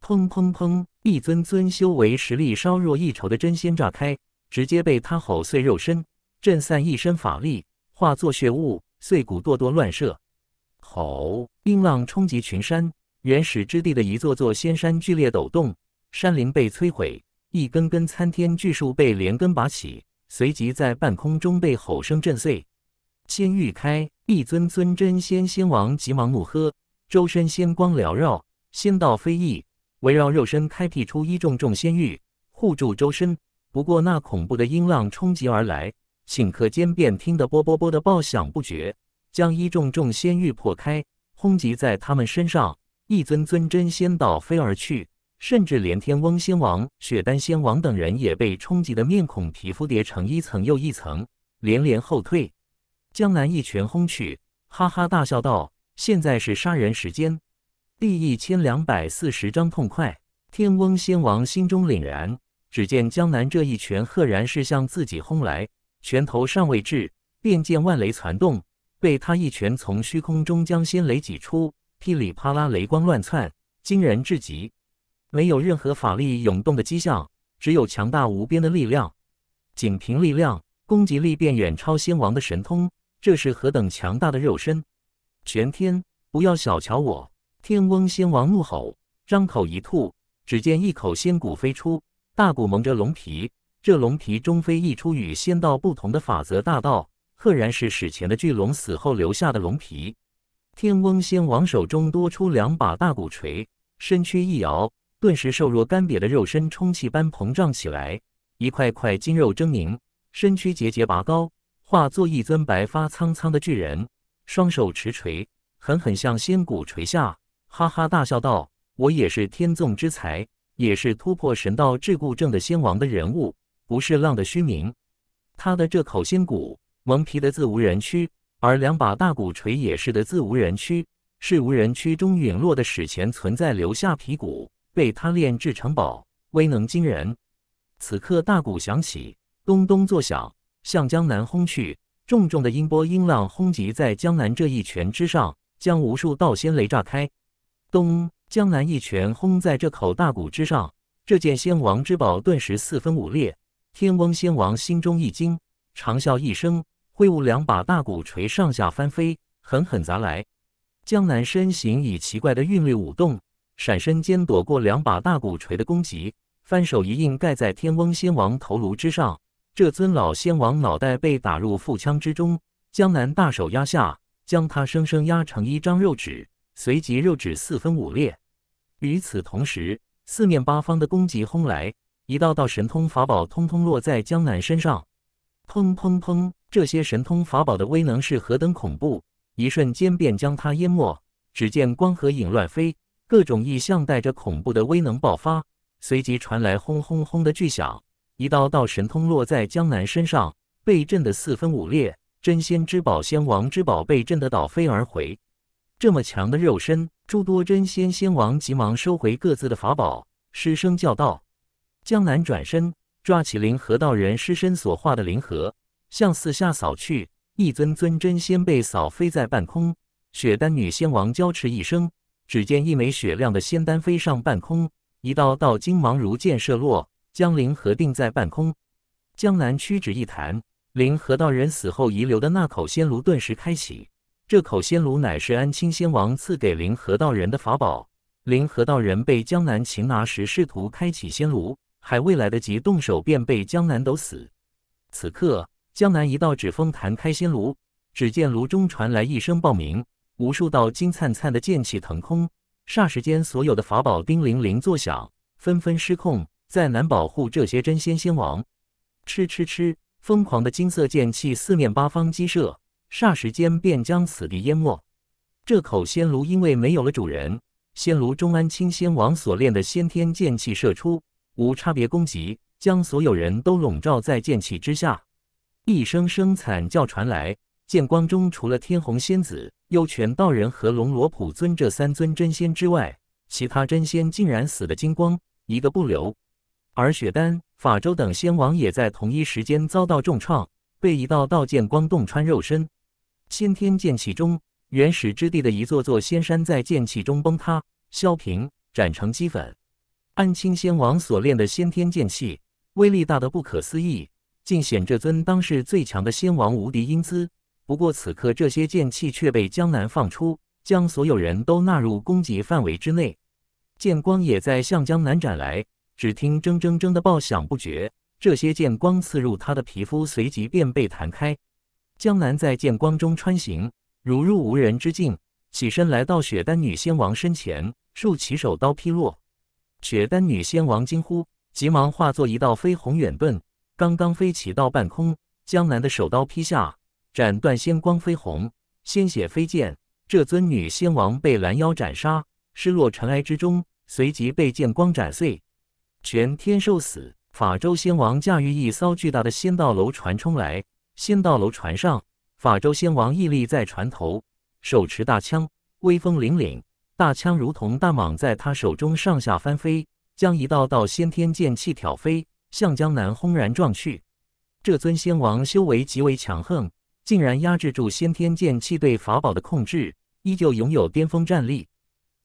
砰砰砰！一尊尊修为实力稍弱一筹的真仙炸开，直接被他吼碎肉身，震散一身法力，化作血雾，碎骨堕堕乱射。吼！冰浪冲击群山，原始之地的一座座仙山剧烈抖动，山林被摧毁，一根根参天巨树被连根拔起，随即在半空中被吼声震碎。仙域开！一尊尊真仙仙王急忙怒喝，周身仙光缭绕，仙道飞逸。围绕肉身开辟出一重重仙域，护住周身。不过那恐怖的音浪冲击而来，顷刻间便听得啵啵啵的爆响不绝，将一重重仙域破开，轰击在他们身上。一尊尊真仙倒飞而去，甚至连天翁仙王、血丹仙王等人也被冲击的面孔、皮肤叠成一层又一层，连连后退。江南一拳轰去，哈哈大笑道：“现在是杀人时间。”第一千两百四十章痛快。天翁仙王心中凛然，只见江南这一拳赫然是向自己轰来，拳头尚未至，便见万雷攒动，被他一拳从虚空中将仙雷挤出，噼里啪啦雷光乱窜，惊人至极。没有任何法力涌动的迹象，只有强大无边的力量。仅凭力量，攻击力便远超仙王的神通。这是何等强大的肉身！玄天，不要小瞧我。天翁仙王怒吼，张口一吐，只见一口仙骨飞出，大骨蒙着龙皮，这龙皮中飞溢出与仙道不同的法则大道，赫然是史前的巨龙死后留下的龙皮。天翁仙王手中多出两把大骨锤，身躯一摇，顿时瘦弱干瘪的肉身充气般膨胀起来，一块块筋肉狰狞，身躯节节拔高，化作一尊白发苍苍的巨人，双手持锤，狠狠向仙骨锤下。哈哈大笑道：“我也是天纵之才，也是突破神道桎梏症的先王的人物，不是浪的虚名。他的这口仙骨蒙皮的自无人区，而两把大鼓锤也是的自无人区，是无人区中陨落的史前存在留下皮骨，被他炼制成宝，威能惊人。此刻大鼓响起，咚咚作响，向江南轰去，重重的音波音浪轰击在江南这一拳之上，将无数道仙雷炸开。”咚！江南一拳轰在这口大鼓之上，这件仙王之宝顿时四分五裂。天翁仙王心中一惊，长啸一声，挥舞两把大鼓锤上下翻飞，狠狠砸来。江南身形以奇怪的韵律舞动，闪身间躲过两把大鼓锤的攻击，翻手一印盖在天翁仙王头颅之上。这尊老仙王脑袋被打入腹腔之中，江南大手压下，将他生生压成一张肉纸。随即肉指四分五裂，与此同时，四面八方的攻击轰来，一道道神通法宝通通落在江南身上。砰砰砰！这些神通法宝的威能是何等恐怖，一瞬间便将他淹没。只见光和影乱飞，各种异象带着恐怖的威能爆发。随即传来轰轰轰的巨响，一道道神通落在江南身上，被震得四分五裂。真仙之宝、仙王之宝被震得倒飞而回。这么强的肉身，诸多真仙仙王急忙收回各自的法宝，失声叫道：“江南转身抓起灵河道人尸身所化的灵核，向四下扫去，一尊尊真仙被扫飞在半空。”雪丹女仙王娇叱一声，只见一枚雪亮的仙丹飞上半空，一道道金芒如箭射落，将灵核定在半空。江南屈指一弹，灵河道人死后遗留的那口仙炉顿时开启。这口仙炉乃是安青仙王赐给林河道人的法宝。林河道人被江南擒拿时，试图开启仙炉，还未来得及动手，便被江南斗死。此刻，江南一道指风弹开仙炉，只见炉中传来一声爆鸣，无数道金灿灿的剑气腾空，霎时间，所有的法宝叮铃铃作响，纷纷失控，再难保护这些真仙仙王。吃吃吃！疯狂的金色剑气四面八方激射。霎时间便将此地淹没。这口仙炉因为没有了主人，仙炉中安青仙王所炼的先天剑气射出，无差别攻击，将所有人都笼罩在剑气之下。一声声惨叫传来，剑光中除了天虹仙子、幽泉道人和龙罗普尊这三尊真仙之外，其他真仙竟然死的精光，一个不留。而雪丹、法舟等仙王也在同一时间遭到重创，被一道道剑光洞穿肉身。先天剑气中，原始之地的一座座仙山在剑气中崩塌、削平、斩成齑粉。安青仙王所练的先天剑气威力大得不可思议，尽显这尊当世最强的仙王无敌英姿。不过此刻这些剑气却被江南放出，将所有人都纳入攻击范围之内。剑光也在向江南斩来，只听铮铮铮的爆响不绝，这些剑光刺入他的皮肤，随即便被弹开。江南在剑光中穿行，如入无人之境。起身来到雪丹女仙王身前，竖起手刀劈落。雪丹女仙王惊呼，急忙化作一道飞鸿远遁。刚刚飞起到半空，江南的手刀劈下，斩断仙光飞鸿，鲜血飞溅。这尊女仙王被拦腰斩杀，失落尘埃之中，随即被剑光斩碎。全天受死，法周仙王驾驭一艘巨大的仙道楼船冲来。仙道楼船上，法州仙王屹立在船头，手持大枪，威风凛凛。大枪如同大蟒，在他手中上下翻飞，将一道道先天剑气挑飞，向江南轰然撞去。这尊仙王修为极为强横，竟然压制住先天剑气对法宝的控制，依旧拥有巅峰战力。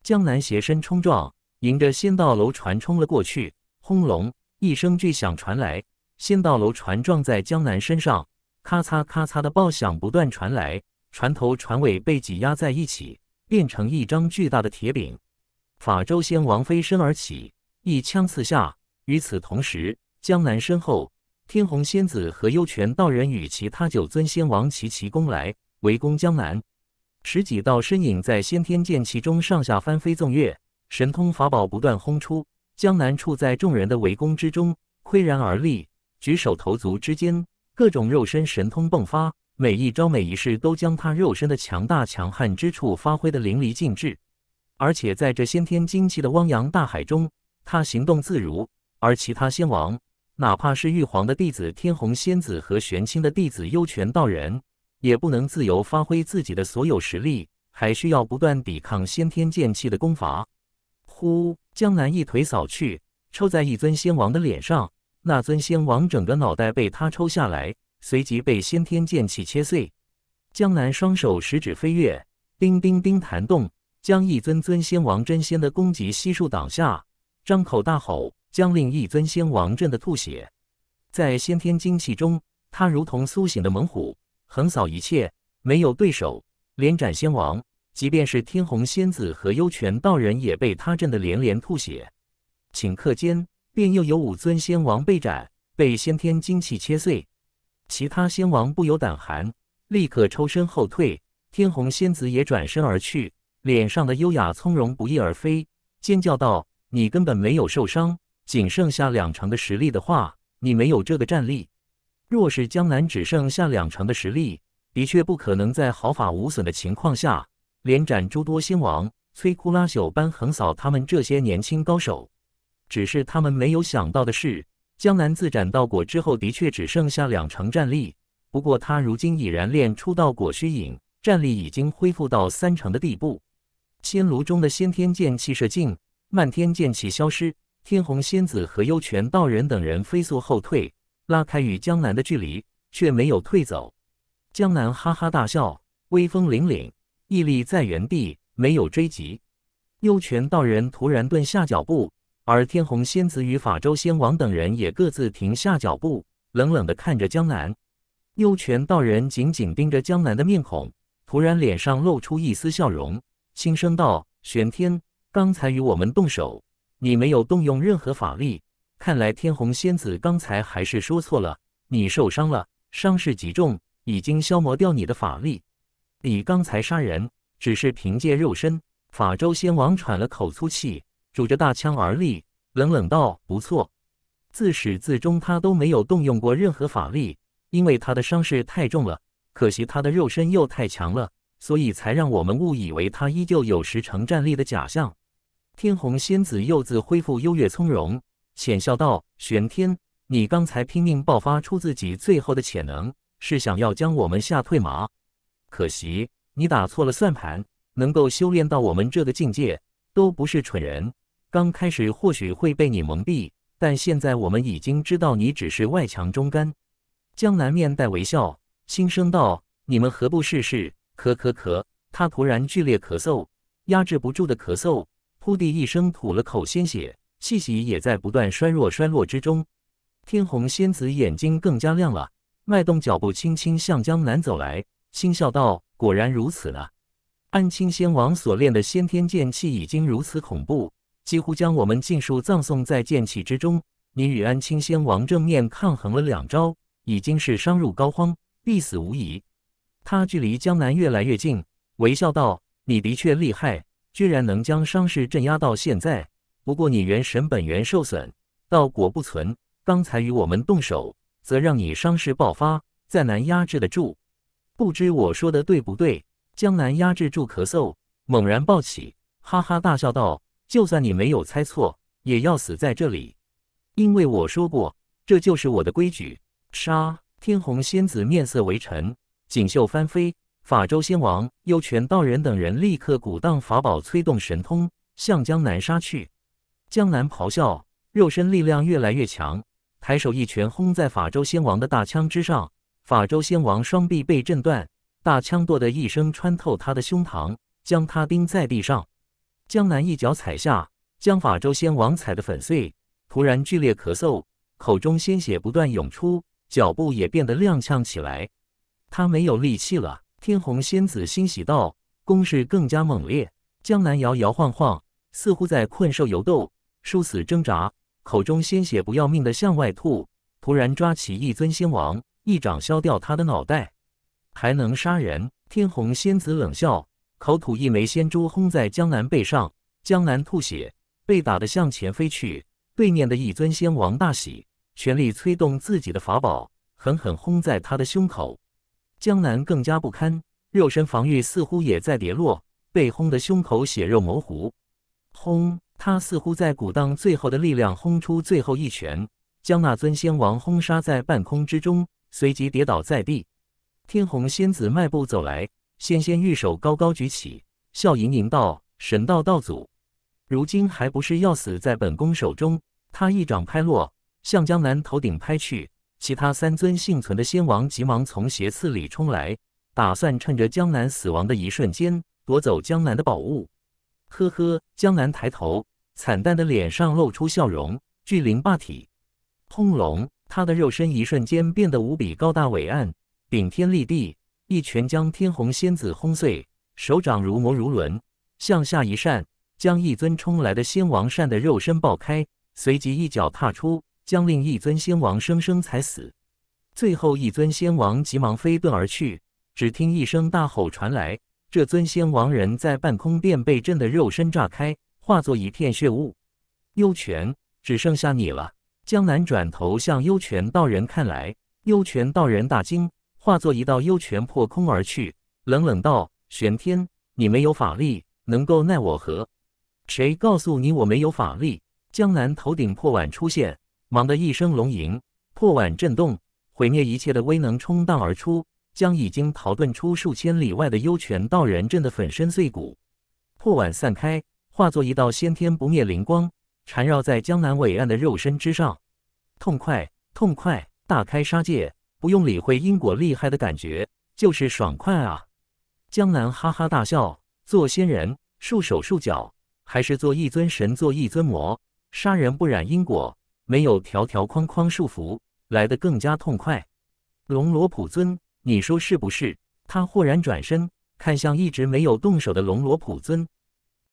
江南斜身冲撞，迎着仙道楼船冲了过去。轰隆一声巨响传来，仙道楼船撞在江南身上。咔嚓咔嚓的爆响不断传来，船头船尾被挤压在一起，变成一张巨大的铁饼。法周仙王飞身而起，一枪刺下。与此同时，江南身后，天虹仙子和幽泉道人与其他九尊仙王齐齐攻来，围攻江南。十几道身影在先天剑气中上下翻飞纵跃，神通法宝不断轰出。江南处在众人的围攻之中，岿然而立，举手投足之间。各种肉身神通迸发，每一招每一式都将他肉身的强大强悍之处发挥得淋漓尽致。而且在这先天精气的汪洋大海中，他行动自如。而其他仙王，哪怕是玉皇的弟子天虹仙子和玄清的弟子幽泉道人，也不能自由发挥自己的所有实力，还需要不断抵抗先天剑气的攻伐。呼！江南一腿扫去，抽在一尊仙王的脸上。那尊仙王整个脑袋被他抽下来，随即被先天剑气切碎。江南双手食指飞跃，叮叮叮弹动，将一尊尊仙王真仙的攻击悉数挡下。张口大吼，将另一尊仙王震得吐血。在先天精气中，他如同苏醒的猛虎，横扫一切，没有对手，连斩仙王。即便是天虹仙子和幽泉道人，也被他震得连连吐血。顷刻间。便又有五尊仙王被斩，被先天精气切碎，其他仙王不由胆寒，立刻抽身后退。天虹仙子也转身而去，脸上的优雅从容不翼而飞，尖叫道：“你根本没有受伤，仅剩下两成的实力的话，你没有这个战力。若是江南只剩下两成的实力，的确不可能在毫发无损的情况下，连斩诸多仙王，摧枯拉朽般横扫他们这些年轻高手。”只是他们没有想到的是，江南自斩道果之后，的确只剩下两成战力。不过他如今已然练出道果虚影，战力已经恢复到三成的地步。仙炉中的先天剑气射尽，漫天剑气消失。天虹仙子和幽泉道人等人飞速后退，拉开与江南的距离，却没有退走。江南哈哈大笑，威风凛凛，屹立在原地，没有追击。幽泉道人突然顿下脚步。而天虹仙子与法周仙王等人也各自停下脚步，冷冷地看着江南。幽泉道人紧紧盯着江南的面孔，突然脸上露出一丝笑容，轻声道：“玄天，刚才与我们动手，你没有动用任何法力。看来天虹仙子刚才还是说错了，你受伤了，伤势极重，已经消磨掉你的法力。你刚才杀人，只是凭借肉身。”法周仙王喘了口粗气。拄着大枪而立，冷冷道：“不错，自始至终他都没有动用过任何法力，因为他的伤势太重了。可惜他的肉身又太强了，所以才让我们误以为他依旧有十成战力的假象。”天虹仙子又自恢复优越从容，浅笑道：“玄天，你刚才拼命爆发出自己最后的潜能，是想要将我们吓退吗？可惜你打错了算盘，能够修炼到我们这个境界，都不是蠢人。”刚开始或许会被你蒙蔽，但现在我们已经知道你只是外强中干。江南面带微笑，轻声道：“你们何不试试？”咳咳咳，他突然剧烈咳嗽，压制不住的咳嗽，噗地一声吐了口鲜血，气息也在不断衰弱衰落之中。天虹仙子眼睛更加亮了，迈动脚步，轻轻向江南走来，轻笑道：“果然如此了。”安青仙王所练的先天剑气已经如此恐怖。几乎将我们尽数葬送在剑气之中。你与安青仙王正面抗衡了两招，已经是伤入膏肓，必死无疑。他距离江南越来越近，微笑道：“你的确厉害，居然能将伤势镇压到现在。不过你元神本源受损，道果不存。刚才与我们动手，则让你伤势爆发，再难压制得住。不知我说的对不对？”江南压制住咳嗽，猛然抱起，哈哈大笑道。就算你没有猜错，也要死在这里，因为我说过，这就是我的规矩。杀！天虹仙子面色微沉，锦绣翻飞。法周仙王、幽泉道人等人立刻鼓荡法宝，催动神通，向江南杀去。江南咆哮，肉身力量越来越强，抬手一拳轰在法周仙王的大枪之上，法周仙王双臂被震断，大枪“剁”的一声穿透他的胸膛，将他钉在地上。江南一脚踩下，将法周仙王踩得粉碎。突然剧烈咳嗽，口中鲜血不断涌出，脚步也变得踉跄起来。他没有力气了。天虹仙子欣喜道：“攻势更加猛烈。”江南摇摇晃晃，似乎在困兽犹斗，殊死挣扎，口中鲜血不要命的向外吐。突然抓起一尊仙王，一掌削掉他的脑袋。还能杀人？天虹仙子冷笑。口吐一枚仙珠，轰在江南背上，江南吐血，被打得向前飞去。对面的一尊仙王大喜，全力催动自己的法宝，狠狠轰在他的胸口。江南更加不堪，肉身防御似乎也在跌落，被轰得胸口血肉模糊。轰！他似乎在鼓荡最后的力量，轰出最后一拳，将那尊仙王轰杀在半空之中，随即跌倒在地。天虹仙子迈步走来。纤纤玉手高高举起，笑盈盈道：“神道道祖，如今还不是要死在本宫手中？”他一掌拍落，向江南头顶拍去。其他三尊幸存的仙王急忙从斜刺里冲来，打算趁着江南死亡的一瞬间夺走江南的宝物。呵呵，江南抬头，惨淡的脸上露出笑容。巨灵霸体，轰隆！他的肉身一瞬间变得无比高大伟岸，顶天立地。一拳将天虹仙子轰碎，手掌如魔如轮，向下一扇，将一尊冲来的仙王扇的肉身爆开，随即一脚踏出，将另一尊仙王生生踩死。最后一尊仙王急忙飞遁而去，只听一声大吼传来，这尊仙王人在半空便被震得肉身炸开，化作一片血雾。幽泉，只剩下你了。江南转头向幽泉道人看来，幽泉道人大惊。化作一道幽泉破空而去，冷冷道：“玄天，你没有法力，能够奈我何？谁告诉你我没有法力？”江南头顶破碗出现，忙的一声龙吟，破碗震动，毁灭一切的威能冲荡而出，将已经逃遁出数千里外的幽泉道人震得粉身碎骨。破碗散开，化作一道先天不灭灵光，缠绕在江南伟岸的肉身之上。痛快，痛快，大开杀戒！不用理会因果厉害的感觉，就是爽快啊！江南哈哈大笑，做仙人束手束脚，还是做一尊神，做一尊魔，杀人不染因果，没有条条框框束缚，来得更加痛快。龙罗普尊，你说是不是？他豁然转身，看向一直没有动手的龙罗普尊。